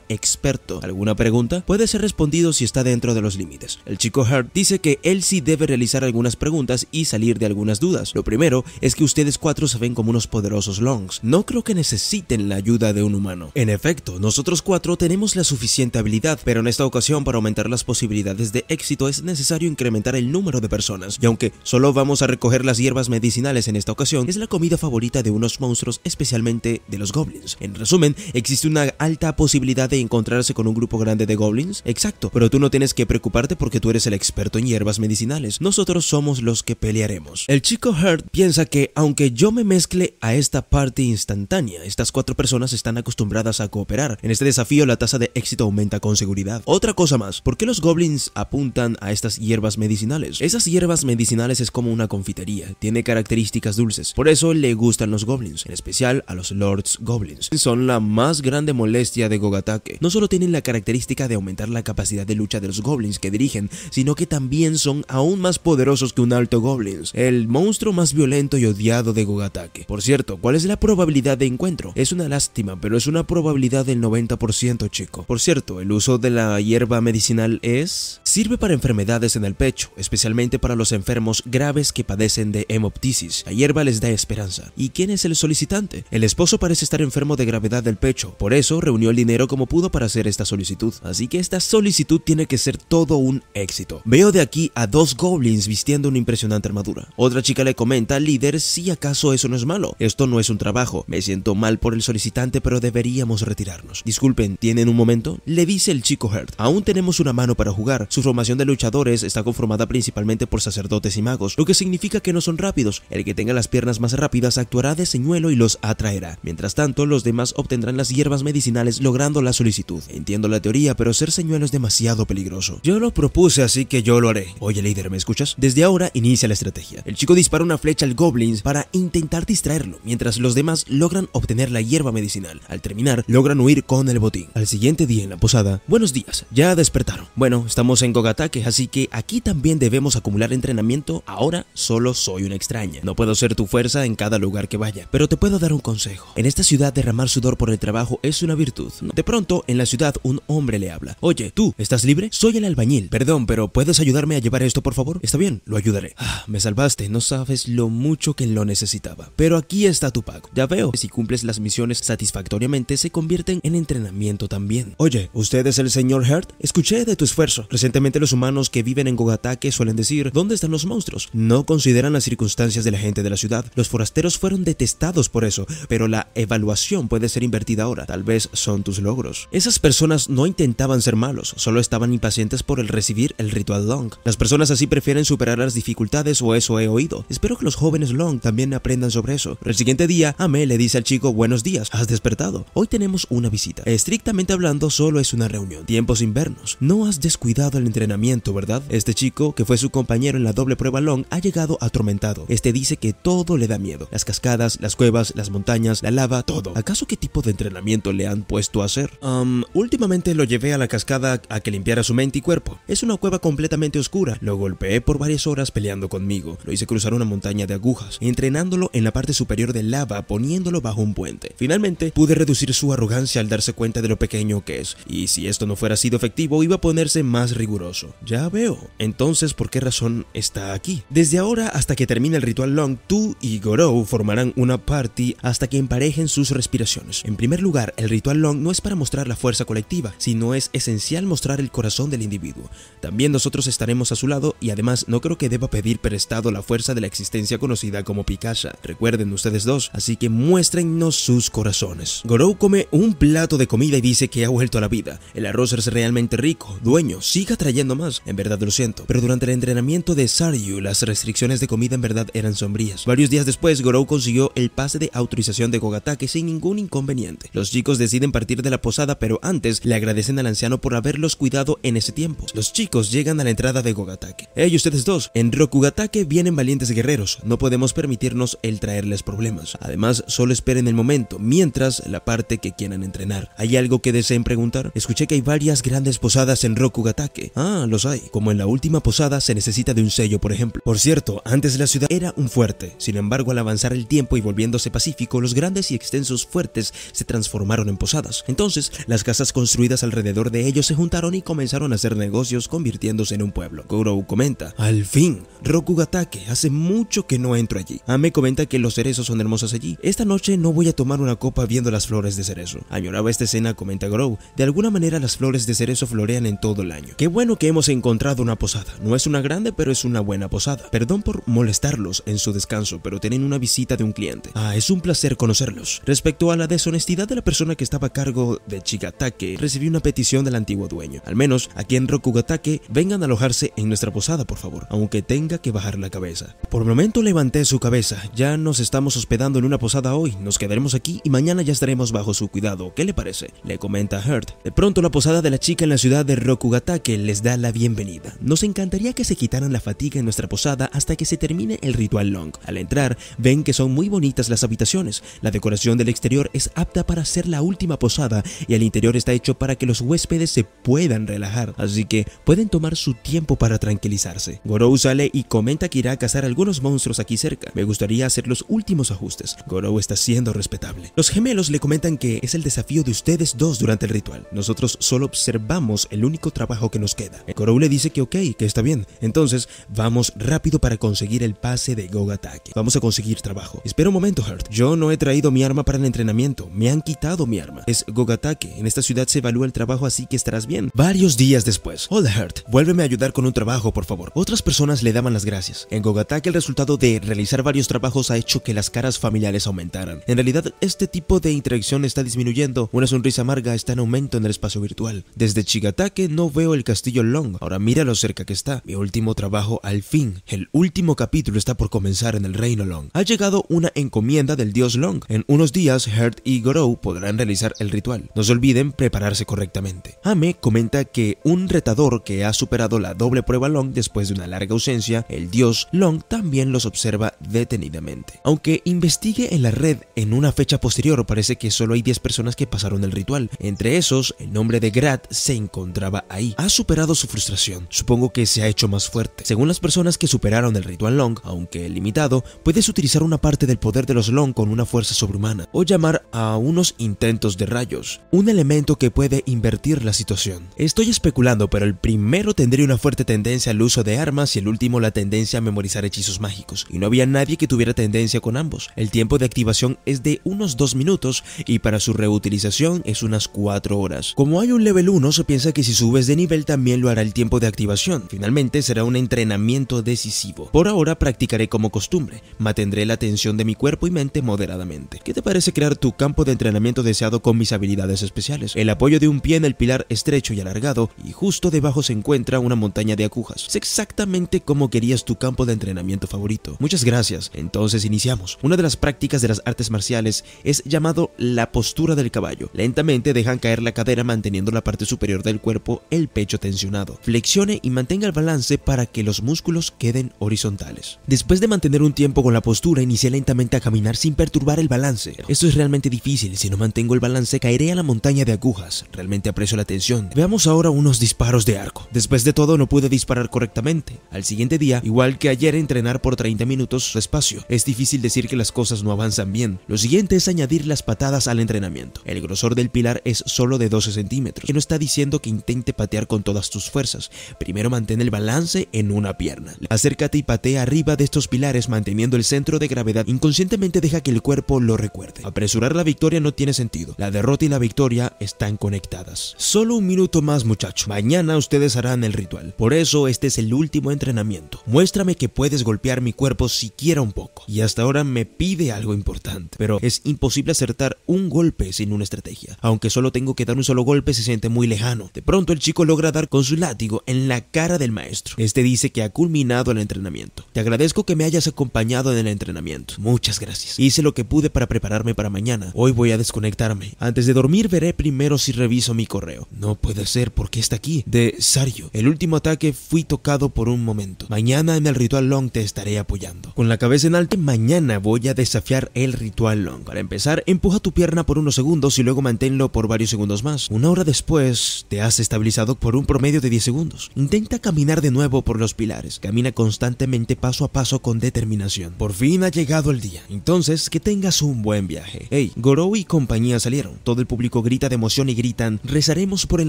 experto. ¿Alguna pregunta? Puede ser respondido si está dentro de los límites. El chico Hart dice que él sí debe realizar algunas preguntas y salir de algunas dudas. Lo primero es que ustedes cuatro se ven como unos poderosos longs. No creo que necesiten la ayuda de un humano. En efecto, nosotros cuatro tenemos la suficiente habilidad, pero en esta ocasión para aumentar las posibilidades de éxito es necesario incrementar el número de personas. Y aunque solo vamos a recoger las hierbas medicinales en esta ocasión, es la comida favorita de unos monstruos, especialmente de los goblins. En resumen, existe una alta posibilidad de encontrarse con un grupo grande de goblins. Exacto, pero tú no tienes que preocuparte porque tú eres el experto en hierbas medicinales. Nosotros somos los que pelearemos. El chico Hurt piensa que aunque yo me mezcle a esta parte instantánea, estas cuatro personas están acostumbradas a cooperar. En este desafío la tasa de éxito aumenta con seguridad. Otra cosa más, ¿por qué los goblins apuntan a estas hierbas medicinales? Esas hierbas medicinales es como una confitería, tiene características dulces, por eso le gustan los goblins, en especial a los lords goblins. Son la más grande molestia de Gogatake. No solo tienen la característica de aumentar la capacidad de lucha de los goblins que dirigen, sino que también son aún más poderosos que un alto goblins el monstruo más violento y odiado de Gogatake. Por cierto, ¿cuál es la probabilidad de encuentro? Es una lástima, pero es una probabilidad del 90%, chico. Por cierto, el uso de la hierba medicinal es... Sirve para enfermedades en el pecho, especialmente para los enfermos graves que padecen de hemoptisis. La hierba les da esperanza. ¿Y quién es el solicitante? El esposo parece estar enfermo de gravedad del pecho, por eso reunió el dinero como pudo para hacer esta solicitud. Así que esta solicitud tiene que ser todo un éxito. Veo de aquí a dos goblins vistiendo una impresionante armadura. Otra chica le comenta líder si acaso eso no es malo, esto no es un trabajo, me siento mal por el solicitante pero deberíamos retirarnos. Disculpen, ¿tienen un momento? Le dice el chico Hurt, aún tenemos una mano para jugar, su formación de luchadores está conformada principalmente por sacerdotes y magos, lo que significa que no son rápidos, el que tenga las piernas más rápidas actuará de señuelo y los atraerá. Mientras tanto, los demás obtendrán las hierbas medicinales logrando la solicitud. Entiendo la teoría, pero ser señuelo es demasiado peligroso. Yo lo propuse, así que yo lo haré. Oye líder, ¿me escuchas? Desde ahora inicia la estrategia el chico dispara una flecha al Goblins para intentar distraerlo, mientras los demás logran obtener la hierba medicinal. Al terminar, logran huir con el botín. Al siguiente día en la posada, buenos días, ya despertaron. Bueno, estamos en Gogatake, así que aquí también debemos acumular entrenamiento. Ahora solo soy una extraña. No puedo ser tu fuerza en cada lugar que vaya, pero te puedo dar un consejo. En esta ciudad derramar sudor por el trabajo es una virtud. De pronto, en la ciudad un hombre le habla. Oye, ¿tú estás libre? Soy el albañil. Perdón, pero ¿puedes ayudarme a llevar esto, por favor? Está bien, lo ayudaré. Ah, me salvaste no sabes lo mucho que lo necesitaba. Pero aquí está tu pago. Ya veo que si cumples las misiones satisfactoriamente se convierten en entrenamiento también. Oye, ¿usted es el señor Hurt? Escuché de tu esfuerzo. Recientemente los humanos que viven en Gogatake suelen decir, ¿dónde están los monstruos? No consideran las circunstancias de la gente de la ciudad. Los forasteros fueron detestados por eso, pero la evaluación puede ser invertida ahora. Tal vez son tus logros. Esas personas no intentaban ser malos, solo estaban impacientes por el recibir el ritual Long. Las personas así prefieren superar las dificultades o eso he oído. Espero que los jóvenes Long también aprendan sobre eso. el siguiente día, Ame le dice al chico, buenos días, has despertado. Hoy tenemos una visita. Estrictamente hablando, solo es una reunión. Tiempos invernos. No has descuidado el entrenamiento, ¿verdad? Este chico, que fue su compañero en la doble prueba Long, ha llegado atormentado. Este dice que todo le da miedo. Las cascadas, las cuevas, las montañas, la lava, todo. ¿Acaso qué tipo de entrenamiento le han puesto a hacer? Um, últimamente lo llevé a la cascada a que limpiara su mente y cuerpo. Es una cueva completamente oscura. Lo golpeé por varias horas peleando conmigo. Lo hice cruzar una montaña de agujas, entrenándolo en la parte superior del lava, poniéndolo bajo un puente. Finalmente, pude reducir su arrogancia al darse cuenta de lo pequeño que es, y si esto no fuera sido efectivo, iba a ponerse más riguroso. Ya veo. Entonces, ¿por qué razón está aquí? Desde ahora hasta que termine el ritual Long, tú y Gorou formarán una party hasta que emparejen sus respiraciones. En primer lugar, el ritual Long no es para mostrar la fuerza colectiva, sino es esencial mostrar el corazón del individuo. También nosotros estaremos a su lado y además no creo que deba pedir prestado la fuerza de la existencia conocida como Picasa. Recuerden ustedes dos, así que muéstrennos sus corazones. Gorou come un plato de comida y dice que ha vuelto a la vida. El arroz es realmente rico, dueño, siga trayendo más. En verdad lo siento, pero durante el entrenamiento de Saryu, las restricciones de comida en verdad eran sombrías. Varios días después, Gorou consiguió el pase de autorización de Gogatake sin ningún inconveniente. Los chicos deciden partir de la posada, pero antes le agradecen al anciano por haberlos cuidado en ese tiempo. Los chicos llegan a la entrada de Gogatake. Ellos ustedes dos, en Rokugatake viene valientes guerreros, no podemos permitirnos el traerles problemas. Además, solo esperen el momento, mientras la parte que quieran entrenar. ¿Hay algo que deseen preguntar? Escuché que hay varias grandes posadas en Rokugatake. Ah, los hay. Como en la última posada se necesita de un sello, por ejemplo. Por cierto, antes la ciudad era un fuerte. Sin embargo, al avanzar el tiempo y volviéndose pacífico, los grandes y extensos fuertes se transformaron en posadas. Entonces, las casas construidas alrededor de ellos se juntaron y comenzaron a hacer negocios convirtiéndose en un pueblo. Kurou comenta, al fin, Rokugatake hace mucho que no entro allí. Ame ah, comenta que los cerezos son hermosos allí. Esta noche no voy a tomar una copa viendo las flores de cerezo. Añoraba esta escena, comenta Grow. De alguna manera las flores de cerezo florean en todo el año. Qué bueno que hemos encontrado una posada. No es una grande, pero es una buena posada. Perdón por molestarlos en su descanso, pero tienen una visita de un cliente. Ah, es un placer conocerlos. Respecto a la deshonestidad de la persona que estaba a cargo de Chigatake, recibí una petición del antiguo dueño. Al menos aquí en Rokugatake, vengan a alojarse en nuestra posada, por favor, aunque tenga que bajar la cabeza. Por el momento levanté su cabeza, ya nos estamos hospedando en una posada hoy, nos quedaremos aquí y mañana ya estaremos bajo su cuidado, ¿qué le parece? Le comenta Hurt. De pronto la posada de la chica en la ciudad de Rokugatake les da la bienvenida. Nos encantaría que se quitaran la fatiga en nuestra posada hasta que se termine el ritual long. Al entrar, ven que son muy bonitas las habitaciones, la decoración del exterior es apta para ser la última posada y el interior está hecho para que los huéspedes se puedan relajar, así que pueden tomar su tiempo para tranquilizarse. Gorou sale y comenta que cazar algunos monstruos aquí cerca. Me gustaría hacer los últimos ajustes. Gorou está siendo respetable. Los gemelos le comentan que es el desafío de ustedes dos durante el ritual. Nosotros solo observamos el único trabajo que nos queda. Gorou le dice que ok, que está bien. Entonces, vamos rápido para conseguir el pase de Gogatake. Vamos a conseguir trabajo. Espera un momento, Heart. Yo no he traído mi arma para el entrenamiento. Me han quitado mi arma. Es Gogatake. En esta ciudad se evalúa el trabajo, así que estarás bien. Varios días después. Hola, Heart. Vuélveme a ayudar con un trabajo, por favor. Otras personas le daban las gracias. En Gogatake el resultado de realizar varios trabajos ha hecho que las caras familiares aumentaran. En realidad, este tipo de interacción está disminuyendo, una sonrisa amarga está en aumento en el espacio virtual. Desde Chigatake no veo el castillo Long, ahora mira lo cerca que está. Mi último trabajo al fin, el último capítulo está por comenzar en el reino Long. Ha llegado una encomienda del dios Long. En unos días, Heard y Grow podrán realizar el ritual. No se olviden prepararse correctamente. Ame comenta que un retador que ha superado la doble prueba Long después de una larga ausencia, el dios Long también los observa detenidamente. Aunque investigue en la red en una fecha posterior, parece que solo hay 10 personas que pasaron el ritual. Entre esos, el nombre de Grad se encontraba ahí. Ha superado su frustración. Supongo que se ha hecho más fuerte. Según las personas que superaron el ritual Long, aunque limitado, puedes utilizar una parte del poder de los Long con una fuerza sobrehumana o llamar a unos intentos de rayos, un elemento que puede invertir la situación. Estoy especulando, pero el primero tendría una fuerte tendencia al uso de armas y el último la tendencia a memorizar hechizos mágicos, y no había nadie que tuviera tendencia con ambos. El tiempo de activación es de unos 2 minutos y para su reutilización es unas 4 horas. Como hay un level 1, se piensa que si subes de nivel también lo hará el tiempo de activación. Finalmente será un entrenamiento decisivo. Por ahora practicaré como costumbre, mantendré la tensión de mi cuerpo y mente moderadamente. ¿Qué te parece crear tu campo de entrenamiento deseado con mis habilidades especiales? El apoyo de un pie en el pilar estrecho y alargado y justo debajo se encuentra una montaña de agujas. Es exactamente como querías tu campo de entrenamiento favorito. Muchas gracias, entonces iniciamos. Una de las prácticas de las artes marciales es llamado la postura del caballo. Lentamente dejan caer la cadera manteniendo la parte superior del cuerpo, el pecho tensionado. Flexione y mantenga el balance para que los músculos queden horizontales. Después de mantener un tiempo con la postura, inicie lentamente a caminar sin perturbar el balance. Esto es realmente difícil, si no mantengo el balance caeré a la montaña de agujas. Realmente aprecio la tensión. Veamos ahora unos disparos de arco. Después de todo no pude disparar correctamente. Al siguiente día, igual que ayer entrenar por 30 minutos su espacio. Es difícil decir que las cosas no avanzan bien. Lo siguiente es añadir las patadas al entrenamiento. El grosor del pilar es solo de 12 centímetros, que no está diciendo que intente patear con todas tus fuerzas. Primero mantén el balance en una pierna. Acércate y patea arriba de estos pilares manteniendo el centro de gravedad. Inconscientemente deja que el cuerpo lo recuerde. Apresurar la victoria no tiene sentido. La derrota y la victoria están conectadas. Solo un minuto más muchacho. Mañana ustedes harán el ritual. Por eso este es el último entrenamiento. Muéstrame que puedes golpear mi cuerpo siquiera un poco. Y hasta ahora me pide algo importante, pero es imposible acertar un golpe sin una estrategia. Aunque solo tengo que dar un solo golpe, se siente muy lejano. De pronto el chico logra dar con su látigo en la cara del maestro. Este dice que ha culminado el entrenamiento. Te agradezco que me hayas acompañado en el entrenamiento. Muchas gracias. Hice lo que pude para prepararme para mañana. Hoy voy a desconectarme. Antes de dormir veré primero si reviso mi correo. No puede ser porque está aquí. De Sario. El último ataque fui tocado por un momento. Mañana en el ritual Long te estaré apoyando. Con la cabeza en alto, mañana voy a desafiar el ritual Long. Para empezar, empuja tu pierna por unos segundos y luego manténlo por varios segundos más. Una hora después, te has estabilizado por un promedio de 10 segundos. Intenta caminar de nuevo por los pilares. Camina constantemente paso a paso con determinación. Por fin ha llegado el día. Entonces, que tengas un buen viaje. Hey, Gorou y compañía salieron. Todo el público grita de emoción y gritan, rezaremos por el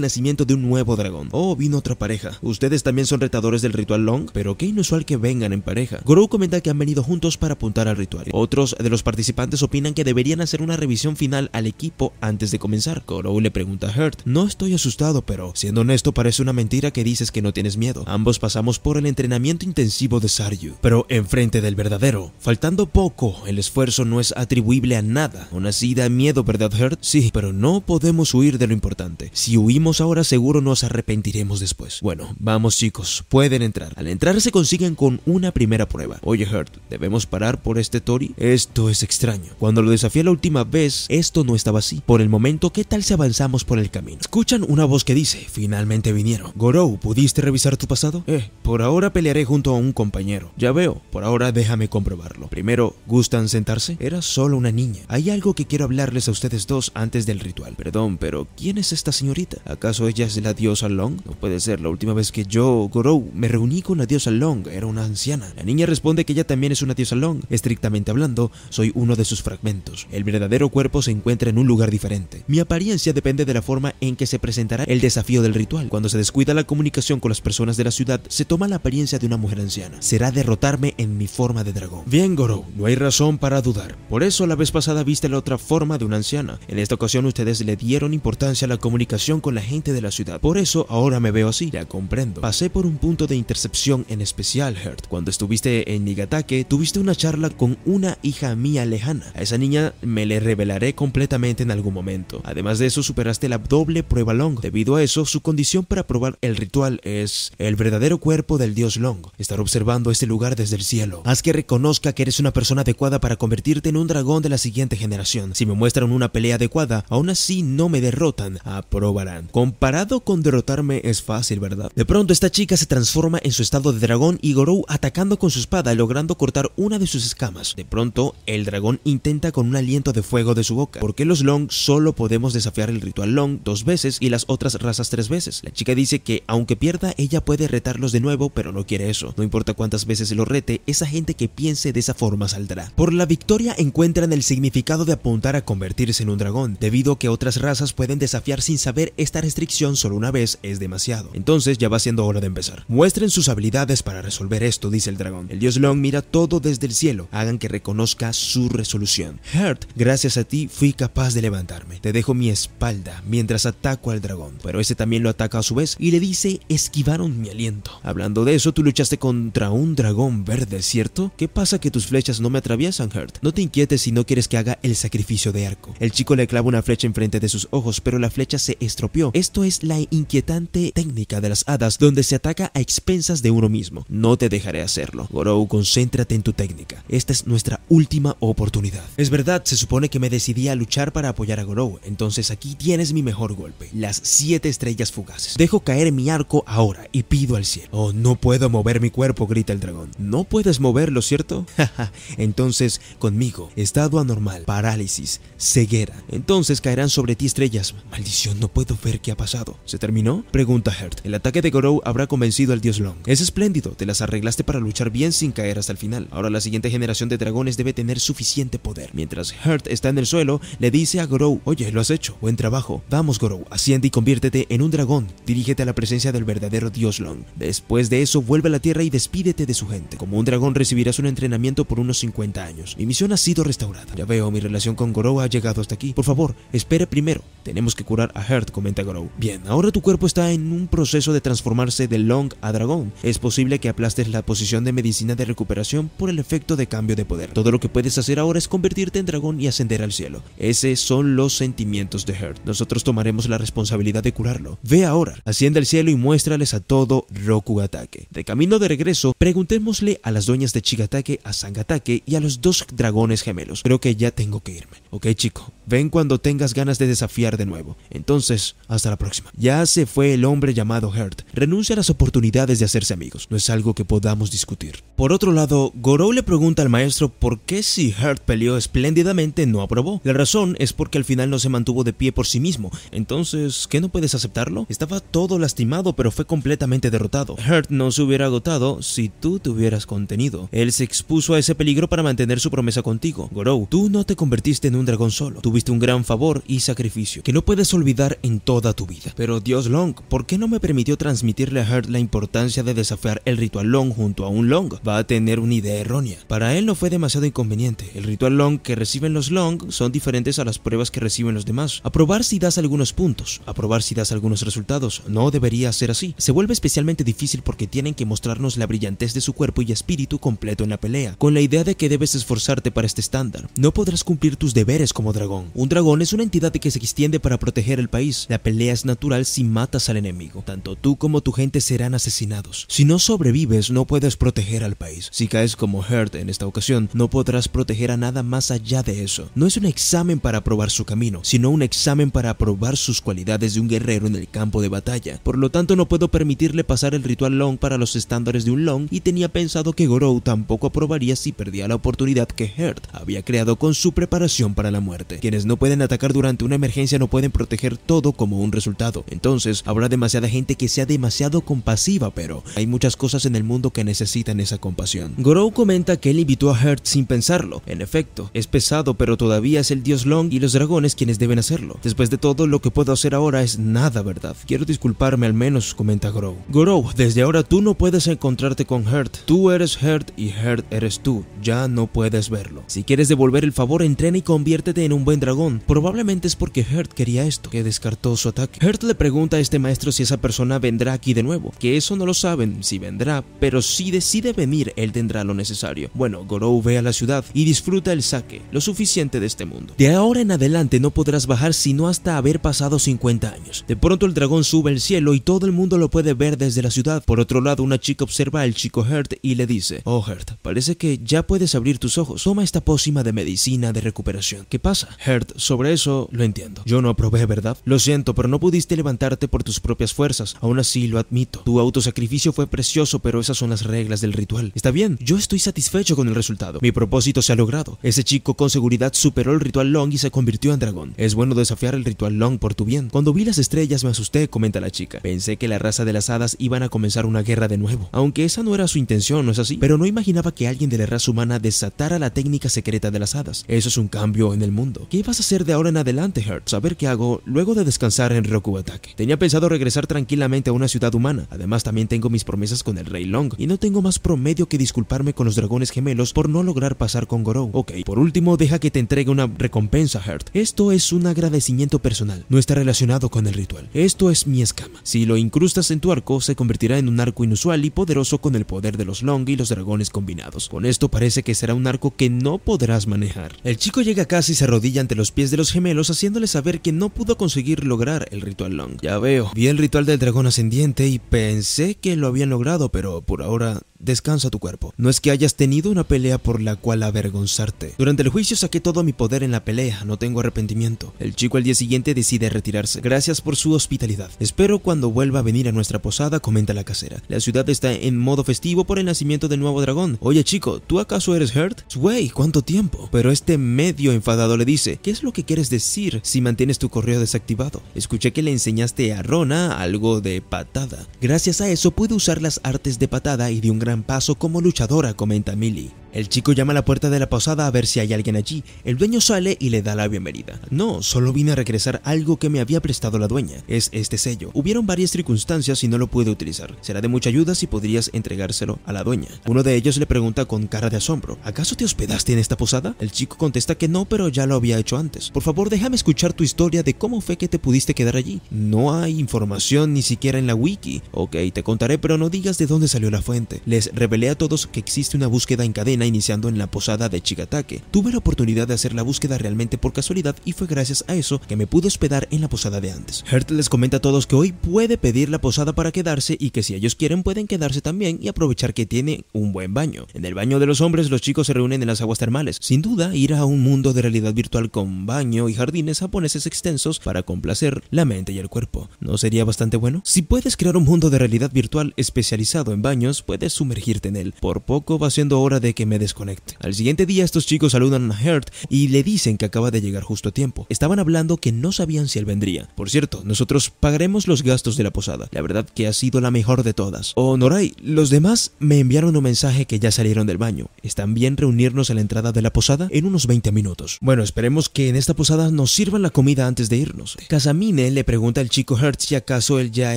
nacimiento de un nuevo dragón. Oh, vino otra pareja. Ustedes también son retadores del ritual Long, pero qué inusual que ven en pareja. Grow comenta que han venido juntos para apuntar al ritual. Otros de los participantes opinan que deberían hacer una revisión final al equipo antes de comenzar. Grow le pregunta a Hurt, no estoy asustado, pero siendo honesto parece una mentira que dices que no tienes miedo. Ambos pasamos por el entrenamiento intensivo de Saryu, pero enfrente del verdadero. Faltando poco, el esfuerzo no es atribuible a nada. Aún así da miedo, ¿verdad Hurt? Sí, pero no podemos huir de lo importante. Si huimos ahora seguro nos arrepentiremos después. Bueno, vamos chicos, pueden entrar. Al entrar se consiguen con una primera prueba. Oye, Hurt, ¿debemos parar por este Tori? Esto es extraño. Cuando lo desafié la última vez, esto no estaba así. Por el momento, ¿qué tal si avanzamos por el camino? Escuchan una voz que dice, finalmente vinieron. Gorou, ¿pudiste revisar tu pasado? Eh, por ahora pelearé junto a un compañero. Ya veo, por ahora déjame comprobarlo. Primero, ¿gustan sentarse? Era solo una niña. Hay algo que quiero hablarles a ustedes dos antes del ritual. Perdón, pero ¿quién es esta señorita? ¿Acaso ella es la diosa Long? No puede ser, la última vez que yo, Gorou, me reuní con la diosa Long era una anciana. La niña responde que ella también es una diosa Long. Estrictamente hablando, soy uno de sus fragmentos. El verdadero cuerpo se encuentra en un lugar diferente. Mi apariencia depende de la forma en que se presentará el desafío del ritual. Cuando se descuida la comunicación con las personas de la ciudad, se toma la apariencia de una mujer anciana. Será derrotarme en mi forma de dragón. Bien, Goro, no hay razón para dudar. Por eso la vez pasada viste la otra forma de una anciana. En esta ocasión ustedes le dieron importancia a la comunicación con la gente de la ciudad. Por eso ahora me veo así. Ya comprendo. Pasé por un punto de intercepción en especial, Her cuando estuviste en Nigatake, tuviste una charla con una hija mía lejana. A esa niña me le revelaré completamente en algún momento. Además de eso, superaste la doble prueba Long. Debido a eso, su condición para probar el ritual es el verdadero cuerpo del dios Long. Estar observando este lugar desde el cielo. Haz que reconozca que eres una persona adecuada para convertirte en un dragón de la siguiente generación. Si me muestran una pelea adecuada, aún así no me derrotan. Aprobarán. Comparado con derrotarme es fácil, ¿verdad? De pronto esta chica se transforma en su estado de dragón y Gorou atacando con su espada logrando cortar una de sus escamas. De pronto, el dragón intenta con un aliento de fuego de su boca. Porque los Long solo podemos desafiar el ritual Long dos veces y las otras razas tres veces? La chica dice que aunque pierda, ella puede retarlos de nuevo, pero no quiere eso. No importa cuántas veces lo rete, esa gente que piense de esa forma saldrá. Por la victoria encuentran el significado de apuntar a convertirse en un dragón, debido a que otras razas pueden desafiar sin saber esta restricción solo una vez es demasiado. Entonces ya va siendo hora de empezar. Muestren sus habilidades para resolver esto esto, dice el dragón. El dios Long mira todo desde el cielo, hagan que reconozca su resolución. Hurt, gracias a ti fui capaz de levantarme. Te dejo mi espalda mientras ataco al dragón, pero ese también lo ataca a su vez y le dice, esquivaron mi aliento. Hablando de eso, tú luchaste contra un dragón verde, ¿cierto? ¿Qué pasa que tus flechas no me atraviesan, Hurt? No te inquietes si no quieres que haga el sacrificio de arco. El chico le clava una flecha enfrente de sus ojos, pero la flecha se estropeó. Esto es la inquietante técnica de las hadas, donde se ataca a expensas de uno mismo. No te dejes dejaré hacerlo. Gorou, concéntrate en tu técnica. Esta es nuestra última oportunidad. Es verdad, se supone que me decidí a luchar para apoyar a Gorou, entonces aquí tienes mi mejor golpe, las siete estrellas fugaces. Dejo caer mi arco ahora y pido al cielo. Oh, no puedo mover mi cuerpo, grita el dragón. No puedes moverlo, ¿cierto? entonces conmigo, estado anormal, parálisis, ceguera. Entonces caerán sobre ti estrellas. Maldición, no puedo ver qué ha pasado. ¿Se terminó? Pregunta Hurt. El ataque de Gorou habrá convencido al dios Long. Es espléndido, te las arreglas para luchar bien sin caer hasta el final. Ahora la siguiente generación de dragones debe tener suficiente poder. Mientras Hurt está en el suelo, le dice a Gorou, oye, lo has hecho, buen trabajo. Vamos Gorou, asciende y conviértete en un dragón. Dirígete a la presencia del verdadero dios Long. Después de eso, vuelve a la tierra y despídete de su gente. Como un dragón recibirás un entrenamiento por unos 50 años. Mi misión ha sido restaurada. Ya veo, mi relación con Gorou ha llegado hasta aquí. Por favor, espere primero. Tenemos que curar a Hurt, comenta Gorou. Bien, ahora tu cuerpo está en un proceso de transformarse de Long a dragón. Es posible que aplastes la posición de medicina de recuperación por el efecto de cambio de poder. Todo lo que puedes hacer ahora es convertirte en dragón y ascender al cielo. Esos son los sentimientos de Hurt. Nosotros tomaremos la responsabilidad de curarlo. Ve ahora, asciende al cielo y muéstrales a todo Roku Atake. De camino de regreso, preguntémosle a las dueñas de Chigatake, a Sangatake y a los dos dragones gemelos. Creo que ya tengo que irme. Ok, chico, ven cuando tengas ganas de desafiar de nuevo. Entonces, hasta la próxima. Ya se fue el hombre llamado Hurt. Renuncia a las oportunidades de hacerse amigos. No es algo que podamos discutir. Por otro lado, Gorou le pregunta al maestro por qué si Hurt peleó espléndidamente no aprobó. La razón es porque al final no se mantuvo de pie por sí mismo, entonces, ¿qué no puedes aceptarlo? Estaba todo lastimado pero fue completamente derrotado. Heart no se hubiera agotado si tú te hubieras contenido. Él se expuso a ese peligro para mantener su promesa contigo. Gorou, tú no te convertiste en un dragón solo, tuviste un gran favor y sacrificio que no puedes olvidar en toda tu vida. Pero Dios Long, ¿por qué no me permitió transmitirle a Hurt la importancia de desafiar el ritual Long junto a un long va a tener una idea errónea. Para él no fue demasiado inconveniente. El ritual long que reciben los long son diferentes a las pruebas que reciben los demás. Aprobar si das algunos puntos, aprobar si das algunos resultados, no debería ser así. Se vuelve especialmente difícil porque tienen que mostrarnos la brillantez de su cuerpo y espíritu completo en la pelea, con la idea de que debes esforzarte para este estándar. No podrás cumplir tus deberes como dragón. Un dragón es una entidad que se extiende para proteger el país. La pelea es natural si matas al enemigo. Tanto tú como tu gente serán asesinados. Si no sobrevives, no puedes proteger al país. Si caes como Hurt en esta ocasión, no podrás proteger a nada más allá de eso. No es un examen para probar su camino, sino un examen para probar sus cualidades de un guerrero en el campo de batalla. Por lo tanto, no puedo permitirle pasar el ritual Long para los estándares de un Long y tenía pensado que Gorou tampoco aprobaría si perdía la oportunidad que Hurt había creado con su preparación para la muerte. Quienes no pueden atacar durante una emergencia no pueden proteger todo como un resultado. Entonces, habrá demasiada gente que sea demasiado compasiva, pero hay muchas cosas en el mundo que necesitan esa compasión. grow comenta que él invitó a Hurt sin pensarlo. En efecto, es pesado, pero todavía es el dios Long y los dragones quienes deben hacerlo. Después de todo, lo que puedo hacer ahora es nada, ¿verdad? Quiero disculparme al menos, comenta Grow. Grow, desde ahora tú no puedes encontrarte con Hurt. Tú eres Hurt y Hurt eres tú. Ya no puedes verlo. Si quieres devolver el favor, entrena y conviértete en un buen dragón. Probablemente es porque Hurt quería esto, que descartó su ataque. Hurt le pregunta a este maestro si esa persona vendrá aquí de nuevo, que eso no lo saben, si vendrá, pero si decide venir, él tendrá lo necesario. Bueno, Gorou ve a la ciudad y disfruta el saque, lo suficiente de este mundo. De ahora en adelante no podrás bajar sino hasta haber pasado 50 años. De pronto el dragón sube al cielo y todo el mundo lo puede ver desde la ciudad. Por otro lado, una chica observa al chico Hurt y le dice, Oh Hurt, parece que ya puedes abrir tus ojos. Toma esta pócima de medicina de recuperación. ¿Qué pasa? Hurt, sobre eso lo entiendo. Yo no aprobé, ¿verdad? Lo siento, pero no pudiste levantarte por tus propias fuerzas. Aún así, lo admito. Tu autosacrificio fue precioso, pero esas son las reglas del ritual. Está bien, yo estoy satisfecho con el resultado. Mi propósito se ha logrado. Ese chico con seguridad superó el ritual Long y se convirtió en dragón. Es bueno desafiar el ritual Long por tu bien. Cuando vi las estrellas me asusté, comenta la chica. Pensé que la raza de las hadas iban a comenzar una guerra de nuevo. Aunque esa no era su intención, ¿no es así? Pero no imaginaba que alguien de la raza humana desatara la técnica secreta de las hadas. Eso es un cambio en el mundo. ¿Qué vas a hacer de ahora en adelante, Hertz? Saber qué hago luego de descansar en Roku Ataque. Tenía pensado regresar tranquilamente a una ciudad humana. Además, también tengo mis promesas con el Rey Long y no tengo más promedio que disculparme con los dragones gemelos por no lograr pasar con Gorou. Ok, por último, deja que te entregue una recompensa, Heart. Esto es un agradecimiento personal, no está relacionado con el ritual. Esto es mi escama. Si lo incrustas en tu arco, se convertirá en un arco inusual y poderoso con el poder de los Long y los dragones combinados. Con esto parece que será un arco que no podrás manejar. El chico llega casi y se arrodilla ante los pies de los gemelos haciéndole saber que no pudo conseguir lograr el ritual Long. Ya veo, vi el ritual del dragón ascendiente y pensé que lo habían logrado, pero por ahora oder Descansa tu cuerpo. No es que hayas tenido una pelea por la cual avergonzarte. Durante el juicio saqué todo mi poder en la pelea, no tengo arrepentimiento. El chico al día siguiente decide retirarse. Gracias por su hospitalidad. Espero cuando vuelva a venir a nuestra posada, comenta la casera. La ciudad está en modo festivo por el nacimiento del nuevo dragón. Oye chico, ¿tú acaso eres Hurt? Sway, ¿cuánto tiempo? Pero este medio enfadado le dice, ¿qué es lo que quieres decir si mantienes tu correo desactivado? Escuché que le enseñaste a Rona algo de patada. Gracias a eso puede usar las artes de patada y de un gran gran paso como luchadora, comenta Millie. El chico llama a la puerta de la posada a ver si hay alguien allí. El dueño sale y le da la bienvenida. No, solo vine a regresar algo que me había prestado la dueña. Es este sello. Hubieron varias circunstancias y no lo pude utilizar. Será de mucha ayuda si podrías entregárselo a la dueña. Uno de ellos le pregunta con cara de asombro, ¿acaso te hospedaste en esta posada? El chico contesta que no, pero ya lo había hecho antes. Por favor, déjame escuchar tu historia de cómo fue que te pudiste quedar allí. No hay información ni siquiera en la wiki. Ok, te contaré, pero no digas de dónde salió la fuente. Les revelé a todos que existe una búsqueda en cadena iniciando en la posada de Chigatake. Tuve la oportunidad de hacer la búsqueda realmente por casualidad y fue gracias a eso que me pude hospedar en la posada de antes. Hert les comenta a todos que hoy puede pedir la posada para quedarse y que si ellos quieren pueden quedarse también y aprovechar que tiene un buen baño. En el baño de los hombres los chicos se reúnen en las aguas termales. Sin duda, ir a un mundo de realidad virtual con baño y jardines japoneses extensos para complacer la mente y el cuerpo. ¿No sería bastante bueno? Si puedes crear un mundo de realidad virtual especializado en baños, puedes sumergirte en él. Por poco va siendo hora de que me desconecte. Al siguiente día estos chicos saludan a Hurt y le dicen que acaba de llegar justo a tiempo. Estaban hablando que no sabían si él vendría. Por cierto, nosotros pagaremos los gastos de la posada. La verdad que ha sido la mejor de todas. Oh, Noray, los demás me enviaron un mensaje que ya salieron del baño. ¿Están bien reunirnos a la entrada de la posada? En unos 20 minutos. Bueno, esperemos que en esta posada nos sirvan la comida antes de irnos. Casamine le pregunta al chico Hurt si acaso él ya ha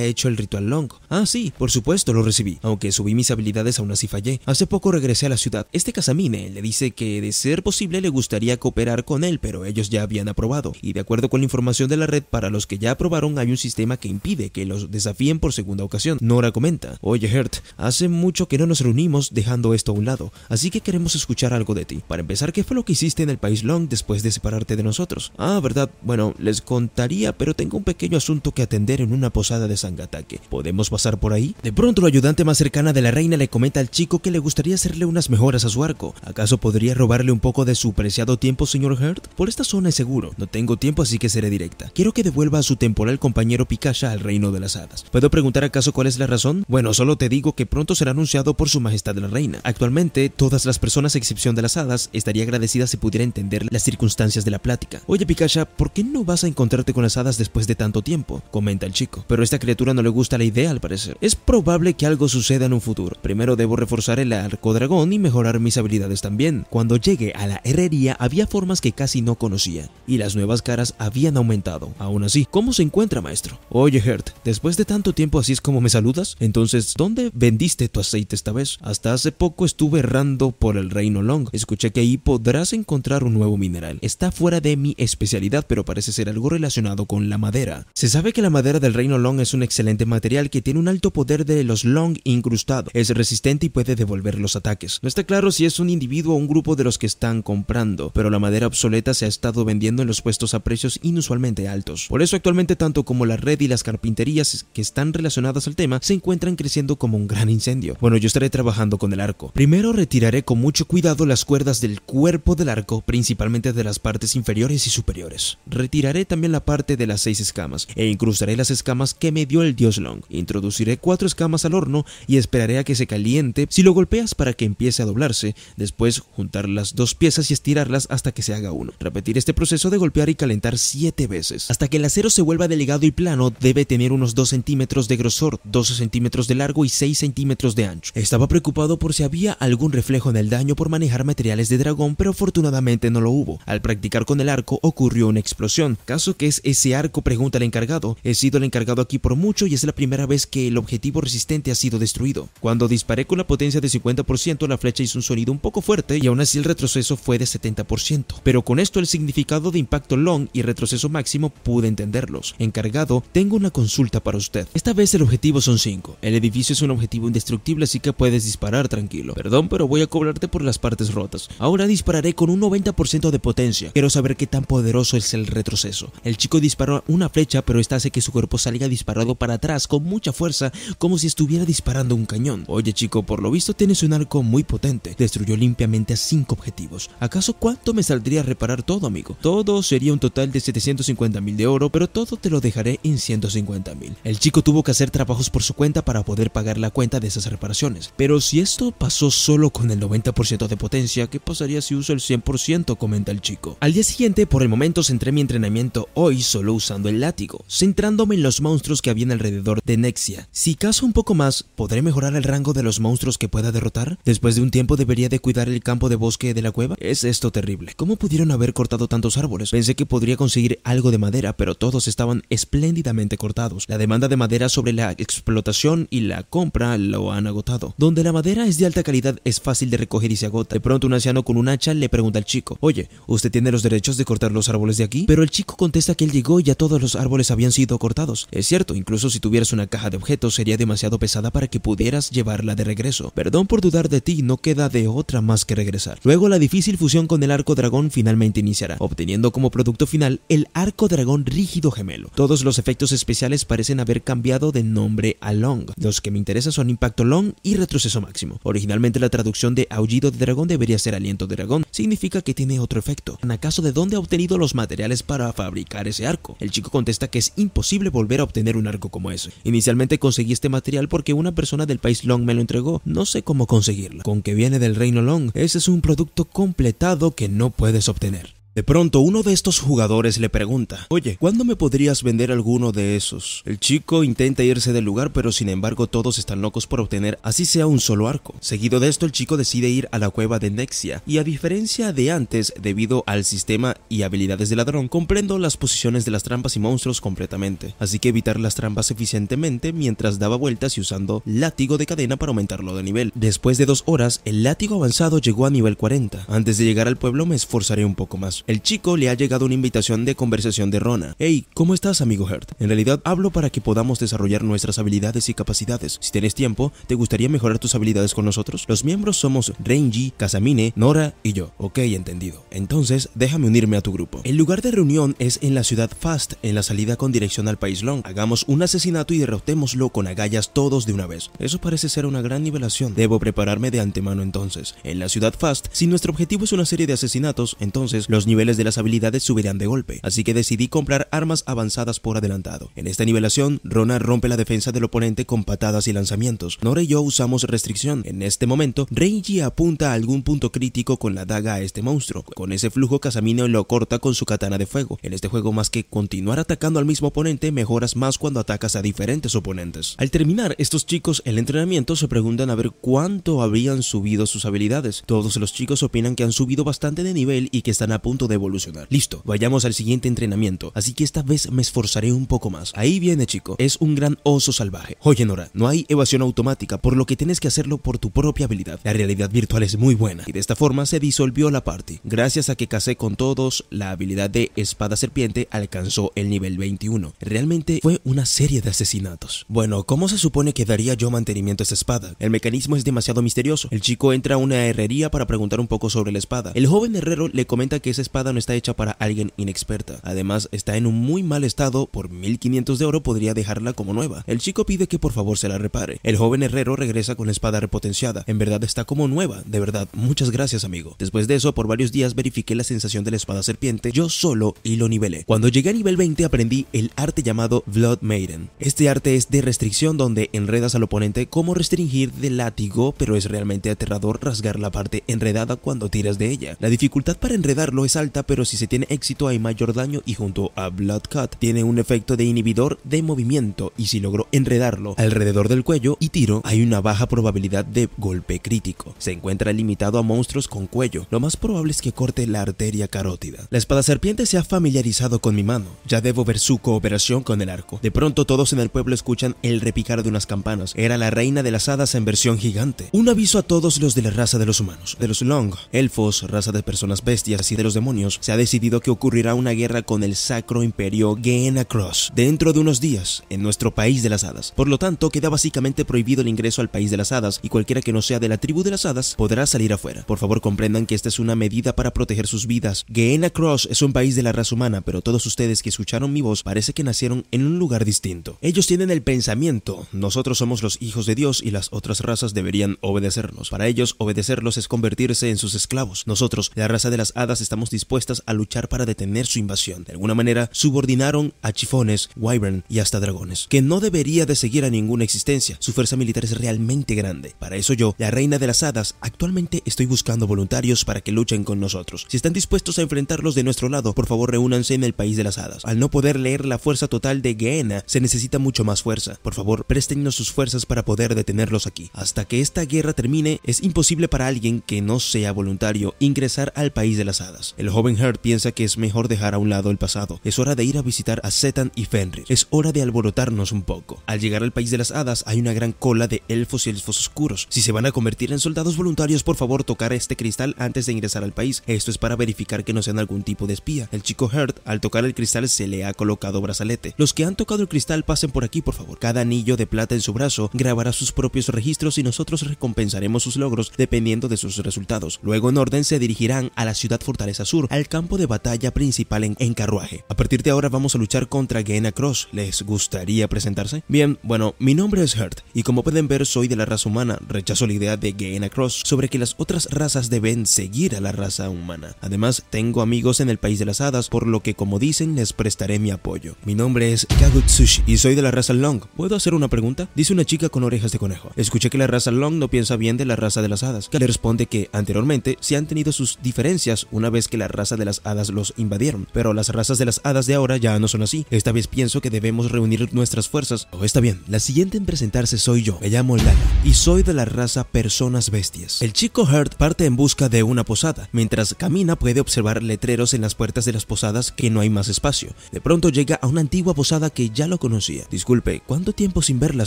hecho el ritual long. Ah, sí, por supuesto, lo recibí. Aunque subí mis habilidades aún así fallé. Hace poco regresé a la ciudad. Este Casamine le dice que de ser posible le gustaría cooperar con él, pero ellos ya habían aprobado. Y de acuerdo con la información de la red, para los que ya aprobaron hay un sistema que impide que los desafíen por segunda ocasión. Nora comenta, oye Hert, hace mucho que no nos reunimos dejando esto a un lado, así que queremos escuchar algo de ti. Para empezar, ¿qué fue lo que hiciste en el país Long después de separarte de nosotros? Ah, verdad, bueno, les contaría, pero tengo un pequeño asunto que atender en una posada de sangataque. ¿Podemos pasar por ahí? De pronto, la ayudante más cercana de la reina le comenta al chico que le gustaría hacerle unas mejoras a su arco. ¿Acaso podría robarle un poco de su preciado tiempo, señor Hert? Por esta zona es seguro. No tengo tiempo, así que seré directa. Quiero que devuelva a su temporal compañero Picasha al reino de las hadas. ¿Puedo preguntar acaso cuál es la razón? Bueno, solo te digo que pronto será anunciado por su majestad la reina. Actualmente, todas las personas, a excepción de las hadas, estaría agradecida si pudiera entender las circunstancias de la plática. Oye, Pikachu, ¿por qué no vas a encontrarte con las hadas después de tanto tiempo? Comenta el chico. Pero esta criatura no le gusta la idea, al parecer. Es probable que algo suceda en un futuro. Primero debo reforzar el arco dragón y mejorar mis habilidades también. Cuando llegué a la herrería había formas que casi no conocía y las nuevas caras habían aumentado. Aún así, ¿cómo se encuentra maestro? Oye Hert, después de tanto tiempo así es como me saludas? Entonces, ¿dónde vendiste tu aceite esta vez? Hasta hace poco estuve errando por el reino Long. Escuché que ahí podrás encontrar un nuevo mineral. Está fuera de mi especialidad, pero parece ser algo relacionado con la madera. Se sabe que la madera del reino Long es un excelente material que tiene un alto poder de los Long incrustado. Es resistente y puede devolver los ataques. No está claro si es un individuo o un grupo de los que están comprando, pero la madera obsoleta se ha estado vendiendo en los puestos a precios inusualmente altos. Por eso actualmente tanto como la red y las carpinterías que están relacionadas al tema se encuentran creciendo como un gran incendio. Bueno, yo estaré trabajando con el arco. Primero retiraré con mucho cuidado las cuerdas del cuerpo del arco, principalmente de las partes inferiores y superiores. Retiraré también la parte de las seis escamas e incrustaré las escamas que me dio el dios Long. Introduciré cuatro escamas al horno y esperaré a que se caliente. Si lo golpeas para que empiece a doblarse, después juntar las dos piezas y estirarlas hasta que se haga uno. Repetir este proceso de golpear y calentar 7 veces. Hasta que el acero se vuelva delgado y plano, debe tener unos 2 centímetros de grosor, 12 centímetros de largo y 6 centímetros de ancho. Estaba preocupado por si había algún reflejo en el daño por manejar materiales de dragón, pero afortunadamente no lo hubo. Al practicar con el arco ocurrió una explosión. Caso que es ese arco, pregunta al encargado. He sido el encargado aquí por mucho y es la primera vez que el objetivo resistente ha sido destruido. Cuando disparé con la potencia de 50%, la flecha hizo un sonido un poco fuerte y aún así el retroceso fue de 70%. Pero con esto el significado de impacto long y retroceso máximo pude entenderlos. Encargado, tengo una consulta para usted. Esta vez el objetivo son 5. El edificio es un objetivo indestructible así que puedes disparar tranquilo. Perdón, pero voy a cobrarte por las partes rotas. Ahora dispararé con un 90% de potencia. Quiero saber qué tan poderoso es el retroceso. El chico disparó una flecha pero esta hace que su cuerpo salga disparado para atrás con mucha fuerza como si estuviera disparando un cañón. Oye chico, por lo visto tienes un arco muy potente destruyó limpiamente a 5 objetivos. ¿Acaso cuánto me saldría reparar todo, amigo? Todo sería un total de 750 mil de oro, pero todo te lo dejaré en 150 mil. El chico tuvo que hacer trabajos por su cuenta para poder pagar la cuenta de esas reparaciones, pero si esto pasó solo con el 90% de potencia, ¿qué pasaría si uso el 100%? comenta el chico. Al día siguiente, por el momento, centré mi entrenamiento hoy solo usando el látigo, centrándome en los monstruos que habían alrededor de Nexia. Si caso un poco más, ¿podré mejorar el rango de los monstruos que pueda derrotar? Después de un tiempo de debería de cuidar el campo de bosque de la cueva? Es esto terrible. ¿Cómo pudieron haber cortado tantos árboles? Pensé que podría conseguir algo de madera, pero todos estaban espléndidamente cortados. La demanda de madera sobre la explotación y la compra lo han agotado. Donde la madera es de alta calidad es fácil de recoger y se agota. De pronto un anciano con un hacha le pregunta al chico, oye, ¿usted tiene los derechos de cortar los árboles de aquí? Pero el chico contesta que él llegó y ya todos los árboles habían sido cortados. Es cierto, incluso si tuvieras una caja de objetos sería demasiado pesada para que pudieras llevarla de regreso. Perdón por dudar de ti, no queda de otra más que regresar. Luego la difícil fusión con el arco dragón finalmente iniciará, obteniendo como producto final el arco dragón rígido gemelo. Todos los efectos especiales parecen haber cambiado de nombre a Long. Los que me interesan son impacto Long y retroceso máximo. Originalmente la traducción de aullido de dragón debería ser aliento de dragón, significa que tiene otro efecto. acaso de dónde ha obtenido los materiales para fabricar ese arco? El chico contesta que es imposible volver a obtener un arco como ese. Inicialmente conseguí este material porque una persona del país Long me lo entregó, no sé cómo conseguirlo. Con que viene del Reino Long. Ese es un producto completado que no puedes obtener. De pronto, uno de estos jugadores le pregunta, oye, ¿cuándo me podrías vender alguno de esos? El chico intenta irse del lugar, pero sin embargo todos están locos por obtener así sea un solo arco. Seguido de esto, el chico decide ir a la cueva de Nexia, y a diferencia de antes, debido al sistema y habilidades de ladrón, comprendo las posiciones de las trampas y monstruos completamente, así que evitar las trampas eficientemente mientras daba vueltas y usando látigo de cadena para aumentarlo de nivel. Después de dos horas, el látigo avanzado llegó a nivel 40. Antes de llegar al pueblo me esforzaré un poco más. El chico le ha llegado una invitación de conversación de Rona. Hey, ¿cómo estás, amigo Hurt? En realidad hablo para que podamos desarrollar nuestras habilidades y capacidades. Si tienes tiempo, ¿te gustaría mejorar tus habilidades con nosotros? Los miembros somos Renji, Kazamine, Nora y yo. Ok, entendido. Entonces, déjame unirme a tu grupo. El lugar de reunión es en la ciudad Fast, en la salida con dirección al País Long. Hagamos un asesinato y derrotémoslo con agallas todos de una vez. Eso parece ser una gran nivelación. Debo prepararme de antemano entonces. En la ciudad Fast, si nuestro objetivo es una serie de asesinatos, entonces los niveles de las habilidades subirán de golpe, así que decidí comprar armas avanzadas por adelantado. En esta nivelación, Rona rompe la defensa del oponente con patadas y lanzamientos. Nora y yo usamos restricción. En este momento, Reiji apunta a algún punto crítico con la daga a este monstruo. Con ese flujo, Casamino lo corta con su katana de fuego. En este juego, más que continuar atacando al mismo oponente, mejoras más cuando atacas a diferentes oponentes. Al terminar, estos chicos el entrenamiento se preguntan a ver cuánto habían subido sus habilidades. Todos los chicos opinan que han subido bastante de nivel y que están a punto de evolucionar. Listo, vayamos al siguiente entrenamiento, así que esta vez me esforzaré un poco más. Ahí viene, chico, es un gran oso salvaje. Oye, Nora, no hay evasión automática, por lo que tienes que hacerlo por tu propia habilidad. La realidad virtual es muy buena, y de esta forma se disolvió la party. Gracias a que casé con todos, la habilidad de espada serpiente alcanzó el nivel 21. Realmente fue una serie de asesinatos. Bueno, ¿cómo se supone que daría yo mantenimiento a esa espada? El mecanismo es demasiado misterioso. El chico entra a una herrería para preguntar un poco sobre la espada. El joven herrero le comenta que esa espada espada no está hecha para alguien inexperta. Además, está en un muy mal estado, por 1500 de oro podría dejarla como nueva. El chico pide que por favor se la repare. El joven herrero regresa con la espada repotenciada. En verdad está como nueva, de verdad, muchas gracias amigo. Después de eso, por varios días verifiqué la sensación de la espada serpiente yo solo y lo nivelé. Cuando llegué a nivel 20 aprendí el arte llamado Blood Maiden. Este arte es de restricción donde enredas al oponente como restringir de látigo, pero es realmente aterrador rasgar la parte enredada cuando tiras de ella. La dificultad para enredarlo es alta, pero si se tiene éxito hay mayor daño y junto a blood cut tiene un efecto de inhibidor de movimiento y si logro enredarlo alrededor del cuello y tiro, hay una baja probabilidad de golpe crítico. Se encuentra limitado a monstruos con cuello, lo más probable es que corte la arteria carótida. La espada serpiente se ha familiarizado con mi mano, ya debo ver su cooperación con el arco. De pronto todos en el pueblo escuchan el repicar de unas campanas, era la reina de las hadas en versión gigante. Un aviso a todos los de la raza de los humanos, de los Long, elfos, raza de personas bestias y de los demonios se ha decidido que ocurrirá una guerra con el Sacro Imperio Gehenna Cross dentro de unos días en nuestro país de las hadas. Por lo tanto, queda básicamente prohibido el ingreso al país de las hadas y cualquiera que no sea de la tribu de las hadas podrá salir afuera. Por favor, comprendan que esta es una medida para proteger sus vidas. Gehenna Cross es un país de la raza humana, pero todos ustedes que escucharon mi voz parece que nacieron en un lugar distinto. Ellos tienen el pensamiento, nosotros somos los hijos de Dios y las otras razas deberían obedecernos. Para ellos, obedecerlos es convertirse en sus esclavos. Nosotros, la raza de las hadas, estamos dispuestas a luchar para detener su invasión. De alguna manera, subordinaron a chifones, wyvern y hasta dragones, que no debería de seguir a ninguna existencia. Su fuerza militar es realmente grande. Para eso yo, la reina de las hadas, actualmente estoy buscando voluntarios para que luchen con nosotros. Si están dispuestos a enfrentarlos de nuestro lado, por favor reúnanse en el país de las hadas. Al no poder leer la fuerza total de Gehenna, se necesita mucho más fuerza. Por favor, préstennos sus fuerzas para poder detenerlos aquí. Hasta que esta guerra termine, es imposible para alguien que no sea voluntario ingresar al país de las hadas. El joven heart piensa que es mejor dejar a un lado el pasado. Es hora de ir a visitar a Setan y Fenrir. Es hora de alborotarnos un poco. Al llegar al país de las hadas hay una gran cola de elfos y elfos oscuros. Si se van a convertir en soldados voluntarios, por favor tocar este cristal antes de ingresar al país. Esto es para verificar que no sean algún tipo de espía. El chico Hurt, al tocar el cristal, se le ha colocado brazalete. Los que han tocado el cristal pasen por aquí, por favor. Cada anillo de plata en su brazo grabará sus propios registros y nosotros recompensaremos sus logros dependiendo de sus resultados. Luego en orden se dirigirán a la ciudad fortaleza sur al campo de batalla principal en, carruaje. A partir de ahora vamos a luchar contra Gena Cross. ¿Les gustaría presentarse? Bien, bueno, mi nombre es Hurt y como pueden ver soy de la raza humana. Rechazo la idea de Gena Cross sobre que las otras razas deben seguir a la raza humana. Además, tengo amigos en el país de las hadas, por lo que como dicen les prestaré mi apoyo. Mi nombre es Kagutsushi y soy de la raza Long. ¿Puedo hacer una pregunta? Dice una chica con orejas de conejo. Escuché que la raza Long no piensa bien de la raza de las hadas, que le responde que anteriormente se han tenido sus diferencias una vez que la raza de las hadas los invadieron, pero las razas de las hadas de ahora ya no son así. Esta vez pienso que debemos reunir nuestras fuerzas. Oh, está bien, la siguiente en presentarse soy yo, me llamo Lana y soy de la raza personas bestias. El chico Hurt parte en busca de una posada. Mientras camina puede observar letreros en las puertas de las posadas que no hay más espacio. De pronto llega a una antigua posada que ya lo conocía. Disculpe, ¿cuánto tiempo sin verla,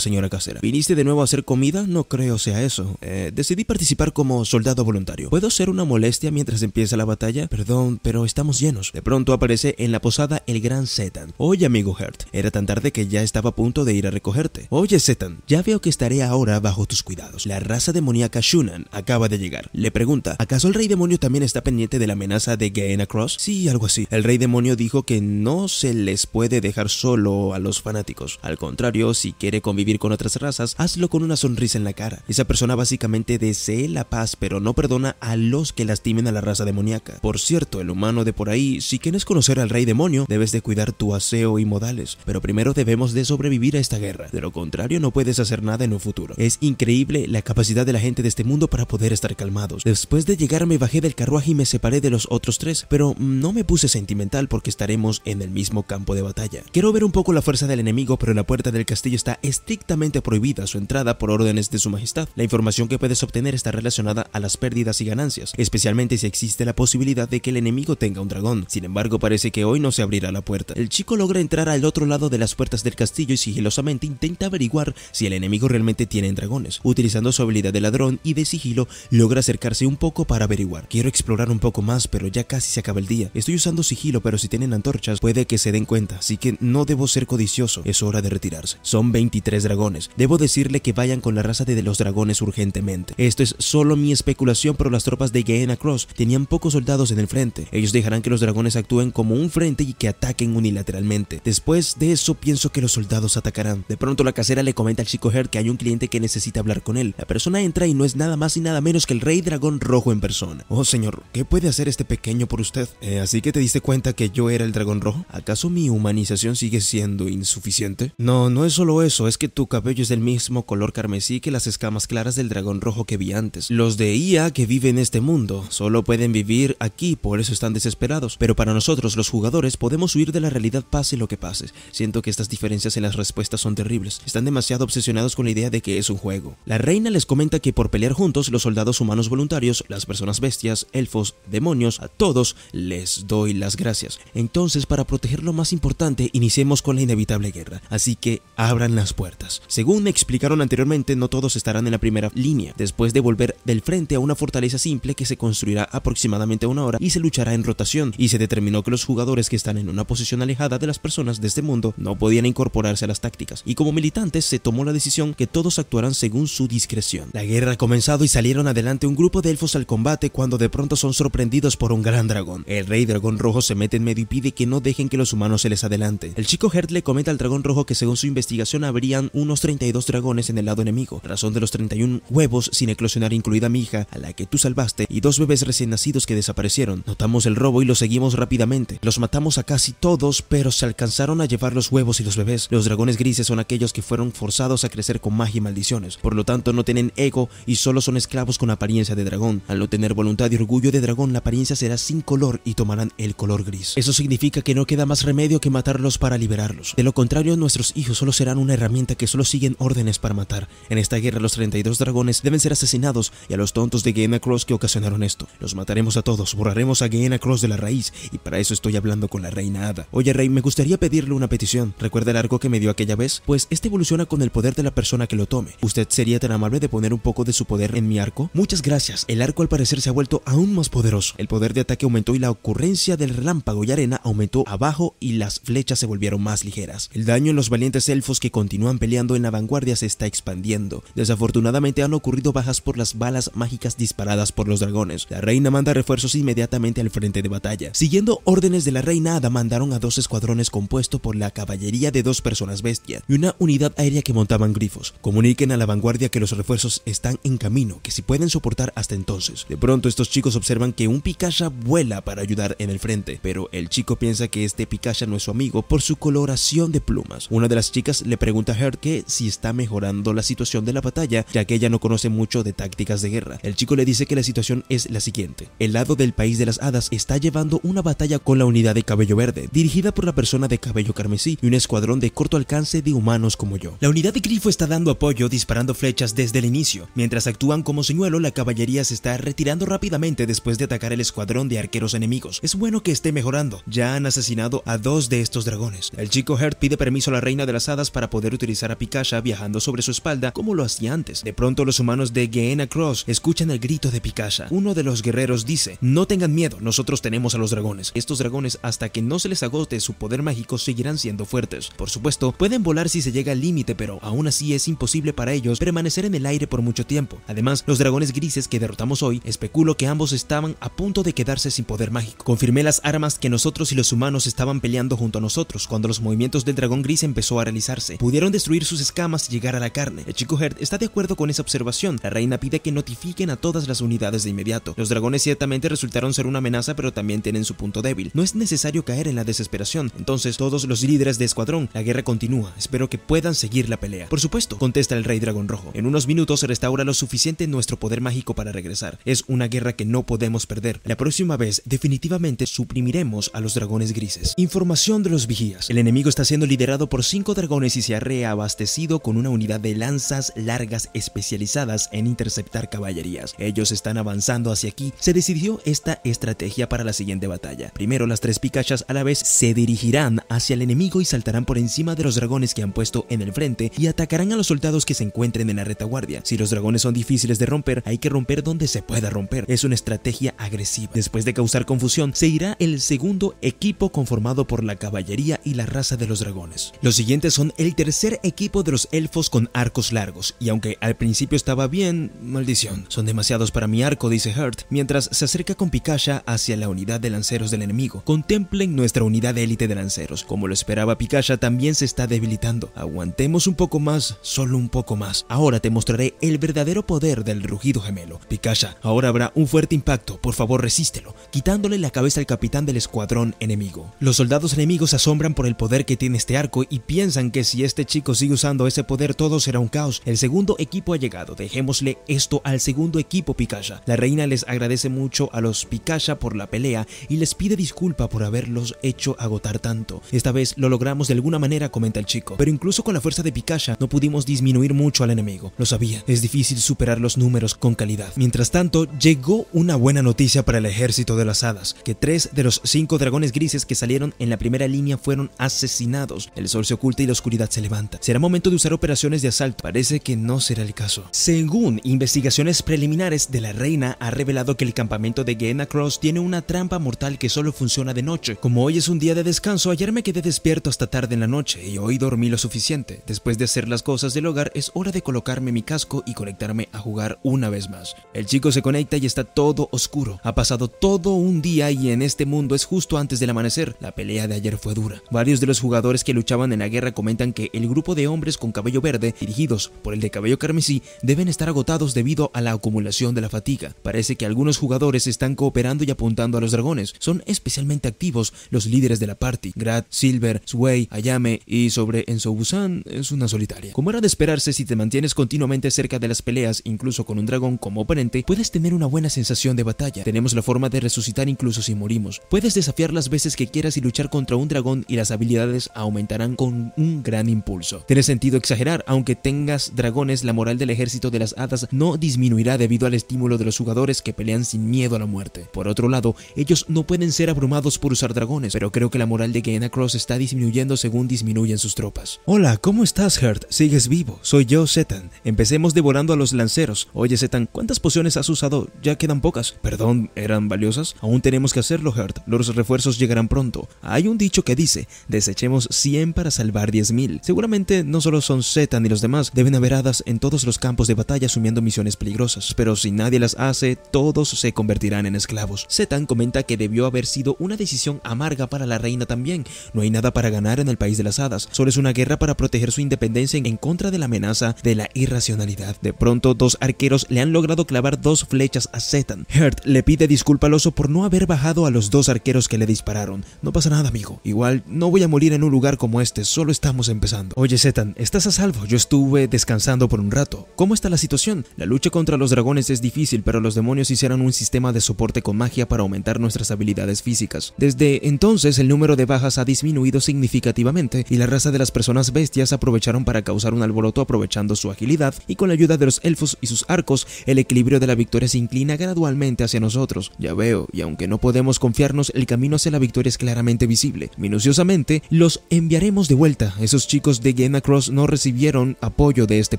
señora casera? ¿Viniste de nuevo a hacer comida? No creo sea eso. Eh, decidí participar como soldado voluntario. ¿Puedo ser una molestia mientras empieza la batalla? perdón, pero estamos llenos. De pronto aparece en la posada el gran Setan. Oye, amigo Hert, era tan tarde que ya estaba a punto de ir a recogerte. Oye, Setan. ya veo que estaré ahora bajo tus cuidados. La raza demoníaca Shunan acaba de llegar. Le pregunta, ¿acaso el rey demonio también está pendiente de la amenaza de Gaena Cross? Sí, algo así. El rey demonio dijo que no se les puede dejar solo a los fanáticos. Al contrario, si quiere convivir con otras razas, hazlo con una sonrisa en la cara. Esa persona básicamente desee la paz, pero no perdona a los que lastimen a la raza demoníaca. Por cierto, el humano de por ahí, si quieres conocer al rey demonio, debes de cuidar tu aseo y modales, pero primero debemos de sobrevivir a esta guerra, de lo contrario no puedes hacer nada en un futuro. Es increíble la capacidad de la gente de este mundo para poder estar calmados. Después de llegar me bajé del carruaje y me separé de los otros tres, pero no me puse sentimental porque estaremos en el mismo campo de batalla. Quiero ver un poco la fuerza del enemigo, pero la puerta del castillo está estrictamente prohibida su entrada por órdenes de su majestad. La información que puedes obtener está relacionada a las pérdidas y ganancias, especialmente si existe la posibilidad de que el enemigo tenga un dragón. Sin embargo, parece que hoy no se abrirá la puerta. El chico logra entrar al otro lado de las puertas del castillo y sigilosamente intenta averiguar si el enemigo realmente tiene dragones. Utilizando su habilidad de ladrón y de sigilo, logra acercarse un poco para averiguar. Quiero explorar un poco más, pero ya casi se acaba el día. Estoy usando sigilo, pero si tienen antorchas, puede que se den cuenta, así que no debo ser codicioso. Es hora de retirarse. Son 23 dragones. Debo decirle que vayan con la raza de los dragones urgentemente. Esto es solo mi especulación, pero las tropas de Gaena Cross tenían pocos soldados en el ellos dejarán que los dragones actúen como un frente y que ataquen unilateralmente. Después de eso pienso que los soldados atacarán. De pronto la casera le comenta al chico her que hay un cliente que necesita hablar con él. La persona entra y no es nada más y nada menos que el rey dragón rojo en persona. Oh señor, ¿qué puede hacer este pequeño por usted? Eh, ¿Así que te diste cuenta que yo era el dragón rojo? ¿Acaso mi humanización sigue siendo insuficiente? No, no es solo eso, es que tu cabello es del mismo color carmesí que las escamas claras del dragón rojo que vi antes. Los de IA que viven en este mundo solo pueden vivir aquí por eso están desesperados. Pero para nosotros, los jugadores, podemos huir de la realidad pase lo que pase. Siento que estas diferencias en las respuestas son terribles. Están demasiado obsesionados con la idea de que es un juego. La reina les comenta que por pelear juntos, los soldados humanos voluntarios, las personas bestias, elfos, demonios, a todos les doy las gracias. Entonces, para proteger lo más importante, iniciemos con la inevitable guerra. Así que abran las puertas. Según me explicaron anteriormente, no todos estarán en la primera línea. Después de volver del frente a una fortaleza simple que se construirá aproximadamente una hora y se luchará en rotación, y se determinó que los jugadores que están en una posición alejada de las personas de este mundo no podían incorporarse a las tácticas, y como militantes se tomó la decisión que todos actuarán según su discreción. La guerra ha comenzado y salieron adelante un grupo de elfos al combate cuando de pronto son sorprendidos por un gran dragón. El rey dragón rojo se mete en medio y pide que no dejen que los humanos se les adelante. El chico Hert le comenta al dragón rojo que según su investigación habrían unos 32 dragones en el lado enemigo, razón de los 31 huevos sin eclosionar incluida mi hija, a la que tú salvaste, y dos bebés recién nacidos que desaparecieron. Notamos el robo y lo seguimos rápidamente. Los matamos a casi todos, pero se alcanzaron a llevar los huevos y los bebés. Los dragones grises son aquellos que fueron forzados a crecer con magia y maldiciones, por lo tanto no tienen ego y solo son esclavos con apariencia de dragón. Al no tener voluntad y orgullo de dragón, la apariencia será sin color y tomarán el color gris. Eso significa que no queda más remedio que matarlos para liberarlos. De lo contrario, nuestros hijos solo serán una herramienta que solo siguen órdenes para matar. En esta guerra los 32 dragones deben ser asesinados y a los tontos de Game Across que ocasionaron esto. Los mataremos a todos, borraremos a Gehenna Cross de la raíz y para eso estoy hablando con la reina Ada. Oye Rey, me gustaría pedirle una petición. ¿Recuerda el arco que me dio aquella vez? Pues este evoluciona con el poder de la persona que lo tome. ¿Usted sería tan amable de poner un poco de su poder en mi arco? Muchas gracias. El arco al parecer se ha vuelto aún más poderoso. El poder de ataque aumentó y la ocurrencia del relámpago y arena aumentó abajo y las flechas se volvieron más ligeras. El daño en los valientes elfos que continúan peleando en la vanguardia se está expandiendo. Desafortunadamente han ocurrido bajas por las balas mágicas disparadas por los dragones. La reina manda refuerzos inmediatamente al frente de batalla. Siguiendo órdenes de la reina, Ada mandaron a dos escuadrones compuesto por la caballería de dos personas bestias y una unidad aérea que montaban grifos. Comuniquen a la vanguardia que los refuerzos están en camino, que si pueden soportar hasta entonces. De pronto estos chicos observan que un Pikachu vuela para ayudar en el frente, pero el chico piensa que este Pikachu no es su amigo por su coloración de plumas. Una de las chicas le pregunta a Herke que si está mejorando la situación de la batalla, ya que ella no conoce mucho de tácticas de guerra. El chico le dice que la situación es la siguiente. El lado del país de las Hadas está llevando una batalla con la unidad de cabello verde, dirigida por la persona de cabello carmesí y un escuadrón de corto alcance de humanos como yo. La unidad de Grifo está dando apoyo disparando flechas desde el inicio. Mientras actúan como señuelo, la caballería se está retirando rápidamente después de atacar el escuadrón de arqueros enemigos. Es bueno que esté mejorando, ya han asesinado a dos de estos dragones. El chico Hert pide permiso a la reina de las hadas para poder utilizar a Pikachu viajando sobre su espalda como lo hacía antes. De pronto los humanos de Gehenna Cross escuchan el grito de Pikachu. Uno de los guerreros dice, no tengan miedo, nosotros tenemos a los dragones. Estos dragones, hasta que no se les agote su poder mágico, seguirán siendo fuertes. Por supuesto, pueden volar si se llega al límite, pero aún así es imposible para ellos permanecer en el aire por mucho tiempo. Además, los dragones grises que derrotamos hoy, especulo que ambos estaban a punto de quedarse sin poder mágico. Confirmé las armas que nosotros y los humanos estaban peleando junto a nosotros cuando los movimientos del dragón gris empezó a realizarse. Pudieron destruir sus escamas y llegar a la carne. El chico Herd está de acuerdo con esa observación. La reina pide que notifiquen a todas las unidades de inmediato. Los dragones ciertamente resultaron ser una amenaza pero también tienen su punto débil. No es necesario caer en la desesperación. Entonces todos los líderes de escuadrón, la guerra continúa. Espero que puedan seguir la pelea. Por supuesto, contesta el rey dragón rojo. En unos minutos se restaura lo suficiente nuestro poder mágico para regresar. Es una guerra que no podemos perder. La próxima vez definitivamente suprimiremos a los dragones grises. Información de los vigías. El enemigo está siendo liderado por cinco dragones y se ha reabastecido con una unidad de lanzas largas especializadas en interceptar caballerías. Ellos están avanzando hacia aquí. Se decidió esta estrategia para la siguiente batalla. Primero, las tres Picachas a la vez se dirigirán hacia el enemigo y saltarán por encima de los dragones que han puesto en el frente y atacarán a los soldados que se encuentren en la retaguardia. Si los dragones son difíciles de romper, hay que romper donde se pueda romper. Es una estrategia agresiva. Después de causar confusión, se irá el segundo equipo conformado por la caballería y la raza de los dragones. Los siguientes son el tercer equipo de los elfos con arcos largos, y aunque al principio estaba bien, maldición, son demasiados para mi arco, dice Hurt, mientras se acerca con Pikachu hacia la unidad de lanceros del enemigo. Contemplen nuestra unidad de élite de lanceros. Como lo esperaba Pikachu también se está debilitando. Aguantemos un poco más, solo un poco más. Ahora te mostraré el verdadero poder del rugido gemelo. Pikachu ahora habrá un fuerte impacto. Por favor, resístelo. Quitándole la cabeza al capitán del escuadrón enemigo. Los soldados enemigos asombran por el poder que tiene este arco y piensan que si este chico sigue usando ese poder todo será un caos. El segundo equipo ha llegado. Dejémosle esto al segundo equipo Pikachu La reina les agradece mucho a los Pikachu por la pelea y les pide disculpa por haberlos hecho agotar tanto. Esta vez lo logramos de alguna manera, comenta el chico, pero incluso con la fuerza de Pikachu no pudimos disminuir mucho al enemigo. Lo sabía, es difícil superar los números con calidad. Mientras tanto, llegó una buena noticia para el ejército de las hadas, que tres de los cinco dragones grises que salieron en la primera línea fueron asesinados. El sol se oculta y la oscuridad se levanta. Será momento de usar operaciones de asalto. Parece que no será el caso. Según investigaciones preliminares de la reina, ha revelado que el campamento de Kron tiene una trampa mortal que solo funciona de noche. Como hoy es un día de descanso, ayer me quedé despierto hasta tarde en la noche y hoy dormí lo suficiente. Después de hacer las cosas del hogar, es hora de colocarme mi casco y conectarme a jugar una vez más. El chico se conecta y está todo oscuro. Ha pasado todo un día y en este mundo es justo antes del amanecer. La pelea de ayer fue dura. Varios de los jugadores que luchaban en la guerra comentan que el grupo de hombres con cabello verde, dirigidos por el de cabello carmesí, deben estar agotados debido a la acumulación de la fatiga. Parece que algunos jugadores están cooperando y apuntando a los dragones. Son especialmente activos los líderes de la party, Grad, Silver, Sway, Ayame y sobre Busan es una solitaria. Como era de esperarse, si te mantienes continuamente cerca de las peleas, incluso con un dragón como oponente, puedes tener una buena sensación de batalla. Tenemos la forma de resucitar incluso si morimos. Puedes desafiar las veces que quieras y luchar contra un dragón y las habilidades aumentarán con un gran impulso. Tiene sentido exagerar, aunque tengas dragones, la moral del ejército de las hadas no disminuirá debido al estímulo de los jugadores que pelean sin miedo a la muerte. Por otro lado, ellos no pueden ser abrumados por usar dragones, pero creo que la moral de Gaina Cross está disminuyendo según disminuyen sus tropas. Hola, ¿cómo estás, Hurt? ¿Sigues vivo? Soy yo, Zetan. Empecemos devorando a los lanceros. Oye, Zetan, ¿cuántas pociones has usado? Ya quedan pocas. Perdón, ¿eran valiosas? Aún tenemos que hacerlo, Hurt. Los refuerzos llegarán pronto. Hay un dicho que dice, desechemos 100 para salvar 10.000. Seguramente no solo son Zetan y los demás, deben haber hadas en todos los campos de batalla asumiendo misiones peligrosas, pero si nadie las hace, todos se convertirán en esclavos. Setan comenta que debió haber sido una decisión amarga para la reina también. No hay nada para ganar en el país de las hadas, solo es una guerra para proteger su independencia en contra de la amenaza de la irracionalidad. De pronto, dos arqueros le han logrado clavar dos flechas a Setan. Hert le pide disculpas al oso por no haber bajado a los dos arqueros que le dispararon. No pasa nada, amigo. Igual, no voy a morir en un lugar como este, solo estamos empezando. Oye, Setan, estás a salvo. Yo estuve descansando por un rato. ¿Cómo está la situación? La lucha contra los dragones es difícil, pero los demonios hicieron un sistema de soporte con magia para aumentar nuestras habilidades físicas. Desde entonces el número de bajas ha disminuido significativamente y la raza de las personas bestias aprovecharon para causar un alboroto aprovechando su agilidad y con la ayuda de los elfos y sus arcos, el equilibrio de la victoria se inclina gradualmente hacia nosotros. Ya veo, y aunque no podemos confiarnos, el camino hacia la victoria es claramente visible. Minuciosamente, los enviaremos de vuelta. Esos chicos de Game Cross no recibieron apoyo de este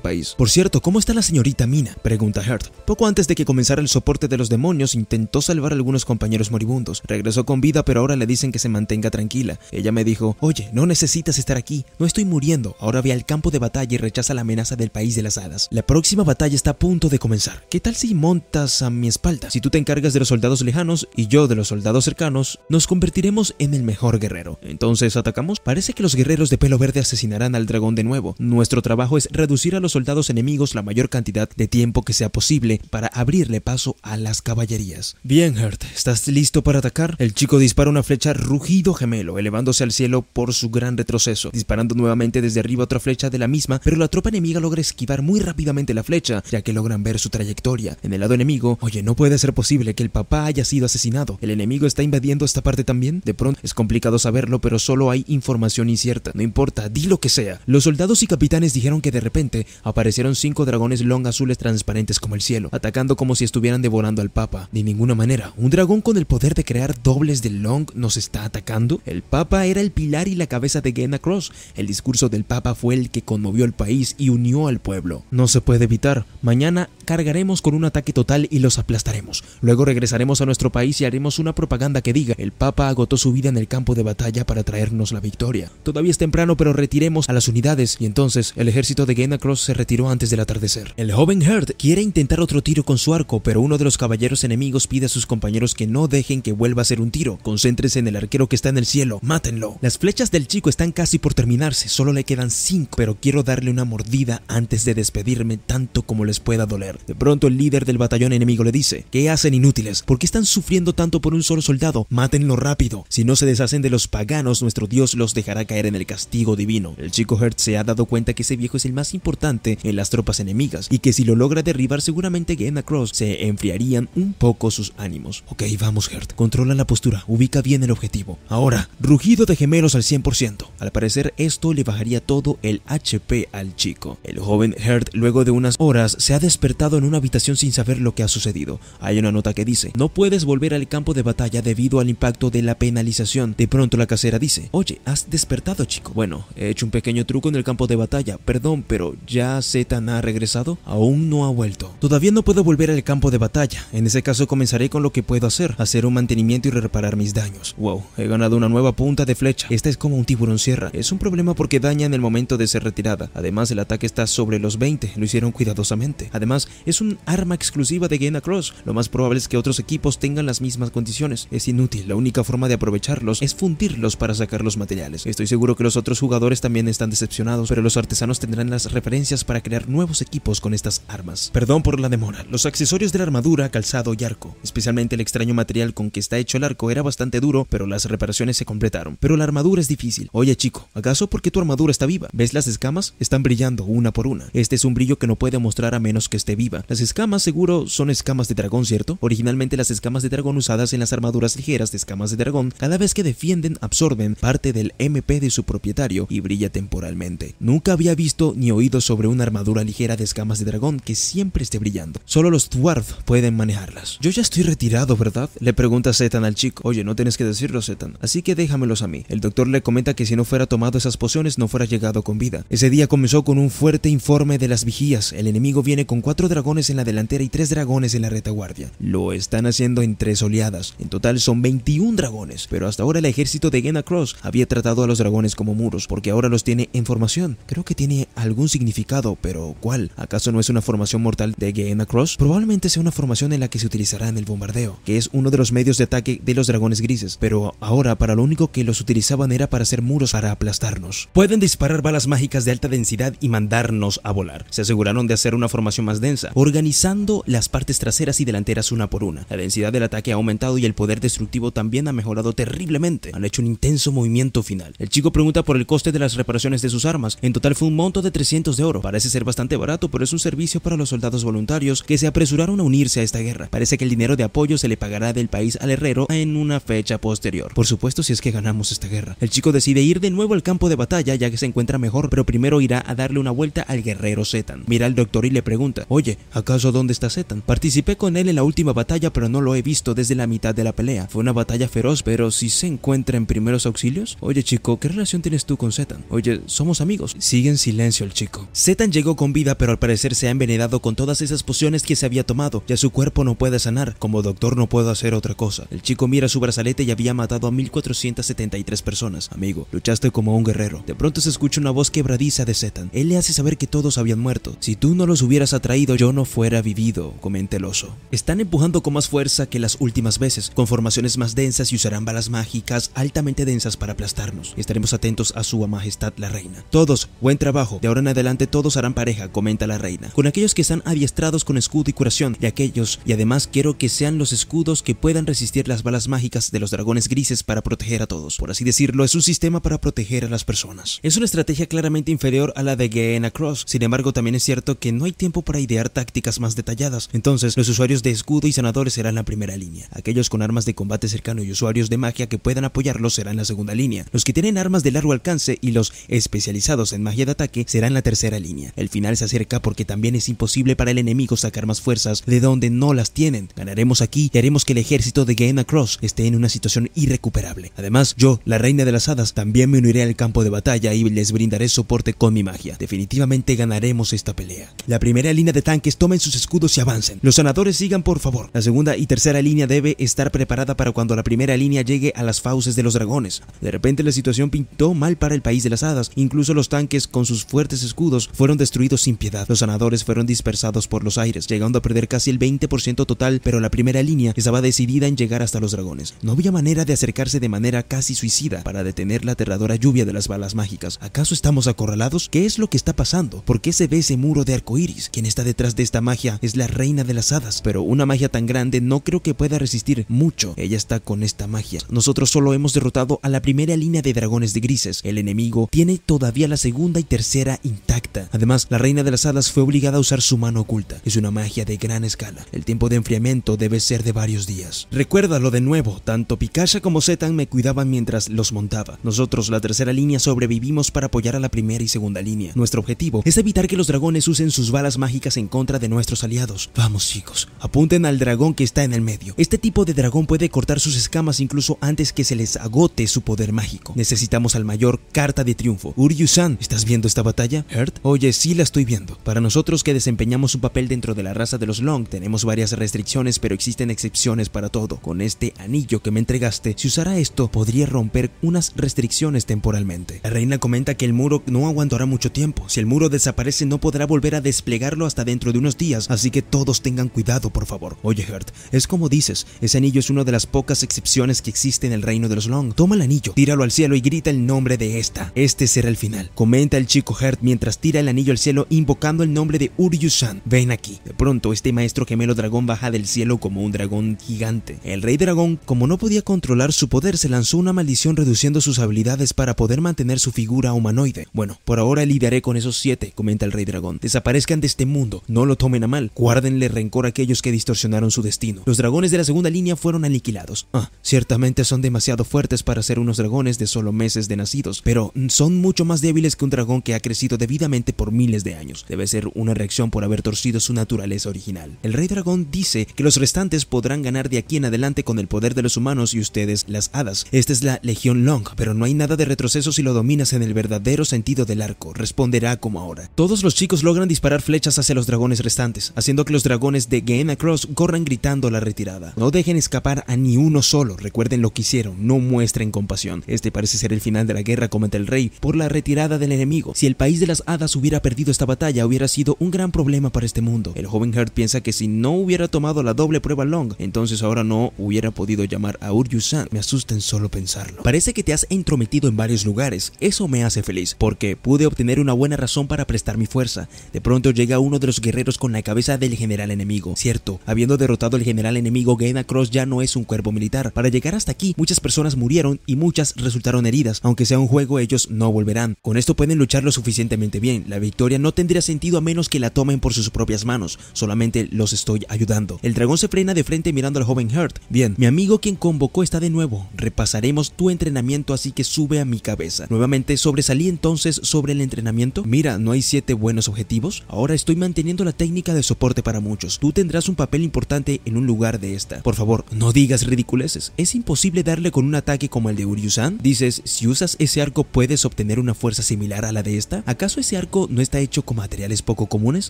país. Por cierto, ¿cómo está la señorita Mina? Pregunta Heart. Poco antes de que comenzara el soporte de los demonios, intentó salvar algunos compañeros moribundos. Regresó con vida, pero ahora le dicen que se mantenga tranquila. Ella me dijo, oye, no necesitas estar aquí, no estoy muriendo. Ahora ve al campo de batalla y rechaza la amenaza del país de las hadas. La próxima batalla está a punto de comenzar. ¿Qué tal si montas a mi espalda? Si tú te encargas de los soldados lejanos y yo de los soldados cercanos, nos convertiremos en el mejor guerrero. Entonces, ¿atacamos? Parece que los guerreros de pelo verde asesinarán al dragón de nuevo. Nuestro trabajo es reducir a los soldados enemigos la mayor cantidad de tiempo que sea posible para abrirle paso a las caballerías. Bien, ¿estás listo para atacar? El chico dispara una flecha rugido gemelo, elevándose al cielo por su gran retroceso, disparando nuevamente desde arriba otra flecha de la misma, pero la tropa enemiga logra esquivar muy rápidamente la flecha, ya que logran ver su trayectoria. En el lado enemigo, oye, no puede ser posible que el papá haya sido asesinado. ¿El enemigo está invadiendo esta parte también? De pronto, es complicado saberlo, pero solo hay información incierta. No importa, di lo que sea. Los soldados y capitanes dijeron que de repente aparecieron cinco dragones long azules transparentes como el cielo, atacando como si estuvieran devorando al papá De ninguna manera, un dragón con el poder de crear dobles de Long nos está atacando. El Papa era el pilar y la cabeza de Gena Cross. El discurso del Papa fue el que conmovió al país y unió al pueblo. No se puede evitar. Mañana cargaremos con un ataque total y los aplastaremos. Luego regresaremos a nuestro país y haremos una propaganda que diga el Papa agotó su vida en el campo de batalla para traernos la victoria. Todavía es temprano pero retiremos a las unidades y entonces el ejército de Gena Cross se retiró antes del atardecer. El joven Heard quiere intentar otro tiro con su arco pero uno de los caballeros enemigos pide sus compañeros compañeros que no dejen que vuelva a ser un tiro. Concéntrense en el arquero que está en el cielo. Mátenlo. Las flechas del chico están casi por terminarse. Solo le quedan cinco, Pero quiero darle una mordida antes de despedirme tanto como les pueda doler. De pronto el líder del batallón enemigo le dice. ¿Qué hacen inútiles? ¿Por qué están sufriendo tanto por un solo soldado? Mátenlo rápido. Si no se deshacen de los paganos, nuestro Dios los dejará caer en el castigo divino. El chico Hertz se ha dado cuenta que ese viejo es el más importante en las tropas enemigas y que si lo logra derribar seguramente Game Across se enfriarían un poco sus ánimos. Ok, vamos, Herd. Controla la postura, ubica bien el objetivo. Ahora, rugido de gemelos al 100%. Al parecer, esto le bajaría todo el HP al chico. El joven Herd, luego de unas horas, se ha despertado en una habitación sin saber lo que ha sucedido. Hay una nota que dice, no puedes volver al campo de batalla debido al impacto de la penalización. De pronto la casera dice, oye, has despertado, chico. Bueno, he hecho un pequeño truco en el campo de batalla, perdón, pero ¿ya Zetan ha regresado? Aún no ha vuelto. Todavía no puedo volver al campo de batalla. En ese caso comenzaré con que puedo hacer, hacer un mantenimiento y reparar mis daños. Wow, he ganado una nueva punta de flecha. Esta es como un tiburón sierra. Es un problema porque daña en el momento de ser retirada. Además, el ataque está sobre los 20. Lo hicieron cuidadosamente. Además, es un arma exclusiva de Game Cross. Lo más probable es que otros equipos tengan las mismas condiciones. Es inútil. La única forma de aprovecharlos es fundirlos para sacar los materiales. Estoy seguro que los otros jugadores también están decepcionados, pero los artesanos tendrán las referencias para crear nuevos equipos con estas armas. Perdón por la demora. Los accesorios de la armadura, calzado y arco, especialmente el extraño material con que está hecho el arco era bastante duro, pero las reparaciones se completaron. Pero la armadura es difícil. Oye chico, ¿acaso porque tu armadura está viva? ¿Ves las escamas? Están brillando una por una. Este es un brillo que no puede mostrar a menos que esté viva. Las escamas seguro son escamas de dragón, ¿cierto? Originalmente las escamas de dragón usadas en las armaduras ligeras de escamas de dragón, cada vez que defienden absorben parte del MP de su propietario y brilla temporalmente. Nunca había visto ni oído sobre una armadura ligera de escamas de dragón que siempre esté brillando. Solo los dwarf pueden manejarlas. Yo ya estoy retirado tirado, ¿verdad? Le pregunta Setan al chico. Oye, no tienes que decirlo, Setan. Así que déjamelos a mí. El doctor le comenta que si no fuera tomado esas pociones no fuera llegado con vida. Ese día comenzó con un fuerte informe de las vigías. El enemigo viene con cuatro dragones en la delantera y tres dragones en la retaguardia. Lo están haciendo en tres oleadas. En total son 21 dragones. Pero hasta ahora el ejército de Gena Cross había tratado a los dragones como muros, porque ahora los tiene en formación. Creo que tiene algún significado, pero ¿cuál? ¿Acaso no es una formación mortal de Gena Cross? Probablemente sea una formación en la que se utilizará en el bombardeo que es uno de los medios de ataque de los dragones grises, pero ahora para lo único que los utilizaban era para hacer muros para aplastarnos. Pueden disparar balas mágicas de alta densidad y mandarnos a volar. Se aseguraron de hacer una formación más densa, organizando las partes traseras y delanteras una por una. La densidad del ataque ha aumentado y el poder destructivo también ha mejorado terriblemente. Han hecho un intenso movimiento final. El chico pregunta por el coste de las reparaciones de sus armas. En total fue un monto de 300 de oro. Parece ser bastante barato, pero es un servicio para los soldados voluntarios que se apresuraron a unirse a esta guerra. Parece que el dinero de apoyo se le pagará del país al herrero en una fecha posterior. Por supuesto si es que ganamos esta guerra. El chico decide ir de nuevo al campo de batalla ya que se encuentra mejor, pero primero irá a darle una vuelta al guerrero Zetan. Mira al doctor y le pregunta, oye, ¿acaso dónde está Zetan? Participé con él en la última batalla pero no lo he visto desde la mitad de la pelea. Fue una batalla feroz, pero si se encuentra en primeros auxilios? Oye chico, ¿qué relación tienes tú con Zetan? Oye, somos amigos. Sigue en silencio el chico. Zetan llegó con vida pero al parecer se ha envenenado con todas esas pociones que se había tomado, ya su cuerpo no puede sanar. Como doctor no puedo hacer otra cosa. El chico mira su brazalete y había matado a 1473 personas. Amigo, luchaste como un guerrero. De pronto se escucha una voz quebradiza de Zetan. Él le hace saber que todos habían muerto. Si tú no los hubieras atraído, yo no fuera vivido, comenta el oso. Están empujando con más fuerza que las últimas veces, con formaciones más densas y usarán balas mágicas altamente densas para aplastarnos. Estaremos atentos a su majestad la reina. Todos, buen trabajo. De ahora en adelante todos harán pareja, comenta la reina. Con aquellos que están adiestrados con escudo y curación, y aquellos, y además quiero que sean los escudos que puedan resistir las balas mágicas de los dragones grises para proteger a todos. Por así decirlo, es un sistema para proteger a las personas. Es una estrategia claramente inferior a la de Gehenna Cross, sin embargo también es cierto que no hay tiempo para idear tácticas más detalladas, entonces los usuarios de escudo y sanadores serán la primera línea, aquellos con armas de combate cercano y usuarios de magia que puedan apoyarlos serán la segunda línea, los que tienen armas de largo alcance y los especializados en magia de ataque serán la tercera línea. El final se acerca porque también es imposible para el enemigo sacar más fuerzas de donde no las tienen. Ganaremos aquí y haremos que el ejército de Gaena Cross esté en una situación irrecuperable. Además, yo, la reina de las hadas, también me uniré al campo de batalla y les brindaré soporte con mi magia. Definitivamente ganaremos esta pelea. La primera línea de tanques tomen sus escudos y avancen. Los sanadores sigan por favor. La segunda y tercera línea debe estar preparada para cuando la primera línea llegue a las fauces de los dragones. De repente la situación pintó mal para el país de las hadas. Incluso los tanques con sus fuertes escudos fueron destruidos sin piedad. Los sanadores fueron dispersados por los aires, llegando a perder casi el 20% total, pero la primera primera línea estaba decidida en llegar hasta los dragones. No había manera de acercarse de manera casi suicida para detener la aterradora lluvia de las balas mágicas. ¿Acaso estamos acorralados? ¿Qué es lo que está pasando? ¿Por qué se ve ese muro de arcoíris? Quien está detrás de esta magia es la reina de las hadas, pero una magia tan grande no creo que pueda resistir mucho. Ella está con esta magia. Nosotros solo hemos derrotado a la primera línea de dragones de grises. El enemigo tiene todavía la segunda y tercera intacta. Además, la reina de las hadas fue obligada a usar su mano oculta. Es una magia de gran escala. El tiempo de enfriamiento debe ser ser de varios días. Recuérdalo de nuevo, tanto Pikachu como Zetan me cuidaban mientras los montaba. Nosotros, la tercera línea, sobrevivimos para apoyar a la primera y segunda línea. Nuestro objetivo es evitar que los dragones usen sus balas mágicas en contra de nuestros aliados. Vamos chicos, apunten al dragón que está en el medio. Este tipo de dragón puede cortar sus escamas incluso antes que se les agote su poder mágico. Necesitamos al mayor carta de triunfo. Uryu-san, ¿estás viendo esta batalla? ¿Earth? Oye, sí la estoy viendo. Para nosotros que desempeñamos un papel dentro de la raza de los Long, tenemos varias restricciones, pero existe existen excepciones para todo. Con este anillo que me entregaste, si usara esto, podría romper unas restricciones temporalmente. La reina comenta que el muro no aguantará mucho tiempo. Si el muro desaparece, no podrá volver a desplegarlo hasta dentro de unos días, así que todos tengan cuidado, por favor. Oye, Hert, es como dices, ese anillo es una de las pocas excepciones que existe en el reino de los Long. Toma el anillo, tíralo al cielo y grita el nombre de esta. Este será el final. Comenta el chico Hert mientras tira el anillo al cielo invocando el nombre de Uryu-san. Ven aquí. De pronto, este maestro gemelo dragón baja del cielo como un un dragón gigante. El rey dragón, como no podía controlar su poder, se lanzó una maldición reduciendo sus habilidades para poder mantener su figura humanoide. Bueno, por ahora lidiaré con esos siete, comenta el rey dragón. Desaparezcan de este mundo, no lo tomen a mal, guárdenle rencor a aquellos que distorsionaron su destino. Los dragones de la segunda línea fueron aniquilados. Ah, ciertamente son demasiado fuertes para ser unos dragones de solo meses de nacidos, pero son mucho más débiles que un dragón que ha crecido debidamente por miles de años. Debe ser una reacción por haber torcido su naturaleza original. El rey dragón dice que los restantes podrán ganar de aquí en adelante con el poder de los humanos y ustedes las hadas. Esta es la Legión Long, pero no hay nada de retroceso si lo dominas en el verdadero sentido del arco, responderá como ahora. Todos los chicos logran disparar flechas hacia los dragones restantes, haciendo que los dragones de Game Cross corran gritando la retirada. No dejen escapar a ni uno solo, recuerden lo que hicieron, no muestren compasión. Este parece ser el final de la guerra, comenta el rey, por la retirada del enemigo. Si el país de las hadas hubiera perdido esta batalla, hubiera sido un gran problema para este mundo. El joven heart piensa que si no hubiera tomado la doble prueba Long, entonces ahora no hubiera podido llamar a Uryu-san. Me asusten solo pensarlo. Parece que te has entrometido en varios lugares, eso me hace feliz, porque pude obtener una buena razón para prestar mi fuerza. De pronto llega uno de los guerreros con la cabeza del general enemigo. Cierto, habiendo derrotado al general enemigo, Gaina Cross ya no es un cuerpo militar. Para llegar hasta aquí, muchas personas murieron y muchas resultaron heridas. Aunque sea un juego, ellos no volverán. Con esto pueden luchar lo suficientemente bien. La victoria no tendría sentido a menos que la tomen por sus propias manos. Solamente los estoy ayudando. El dragón se frena de frente mirando al joven Hurt. Bien, mi amigo quien convocó está de nuevo. Repasaremos tu entrenamiento así que sube a mi cabeza. Nuevamente sobresalí entonces sobre el entrenamiento. Mira, no hay siete buenos objetivos. Ahora estoy manteniendo la técnica de soporte para muchos. Tú tendrás un papel importante en un lugar de esta. Por favor, no digas ridiculeces. Es imposible darle con un ataque como el de Uriusan. Dices, si usas ese arco puedes obtener una fuerza similar a la de esta. ¿Acaso ese arco no está hecho con materiales poco comunes?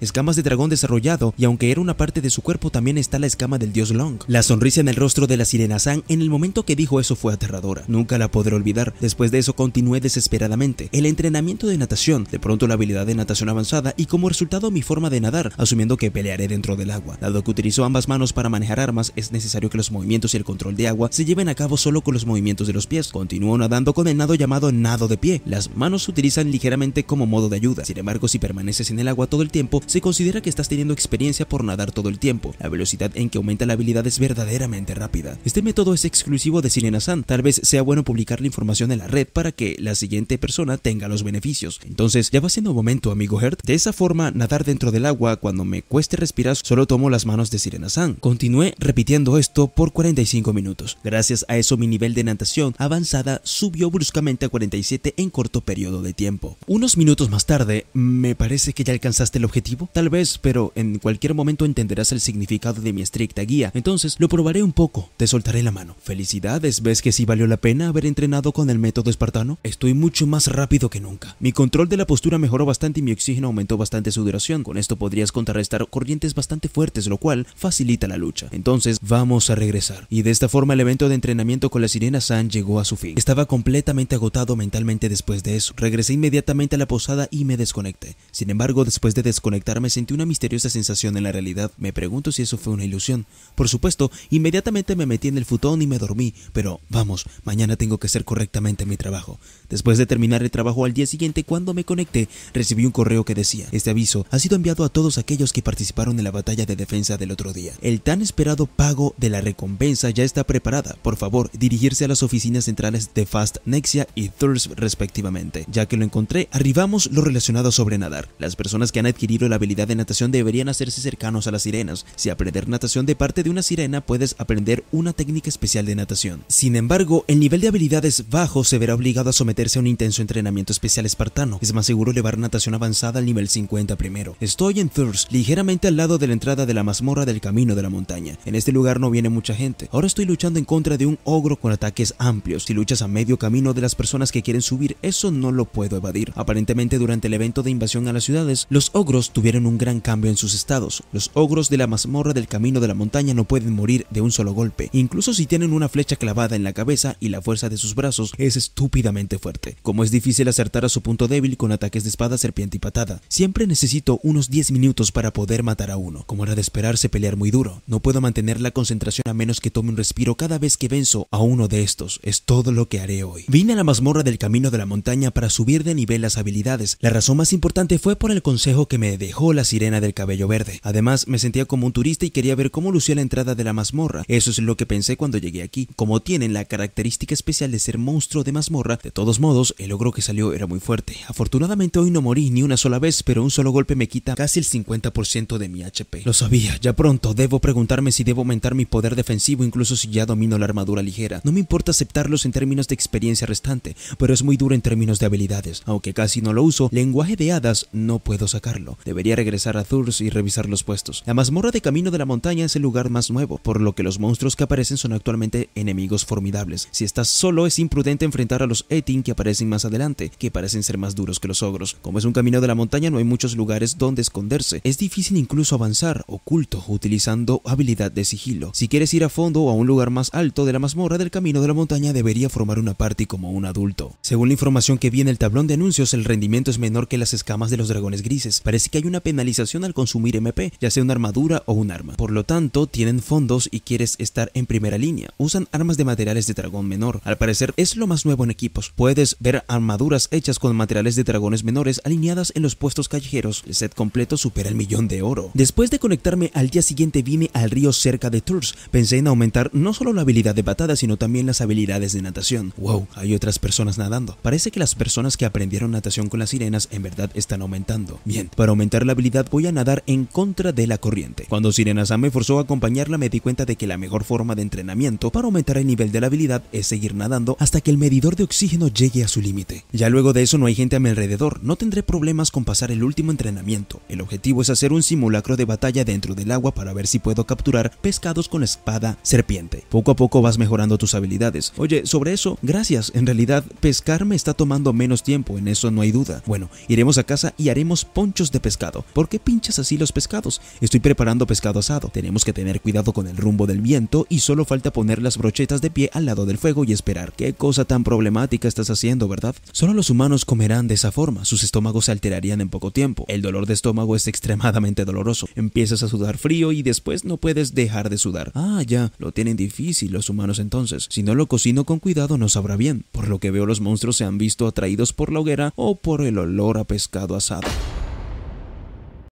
Escamas de dragón desarrollado y aunque era una parte de su cuerpo también está la escama del dios Long. La sonrisa en el rostro de la sirena San en el momento que dijo eso fue aterradora. Nunca la podré olvidar. Después de eso continué desesperadamente. El entrenamiento de natación, de pronto la habilidad de natación avanzada y como resultado mi forma de nadar, asumiendo que pelearé dentro del agua. Dado que utilizo ambas manos para manejar armas, es necesario que los movimientos y el control de agua se lleven a cabo solo con los movimientos de los pies. Continúo nadando con el nado llamado nado de pie. Las manos se utilizan ligeramente como modo de ayuda. Sin embargo, si permaneces en el agua todo el tiempo, se considera que estás teniendo experiencia por nadar todo el tiempo. La velocidad en que aumenta la habilidad es verdaderamente rápida. Este método es exclusivo de Sirena San. tal vez sea bueno publicar la información en la red para que la siguiente persona tenga los beneficios. Entonces, ya va siendo momento, amigo Hert. De esa forma, nadar dentro del agua, cuando me cueste respirar, solo tomo las manos de Sirena San. Continué repitiendo esto por 45 minutos. Gracias a eso, mi nivel de natación avanzada subió bruscamente a 47 en corto periodo de tiempo. Unos minutos más tarde, me parece que ya alcanzaste el objetivo. Tal vez, pero en cualquier momento entenderás el significado de mi estricta guía, entonces lo probaré un poco, te soltaré la mano. Felicidades, ¿ves que sí valió la pena haber entrenado con el método espartano? Estoy mucho más rápido que nunca. Mi control de la postura mejoró bastante y mi oxígeno aumentó bastante su duración. Con esto podrías contrarrestar corrientes bastante fuertes, lo cual facilita la lucha. Entonces, vamos a regresar. Y de esta forma el evento de entrenamiento con la sirena San llegó a su fin. Estaba completamente agotado mentalmente después de eso. Regresé inmediatamente a la posada y me desconecté. Sin embargo, después de desconectarme sentí una misteriosa sensación en la realidad. Me pregunto si eso fue una ilusión. Por supuesto, inmediatamente me metí en el futón y me dormí, pero vamos, mañana tengo que hacer correctamente mi trabajo. Después de terminar el trabajo al día siguiente, cuando me conecté, recibí un correo que decía, este aviso ha sido enviado a todos aquellos que participaron en la batalla de defensa del otro día. El tan esperado pago de la recompensa ya está preparada. Por favor, dirigirse a las oficinas centrales de Fast Nexia y Thirst respectivamente. Ya que lo encontré, arribamos lo relacionado sobre nadar. Las personas que han adquirido la habilidad de natación deberían hacerse cercanos a las sirenas. Si aprender natación de par parte de una sirena puedes aprender una técnica especial de natación. Sin embargo, el nivel de habilidades bajo se verá obligado a someterse a un intenso entrenamiento especial espartano. Es más seguro elevar natación avanzada al nivel 50 primero. Estoy en Thurs, ligeramente al lado de la entrada de la mazmorra del camino de la montaña. En este lugar no viene mucha gente. Ahora estoy luchando en contra de un ogro con ataques amplios. Si luchas a medio camino de las personas que quieren subir, eso no lo puedo evadir. Aparentemente durante el evento de invasión a las ciudades, los ogros tuvieron un gran cambio en sus estados. Los ogros de la mazmorra del camino de la montaña no pueden morir de un solo golpe, incluso si tienen una flecha clavada en la cabeza y la fuerza de sus brazos es estúpidamente fuerte. Como es difícil acertar a su punto débil con ataques de espada, serpiente y patada, siempre necesito unos 10 minutos para poder matar a uno. Como era de esperarse pelear muy duro, no puedo mantener la concentración a menos que tome un respiro cada vez que venzo a uno de estos. Es todo lo que haré hoy. Vine a la mazmorra del camino de la montaña para subir de nivel las habilidades. La razón más importante fue por el consejo que me dejó la sirena del cabello verde. Además, me sentía como un turista y quería ver cómo lucía a la entrada de la mazmorra. Eso es lo que pensé cuando llegué aquí. Como tienen la característica especial de ser monstruo de mazmorra, de todos modos, el logro que salió era muy fuerte. Afortunadamente hoy no morí ni una sola vez, pero un solo golpe me quita casi el 50% de mi HP. Lo sabía, ya pronto debo preguntarme si debo aumentar mi poder defensivo incluso si ya domino la armadura ligera. No me importa aceptarlos en términos de experiencia restante, pero es muy duro en términos de habilidades. Aunque casi no lo uso, lenguaje de hadas no puedo sacarlo. Debería regresar a Thurs y revisar los puestos. La mazmorra de camino de la montaña es el lugar más nuevo, por lo que los monstruos que aparecen son actualmente enemigos formidables. Si estás solo, es imprudente enfrentar a los Etin que aparecen más adelante, que parecen ser más duros que los ogros. Como es un camino de la montaña, no hay muchos lugares donde esconderse. Es difícil incluso avanzar, oculto, utilizando habilidad de sigilo. Si quieres ir a fondo o a un lugar más alto de la mazmorra del camino de la montaña, debería formar una party como un adulto. Según la información que vi en el tablón de anuncios, el rendimiento es menor que las escamas de los dragones grises. Parece que hay una penalización al consumir MP, ya sea una armadura o un arma. Por lo tanto, tienen fondos y quieres estar en primera línea. Usan armas de materiales de dragón menor. Al parecer es lo más nuevo en equipos. Puedes ver armaduras hechas con materiales de dragones menores alineadas en los puestos callejeros. El set completo supera el millón de oro. Después de conectarme al día siguiente vine al río cerca de Tours. Pensé en aumentar no solo la habilidad de patada sino también las habilidades de natación. Wow, hay otras personas nadando. Parece que las personas que aprendieron natación con las sirenas en verdad están aumentando. Bien, para aumentar la habilidad voy a nadar en contra de la corriente. Cuando me forzó a acompañarla me di cuenta de que la mejor forma de entrenamiento para aumentar el nivel de la habilidad es seguir nadando hasta que el medidor de oxígeno llegue a su límite. Ya luego de eso no hay gente a mi alrededor, no tendré problemas con pasar el último entrenamiento. El objetivo es hacer un simulacro de batalla dentro del agua para ver si puedo capturar pescados con espada serpiente. Poco a poco vas mejorando tus habilidades. Oye, sobre eso, gracias. En realidad, pescar me está tomando menos tiempo, en eso no hay duda. Bueno, iremos a casa y haremos ponchos de pescado. ¿Por qué pinchas así los pescados? Estoy preparando pescado asado. Tenemos que tener cuidado con el rumbo del viento y solo falta poner las brochetas de pie al lado del fuego y esperar. Qué cosa tan problemática estás haciendo, ¿verdad? Solo los humanos comerán de esa forma, sus estómagos se alterarían en poco tiempo. El dolor de estómago es extremadamente doloroso. Empiezas a sudar frío y después no puedes dejar de sudar. Ah, ya, lo tienen difícil los humanos entonces. Si no lo cocino con cuidado no sabrá bien. Por lo que veo los monstruos se han visto atraídos por la hoguera o por el olor a pescado asado.